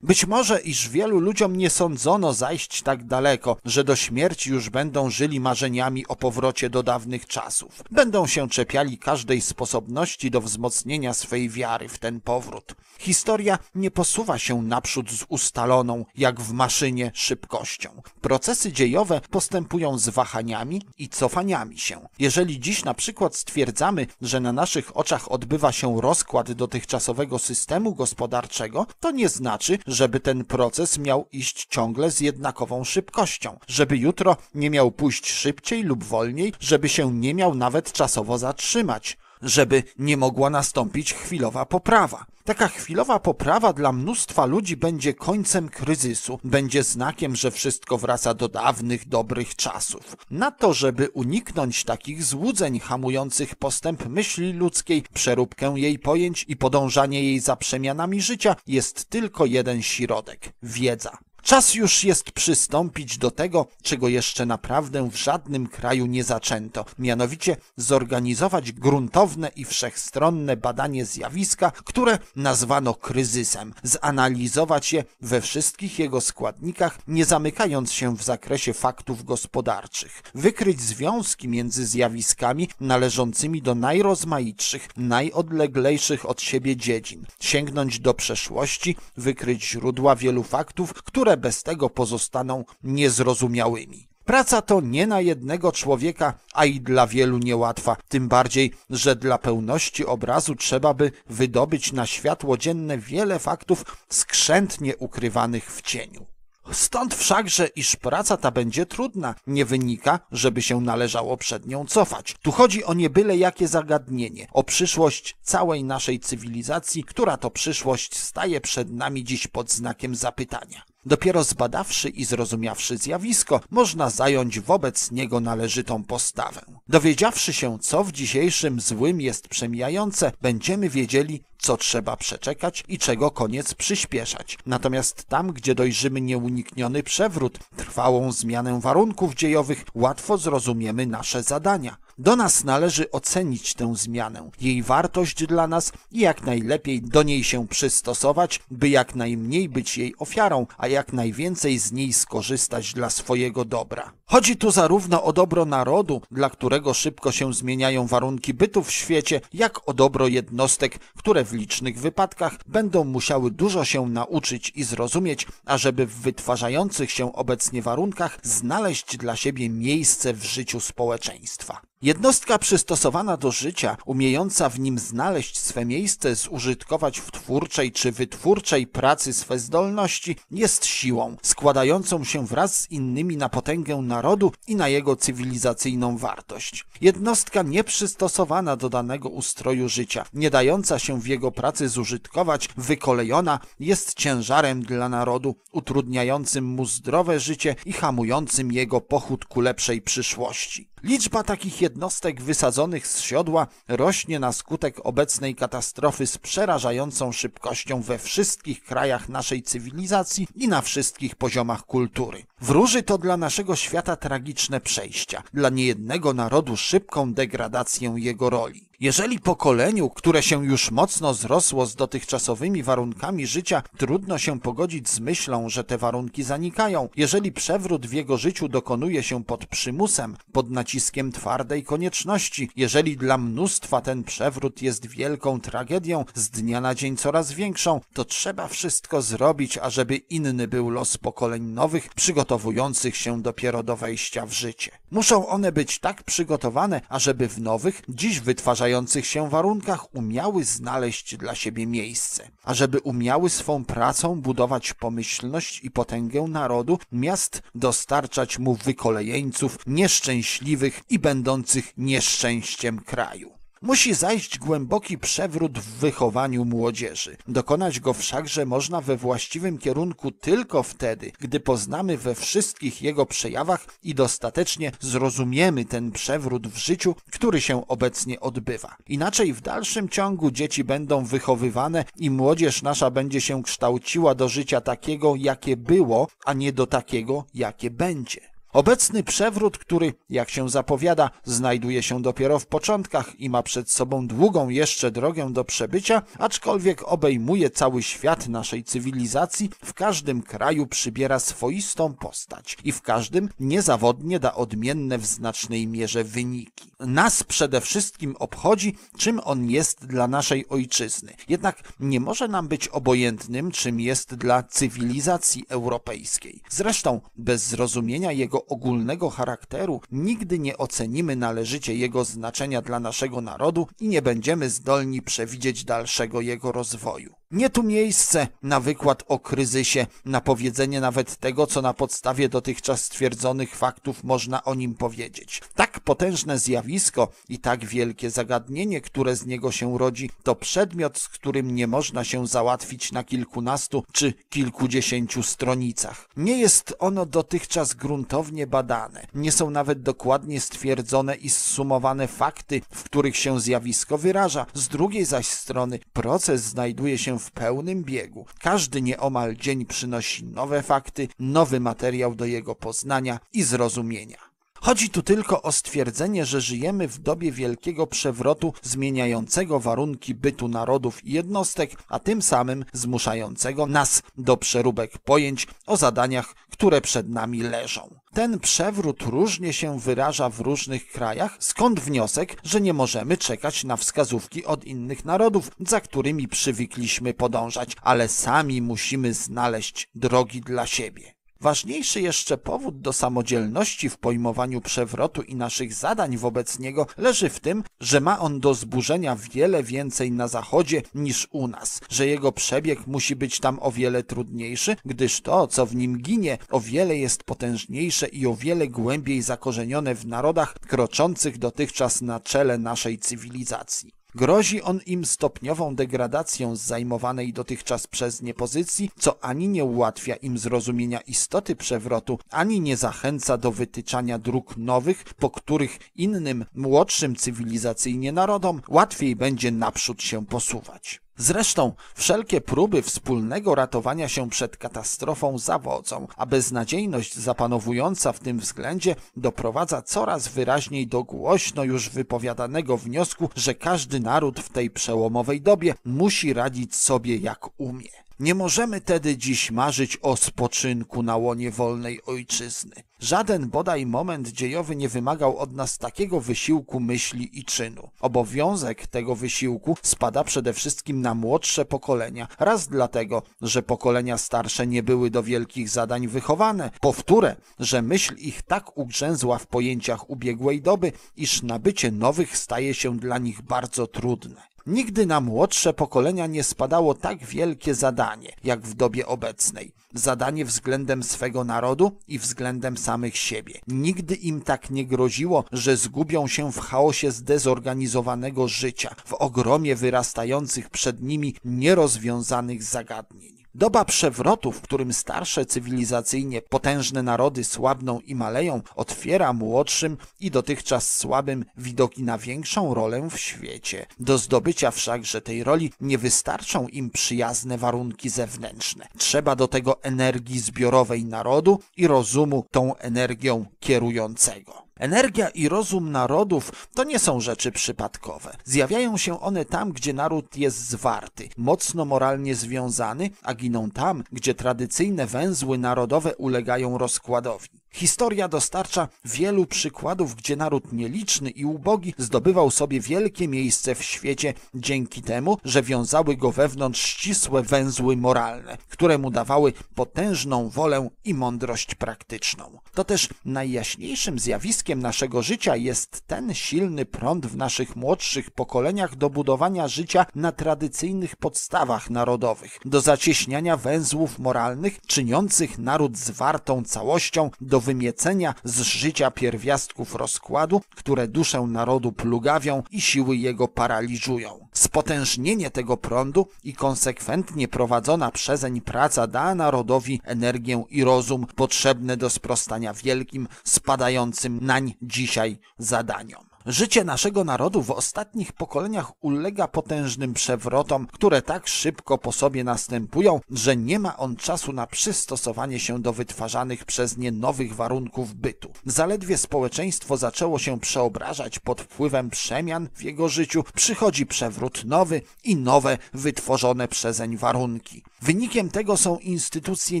Być może, iż wielu ludziom nie sądzono zajść tak daleko, że do śmierci już będą żyli marzeniami o powrocie do dawnych czasów. Będą się czepiali każdej sposobności do wzmocnienia swej wiary w ten powrót. Historia nie posuwa się naprzód z ustaloną, jak w maszynie, szybkością. Procesy dziejowe postępują z wahaniami i cofaniami się. Jeżeli dziś na przykład stwierdzamy, że na naszych oczach odbywa się rozkład dotychczasowego systemu gospodarczego, to nie znaczy, żeby ten proces miał iść ciągle z jednakową szybkością, żeby jutro nie miał pójść szybciej lub wolniej, żeby się nie miał nawet czasowo zatrzymać żeby nie mogła nastąpić chwilowa poprawa. Taka chwilowa poprawa dla mnóstwa ludzi będzie końcem kryzysu, będzie znakiem, że wszystko wraca do dawnych, dobrych czasów. Na to, żeby uniknąć takich złudzeń hamujących postęp myśli ludzkiej, przeróbkę jej pojęć i podążanie jej za przemianami życia, jest tylko jeden środek wiedza. Czas już jest przystąpić do tego, czego jeszcze naprawdę w żadnym kraju nie zaczęto, mianowicie zorganizować gruntowne i wszechstronne badanie zjawiska, które nazwano kryzysem, zanalizować je we wszystkich jego składnikach, nie zamykając się w zakresie faktów gospodarczych, wykryć związki między zjawiskami należącymi do najrozmaitszych, najodleglejszych od siebie dziedzin, sięgnąć do przeszłości, wykryć źródła wielu faktów, które które bez tego pozostaną niezrozumiałymi. Praca to nie na jednego człowieka, a i dla wielu niełatwa, tym bardziej, że dla pełności obrazu trzeba by wydobyć na światło dzienne wiele faktów skrzętnie ukrywanych w cieniu. Stąd wszakże, iż praca ta będzie trudna, nie wynika, żeby się należało przed nią cofać. Tu chodzi o niebyle jakie zagadnienie, o przyszłość całej naszej cywilizacji, która to przyszłość staje przed nami dziś pod znakiem zapytania. Dopiero zbadawszy i zrozumiawszy zjawisko, można zająć wobec niego należytą postawę. Dowiedziawszy się, co w dzisiejszym złym jest przemijające, będziemy wiedzieli, co trzeba przeczekać i czego koniec przyspieszać. Natomiast tam, gdzie dojrzymy nieunikniony przewrót, trwałą zmianę warunków dziejowych, łatwo zrozumiemy nasze zadania. Do nas należy ocenić tę zmianę, jej wartość dla nas i jak najlepiej do niej się przystosować, by jak najmniej być jej ofiarą, a jak najwięcej z niej skorzystać dla swojego dobra. Chodzi tu zarówno o dobro narodu, dla którego szybko się zmieniają warunki bytu w świecie, jak o dobro jednostek, które w licznych wypadkach będą musiały dużo się nauczyć i zrozumieć, ażeby w wytwarzających się obecnie warunkach znaleźć dla siebie miejsce w życiu społeczeństwa. Jednostka przystosowana do życia, umiejąca w nim znaleźć swe miejsce, zużytkować w twórczej czy wytwórczej pracy swe zdolności, jest siłą, składającą się wraz z innymi na potęgę narodu i na jego cywilizacyjną wartość. Jednostka nieprzystosowana do danego ustroju życia, nie dająca się w jego pracy zużytkować, wykolejona, jest ciężarem dla narodu, utrudniającym mu zdrowe życie i hamującym jego pochód ku lepszej przyszłości. Liczba takich jednostek wysadzonych z siodła rośnie na skutek obecnej katastrofy z przerażającą szybkością we wszystkich krajach naszej cywilizacji i na wszystkich poziomach kultury. Wróży to dla naszego świata tragiczne przejścia, dla niejednego narodu szybką degradację jego roli. Jeżeli pokoleniu, które się już mocno zrosło z dotychczasowymi warunkami życia, trudno się pogodzić z myślą, że te warunki zanikają, jeżeli przewrót w jego życiu dokonuje się pod przymusem, pod naciskiem twardej konieczności, jeżeli dla mnóstwa ten przewrót jest wielką tragedią, z dnia na dzień coraz większą, to trzeba wszystko zrobić, ażeby inny był los pokoleń nowych, przygotować przygotowujących się dopiero do wejścia w życie. Muszą one być tak przygotowane, ażeby w nowych, dziś wytwarzających się warunkach umiały znaleźć dla siebie miejsce, ażeby umiały swą pracą budować pomyślność i potęgę narodu, miast dostarczać mu wykolejeńców, nieszczęśliwych i będących nieszczęściem kraju. Musi zajść głęboki przewrót w wychowaniu młodzieży. Dokonać go wszakże można we właściwym kierunku tylko wtedy, gdy poznamy we wszystkich jego przejawach i dostatecznie zrozumiemy ten przewrót w życiu, który się obecnie odbywa. Inaczej w dalszym ciągu dzieci będą wychowywane i młodzież nasza będzie się kształciła do życia takiego, jakie było, a nie do takiego, jakie będzie. Obecny przewrót, który, jak się zapowiada, znajduje się dopiero w początkach i ma przed sobą długą jeszcze drogę do przebycia, aczkolwiek obejmuje cały świat naszej cywilizacji, w każdym kraju przybiera swoistą postać i w każdym niezawodnie da odmienne w znacznej mierze wyniki nas przede wszystkim obchodzi, czym on jest dla naszej ojczyzny. Jednak nie może nam być obojętnym, czym jest dla cywilizacji europejskiej. Zresztą, bez zrozumienia jego ogólnego charakteru, nigdy nie ocenimy należycie jego znaczenia dla naszego narodu i nie będziemy zdolni przewidzieć dalszego jego rozwoju. Nie tu miejsce na wykład o kryzysie, na powiedzenie nawet tego, co na podstawie dotychczas stwierdzonych faktów można o nim powiedzieć. Tak potężne zjawisko i tak wielkie zagadnienie, które z niego się rodzi, to przedmiot, z którym nie można się załatwić na kilkunastu czy kilkudziesięciu stronicach. Nie jest ono dotychczas gruntownie badane, nie są nawet dokładnie stwierdzone i zsumowane fakty, w których się zjawisko wyraża. Z drugiej zaś strony proces znajduje się w pełnym biegu. Każdy nieomal dzień przynosi nowe fakty, nowy materiał do jego poznania i zrozumienia. Chodzi tu tylko o stwierdzenie, że żyjemy w dobie wielkiego przewrotu zmieniającego warunki bytu narodów i jednostek, a tym samym zmuszającego nas do przeróbek pojęć o zadaniach, które przed nami leżą. Ten przewrót różnie się wyraża w różnych krajach, skąd wniosek, że nie możemy czekać na wskazówki od innych narodów, za którymi przywykliśmy podążać, ale sami musimy znaleźć drogi dla siebie. Ważniejszy jeszcze powód do samodzielności w pojmowaniu przewrotu i naszych zadań wobec niego leży w tym, że ma on do zburzenia wiele więcej na zachodzie niż u nas, że jego przebieg musi być tam o wiele trudniejszy, gdyż to, co w nim ginie, o wiele jest potężniejsze i o wiele głębiej zakorzenione w narodach kroczących dotychczas na czele naszej cywilizacji. Grozi on im stopniową degradacją z zajmowanej dotychczas przez nie pozycji, co ani nie ułatwia im zrozumienia istoty przewrotu, ani nie zachęca do wytyczania dróg nowych, po których innym, młodszym cywilizacyjnie narodom łatwiej będzie naprzód się posuwać. Zresztą wszelkie próby wspólnego ratowania się przed katastrofą zawodzą, a beznadziejność zapanowująca w tym względzie doprowadza coraz wyraźniej do głośno już wypowiadanego wniosku, że każdy naród w tej przełomowej dobie musi radzić sobie jak umie. Nie możemy tedy dziś marzyć o spoczynku na łonie wolnej ojczyzny. Żaden bodaj moment dziejowy nie wymagał od nas takiego wysiłku myśli i czynu. Obowiązek tego wysiłku spada przede wszystkim na młodsze pokolenia, raz dlatego, że pokolenia starsze nie były do wielkich zadań wychowane, powtórę, że myśl ich tak ugrzęzła w pojęciach ubiegłej doby, iż nabycie nowych staje się dla nich bardzo trudne. Nigdy na młodsze pokolenia nie spadało tak wielkie zadanie, jak w dobie obecnej. Zadanie względem swego narodu i względem samych siebie. Nigdy im tak nie groziło, że zgubią się w chaosie zdezorganizowanego życia, w ogromie wyrastających przed nimi nierozwiązanych zagadnień. Doba przewrotu, w którym starsze cywilizacyjnie potężne narody słabną i maleją, otwiera młodszym i dotychczas słabym widoki na większą rolę w świecie. Do zdobycia wszakże tej roli nie wystarczą im przyjazne warunki zewnętrzne. Trzeba do tego energii zbiorowej narodu i rozumu tą energią kierującego. Energia i rozum narodów to nie są rzeczy przypadkowe. Zjawiają się one tam, gdzie naród jest zwarty, mocno moralnie związany, a giną tam, gdzie tradycyjne węzły narodowe ulegają rozkładowi. Historia dostarcza wielu przykładów, gdzie naród nieliczny i ubogi zdobywał sobie wielkie miejsce w świecie dzięki temu, że wiązały go wewnątrz ścisłe węzły moralne, które mu dawały potężną wolę i mądrość praktyczną. To też najjaśniejszym zjawiskiem naszego życia jest ten silny prąd w naszych młodszych pokoleniach do budowania życia na tradycyjnych podstawach narodowych, do zacieśniania węzłów moralnych, czyniących naród zwartą całością, do wymiecenia z życia pierwiastków rozkładu, które duszę narodu plugawią i siły jego paraliżują. Spotężnienie tego prądu i konsekwentnie prowadzona przezeń praca da narodowi energię i rozum potrzebne do sprostania wielkim, spadającym nań dzisiaj zadaniom. Życie naszego narodu w ostatnich pokoleniach ulega potężnym przewrotom, które tak szybko po sobie następują, że nie ma on czasu na przystosowanie się do wytwarzanych przez nie nowych warunków bytu. Zaledwie społeczeństwo zaczęło się przeobrażać pod wpływem przemian w jego życiu, przychodzi przewrót nowy i nowe wytworzone przezeń warunki. Wynikiem tego są instytucje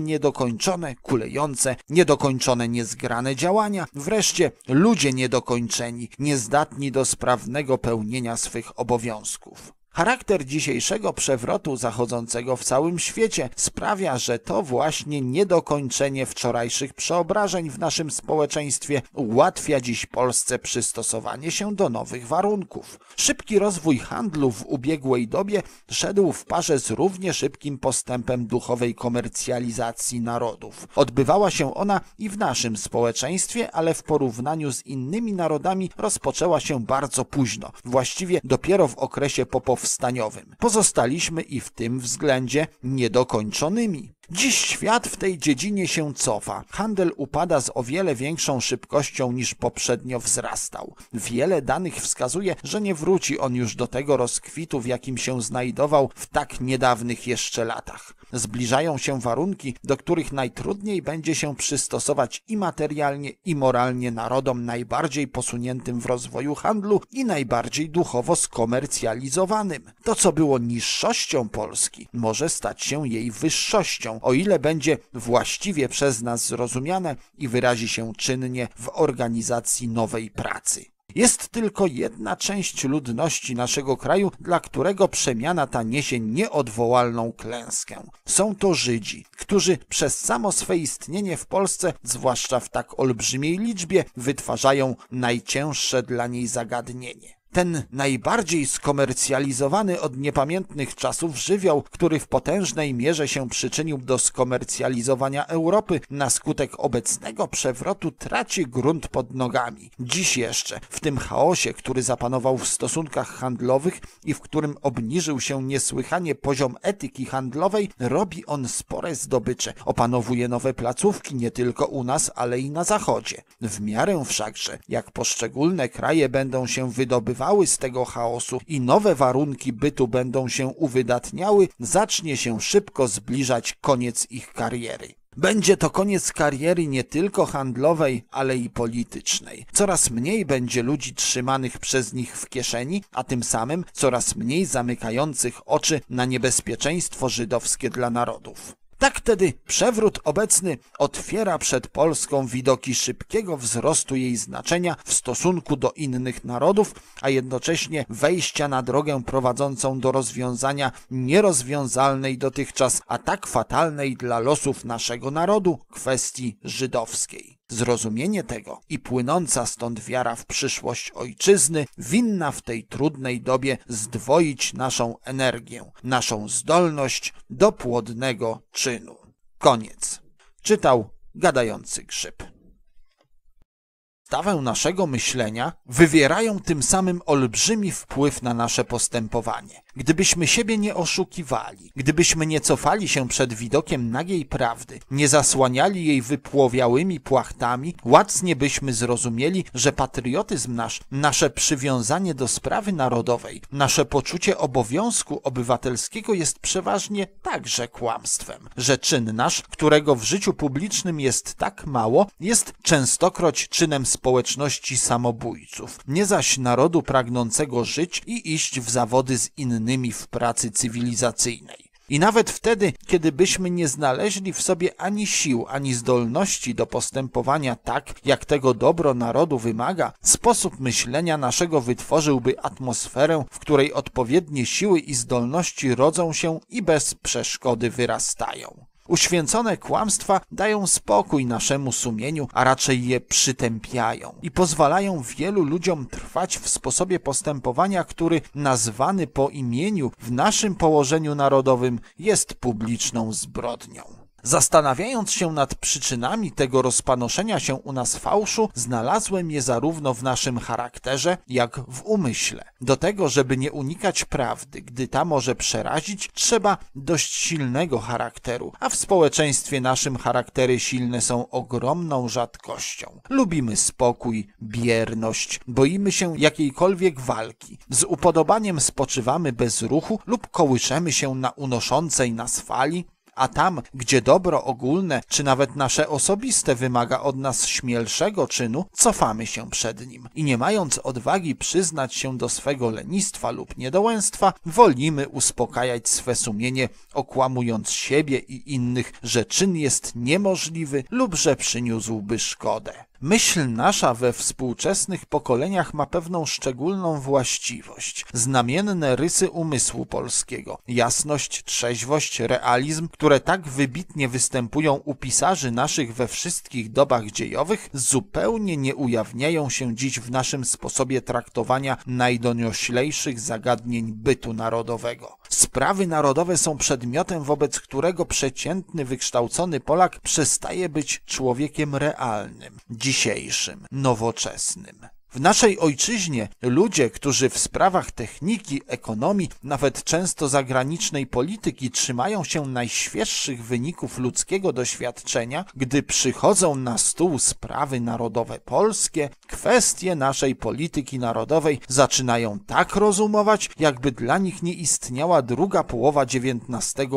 niedokończone, kulejące, niedokończone niezgrane działania, wreszcie ludzie niedokończeni, niezgrane zdatni do sprawnego pełnienia swych obowiązków. Charakter dzisiejszego przewrotu zachodzącego w całym świecie sprawia, że to właśnie niedokończenie wczorajszych przeobrażeń w naszym społeczeństwie ułatwia dziś Polsce przystosowanie się do nowych warunków. Szybki rozwój handlu w ubiegłej dobie szedł w parze z równie szybkim postępem duchowej komercjalizacji narodów. Odbywała się ona i w naszym społeczeństwie, ale w porównaniu z innymi narodami rozpoczęła się bardzo późno, właściwie dopiero w okresie popowszechnego powstaniowym. Pozostaliśmy i w tym względzie niedokończonymi. Dziś świat w tej dziedzinie się cofa. Handel upada z o wiele większą szybkością niż poprzednio wzrastał. Wiele danych wskazuje, że nie wróci on już do tego rozkwitu, w jakim się znajdował w tak niedawnych jeszcze latach zbliżają się warunki, do których najtrudniej będzie się przystosować i materialnie, i moralnie narodom najbardziej posuniętym w rozwoju handlu i najbardziej duchowo skomercjalizowanym. To, co było niższością Polski, może stać się jej wyższością, o ile będzie właściwie przez nas zrozumiane i wyrazi się czynnie w organizacji nowej pracy. Jest tylko jedna część ludności naszego kraju, dla którego przemiana ta niesie nieodwołalną klęskę. Są to Żydzi, którzy przez samo swe istnienie w Polsce, zwłaszcza w tak olbrzymiej liczbie, wytwarzają najcięższe dla niej zagadnienie. Ten najbardziej skomercjalizowany od niepamiętnych czasów żywioł, który w potężnej mierze się przyczynił do skomercjalizowania Europy, na skutek obecnego przewrotu traci grunt pod nogami. Dziś jeszcze, w tym chaosie, który zapanował w stosunkach handlowych i w którym obniżył się niesłychanie poziom etyki handlowej, robi on spore zdobycze. Opanowuje nowe placówki nie tylko u nas, ale i na zachodzie. W miarę wszakże, jak poszczególne kraje będą się wydobywać, wypływały z tego chaosu i nowe warunki bytu będą się uwydatniały, zacznie się szybko zbliżać koniec ich kariery. Będzie to koniec kariery nie tylko handlowej, ale i politycznej. Coraz mniej będzie ludzi trzymanych przez nich w kieszeni, a tym samym coraz mniej zamykających oczy na niebezpieczeństwo żydowskie dla narodów. Tak wtedy przewrót obecny otwiera przed Polską widoki szybkiego wzrostu jej znaczenia w stosunku do innych narodów, a jednocześnie wejścia na drogę prowadzącą do rozwiązania nierozwiązalnej dotychczas, a tak fatalnej dla losów naszego narodu kwestii żydowskiej. Zrozumienie tego i płynąca stąd wiara w przyszłość ojczyzny winna w tej trudnej dobie zdwoić naszą energię, naszą zdolność do płodnego czynu. Koniec. Czytał gadający grzyb. Stawę naszego myślenia wywierają tym samym olbrzymi wpływ na nasze postępowanie. Gdybyśmy siebie nie oszukiwali, gdybyśmy nie cofali się przed widokiem nagiej prawdy, nie zasłaniali jej wypłowiałymi płachtami, łacnie byśmy zrozumieli, że patriotyzm nasz, nasze przywiązanie do sprawy narodowej, nasze poczucie obowiązku obywatelskiego jest przeważnie także kłamstwem, że czyn nasz, którego w życiu publicznym jest tak mało, jest częstokroć czynem społeczności samobójców, nie zaś narodu pragnącego żyć i iść w zawody z innymi w pracy cywilizacyjnej. I nawet wtedy, kiedy byśmy nie znaleźli w sobie ani sił, ani zdolności do postępowania tak, jak tego dobro narodu wymaga, sposób myślenia naszego wytworzyłby atmosferę, w której odpowiednie siły i zdolności rodzą się i bez przeszkody wyrastają. Uświęcone kłamstwa dają spokój naszemu sumieniu, a raczej je przytępiają i pozwalają wielu ludziom trwać w sposobie postępowania, który nazwany po imieniu w naszym położeniu narodowym jest publiczną zbrodnią. Zastanawiając się nad przyczynami tego rozpanoszenia się u nas fałszu, znalazłem je zarówno w naszym charakterze, jak w umyśle. Do tego, żeby nie unikać prawdy, gdy ta może przerazić, trzeba dość silnego charakteru, a w społeczeństwie naszym charaktery silne są ogromną rzadkością. Lubimy spokój, bierność, boimy się jakiejkolwiek walki. Z upodobaniem spoczywamy bez ruchu lub kołyszemy się na unoszącej nas fali, a tam, gdzie dobro ogólne czy nawet nasze osobiste wymaga od nas śmielszego czynu, cofamy się przed nim i nie mając odwagi przyznać się do swego lenistwa lub niedołęstwa, wolimy uspokajać swe sumienie, okłamując siebie i innych, że czyn jest niemożliwy lub że przyniósłby szkodę. Myśl nasza we współczesnych pokoleniach ma pewną szczególną właściwość, znamienne rysy umysłu polskiego, jasność, trzeźwość, realizm, które tak wybitnie występują u pisarzy naszych we wszystkich dobach dziejowych, zupełnie nie ujawniają się dziś w naszym sposobie traktowania najdonioślejszych zagadnień bytu narodowego. Sprawy narodowe są przedmiotem, wobec którego przeciętny, wykształcony Polak przestaje być człowiekiem realnym. Dziś dzisiejszym, nowoczesnym. W naszej ojczyźnie ludzie, którzy w sprawach techniki, ekonomii, nawet często zagranicznej polityki trzymają się najświeższych wyników ludzkiego doświadczenia, gdy przychodzą na stół sprawy narodowe polskie, kwestie naszej polityki narodowej zaczynają tak rozumować, jakby dla nich nie istniała druga połowa XIX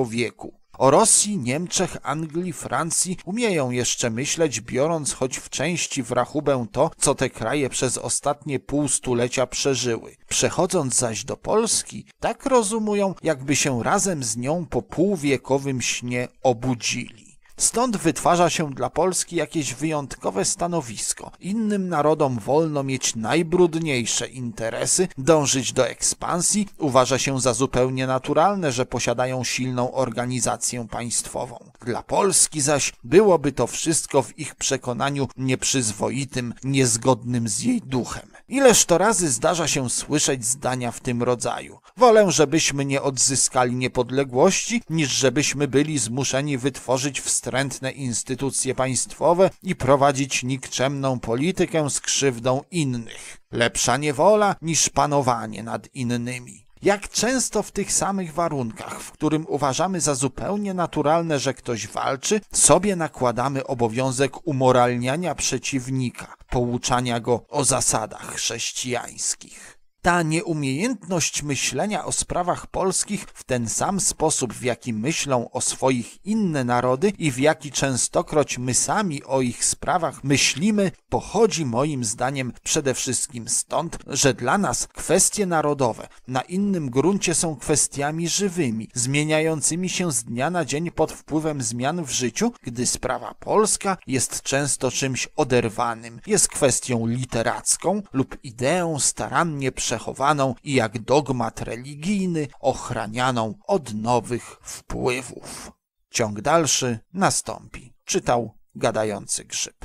wieku. O Rosji, Niemczech, Anglii, Francji umieją jeszcze myśleć, biorąc choć w części w rachubę to, co te kraje przez ostatnie pół stulecia przeżyły. Przechodząc zaś do Polski, tak rozumują, jakby się razem z nią po półwiekowym śnie obudzili. Stąd wytwarza się dla Polski jakieś wyjątkowe stanowisko. Innym narodom wolno mieć najbrudniejsze interesy, dążyć do ekspansji, uważa się za zupełnie naturalne, że posiadają silną organizację państwową. Dla Polski zaś byłoby to wszystko w ich przekonaniu nieprzyzwoitym, niezgodnym z jej duchem. Ileż to razy zdarza się słyszeć zdania w tym rodzaju. Wolę, żebyśmy nie odzyskali niepodległości, niż żebyśmy byli zmuszeni wytworzyć wstrętne instytucje państwowe i prowadzić nikczemną politykę z krzywdą innych. Lepsza niewola niż panowanie nad innymi. Jak często w tych samych warunkach, w którym uważamy za zupełnie naturalne, że ktoś walczy, sobie nakładamy obowiązek umoralniania przeciwnika, pouczania go o zasadach chrześcijańskich ta nieumiejętność myślenia o sprawach polskich w ten sam sposób, w jaki myślą o swoich inne narody i w jaki częstokroć my sami o ich sprawach myślimy, pochodzi moim zdaniem przede wszystkim stąd, że dla nas kwestie narodowe na innym gruncie są kwestiami żywymi, zmieniającymi się z dnia na dzień pod wpływem zmian w życiu, gdy sprawa polska jest często czymś oderwanym, jest kwestią literacką lub ideą starannie przeprowadzoną przechowaną i jak dogmat religijny ochranianą od nowych wpływów. Ciąg dalszy nastąpi. Czytał gadający grzyb.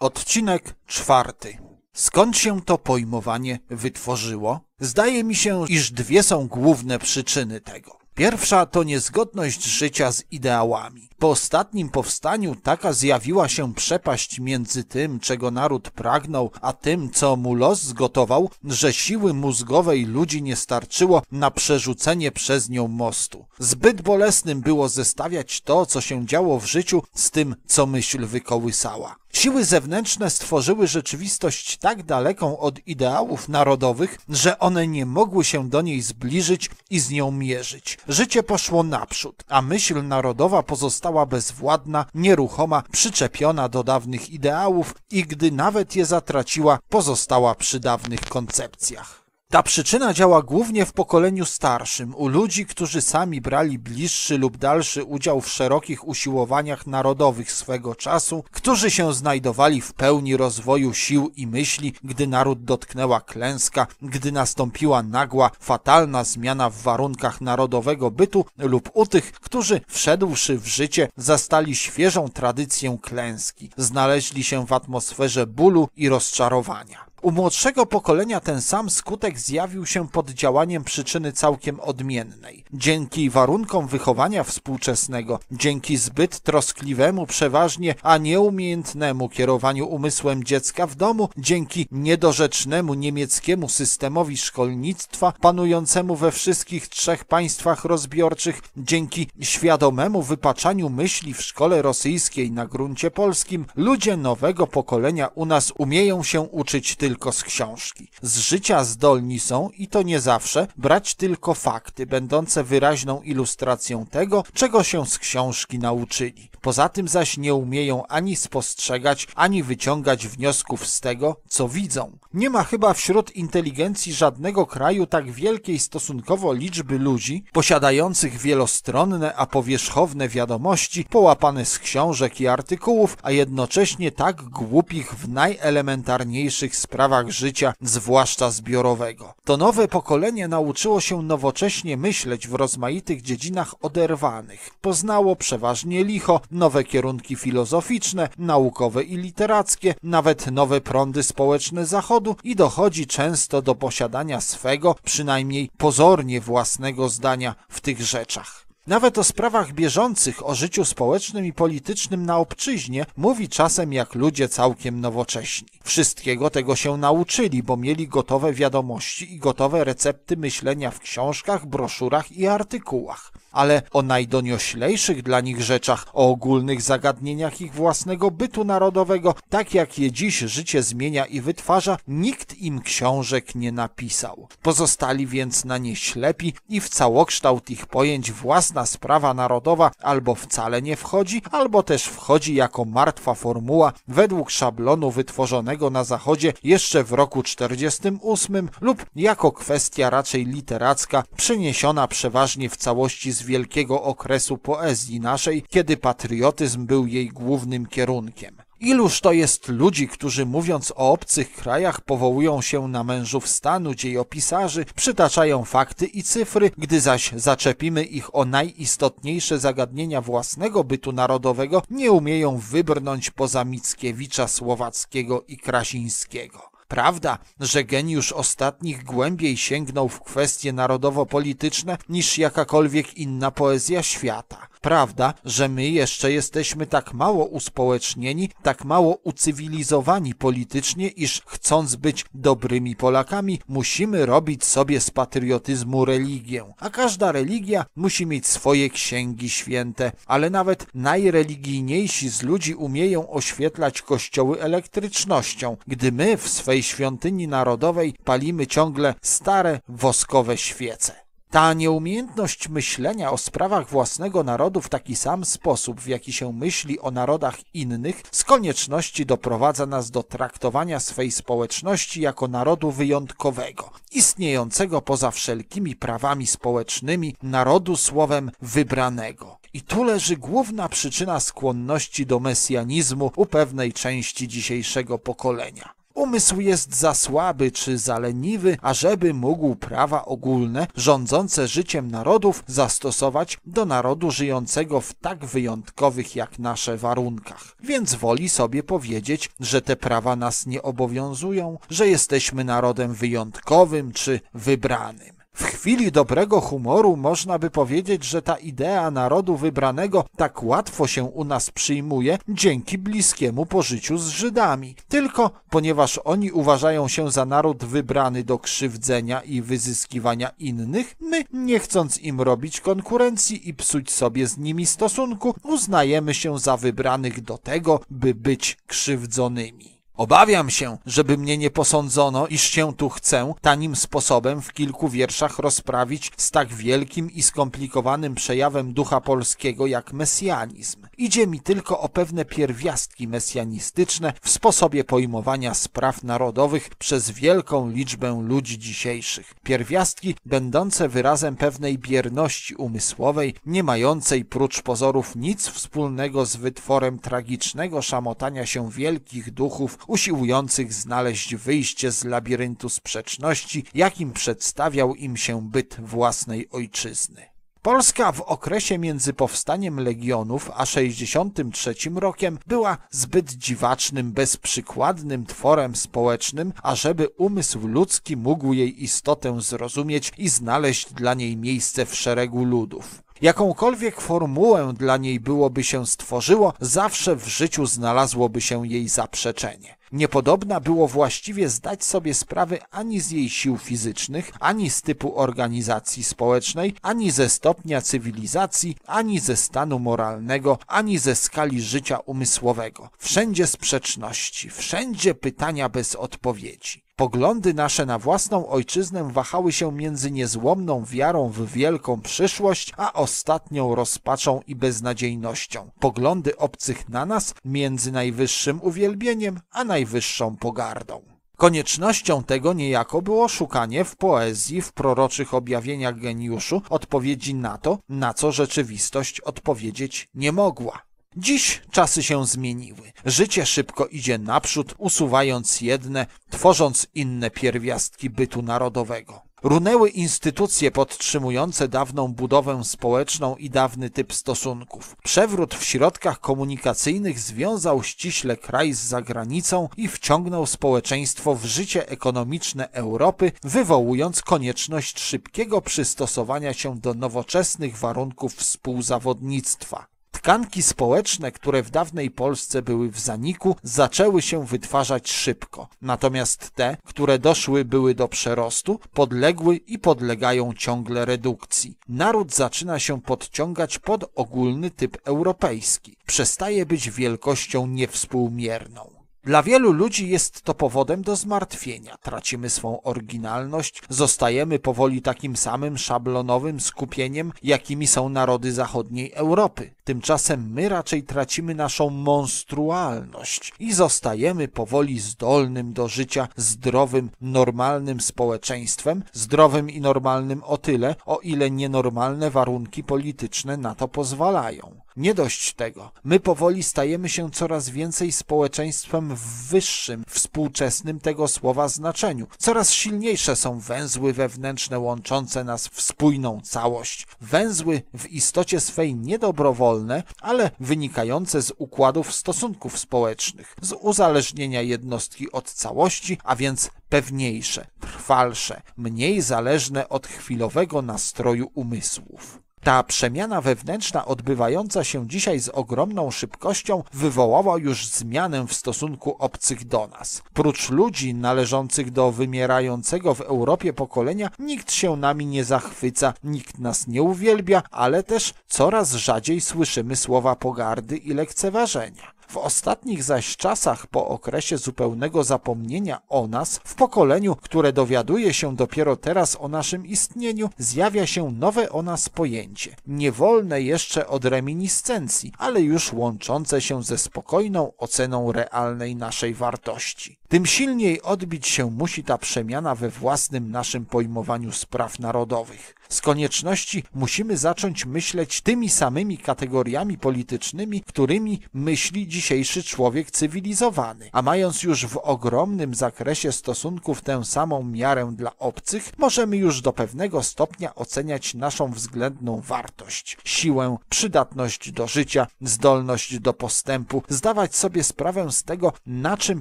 Odcinek czwarty. Skąd się to pojmowanie wytworzyło? Zdaje mi się, iż dwie są główne przyczyny tego. Pierwsza to niezgodność życia z ideałami. Po ostatnim powstaniu taka zjawiła się przepaść między tym, czego naród pragnął, a tym, co mu los zgotował, że siły mózgowej ludzi nie starczyło na przerzucenie przez nią mostu. Zbyt bolesnym było zestawiać to, co się działo w życiu, z tym, co myśl wykołysała. Siły zewnętrzne stworzyły rzeczywistość tak daleką od ideałów narodowych, że one nie mogły się do niej zbliżyć i z nią mierzyć. Życie poszło naprzód, a myśl narodowa pozostała bezwładna, nieruchoma, przyczepiona do dawnych ideałów i gdy nawet je zatraciła, pozostała przy dawnych koncepcjach. Ta przyczyna działa głównie w pokoleniu starszym, u ludzi, którzy sami brali bliższy lub dalszy udział w szerokich usiłowaniach narodowych swego czasu, którzy się znajdowali w pełni rozwoju sił i myśli, gdy naród dotknęła klęska, gdy nastąpiła nagła, fatalna zmiana w warunkach narodowego bytu lub u tych, którzy wszedłszy w życie zastali świeżą tradycję klęski, znaleźli się w atmosferze bólu i rozczarowania. U młodszego pokolenia ten sam skutek zjawił się pod działaniem przyczyny całkiem odmiennej. Dzięki warunkom wychowania współczesnego, dzięki zbyt troskliwemu przeważnie, a nieumiejętnemu kierowaniu umysłem dziecka w domu, dzięki niedorzecznemu niemieckiemu systemowi szkolnictwa panującemu we wszystkich trzech państwach rozbiorczych, dzięki świadomemu wypaczaniu myśli w szkole rosyjskiej na gruncie polskim, ludzie nowego pokolenia u nas umieją się uczyć tylko tylko z książki. Z życia zdolni są, i to nie zawsze, brać tylko fakty, będące wyraźną ilustracją tego, czego się z książki nauczyli. Poza tym zaś nie umieją ani spostrzegać, ani wyciągać wniosków z tego, co widzą. Nie ma chyba wśród inteligencji żadnego kraju tak wielkiej stosunkowo liczby ludzi posiadających wielostronne, a powierzchowne wiadomości połapane z książek i artykułów, a jednocześnie tak głupich w najelementarniejszych sprawach życia, zwłaszcza zbiorowego. To nowe pokolenie nauczyło się nowocześnie myśleć w rozmaitych dziedzinach oderwanych. Poznało przeważnie licho, nowe kierunki filozoficzne, naukowe i literackie, nawet nowe prądy społeczne zachodu, i dochodzi często do posiadania swego, przynajmniej pozornie własnego zdania w tych rzeczach. Nawet o sprawach bieżących, o życiu społecznym i politycznym na obczyźnie mówi czasem jak ludzie całkiem nowocześni. Wszystkiego tego się nauczyli, bo mieli gotowe wiadomości i gotowe recepty myślenia w książkach, broszurach i artykułach ale o najdonioślejszych dla nich rzeczach, o ogólnych zagadnieniach ich własnego bytu narodowego, tak jak je dziś życie zmienia i wytwarza, nikt im książek nie napisał. Pozostali więc na nie ślepi i w całokształt ich pojęć własna sprawa narodowa albo wcale nie wchodzi, albo też wchodzi jako martwa formuła według szablonu wytworzonego na Zachodzie jeszcze w roku 48 lub jako kwestia raczej literacka, przyniesiona przeważnie w całości z wielkiego okresu poezji naszej, kiedy patriotyzm był jej głównym kierunkiem. Iluż to jest ludzi, którzy mówiąc o obcych krajach powołują się na mężów stanu, dziejopisarzy, przytaczają fakty i cyfry, gdy zaś zaczepimy ich o najistotniejsze zagadnienia własnego bytu narodowego, nie umieją wybrnąć poza Mickiewicza, Słowackiego i Krasińskiego. Prawda, że geniusz ostatnich głębiej sięgnął w kwestie narodowo-polityczne niż jakakolwiek inna poezja świata prawda, że my jeszcze jesteśmy tak mało uspołecznieni, tak mało ucywilizowani politycznie, iż chcąc być dobrymi Polakami, musimy robić sobie z patriotyzmu religię. A każda religia musi mieć swoje księgi święte, ale nawet najreligijniejsi z ludzi umieją oświetlać kościoły elektrycznością, gdy my w swej świątyni narodowej palimy ciągle stare woskowe świece. Ta nieumiejętność myślenia o sprawach własnego narodu w taki sam sposób, w jaki się myśli o narodach innych, z konieczności doprowadza nas do traktowania swej społeczności jako narodu wyjątkowego, istniejącego poza wszelkimi prawami społecznymi, narodu słowem wybranego. I tu leży główna przyczyna skłonności do mesjanizmu u pewnej części dzisiejszego pokolenia. Umysł jest za słaby czy za leniwy, ażeby mógł prawa ogólne, rządzące życiem narodów, zastosować do narodu żyjącego w tak wyjątkowych jak nasze warunkach. Więc woli sobie powiedzieć, że te prawa nas nie obowiązują, że jesteśmy narodem wyjątkowym czy wybranym. W chwili dobrego humoru można by powiedzieć, że ta idea narodu wybranego tak łatwo się u nas przyjmuje dzięki bliskiemu pożyciu z Żydami. Tylko ponieważ oni uważają się za naród wybrany do krzywdzenia i wyzyskiwania innych, my, nie chcąc im robić konkurencji i psuć sobie z nimi stosunku, uznajemy się za wybranych do tego, by być krzywdzonymi. Obawiam się, żeby mnie nie posądzono, iż się tu chcę tanim sposobem w kilku wierszach rozprawić z tak wielkim i skomplikowanym przejawem ducha polskiego jak mesjanizm. Idzie mi tylko o pewne pierwiastki mesjanistyczne w sposobie pojmowania spraw narodowych przez wielką liczbę ludzi dzisiejszych. Pierwiastki będące wyrazem pewnej bierności umysłowej, nie mającej prócz pozorów nic wspólnego z wytworem tragicznego szamotania się wielkich duchów usiłujących znaleźć wyjście z labiryntu sprzeczności, jakim przedstawiał im się byt własnej ojczyzny. Polska w okresie między powstaniem legionów a 63 rokiem była zbyt dziwacznym, bezprzykładnym tworem społecznym, ażeby umysł ludzki mógł jej istotę zrozumieć i znaleźć dla niej miejsce w szeregu ludów. Jakąkolwiek formułę dla niej byłoby się stworzyło, zawsze w życiu znalazłoby się jej zaprzeczenie. Niepodobna było właściwie zdać sobie sprawy ani z jej sił fizycznych, ani z typu organizacji społecznej, ani ze stopnia cywilizacji, ani ze stanu moralnego, ani ze skali życia umysłowego. Wszędzie sprzeczności, wszędzie pytania bez odpowiedzi. Poglądy nasze na własną ojczyznę wahały się między niezłomną wiarą w wielką przyszłość, a ostatnią rozpaczą i beznadziejnością. Poglądy obcych na nas między najwyższym uwielbieniem, a najwyższą pogardą. Koniecznością tego niejako było szukanie w poezji, w proroczych objawieniach geniuszu odpowiedzi na to, na co rzeczywistość odpowiedzieć nie mogła. Dziś czasy się zmieniły. Życie szybko idzie naprzód, usuwając jedne, tworząc inne pierwiastki bytu narodowego. Runęły instytucje podtrzymujące dawną budowę społeczną i dawny typ stosunków. Przewrót w środkach komunikacyjnych związał ściśle kraj z zagranicą i wciągnął społeczeństwo w życie ekonomiczne Europy, wywołując konieczność szybkiego przystosowania się do nowoczesnych warunków współzawodnictwa. Tkanki społeczne, które w dawnej Polsce były w zaniku, zaczęły się wytwarzać szybko, natomiast te, które doszły były do przerostu, podległy i podlegają ciągle redukcji. Naród zaczyna się podciągać pod ogólny typ europejski, przestaje być wielkością niewspółmierną. Dla wielu ludzi jest to powodem do zmartwienia. Tracimy swą oryginalność, zostajemy powoli takim samym szablonowym skupieniem, jakimi są narody zachodniej Europy. Tymczasem my raczej tracimy naszą monstrualność i zostajemy powoli zdolnym do życia zdrowym, normalnym społeczeństwem, zdrowym i normalnym o tyle, o ile nienormalne warunki polityczne na to pozwalają. Nie dość tego. My powoli stajemy się coraz więcej społeczeństwem w wyższym, współczesnym tego słowa znaczeniu. Coraz silniejsze są węzły wewnętrzne łączące nas w spójną całość. Węzły w istocie swej niedobrowolne, ale wynikające z układów stosunków społecznych, z uzależnienia jednostki od całości, a więc pewniejsze, trwalsze, mniej zależne od chwilowego nastroju umysłów. Ta przemiana wewnętrzna odbywająca się dzisiaj z ogromną szybkością wywołała już zmianę w stosunku obcych do nas. Prócz ludzi należących do wymierającego w Europie pokolenia, nikt się nami nie zachwyca, nikt nas nie uwielbia, ale też coraz rzadziej słyszymy słowa pogardy i lekceważenia. W ostatnich zaś czasach, po okresie zupełnego zapomnienia o nas, w pokoleniu, które dowiaduje się dopiero teraz o naszym istnieniu, zjawia się nowe o nas pojęcie, niewolne jeszcze od reminiscencji, ale już łączące się ze spokojną oceną realnej naszej wartości. Tym silniej odbić się musi ta przemiana we własnym naszym pojmowaniu spraw narodowych. Z konieczności musimy zacząć myśleć tymi samymi kategoriami politycznymi, którymi myśli dzisiejszy człowiek cywilizowany. A mając już w ogromnym zakresie stosunków tę samą miarę dla obcych, możemy już do pewnego stopnia oceniać naszą względną wartość, siłę, przydatność do życia, zdolność do postępu, zdawać sobie sprawę z tego, na czym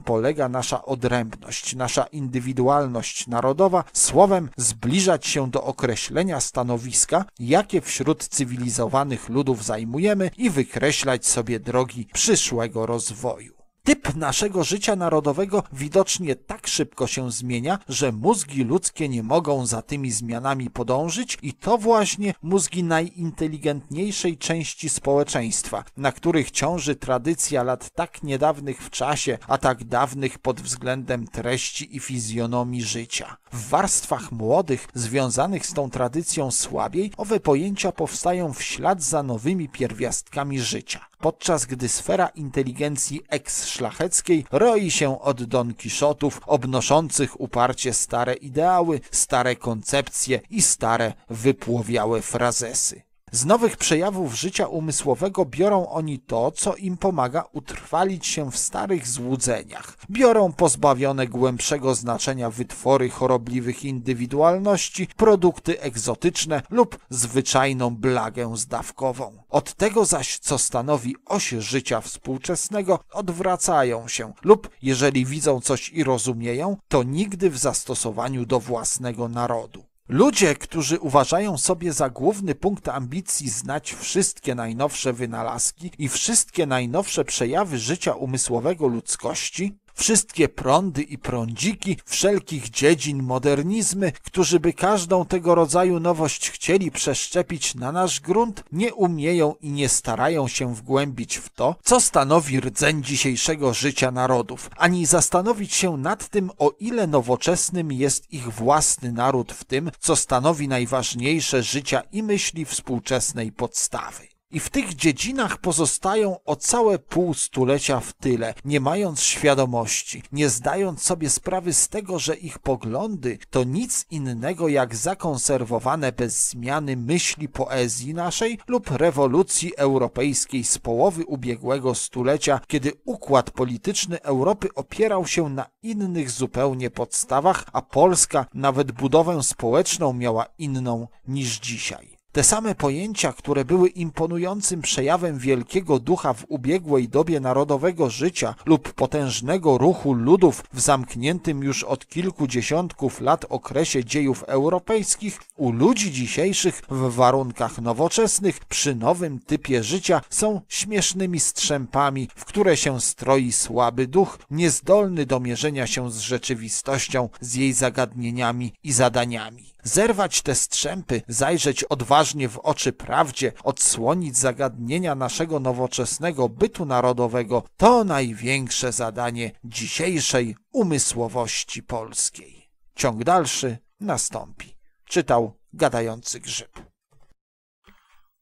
polega nasza odrębność, nasza indywidualność narodowa, słowem zbliżać się do określenia stanowiska, jakie wśród cywilizowanych ludów zajmujemy i wykreślać sobie drogi przyszłego rozwoju typ naszego życia narodowego widocznie tak szybko się zmienia, że mózgi ludzkie nie mogą za tymi zmianami podążyć i to właśnie mózgi najinteligentniejszej części społeczeństwa, na których ciąży tradycja lat tak niedawnych w czasie, a tak dawnych pod względem treści i fizjonomii życia. W warstwach młodych, związanych z tą tradycją słabiej, owe pojęcia powstają w ślad za nowymi pierwiastkami życia, podczas gdy sfera inteligencji eks szlacheckiej roi się od Don Kiszotów obnoszących uparcie stare ideały, stare koncepcje i stare wypłowiałe frazesy. Z nowych przejawów życia umysłowego biorą oni to, co im pomaga utrwalić się w starych złudzeniach. Biorą pozbawione głębszego znaczenia wytwory chorobliwych indywidualności, produkty egzotyczne lub zwyczajną blagę zdawkową. Od tego zaś, co stanowi oś życia współczesnego, odwracają się lub, jeżeli widzą coś i rozumieją, to nigdy w zastosowaniu do własnego narodu. Ludzie, którzy uważają sobie za główny punkt ambicji znać wszystkie najnowsze wynalazki i wszystkie najnowsze przejawy życia umysłowego ludzkości, wszystkie prądy i prądziki wszelkich dziedzin modernizmy, którzy by każdą tego rodzaju nowość chcieli przeszczepić na nasz grunt, nie umieją i nie starają się wgłębić w to, co stanowi rdzeń dzisiejszego życia narodów, ani zastanowić się nad tym, o ile nowoczesnym jest ich własny naród w tym, co stanowi najważniejsze życia i myśli współczesnej podstawy i w tych dziedzinach pozostają o całe pół stulecia w tyle, nie mając świadomości, nie zdając sobie sprawy z tego, że ich poglądy to nic innego jak zakonserwowane bez zmiany myśli poezji naszej lub rewolucji europejskiej z połowy ubiegłego stulecia, kiedy układ polityczny Europy opierał się na innych zupełnie podstawach, a Polska nawet budowę społeczną miała inną niż dzisiaj. Te same pojęcia, które były imponującym przejawem wielkiego ducha w ubiegłej dobie narodowego życia lub potężnego ruchu ludów w zamkniętym już od kilku dziesiątków lat okresie dziejów europejskich, u ludzi dzisiejszych w warunkach nowoczesnych przy nowym typie życia są śmiesznymi strzępami, w które się stroi słaby duch, niezdolny do mierzenia się z rzeczywistością, z jej zagadnieniami i zadaniami zerwać te strzępy, zajrzeć odważnie w oczy prawdzie, odsłonić zagadnienia naszego nowoczesnego bytu narodowego to największe zadanie dzisiejszej umysłowości polskiej. Ciąg dalszy nastąpi. Czytał gadający grzyb.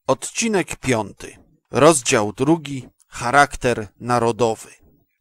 Odcinek piąty. Rozdział drugi. Charakter narodowy.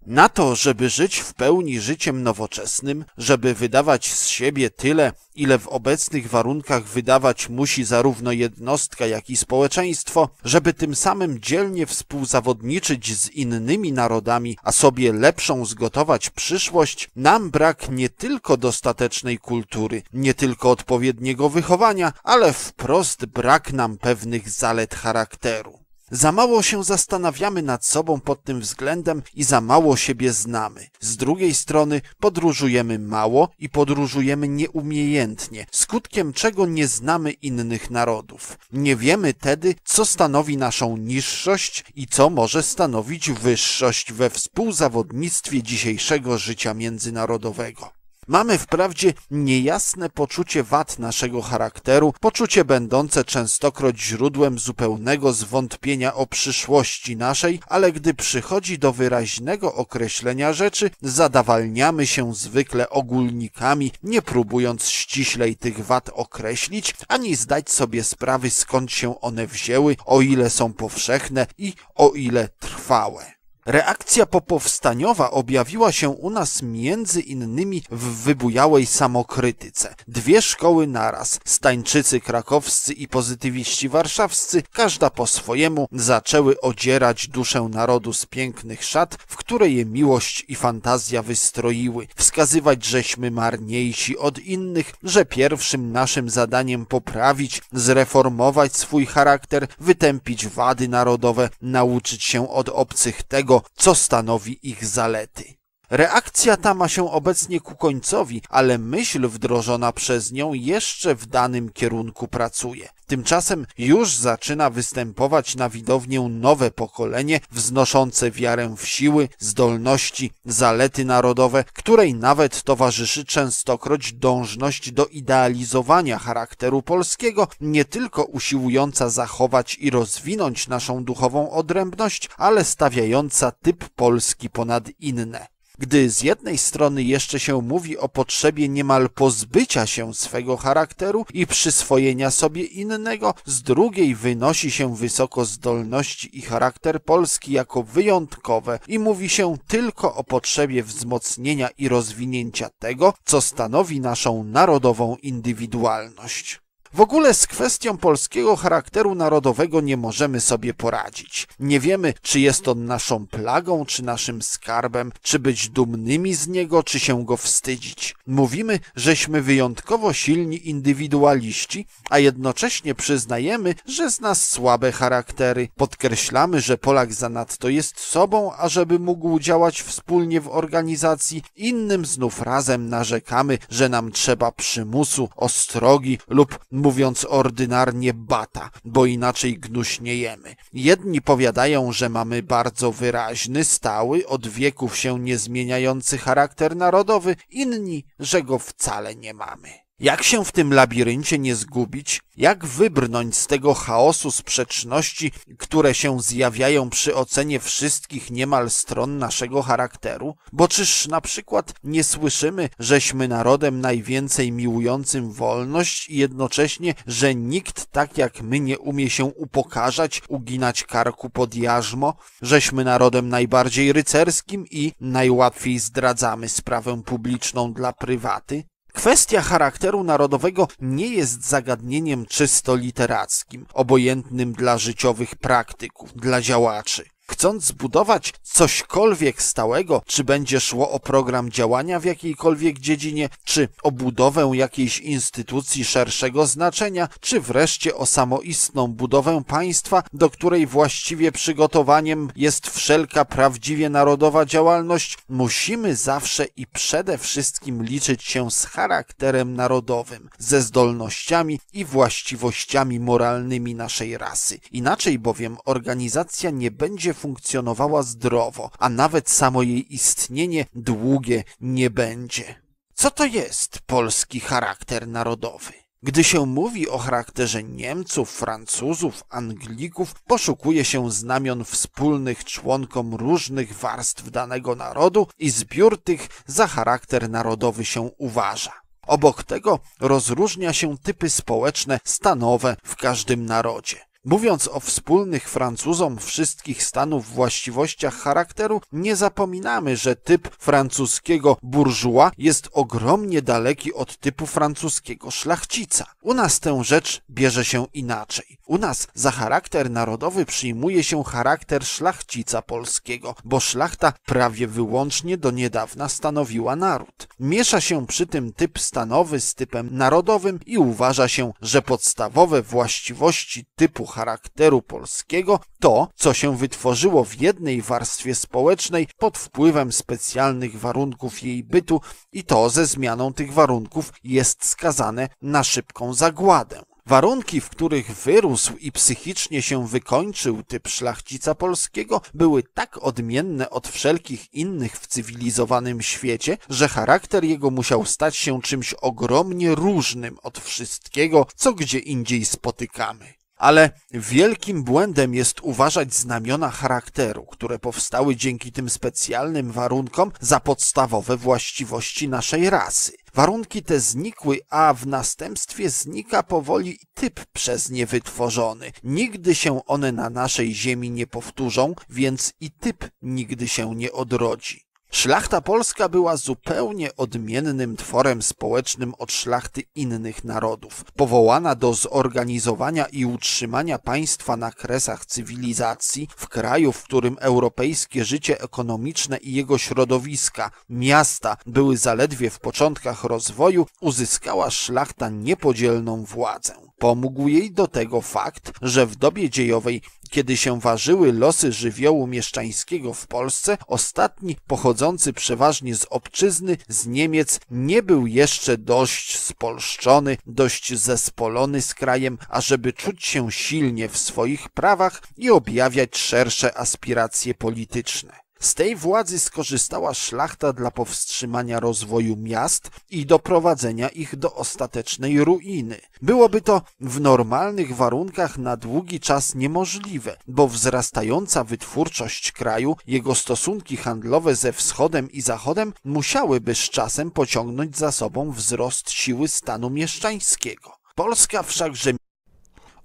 Na to, żeby żyć w pełni życiem nowoczesnym, żeby wydawać z siebie tyle, ile w obecnych warunkach wydawać musi zarówno jednostka, jak i społeczeństwo, żeby tym samym dzielnie współzawodniczyć z innymi narodami, a sobie lepszą zgotować przyszłość, nam brak nie tylko dostatecznej kultury, nie tylko odpowiedniego wychowania, ale wprost brak nam pewnych zalet charakteru. Za mało się zastanawiamy nad sobą pod tym względem i za mało siebie znamy. Z drugiej strony podróżujemy mało i podróżujemy nieumiejętnie, skutkiem czego nie znamy innych narodów. Nie wiemy tedy, co stanowi naszą niższość i co może stanowić wyższość we współzawodnictwie dzisiejszego życia międzynarodowego. Mamy wprawdzie niejasne poczucie wad naszego charakteru, poczucie będące częstokroć źródłem zupełnego zwątpienia o przyszłości naszej, ale gdy przychodzi do wyraźnego określenia rzeczy, zadawalniamy się zwykle ogólnikami, nie próbując ściślej tych wad określić, ani zdać sobie sprawy skąd się one wzięły, o ile są powszechne i o ile trwałe. Reakcja popowstaniowa objawiła się u nas między innymi w wybujałej samokrytyce. Dwie szkoły naraz, stańczycy krakowscy i pozytywiści warszawscy, każda po swojemu, zaczęły odzierać duszę narodu z pięknych szat, w które je miłość i fantazja wystroiły, wskazywać, żeśmy marniejsi od innych, że pierwszym naszym zadaniem poprawić, zreformować swój charakter, wytępić wady narodowe, nauczyć się od obcych tego, tego, co stanowi ich zalety. Reakcja ta ma się obecnie ku końcowi, ale myśl wdrożona przez nią jeszcze w danym kierunku pracuje. Tymczasem już zaczyna występować na widownię nowe pokolenie wznoszące wiarę w siły, zdolności, zalety narodowe, której nawet towarzyszy częstokroć dążność do idealizowania charakteru polskiego, nie tylko usiłująca zachować i rozwinąć naszą duchową odrębność, ale stawiająca typ Polski ponad inne gdy z jednej strony jeszcze się mówi o potrzebie niemal pozbycia się swego charakteru i przyswojenia sobie innego, z drugiej wynosi się wysoko zdolności i charakter Polski jako wyjątkowe i mówi się tylko o potrzebie wzmocnienia i rozwinięcia tego, co stanowi naszą narodową indywidualność. W ogóle z kwestią polskiego charakteru narodowego nie możemy sobie poradzić. Nie wiemy, czy jest on naszą plagą, czy naszym skarbem, czy być dumnymi z niego, czy się go wstydzić. Mówimy, żeśmy wyjątkowo silni indywidualiści, a jednocześnie przyznajemy, że z nas słabe charaktery. Podkreślamy, że Polak zanadto jest sobą, ażeby mógł działać wspólnie w organizacji, innym znów razem narzekamy, że nam trzeba przymusu, ostrogi lub mówiąc ordynarnie bata, bo inaczej gnuśniejemy. Jedni powiadają, że mamy bardzo wyraźny, stały, od wieków się niezmieniający charakter narodowy, inni, że go wcale nie mamy. Jak się w tym labiryncie nie zgubić? Jak wybrnąć z tego chaosu sprzeczności, które się zjawiają przy ocenie wszystkich niemal stron naszego charakteru? Bo czyż na przykład nie słyszymy, żeśmy narodem najwięcej miłującym wolność i jednocześnie, że nikt tak jak my nie umie się upokarzać, uginać karku pod jarzmo, żeśmy narodem najbardziej rycerskim i najłatwiej zdradzamy sprawę publiczną dla prywaty? Kwestia charakteru narodowego nie jest zagadnieniem czysto literackim, obojętnym dla życiowych praktyków, dla działaczy. Chcąc zbudować cośkolwiek stałego, czy będzie szło o program działania w jakiejkolwiek dziedzinie, czy o budowę jakiejś instytucji szerszego znaczenia, czy wreszcie o samoistną budowę państwa, do której właściwie przygotowaniem jest wszelka prawdziwie narodowa działalność, musimy zawsze i przede wszystkim liczyć się z charakterem narodowym, ze zdolnościami i właściwościami moralnymi naszej rasy. Inaczej bowiem organizacja nie będzie funkcjonowała zdrowo, a nawet samo jej istnienie długie nie będzie. Co to jest polski charakter narodowy? Gdy się mówi o charakterze Niemców, Francuzów, Anglików, poszukuje się znamion wspólnych członkom różnych warstw danego narodu i zbiór tych za charakter narodowy się uważa. Obok tego rozróżnia się typy społeczne stanowe w każdym narodzie. Mówiąc o wspólnych Francuzom wszystkich stanów właściwościach charakteru, nie zapominamy, że typ francuskiego burżuła jest ogromnie daleki od typu francuskiego szlachcica. U nas tę rzecz bierze się inaczej. U nas za charakter narodowy przyjmuje się charakter szlachcica polskiego, bo szlachta prawie wyłącznie do niedawna stanowiła naród. Miesza się przy tym typ stanowy z typem narodowym i uważa się, że podstawowe właściwości typu charakteru polskiego, to, co się wytworzyło w jednej warstwie społecznej pod wpływem specjalnych warunków jej bytu i to ze zmianą tych warunków jest skazane na szybką zagładę. Warunki, w których wyrósł i psychicznie się wykończył typ szlachcica polskiego, były tak odmienne od wszelkich innych w cywilizowanym świecie, że charakter jego musiał stać się czymś ogromnie różnym od wszystkiego, co gdzie indziej spotykamy ale wielkim błędem jest uważać znamiona charakteru, które powstały dzięki tym specjalnym warunkom za podstawowe właściwości naszej rasy. Warunki te znikły, a w następstwie znika powoli typ przez nie wytworzony. Nigdy się one na naszej ziemi nie powtórzą, więc i typ nigdy się nie odrodzi. Szlachta polska była zupełnie odmiennym tworem społecznym od szlachty innych narodów, powołana do zorganizowania i utrzymania państwa na kresach cywilizacji, w kraju, w którym europejskie życie ekonomiczne i jego środowiska, miasta, były zaledwie w początkach rozwoju, uzyskała szlachta niepodzielną władzę. Pomógł jej do tego fakt, że w dobie dziejowej kiedy się ważyły losy żywiołu mieszczańskiego w Polsce, ostatni, pochodzący przeważnie z obczyzny, z Niemiec, nie był jeszcze dość spolszczony, dość zespolony z krajem, ażeby czuć się silnie w swoich prawach i objawiać szersze aspiracje polityczne. Z tej władzy skorzystała szlachta dla powstrzymania rozwoju miast i doprowadzenia ich do ostatecznej ruiny. Byłoby to w normalnych warunkach na długi czas niemożliwe, bo wzrastająca wytwórczość kraju, jego stosunki handlowe ze wschodem i zachodem musiałyby z czasem pociągnąć za sobą wzrost siły stanu mieszczańskiego. Polska wszakże...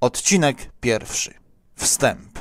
Odcinek pierwszy. Wstęp.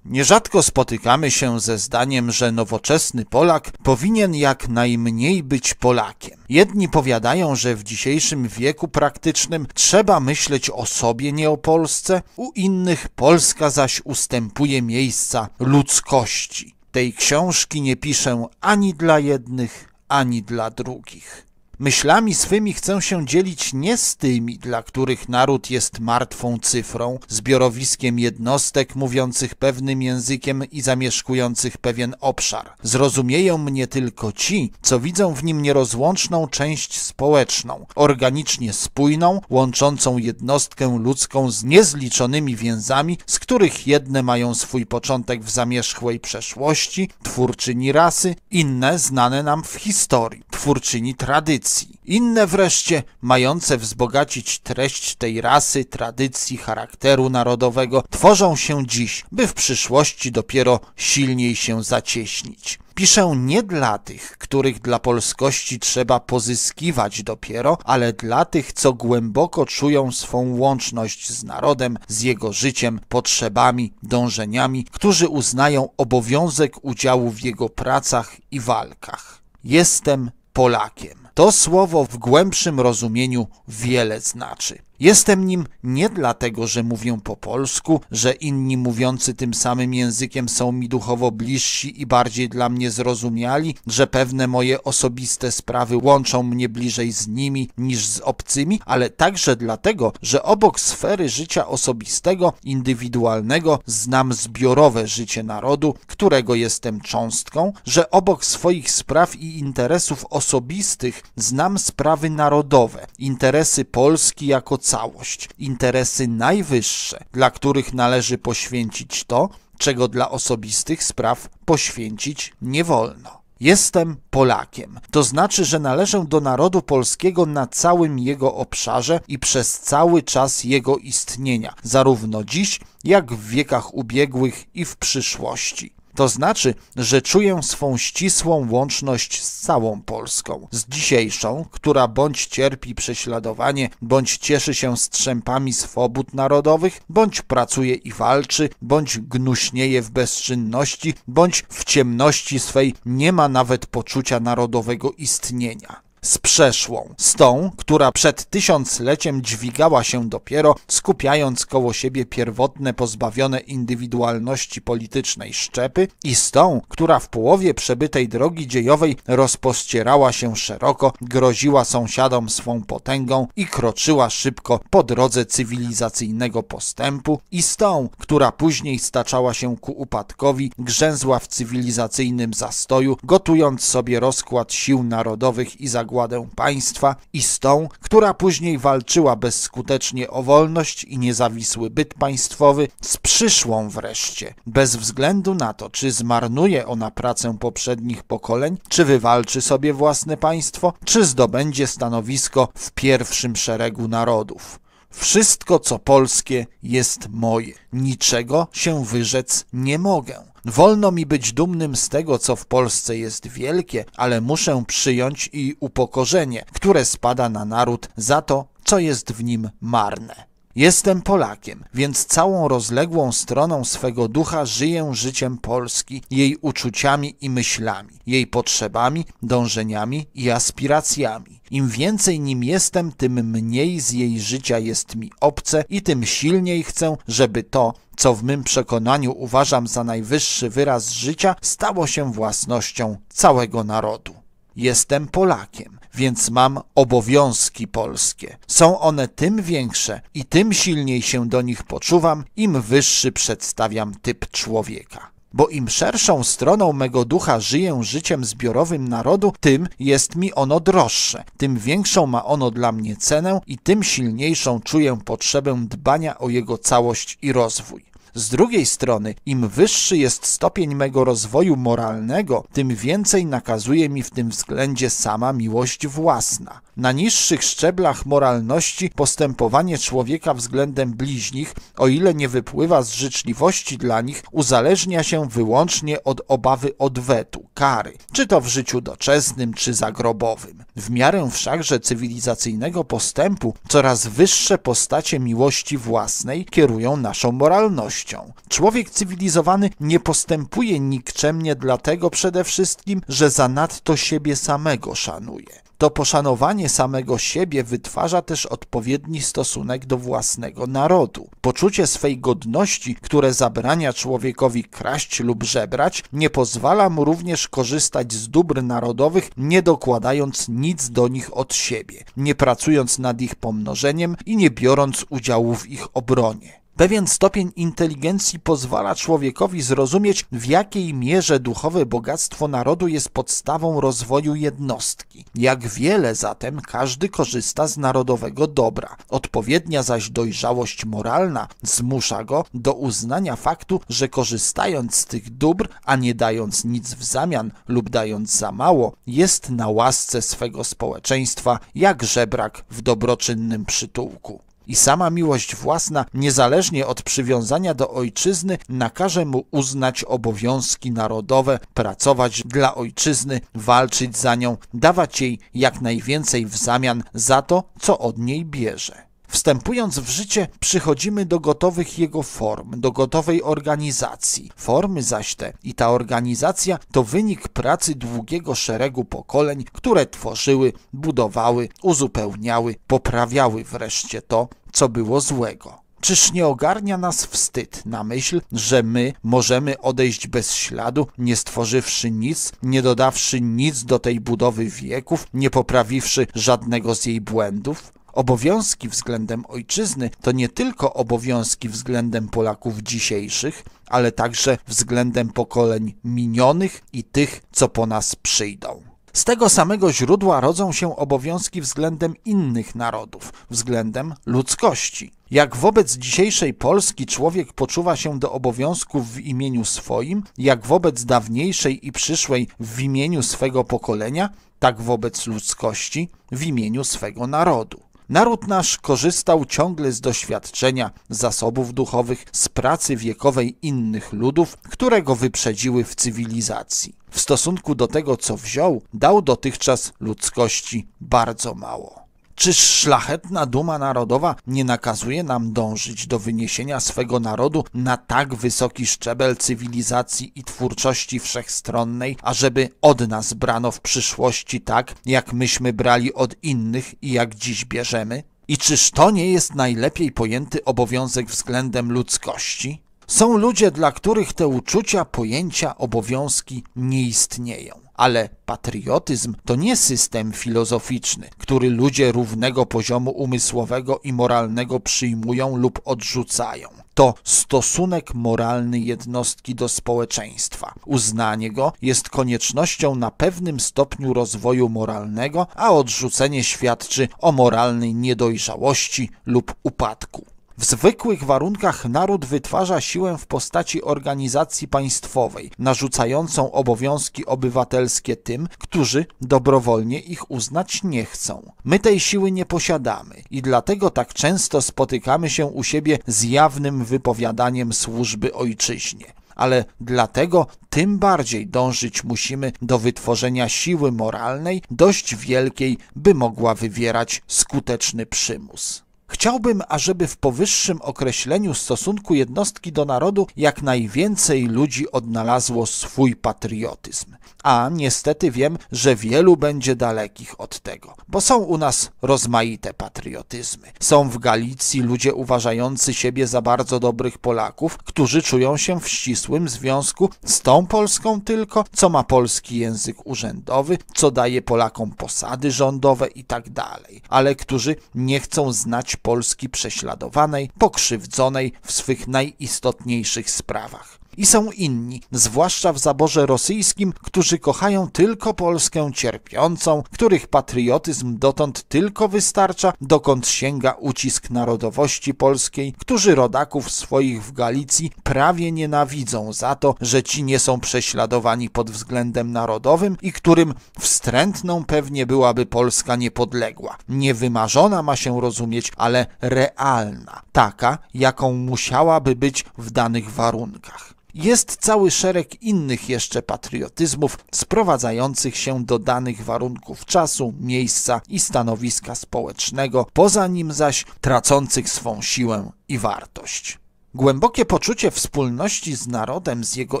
Nierzadko spotykamy się ze zdaniem, że nowoczesny Polak powinien jak najmniej być Polakiem. Jedni powiadają, że w dzisiejszym wieku praktycznym trzeba myśleć o sobie, nie o Polsce, u innych Polska zaś ustępuje miejsca ludzkości. Tej książki nie piszę ani dla jednych, ani dla drugich. Myślami swymi chcę się dzielić nie z tymi, dla których naród jest martwą cyfrą, zbiorowiskiem jednostek mówiących pewnym językiem i zamieszkujących pewien obszar. Zrozumieją mnie tylko ci, co widzą w nim nierozłączną część społeczną, organicznie spójną, łączącą jednostkę ludzką z niezliczonymi więzami, z których jedne mają swój początek w zamierzchłej przeszłości, twórczyni rasy, inne znane nam w historii, twórczyni tradycji tradycji. Inne wreszcie, mające wzbogacić treść tej rasy, tradycji, charakteru narodowego, tworzą się dziś, by w przyszłości dopiero silniej się zacieśnić. Piszę nie dla tych, których dla polskości trzeba pozyskiwać dopiero, ale dla tych, co głęboko czują swą łączność z narodem, z jego życiem, potrzebami, dążeniami, którzy uznają obowiązek udziału w jego pracach i walkach. Jestem Polakiem. To słowo w głębszym rozumieniu wiele znaczy. Jestem nim nie dlatego, że mówię po polsku, że inni mówiący tym samym językiem są mi duchowo bliżsi i bardziej dla mnie zrozumiali, że pewne moje osobiste sprawy łączą mnie bliżej z nimi niż z obcymi, ale także dlatego, że obok sfery życia osobistego, indywidualnego znam zbiorowe życie narodu, którego jestem cząstką, że obok swoich spraw i interesów osobistych znam sprawy narodowe, interesy Polski jako całość, interesy najwyższe, dla których należy poświęcić to, czego dla osobistych spraw poświęcić nie wolno. Jestem Polakiem. To znaczy, że należę do narodu polskiego na całym jego obszarze i przez cały czas jego istnienia, zarówno dziś, jak w wiekach ubiegłych i w przyszłości. To znaczy, że czuję swą ścisłą łączność z całą Polską. Z dzisiejszą, która bądź cierpi prześladowanie, bądź cieszy się strzępami swobód narodowych, bądź pracuje i walczy, bądź gnuśnieje w bezczynności, bądź w ciemności swej nie ma nawet poczucia narodowego istnienia z przeszłą, z tą, która przed tysiącleciem dźwigała się dopiero, skupiając koło siebie pierwotne pozbawione indywidualności politycznej szczepy i z tą, która w połowie przebytej drogi dziejowej rozpościerała się szeroko, groziła sąsiadom swą potęgą i kroczyła szybko po drodze cywilizacyjnego postępu i z tą, która później staczała się ku upadkowi, grzęzła w cywilizacyjnym zastoju, gotując sobie rozkład sił narodowych i zagłady zagładę państwa i z tą, która później walczyła bezskutecznie o wolność i niezawisły byt państwowy, z przyszłą wreszcie, bez względu na to, czy zmarnuje ona pracę poprzednich pokoleń, czy wywalczy sobie własne państwo, czy zdobędzie stanowisko w pierwszym szeregu narodów. Wszystko, co polskie, jest moje. Niczego się wyrzec nie mogę. Wolno mi być dumnym z tego, co w Polsce jest wielkie, ale muszę przyjąć i upokorzenie, które spada na naród za to, co jest w nim marne. Jestem Polakiem, więc całą rozległą stroną swego ducha żyję życiem Polski, jej uczuciami i myślami, jej potrzebami, dążeniami i aspiracjami. Im więcej nim jestem, tym mniej z jej życia jest mi obce i tym silniej chcę, żeby to, co w mym przekonaniu uważam za najwyższy wyraz życia, stało się własnością całego narodu. Jestem Polakiem więc mam obowiązki polskie. Są one tym większe i tym silniej się do nich poczuwam, im wyższy przedstawiam typ człowieka bo im szerszą stroną mego ducha żyję życiem zbiorowym narodu, tym jest mi ono droższe, tym większą ma ono dla mnie cenę i tym silniejszą czuję potrzebę dbania o jego całość i rozwój. Z drugiej strony, im wyższy jest stopień mego rozwoju moralnego, tym więcej nakazuje mi w tym względzie sama miłość własna. Na niższych szczeblach moralności postępowanie człowieka względem bliźnich, o ile nie wypływa z życzliwości dla nich, uzależnia się wyłącznie od obawy odwetu, kary, czy to w życiu doczesnym, czy zagrobowym. W miarę wszakże cywilizacyjnego postępu coraz wyższe postacie miłości własnej kierują naszą moralnością. Człowiek cywilizowany nie postępuje nikczemnie dlatego przede wszystkim, że zanadto siebie samego szanuje. To poszanowanie samego siebie wytwarza też odpowiedni stosunek do własnego narodu. Poczucie swej godności, które zabrania człowiekowi kraść lub żebrać, nie pozwala mu również korzystać z dóbr narodowych, nie dokładając nic do nich od siebie, nie pracując nad ich pomnożeniem i nie biorąc udziału w ich obronie. Pewien stopień inteligencji pozwala człowiekowi zrozumieć, w jakiej mierze duchowe bogactwo narodu jest podstawą rozwoju jednostki. Jak wiele zatem każdy korzysta z narodowego dobra. Odpowiednia zaś dojrzałość moralna zmusza go do uznania faktu, że korzystając z tych dóbr, a nie dając nic w zamian lub dając za mało, jest na łasce swego społeczeństwa jak żebrak w dobroczynnym przytułku i sama miłość własna, niezależnie od przywiązania do ojczyzny, nakaże mu uznać obowiązki narodowe, pracować dla ojczyzny, walczyć za nią, dawać jej jak najwięcej w zamian za to, co od niej bierze. Wstępując w życie, przychodzimy do gotowych jego form, do gotowej organizacji. Formy zaś te i ta organizacja to wynik pracy długiego szeregu pokoleń, które tworzyły, budowały, uzupełniały, poprawiały wreszcie to, co było złego. Czyż nie ogarnia nas wstyd na myśl, że my możemy odejść bez śladu, nie stworzywszy nic, nie dodawszy nic do tej budowy wieków, nie poprawiwszy żadnego z jej błędów? Obowiązki względem ojczyzny to nie tylko obowiązki względem Polaków dzisiejszych, ale także względem pokoleń minionych i tych, co po nas przyjdą. Z tego samego źródła rodzą się obowiązki względem innych narodów, względem ludzkości. Jak wobec dzisiejszej Polski człowiek poczuwa się do obowiązków w imieniu swoim, jak wobec dawniejszej i przyszłej w imieniu swego pokolenia, tak wobec ludzkości w imieniu swego narodu. Naród nasz korzystał ciągle z doświadczenia, zasobów duchowych, z pracy wiekowej innych ludów, które go wyprzedziły w cywilizacji. W stosunku do tego, co wziął, dał dotychczas ludzkości bardzo mało. Czyż szlachetna duma narodowa nie nakazuje nam dążyć do wyniesienia swego narodu na tak wysoki szczebel cywilizacji i twórczości wszechstronnej, ażeby od nas brano w przyszłości tak, jak myśmy brali od innych i jak dziś bierzemy? I czyż to nie jest najlepiej pojęty obowiązek względem ludzkości? Są ludzie, dla których te uczucia, pojęcia, obowiązki nie istnieją. Ale patriotyzm to nie system filozoficzny, który ludzie równego poziomu umysłowego i moralnego przyjmują lub odrzucają. To stosunek moralny jednostki do społeczeństwa. Uznanie go jest koniecznością na pewnym stopniu rozwoju moralnego, a odrzucenie świadczy o moralnej niedojrzałości lub upadku. W zwykłych warunkach naród wytwarza siłę w postaci organizacji państwowej, narzucającą obowiązki obywatelskie tym, którzy dobrowolnie ich uznać nie chcą. My tej siły nie posiadamy i dlatego tak często spotykamy się u siebie z jawnym wypowiadaniem służby ojczyźnie ale dlatego tym bardziej dążyć musimy do wytworzenia siły moralnej dość wielkiej, by mogła wywierać skuteczny przymus. Chciałbym, ażeby w powyższym określeniu stosunku jednostki do narodu jak najwięcej ludzi odnalazło swój patriotyzm. A niestety wiem, że wielu będzie dalekich od tego, bo są u nas rozmaite patriotyzmy. Są w Galicji ludzie uważający siebie za bardzo dobrych Polaków, którzy czują się w ścisłym związku z tą Polską tylko, co ma polski język urzędowy, co daje Polakom posady rządowe itd., tak ale którzy nie chcą znać Polski prześladowanej, pokrzywdzonej w swych najistotniejszych sprawach. I są inni, zwłaszcza w zaborze rosyjskim, którzy kochają tylko Polskę cierpiącą, których patriotyzm dotąd tylko wystarcza, dokąd sięga ucisk narodowości polskiej, którzy rodaków swoich w Galicji prawie nienawidzą za to, że ci nie są prześladowani pod względem narodowym i którym wstrętną pewnie byłaby Polska niepodległa. Niewymarzona ma się rozumieć, ale realna, taka, jaką musiałaby być w danych warunkach. Jest cały szereg innych jeszcze patriotyzmów sprowadzających się do danych warunków czasu, miejsca i stanowiska społecznego, poza nim zaś tracących swą siłę i wartość. Głębokie poczucie wspólności z narodem, z jego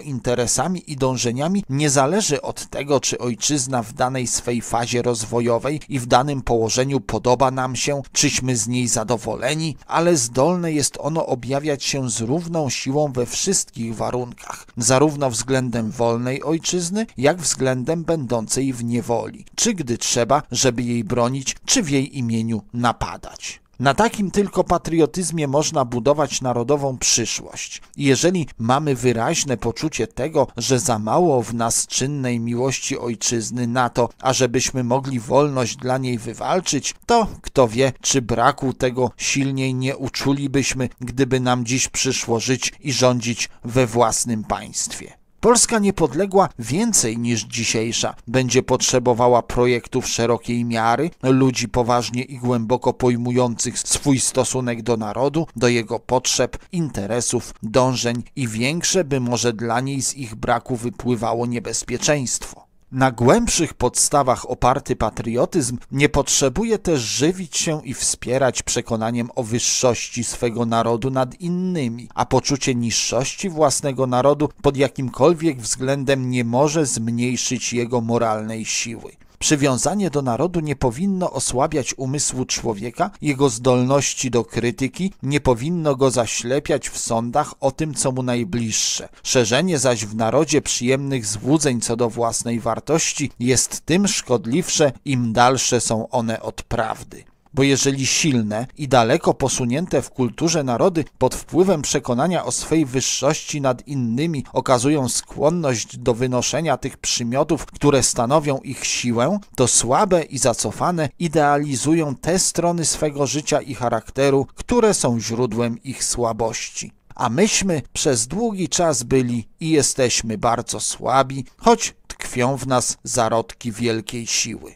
interesami i dążeniami nie zależy od tego, czy ojczyzna w danej swej fazie rozwojowej i w danym położeniu podoba nam się, czyśmy z niej zadowoleni, ale zdolne jest ono objawiać się z równą siłą we wszystkich warunkach, zarówno względem wolnej ojczyzny, jak względem będącej w niewoli, czy gdy trzeba, żeby jej bronić, czy w jej imieniu napadać. Na takim tylko patriotyzmie można budować narodową przyszłość. Jeżeli mamy wyraźne poczucie tego, że za mało w nas czynnej miłości ojczyzny na to, ażebyśmy mogli wolność dla niej wywalczyć, to kto wie, czy braku tego silniej nie uczulibyśmy, gdyby nam dziś przyszło żyć i rządzić we własnym państwie. Polska niepodległa więcej niż dzisiejsza będzie potrzebowała projektów szerokiej miary, ludzi poważnie i głęboko pojmujących swój stosunek do narodu, do jego potrzeb, interesów, dążeń i większe by może dla niej z ich braku wypływało niebezpieczeństwo. Na głębszych podstawach oparty patriotyzm nie potrzebuje też żywić się i wspierać przekonaniem o wyższości swego narodu nad innymi, a poczucie niższości własnego narodu pod jakimkolwiek względem nie może zmniejszyć jego moralnej siły. Przywiązanie do narodu nie powinno osłabiać umysłu człowieka, jego zdolności do krytyki, nie powinno go zaślepiać w sądach o tym, co mu najbliższe. Szerzenie zaś w narodzie przyjemnych złudzeń co do własnej wartości jest tym szkodliwsze, im dalsze są one od prawdy. Bo jeżeli silne i daleko posunięte w kulturze narody pod wpływem przekonania o swej wyższości nad innymi okazują skłonność do wynoszenia tych przymiotów, które stanowią ich siłę, to słabe i zacofane idealizują te strony swego życia i charakteru, które są źródłem ich słabości a myśmy przez długi czas byli i jesteśmy bardzo słabi, choć tkwią w nas zarodki wielkiej siły.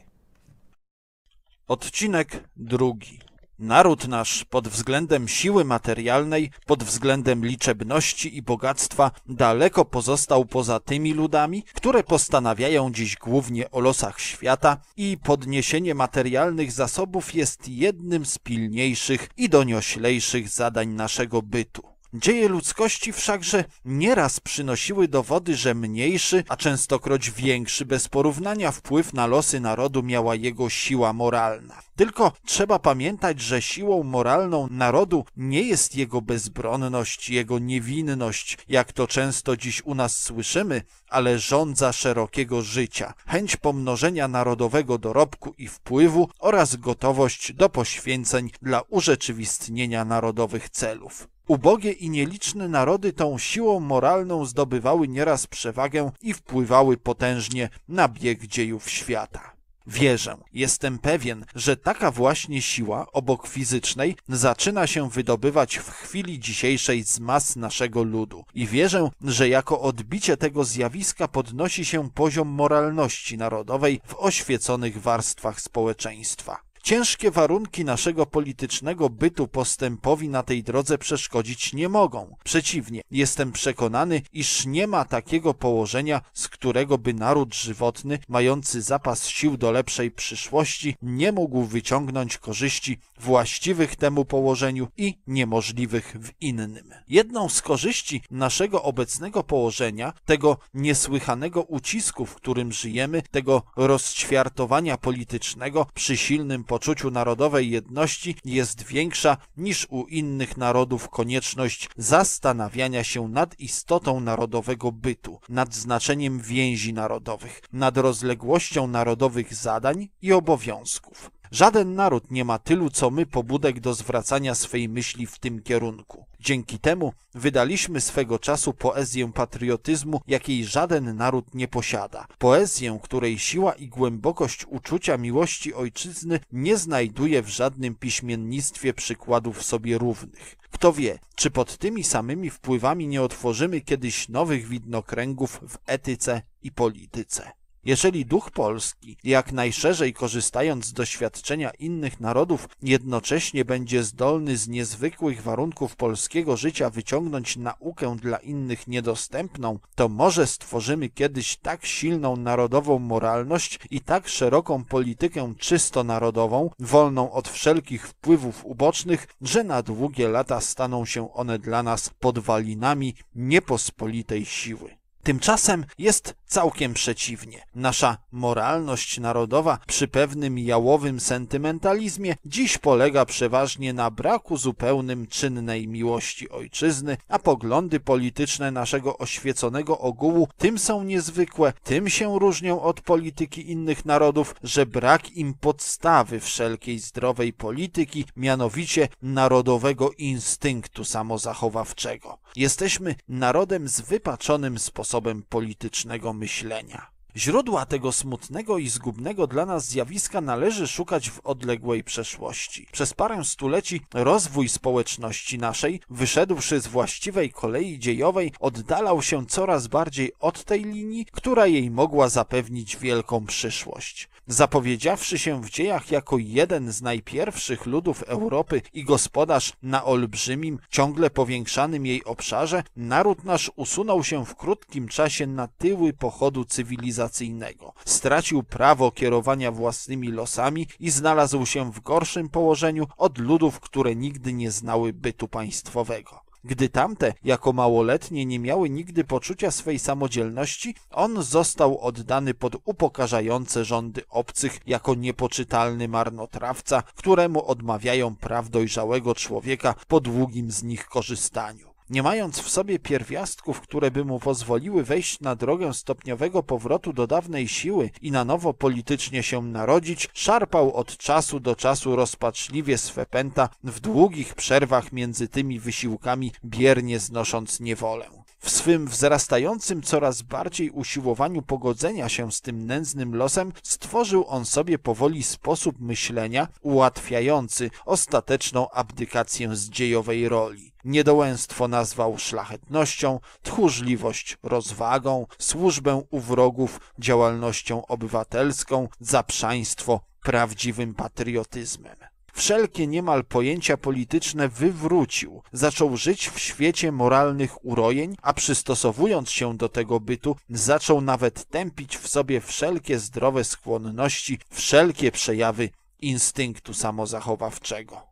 Odcinek drugi. Naród nasz pod względem siły materialnej, pod względem liczebności i bogactwa daleko pozostał poza tymi ludami, które postanawiają dziś głównie o losach świata i podniesienie materialnych zasobów jest jednym z pilniejszych i donioślejszych zadań naszego bytu. Dzieje ludzkości wszakże nieraz przynosiły dowody, że mniejszy, a częstokroć większy bez porównania wpływ na losy narodu miała jego siła moralna. Tylko trzeba pamiętać, że siłą moralną narodu nie jest jego bezbronność, jego niewinność, jak to często dziś u nas słyszymy, ale rządza szerokiego życia, chęć pomnożenia narodowego dorobku i wpływu oraz gotowość do poświęceń dla urzeczywistnienia narodowych celów. Ubogie i nieliczne narody tą siłą moralną zdobywały nieraz przewagę i wpływały potężnie na bieg dziejów świata. Wierzę, jestem pewien, że taka właśnie siła, obok fizycznej, zaczyna się wydobywać w chwili dzisiejszej z mas naszego ludu. I wierzę, że jako odbicie tego zjawiska podnosi się poziom moralności narodowej w oświeconych warstwach społeczeństwa. Ciężkie warunki naszego politycznego bytu postępowi na tej drodze przeszkodzić nie mogą. Przeciwnie, jestem przekonany, iż nie ma takiego położenia, z którego by naród żywotny, mający zapas sił do lepszej przyszłości, nie mógł wyciągnąć korzyści właściwych temu położeniu i niemożliwych w innym. Jedną z korzyści naszego obecnego położenia, tego niesłychanego ucisku, w którym żyjemy, tego rozćwiartowania politycznego przy silnym poczuciu narodowej jedności jest większa niż u innych narodów konieczność zastanawiania się nad istotą narodowego bytu, nad znaczeniem więzi narodowych, nad rozległością narodowych zadań i obowiązków. Żaden naród nie ma tylu co my pobudek do zwracania swej myśli w tym kierunku. Dzięki temu wydaliśmy swego czasu poezję patriotyzmu, jakiej żaden naród nie posiada. Poezję, której siła i głębokość uczucia miłości ojczyzny nie znajduje w żadnym piśmiennictwie przykładów sobie równych. Kto wie, czy pod tymi samymi wpływami nie otworzymy kiedyś nowych widnokręgów w etyce i polityce. Jeżeli duch polski, jak najszerzej korzystając z doświadczenia innych narodów, jednocześnie będzie zdolny z niezwykłych warunków polskiego życia wyciągnąć naukę dla innych niedostępną, to może stworzymy kiedyś tak silną narodową moralność i tak szeroką politykę czysto narodową, wolną od wszelkich wpływów ubocznych, że na długie lata staną się one dla nas podwalinami niepospolitej siły. Tymczasem jest Całkiem przeciwnie. Nasza moralność narodowa przy pewnym jałowym sentymentalizmie dziś polega przeważnie na braku zupełnym czynnej miłości ojczyzny, a poglądy polityczne naszego oświeconego ogółu tym są niezwykłe, tym się różnią od polityki innych narodów, że brak im podstawy wszelkiej zdrowej polityki, mianowicie narodowego instynktu samozachowawczego. Jesteśmy narodem z wypaczonym sposobem politycznego myślenia. Źródła tego smutnego i zgubnego dla nas zjawiska należy szukać w odległej przeszłości. Przez parę stuleci rozwój społeczności naszej, wyszedłszy z właściwej kolei dziejowej, oddalał się coraz bardziej od tej linii, która jej mogła zapewnić wielką przyszłość zapowiedziawszy się w dziejach jako jeden z najpierwszych ludów Europy i gospodarz na olbrzymim, ciągle powiększanym jej obszarze, naród nasz usunął się w krótkim czasie na tyły pochodu cywilizacyjnego. Stracił prawo kierowania własnymi losami i znalazł się w gorszym położeniu od ludów, które nigdy nie znały bytu państwowego. Gdy tamte, jako małoletnie, nie miały nigdy poczucia swej samodzielności, on został oddany pod upokarzające rządy obcych jako niepoczytalny marnotrawca, któremu odmawiają praw dojrzałego człowieka po długim z nich korzystaniu nie mając w sobie pierwiastków, które by mu pozwoliły wejść na drogę stopniowego powrotu do dawnej siły i na nowo politycznie się narodzić, szarpał od czasu do czasu rozpaczliwie swe pęta w długich przerwach między tymi wysiłkami, biernie znosząc niewolę. W swym wzrastającym coraz bardziej usiłowaniu pogodzenia się z tym nędznym losem stworzył on sobie powoli sposób myślenia ułatwiający ostateczną abdykację z dziejowej roli. Niedołęstwo nazwał szlachetnością, tchórzliwość rozwagą, służbę u wrogów działalnością obywatelską, zaprzaństwo prawdziwym patriotyzmem wszelkie niemal pojęcia polityczne wywrócił. Zaczął żyć w świecie moralnych urojeń, a przystosowując się do tego bytu, zaczął nawet tępić w sobie wszelkie zdrowe skłonności, wszelkie przejawy instynktu samozachowawczego.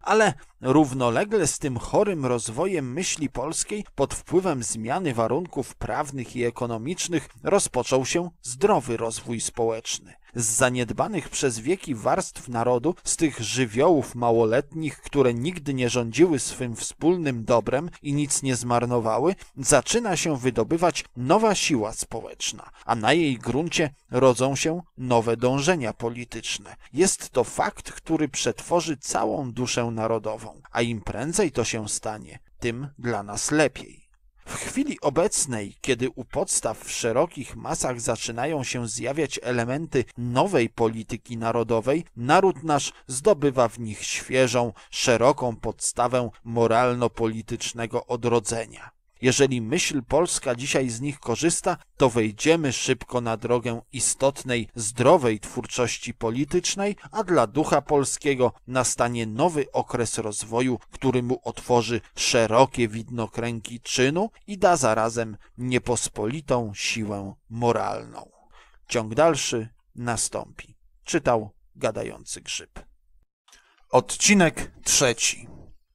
Ale Równolegle z tym chorym rozwojem myśli polskiej pod wpływem zmiany warunków prawnych i ekonomicznych rozpoczął się zdrowy rozwój społeczny z zaniedbanych przez wieki warstw narodu, z tych żywiołów małoletnich, które nigdy nie rządziły swym wspólnym dobrem i nic nie zmarnowały, zaczyna się wydobywać nowa siła społeczna, a na jej gruncie rodzą się nowe dążenia polityczne. Jest to fakt, który przetworzy całą duszę narodową a im prędzej to się stanie, tym dla nas lepiej. W chwili obecnej, kiedy u podstaw w szerokich masach zaczynają się zjawiać elementy nowej polityki narodowej, naród nasz zdobywa w nich świeżą, szeroką podstawę moralno-politycznego odrodzenia. Jeżeli myśl polska dzisiaj z nich korzysta, to wejdziemy szybko na drogę istotnej, zdrowej twórczości politycznej, a dla ducha polskiego nastanie nowy okres rozwoju, który mu otworzy szerokie widnokręgi czynu i da zarazem niepospolitą siłę moralną. Ciąg dalszy nastąpi. Czytał gadający grzyb. Odcinek trzeci.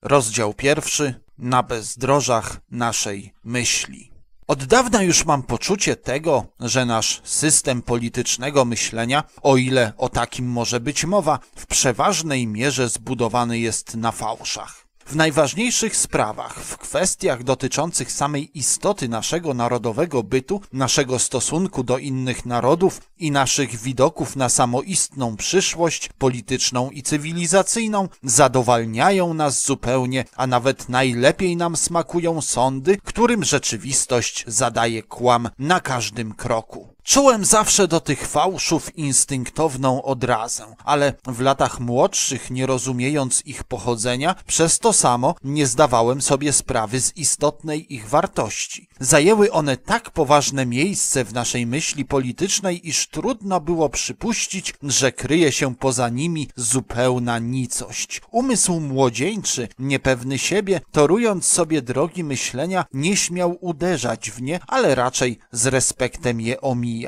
Rozdział pierwszy na bezdrożach naszej myśli. Od dawna już mam poczucie tego, że nasz system politycznego myślenia, o ile o takim może być mowa, w przeważnej mierze zbudowany jest na fałszach. W najważniejszych sprawach, w kwestiach dotyczących samej istoty naszego narodowego bytu, naszego stosunku do innych narodów i naszych widoków na samoistną przyszłość polityczną i cywilizacyjną, zadowalniają nas zupełnie, a nawet najlepiej nam smakują sądy, którym rzeczywistość zadaje kłam na każdym kroku. Czułem zawsze do tych fałszów instynktowną odrazę, ale w latach młodszych, nie rozumiejąc ich pochodzenia, przez to samo nie zdawałem sobie sprawy z istotnej ich wartości. Zajęły one tak poważne miejsce w naszej myśli politycznej, iż trudno było przypuścić, że kryje się poza nimi zupełna nicość. Umysł młodzieńczy, niepewny siebie, torując sobie drogi myślenia, nie śmiał uderzać w nie, ale raczej z respektem je omijał.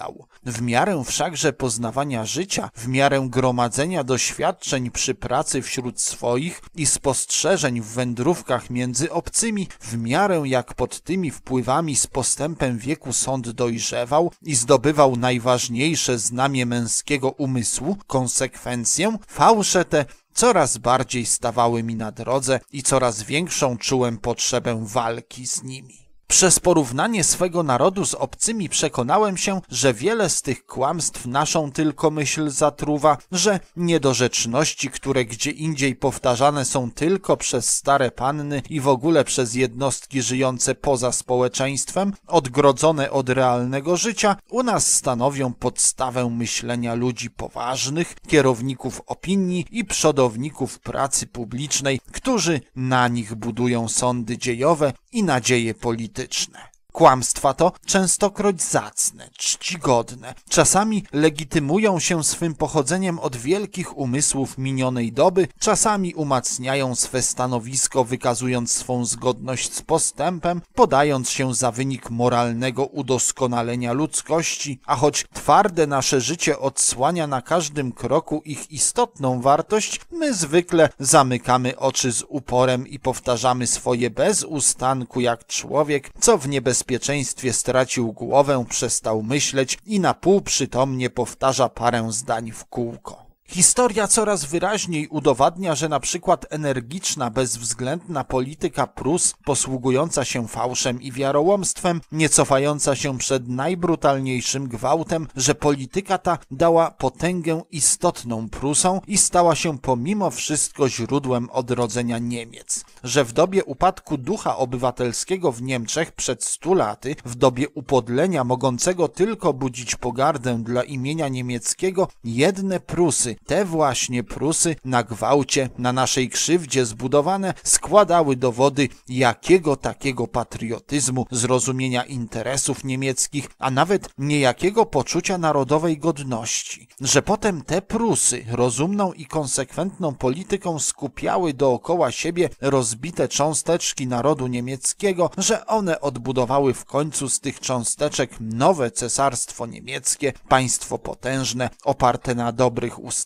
W miarę wszakże poznawania życia, w miarę gromadzenia doświadczeń przy pracy wśród swoich i spostrzeżeń w wędrówkach między obcymi, w miarę jak pod tymi wpływami z postępem wieku sąd dojrzewał i zdobywał najważniejsze znamie męskiego umysłu, konsekwencję, fałsze te coraz bardziej stawały mi na drodze i coraz większą czułem potrzebę walki z nimi. Przez porównanie swego narodu z obcymi przekonałem się, że wiele z tych kłamstw naszą tylko myśl zatruwa, że niedorzeczności, które gdzie indziej powtarzane są tylko przez stare panny i w ogóle przez jednostki żyjące poza społeczeństwem, odgrodzone od realnego życia, u nas stanowią podstawę myślenia ludzi poważnych, kierowników opinii i przodowników pracy publicznej, którzy na nich budują sądy dziejowe i nadzieje polityczne polityczne. Kłamstwa to częstokroć zacne, czcigodne, czasami legitymują się swym pochodzeniem od wielkich umysłów minionej doby, czasami umacniają swe stanowisko, wykazując swą zgodność z postępem, podając się za wynik moralnego udoskonalenia ludzkości, a choć twarde nasze życie odsłania na każdym kroku ich istotną wartość, my zwykle zamykamy oczy z uporem i powtarzamy swoje bez ustanku jak człowiek, co w niebezpieczeństwie niebezpieczeństwie stracił głowę, przestał myśleć i na pół przytomnie powtarza parę zdań w kółko. Historia coraz wyraźniej udowadnia, że na przykład energiczna, bezwzględna polityka Prus, posługująca się fałszem i wiarołomstwem, nie cofająca się przed najbrutalniejszym gwałtem, że polityka ta dała potęgę istotną Prusom i stała się pomimo wszystko źródłem odrodzenia Niemiec. Że w dobie upadku ducha obywatelskiego w Niemczech przed stu laty, w dobie upodlenia mogącego tylko budzić pogardę dla imienia niemieckiego, jedne Prusy te właśnie Prusy na gwałcie, na naszej krzywdzie zbudowane składały dowody jakiego takiego patriotyzmu, zrozumienia interesów niemieckich, a nawet niejakiego poczucia narodowej godności. Że potem te Prusy rozumną i konsekwentną polityką skupiały dookoła siebie rozbite cząsteczki narodu niemieckiego, że one odbudowały w końcu z tych cząsteczek nowe cesarstwo niemieckie, państwo potężne, oparte na dobrych ustawach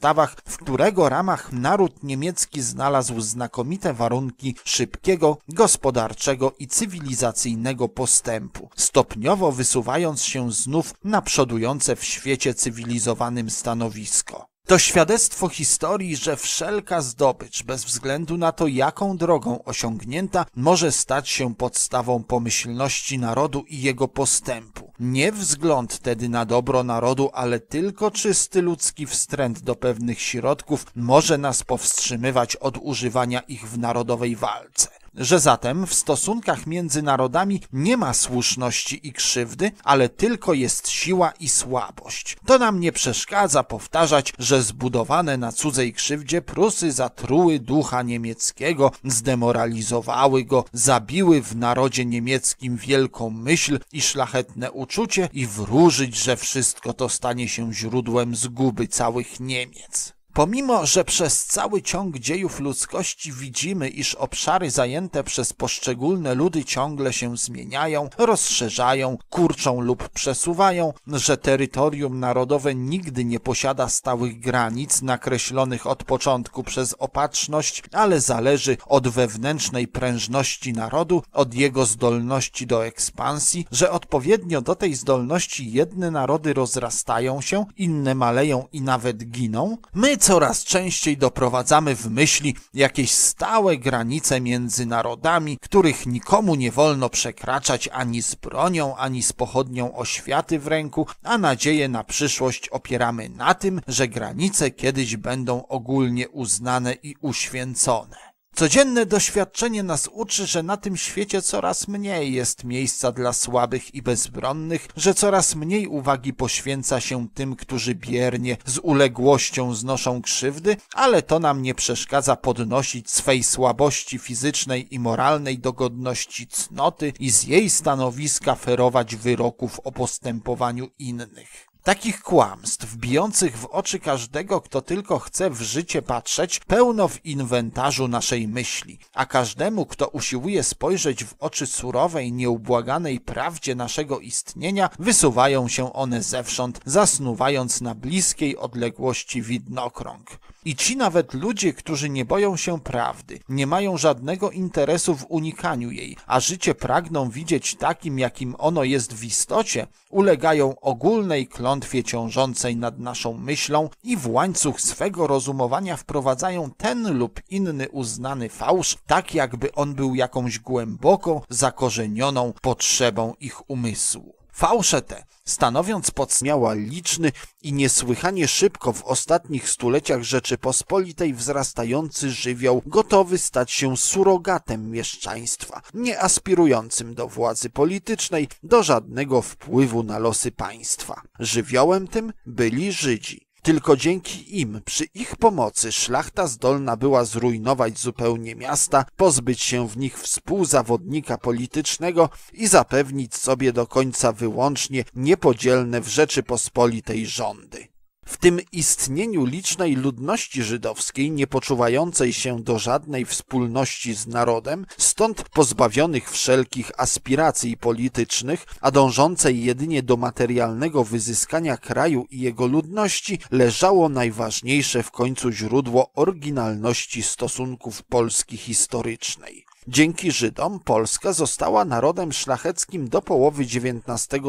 w którego ramach naród niemiecki znalazł znakomite warunki szybkiego, gospodarczego i cywilizacyjnego postępu, stopniowo wysuwając się znów na przodujące w świecie cywilizowanym stanowisko. To świadectwo historii, że wszelka zdobycz, bez względu na to, jaką drogą osiągnięta, może stać się podstawą pomyślności narodu i jego postępu. Nie wzgląd tedy na dobro narodu, ale tylko czysty ludzki wstręt do pewnych środków może nas powstrzymywać od używania ich w narodowej walce że zatem w stosunkach między narodami nie ma słuszności i krzywdy, ale tylko jest siła i słabość. To nam nie przeszkadza powtarzać, że zbudowane na cudzej krzywdzie Prusy zatruły ducha niemieckiego, zdemoralizowały go, zabiły w narodzie niemieckim wielką myśl i szlachetne uczucie i wróżyć, że wszystko to stanie się źródłem zguby całych Niemiec. Pomimo, że przez cały ciąg dziejów ludzkości widzimy, iż obszary zajęte przez poszczególne ludy ciągle się zmieniają, rozszerzają, kurczą lub przesuwają, że terytorium narodowe nigdy nie posiada stałych granic nakreślonych od początku przez opatrzność, ale zależy od wewnętrznej prężności narodu, od jego zdolności do ekspansji, że odpowiednio do tej zdolności jedne narody rozrastają się, inne maleją i nawet giną, my coraz częściej doprowadzamy w myśli jakieś stałe granice między narodami, których nikomu nie wolno przekraczać ani z bronią, ani z pochodnią oświaty w ręku, a nadzieję na przyszłość opieramy na tym, że granice kiedyś będą ogólnie uznane i uświęcone. Codzienne doświadczenie nas uczy, że na tym świecie coraz mniej jest miejsca dla słabych i bezbronnych, że coraz mniej uwagi poświęca się tym, którzy biernie, z uległością znoszą krzywdy, ale to nam nie przeszkadza podnosić swej słabości fizycznej i moralnej do godności cnoty i z jej stanowiska ferować wyroków o postępowaniu innych. Takich kłamstw, bijących w oczy każdego, kto tylko chce w życie patrzeć, pełno w inwentarzu naszej myśli, a każdemu, kto usiłuje spojrzeć w oczy surowej, nieubłaganej prawdzie naszego istnienia, wysuwają się one zewsząd, zasnuwając na bliskiej odległości widnokrąg. I ci nawet ludzie, którzy nie boją się prawdy, nie mają żadnego interesu w unikaniu jej, a życie pragną widzieć takim, jakim ono jest w istocie, ulegają ogólnej klątwie ciążącej nad naszą myślą i w łańcuch swego rozumowania wprowadzają ten lub inny uznany fałsz, tak jakby on był jakąś głęboką, zakorzenioną potrzebą ich umysłu. Fałsze te, stanowiąc podstawę liczny i niesłychanie szybko w ostatnich stuleciach Rzeczypospolitej wzrastający żywioł, gotowy stać się surogatem mieszczaństwa, nie aspirującym do władzy politycznej, do żadnego wpływu na losy państwa. Żywiołem tym byli Żydzi. Tylko dzięki im, przy ich pomocy, szlachta zdolna była zrujnować zupełnie miasta, pozbyć się w nich współzawodnika politycznego i zapewnić sobie do końca wyłącznie niepodzielne w Rzeczypospolitej rządy w tym istnieniu licznej ludności żydowskiej, nie poczuwającej się do żadnej wspólności z narodem, stąd pozbawionych wszelkich aspiracji politycznych, a dążącej jedynie do materialnego wyzyskania kraju i jego ludności, leżało najważniejsze w końcu źródło oryginalności stosunków Polski historycznej. Dzięki Żydom Polska została narodem szlacheckim do połowy XIX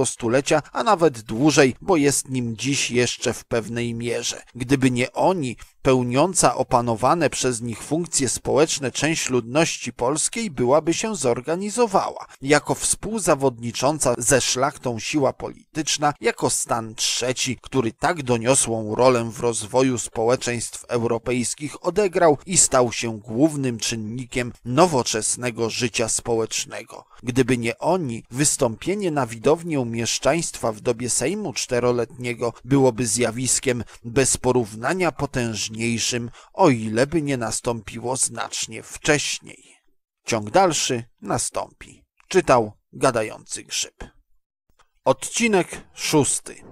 stulecia, a nawet dłużej, bo jest nim dziś jeszcze w pewnej mierze. Gdyby nie oni, pełniąca opanowane przez nich funkcje społeczne część ludności polskiej byłaby się zorganizowała. Jako współzawodnicząca ze szlachtą siła polityczna, jako stan trzeci, który tak doniosłą rolę w rozwoju społeczeństw europejskich odegrał i stał się głównym czynnikiem nowoczesnego życia społecznego. Gdyby nie oni, wystąpienie na widownię mieszczaństwa w dobie Sejmu Czteroletniego byłoby zjawiskiem bez porównania późniejszym, o ile by nie nastąpiło znacznie wcześniej. Ciąg dalszy nastąpi. Czytał gadający grzyb. Odcinek szósty.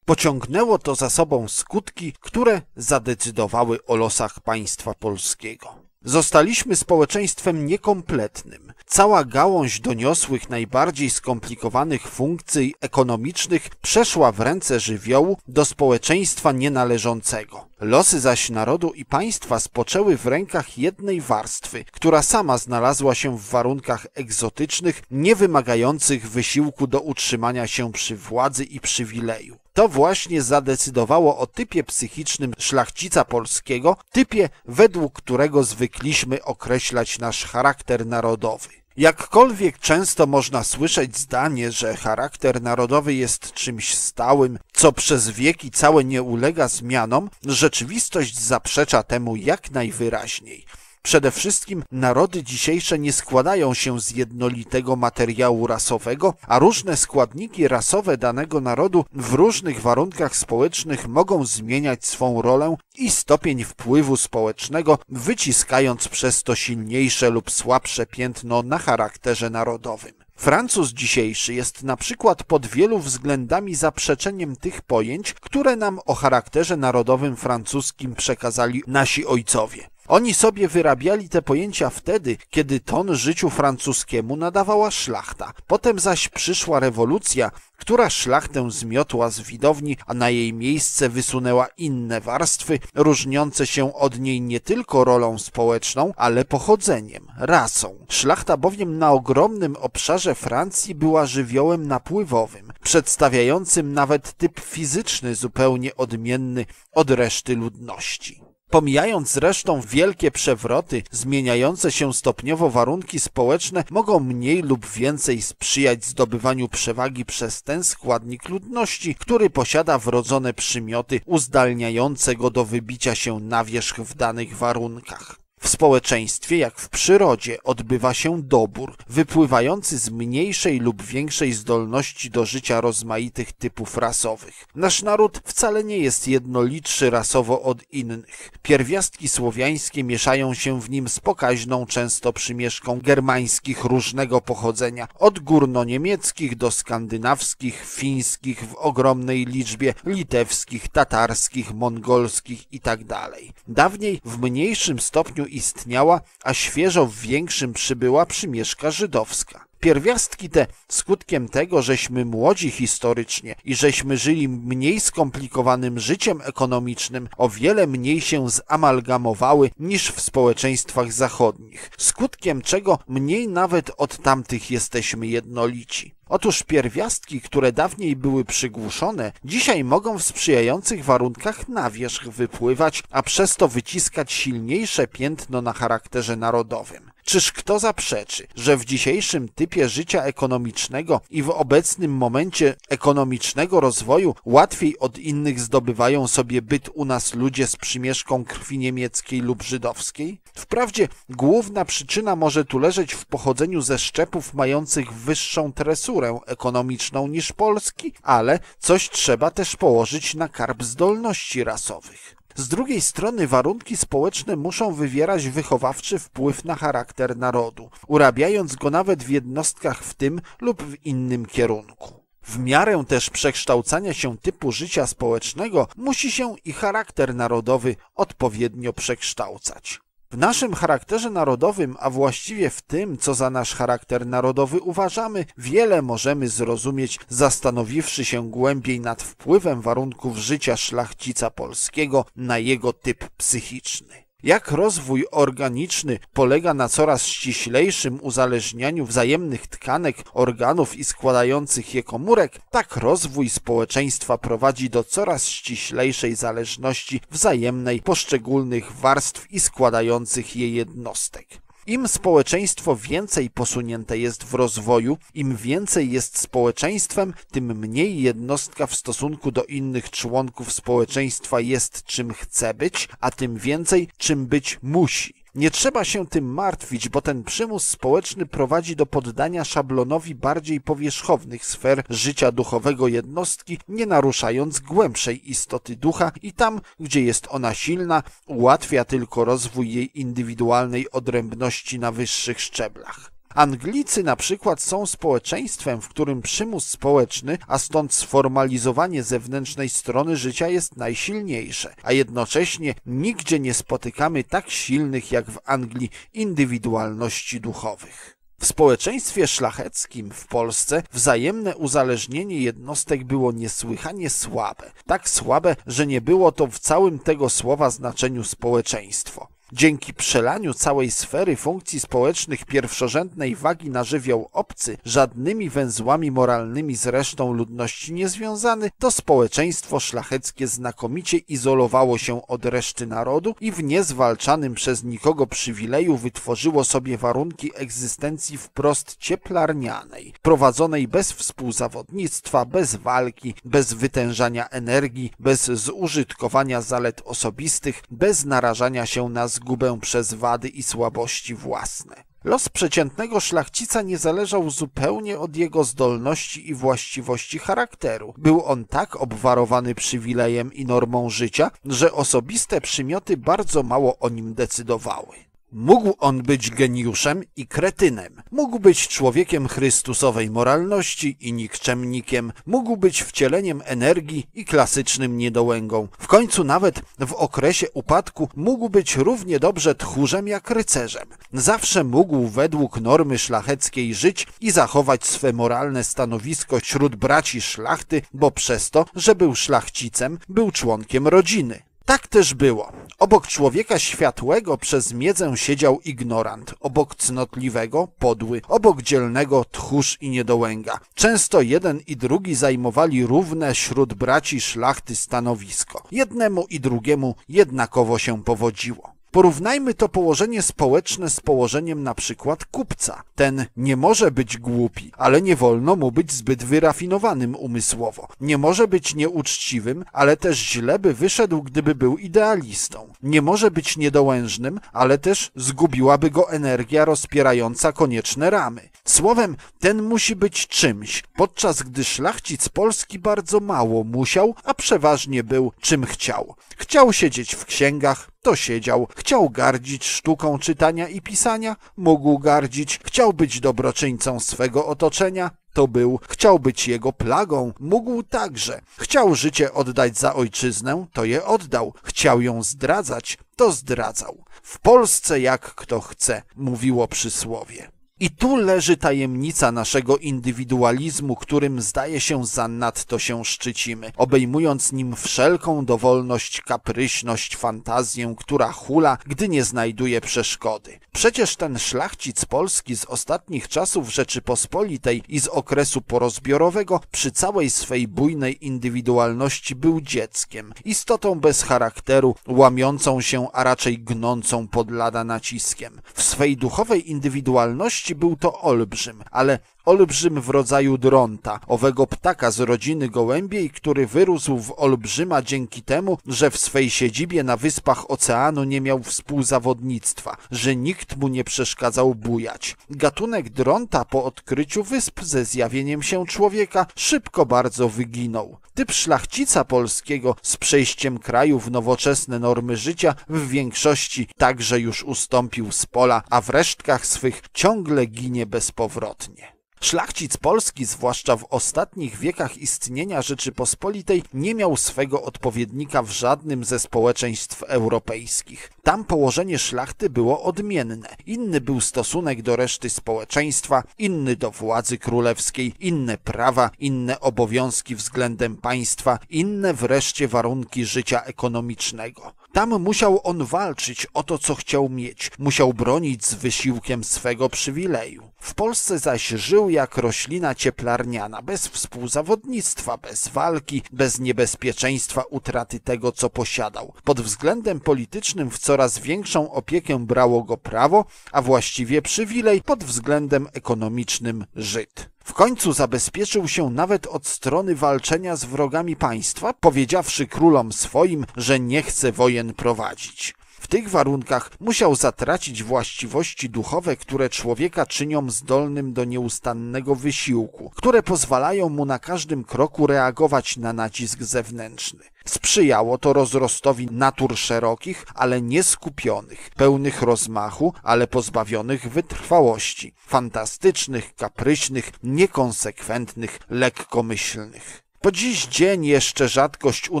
Pociągnęło to za sobą skutki, które zadecydowały o losach państwa polskiego. Zostaliśmy społeczeństwem niekompletnym, Cała gałąź doniosłych najbardziej skomplikowanych funkcji ekonomicznych przeszła w ręce żywiołu do społeczeństwa nienależącego. Losy zaś narodu i państwa spoczęły w rękach jednej warstwy, która sama znalazła się w warunkach egzotycznych, nie wymagających wysiłku do utrzymania się przy władzy i przywileju. To właśnie zadecydowało o typie psychicznym szlachcica polskiego, typie według którego zwykliśmy określać nasz charakter narodowy. Jakkolwiek często można słyszeć zdanie, że charakter narodowy jest czymś stałym, co przez wieki całe nie ulega zmianom, rzeczywistość zaprzecza temu jak najwyraźniej. Przede wszystkim narody dzisiejsze nie składają się z jednolitego materiału rasowego, a różne składniki rasowe danego narodu w różnych warunkach społecznych mogą zmieniać swą rolę i stopień wpływu społecznego, wyciskając przez to silniejsze lub słabsze piętno na charakterze narodowym. Francuz dzisiejszy jest na przykład pod wielu względami zaprzeczeniem tych pojęć, które nam o charakterze narodowym francuskim przekazali nasi ojcowie. Oni sobie wyrabiali te pojęcia wtedy, kiedy ton życiu francuskiemu nadawała szlachta. Potem zaś przyszła rewolucja, która szlachtę zmiotła z widowni, a na jej miejsce wysunęła inne warstwy, różniące się od niej nie tylko rolą społeczną, ale pochodzeniem, rasą. Szlachta bowiem na ogromnym obszarze Francji była żywiołem napływowym, przedstawiającym nawet typ fizyczny zupełnie odmienny od reszty ludności. Pomijając zresztą wielkie przewroty, zmieniające się stopniowo warunki społeczne mogą mniej lub więcej sprzyjać zdobywaniu przewagi przez ten składnik ludności, który posiada wrodzone przymioty uzdalniające go do wybicia się na wierzch w danych warunkach. W społeczeństwie, jak w przyrodzie, odbywa się dobór, wypływający z mniejszej lub większej zdolności do życia rozmaitych typów rasowych. Nasz naród wcale nie jest jednolitszy rasowo od innych. Pierwiastki słowiańskie mieszają się w nim z pokaźną często przymieszką germańskich różnego pochodzenia, od górno-niemieckich do skandynawskich, fińskich, w ogromnej liczbie litewskich, tatarskich, mongolskich itd. Tak Dawniej w mniejszym stopniu istniała, a świeżo w większym przybyła przymieszka żydowska. Pierwiastki te skutkiem tego, żeśmy młodzi historycznie i żeśmy żyli mniej skomplikowanym życiem ekonomicznym, o wiele mniej się zamalgamowały niż w społeczeństwach zachodnich, skutkiem czego mniej nawet od tamtych jesteśmy jednolici. Otóż pierwiastki, które dawniej były przygłuszone, dzisiaj mogą w sprzyjających warunkach na wierzch wypływać, a przez to wyciskać silniejsze piętno na charakterze narodowym. Czyż kto zaprzeczy, że w dzisiejszym typie życia ekonomicznego i w obecnym momencie ekonomicznego rozwoju łatwiej od innych zdobywają sobie byt u nas ludzie z przymieszką krwi niemieckiej lub żydowskiej? Wprawdzie główna przyczyna może tu leżeć w pochodzeniu ze szczepów mających wyższą tresurę ekonomiczną niż Polski, ale coś trzeba też położyć na karb zdolności rasowych. Z drugiej strony warunki społeczne muszą wywierać wychowawczy wpływ na charakter narodu, urabiając go nawet w jednostkach w tym lub w innym kierunku. W miarę też przekształcania się typu życia społecznego musi się i charakter narodowy odpowiednio przekształcać. W naszym charakterze narodowym, a właściwie w tym, co za nasz charakter narodowy uważamy, wiele możemy zrozumieć, zastanowiwszy się głębiej nad wpływem warunków życia szlachcica polskiego na jego typ psychiczny. Jak rozwój organiczny polega na coraz ściślejszym uzależnianiu wzajemnych tkanek, organów i składających je komórek, tak rozwój społeczeństwa prowadzi do coraz ściślejszej zależności wzajemnej poszczególnych warstw i składających je jednostek. Im społeczeństwo więcej posunięte jest w rozwoju, im więcej jest społeczeństwem, tym mniej jednostka w stosunku do innych członków społeczeństwa jest czym chce być, a tym więcej czym być musi. Nie trzeba się tym martwić, bo ten przymus społeczny prowadzi do poddania szablonowi bardziej powierzchownych sfer życia duchowego jednostki, nie naruszając głębszej istoty ducha i tam, gdzie jest ona silna, ułatwia tylko rozwój jej indywidualnej odrębności na wyższych szczeblach. Anglicy na przykład są społeczeństwem, w którym przymus społeczny, a stąd sformalizowanie zewnętrznej strony życia jest najsilniejsze, a jednocześnie nigdzie nie spotykamy tak silnych jak w Anglii indywidualności duchowych. W społeczeństwie szlacheckim w Polsce wzajemne uzależnienie jednostek było niesłychanie słabe. Tak słabe, że nie było to w całym tego słowa znaczeniu społeczeństwo. Dzięki przelaniu całej sfery funkcji społecznych pierwszorzędnej wagi na żywioł obcy, żadnymi węzłami moralnymi z resztą ludności niezwiązany, to społeczeństwo szlacheckie znakomicie izolowało się od reszty narodu i w niezwalczanym przez nikogo przywileju wytworzyło sobie warunki egzystencji wprost cieplarnianej, prowadzonej bez współzawodnictwa, bez walki, bez wytężania energii, bez zużytkowania zalet osobistych, bez narażania się na zgubę przez wady i słabości własne. Los przeciętnego szlachcica nie zależał zupełnie od jego zdolności i właściwości charakteru. Był on tak obwarowany przywilejem i normą życia, że osobiste przymioty bardzo mało o nim decydowały. Mógł on być geniuszem i kretynem. Mógł być człowiekiem chrystusowej moralności i nikczemnikiem. Mógł być wcieleniem energii i klasycznym niedołęgą. W końcu nawet w okresie upadku mógł być równie dobrze tchórzem jak rycerzem. Zawsze mógł według normy szlacheckiej żyć i zachować swe moralne stanowisko wśród braci szlachty, bo przez to, że był szlachcicem, był członkiem rodziny. Tak też było. Obok człowieka światłego przez miedzę siedział ignorant, obok cnotliwego podły, obok dzielnego tchórz i niedołęga. Często jeden i drugi zajmowali równe wśród braci szlachty stanowisko. Jednemu i drugiemu jednakowo się powodziło. Porównajmy to położenie społeczne z położeniem na przykład kupca. Ten nie może być głupi, ale nie wolno mu być zbyt wyrafinowanym umysłowo. Nie może być nieuczciwym, ale też źle by wyszedł, gdyby był idealistą. Nie może być niedołężnym, ale też zgubiłaby go energia rozpierająca konieczne ramy. Słowem, ten musi być czymś, podczas gdy szlachcic Polski bardzo mało musiał, a przeważnie był czym chciał. Chciał siedzieć w księgach, to siedział. Chciał gardzić sztuką czytania i pisania, mógł gardzić. Chciał być dobroczyńcą swego otoczenia, to był. Chciał być jego plagą, mógł także. Chciał życie oddać za ojczyznę, to je oddał. Chciał ją zdradzać, to zdradzał. W Polsce jak kto chce, mówiło przysłowie. I tu leży tajemnica naszego indywidualizmu, którym zdaje się zanadto się szczycimy, obejmując nim wszelką dowolność, kapryśność, fantazję, która hula, gdy nie znajduje przeszkody. Przecież ten szlachcic Polski z ostatnich czasów Rzeczypospolitej i z okresu porozbiorowego przy całej swej bujnej indywidualności był dzieckiem, istotą bez charakteru, łamiącą się, a raczej gnącą pod lada naciskiem. W swej duchowej indywidualności był to olbrzym, ale olbrzym w rodzaju dronta, owego ptaka z rodziny gołębiej, który wyrósł w olbrzyma dzięki temu, że w swej siedzibie na wyspach oceanu nie miał współzawodnictwa, że nikt mu nie przeszkadzał bujać. Gatunek dronta po odkryciu wysp ze zjawieniem się człowieka szybko bardzo wyginął. Typ szlachcica polskiego z przejściem kraju w nowoczesne normy życia w większości także już ustąpił z pola, a w resztkach swych ciągle ginie bezpowrotnie. Szlachcic polski, zwłaszcza w ostatnich wiekach istnienia Rzeczypospolitej, nie miał swego odpowiednika w żadnym ze społeczeństw europejskich. Tam położenie szlachty było odmienne. Inny był stosunek do reszty społeczeństwa, inny do władzy królewskiej, inne prawa, inne obowiązki względem państwa, inne wreszcie warunki życia ekonomicznego. Tam musiał on walczyć o to, co chciał mieć, musiał bronić z wysiłkiem swego przywileju. W Polsce zaś żył jak roślina cieplarniana, bez współzawodnictwa, bez walki, bez niebezpieczeństwa utraty tego, co posiadał. Pod względem politycznym w coraz większą opiekę brało go prawo, a właściwie przywilej pod względem ekonomicznym Żyd. W końcu zabezpieczył się nawet od strony walczenia z wrogami państwa, powiedziawszy królom swoim, że nie chce wojen prowadzić. W tych warunkach musiał zatracić właściwości duchowe, które człowieka czynią zdolnym do nieustannego wysiłku, które pozwalają mu na każdym kroku reagować na nacisk zewnętrzny. Sprzyjało to rozrostowi natur szerokich, ale nieskupionych, pełnych rozmachu, ale pozbawionych wytrwałości, fantastycznych, kapryśnych, niekonsekwentnych, lekkomyślnych. Po dziś dzień jeszcze rzadkość u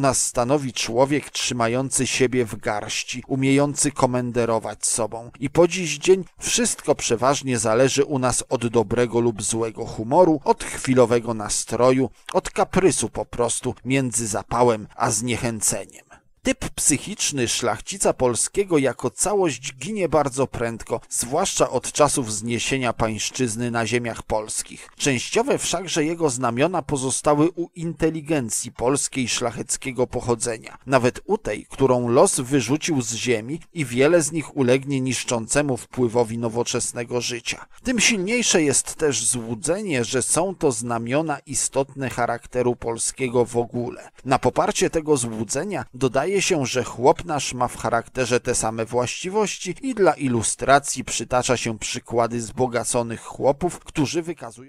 nas stanowi człowiek trzymający siebie w garści, umiejący komenderować sobą. I po dziś dzień wszystko przeważnie zależy u nas od dobrego lub złego humoru, od chwilowego nastroju, od kaprysu po prostu między zapałem a zniechęceniem. Typ psychiczny szlachcica polskiego jako całość ginie bardzo prędko, zwłaszcza od czasów zniesienia pańszczyzny na ziemiach polskich. Częściowe wszakże jego znamiona pozostały u inteligencji polskiej szlacheckiego pochodzenia. Nawet u tej, którą los wyrzucił z ziemi i wiele z nich ulegnie niszczącemu wpływowi nowoczesnego życia. Tym silniejsze jest też złudzenie, że są to znamiona istotne charakteru polskiego w ogóle. Na poparcie tego złudzenia dodaje Wydaje się, że chłop nasz ma w charakterze te same właściwości i dla ilustracji przytacza się przykłady zbogaconych chłopów, którzy wykazują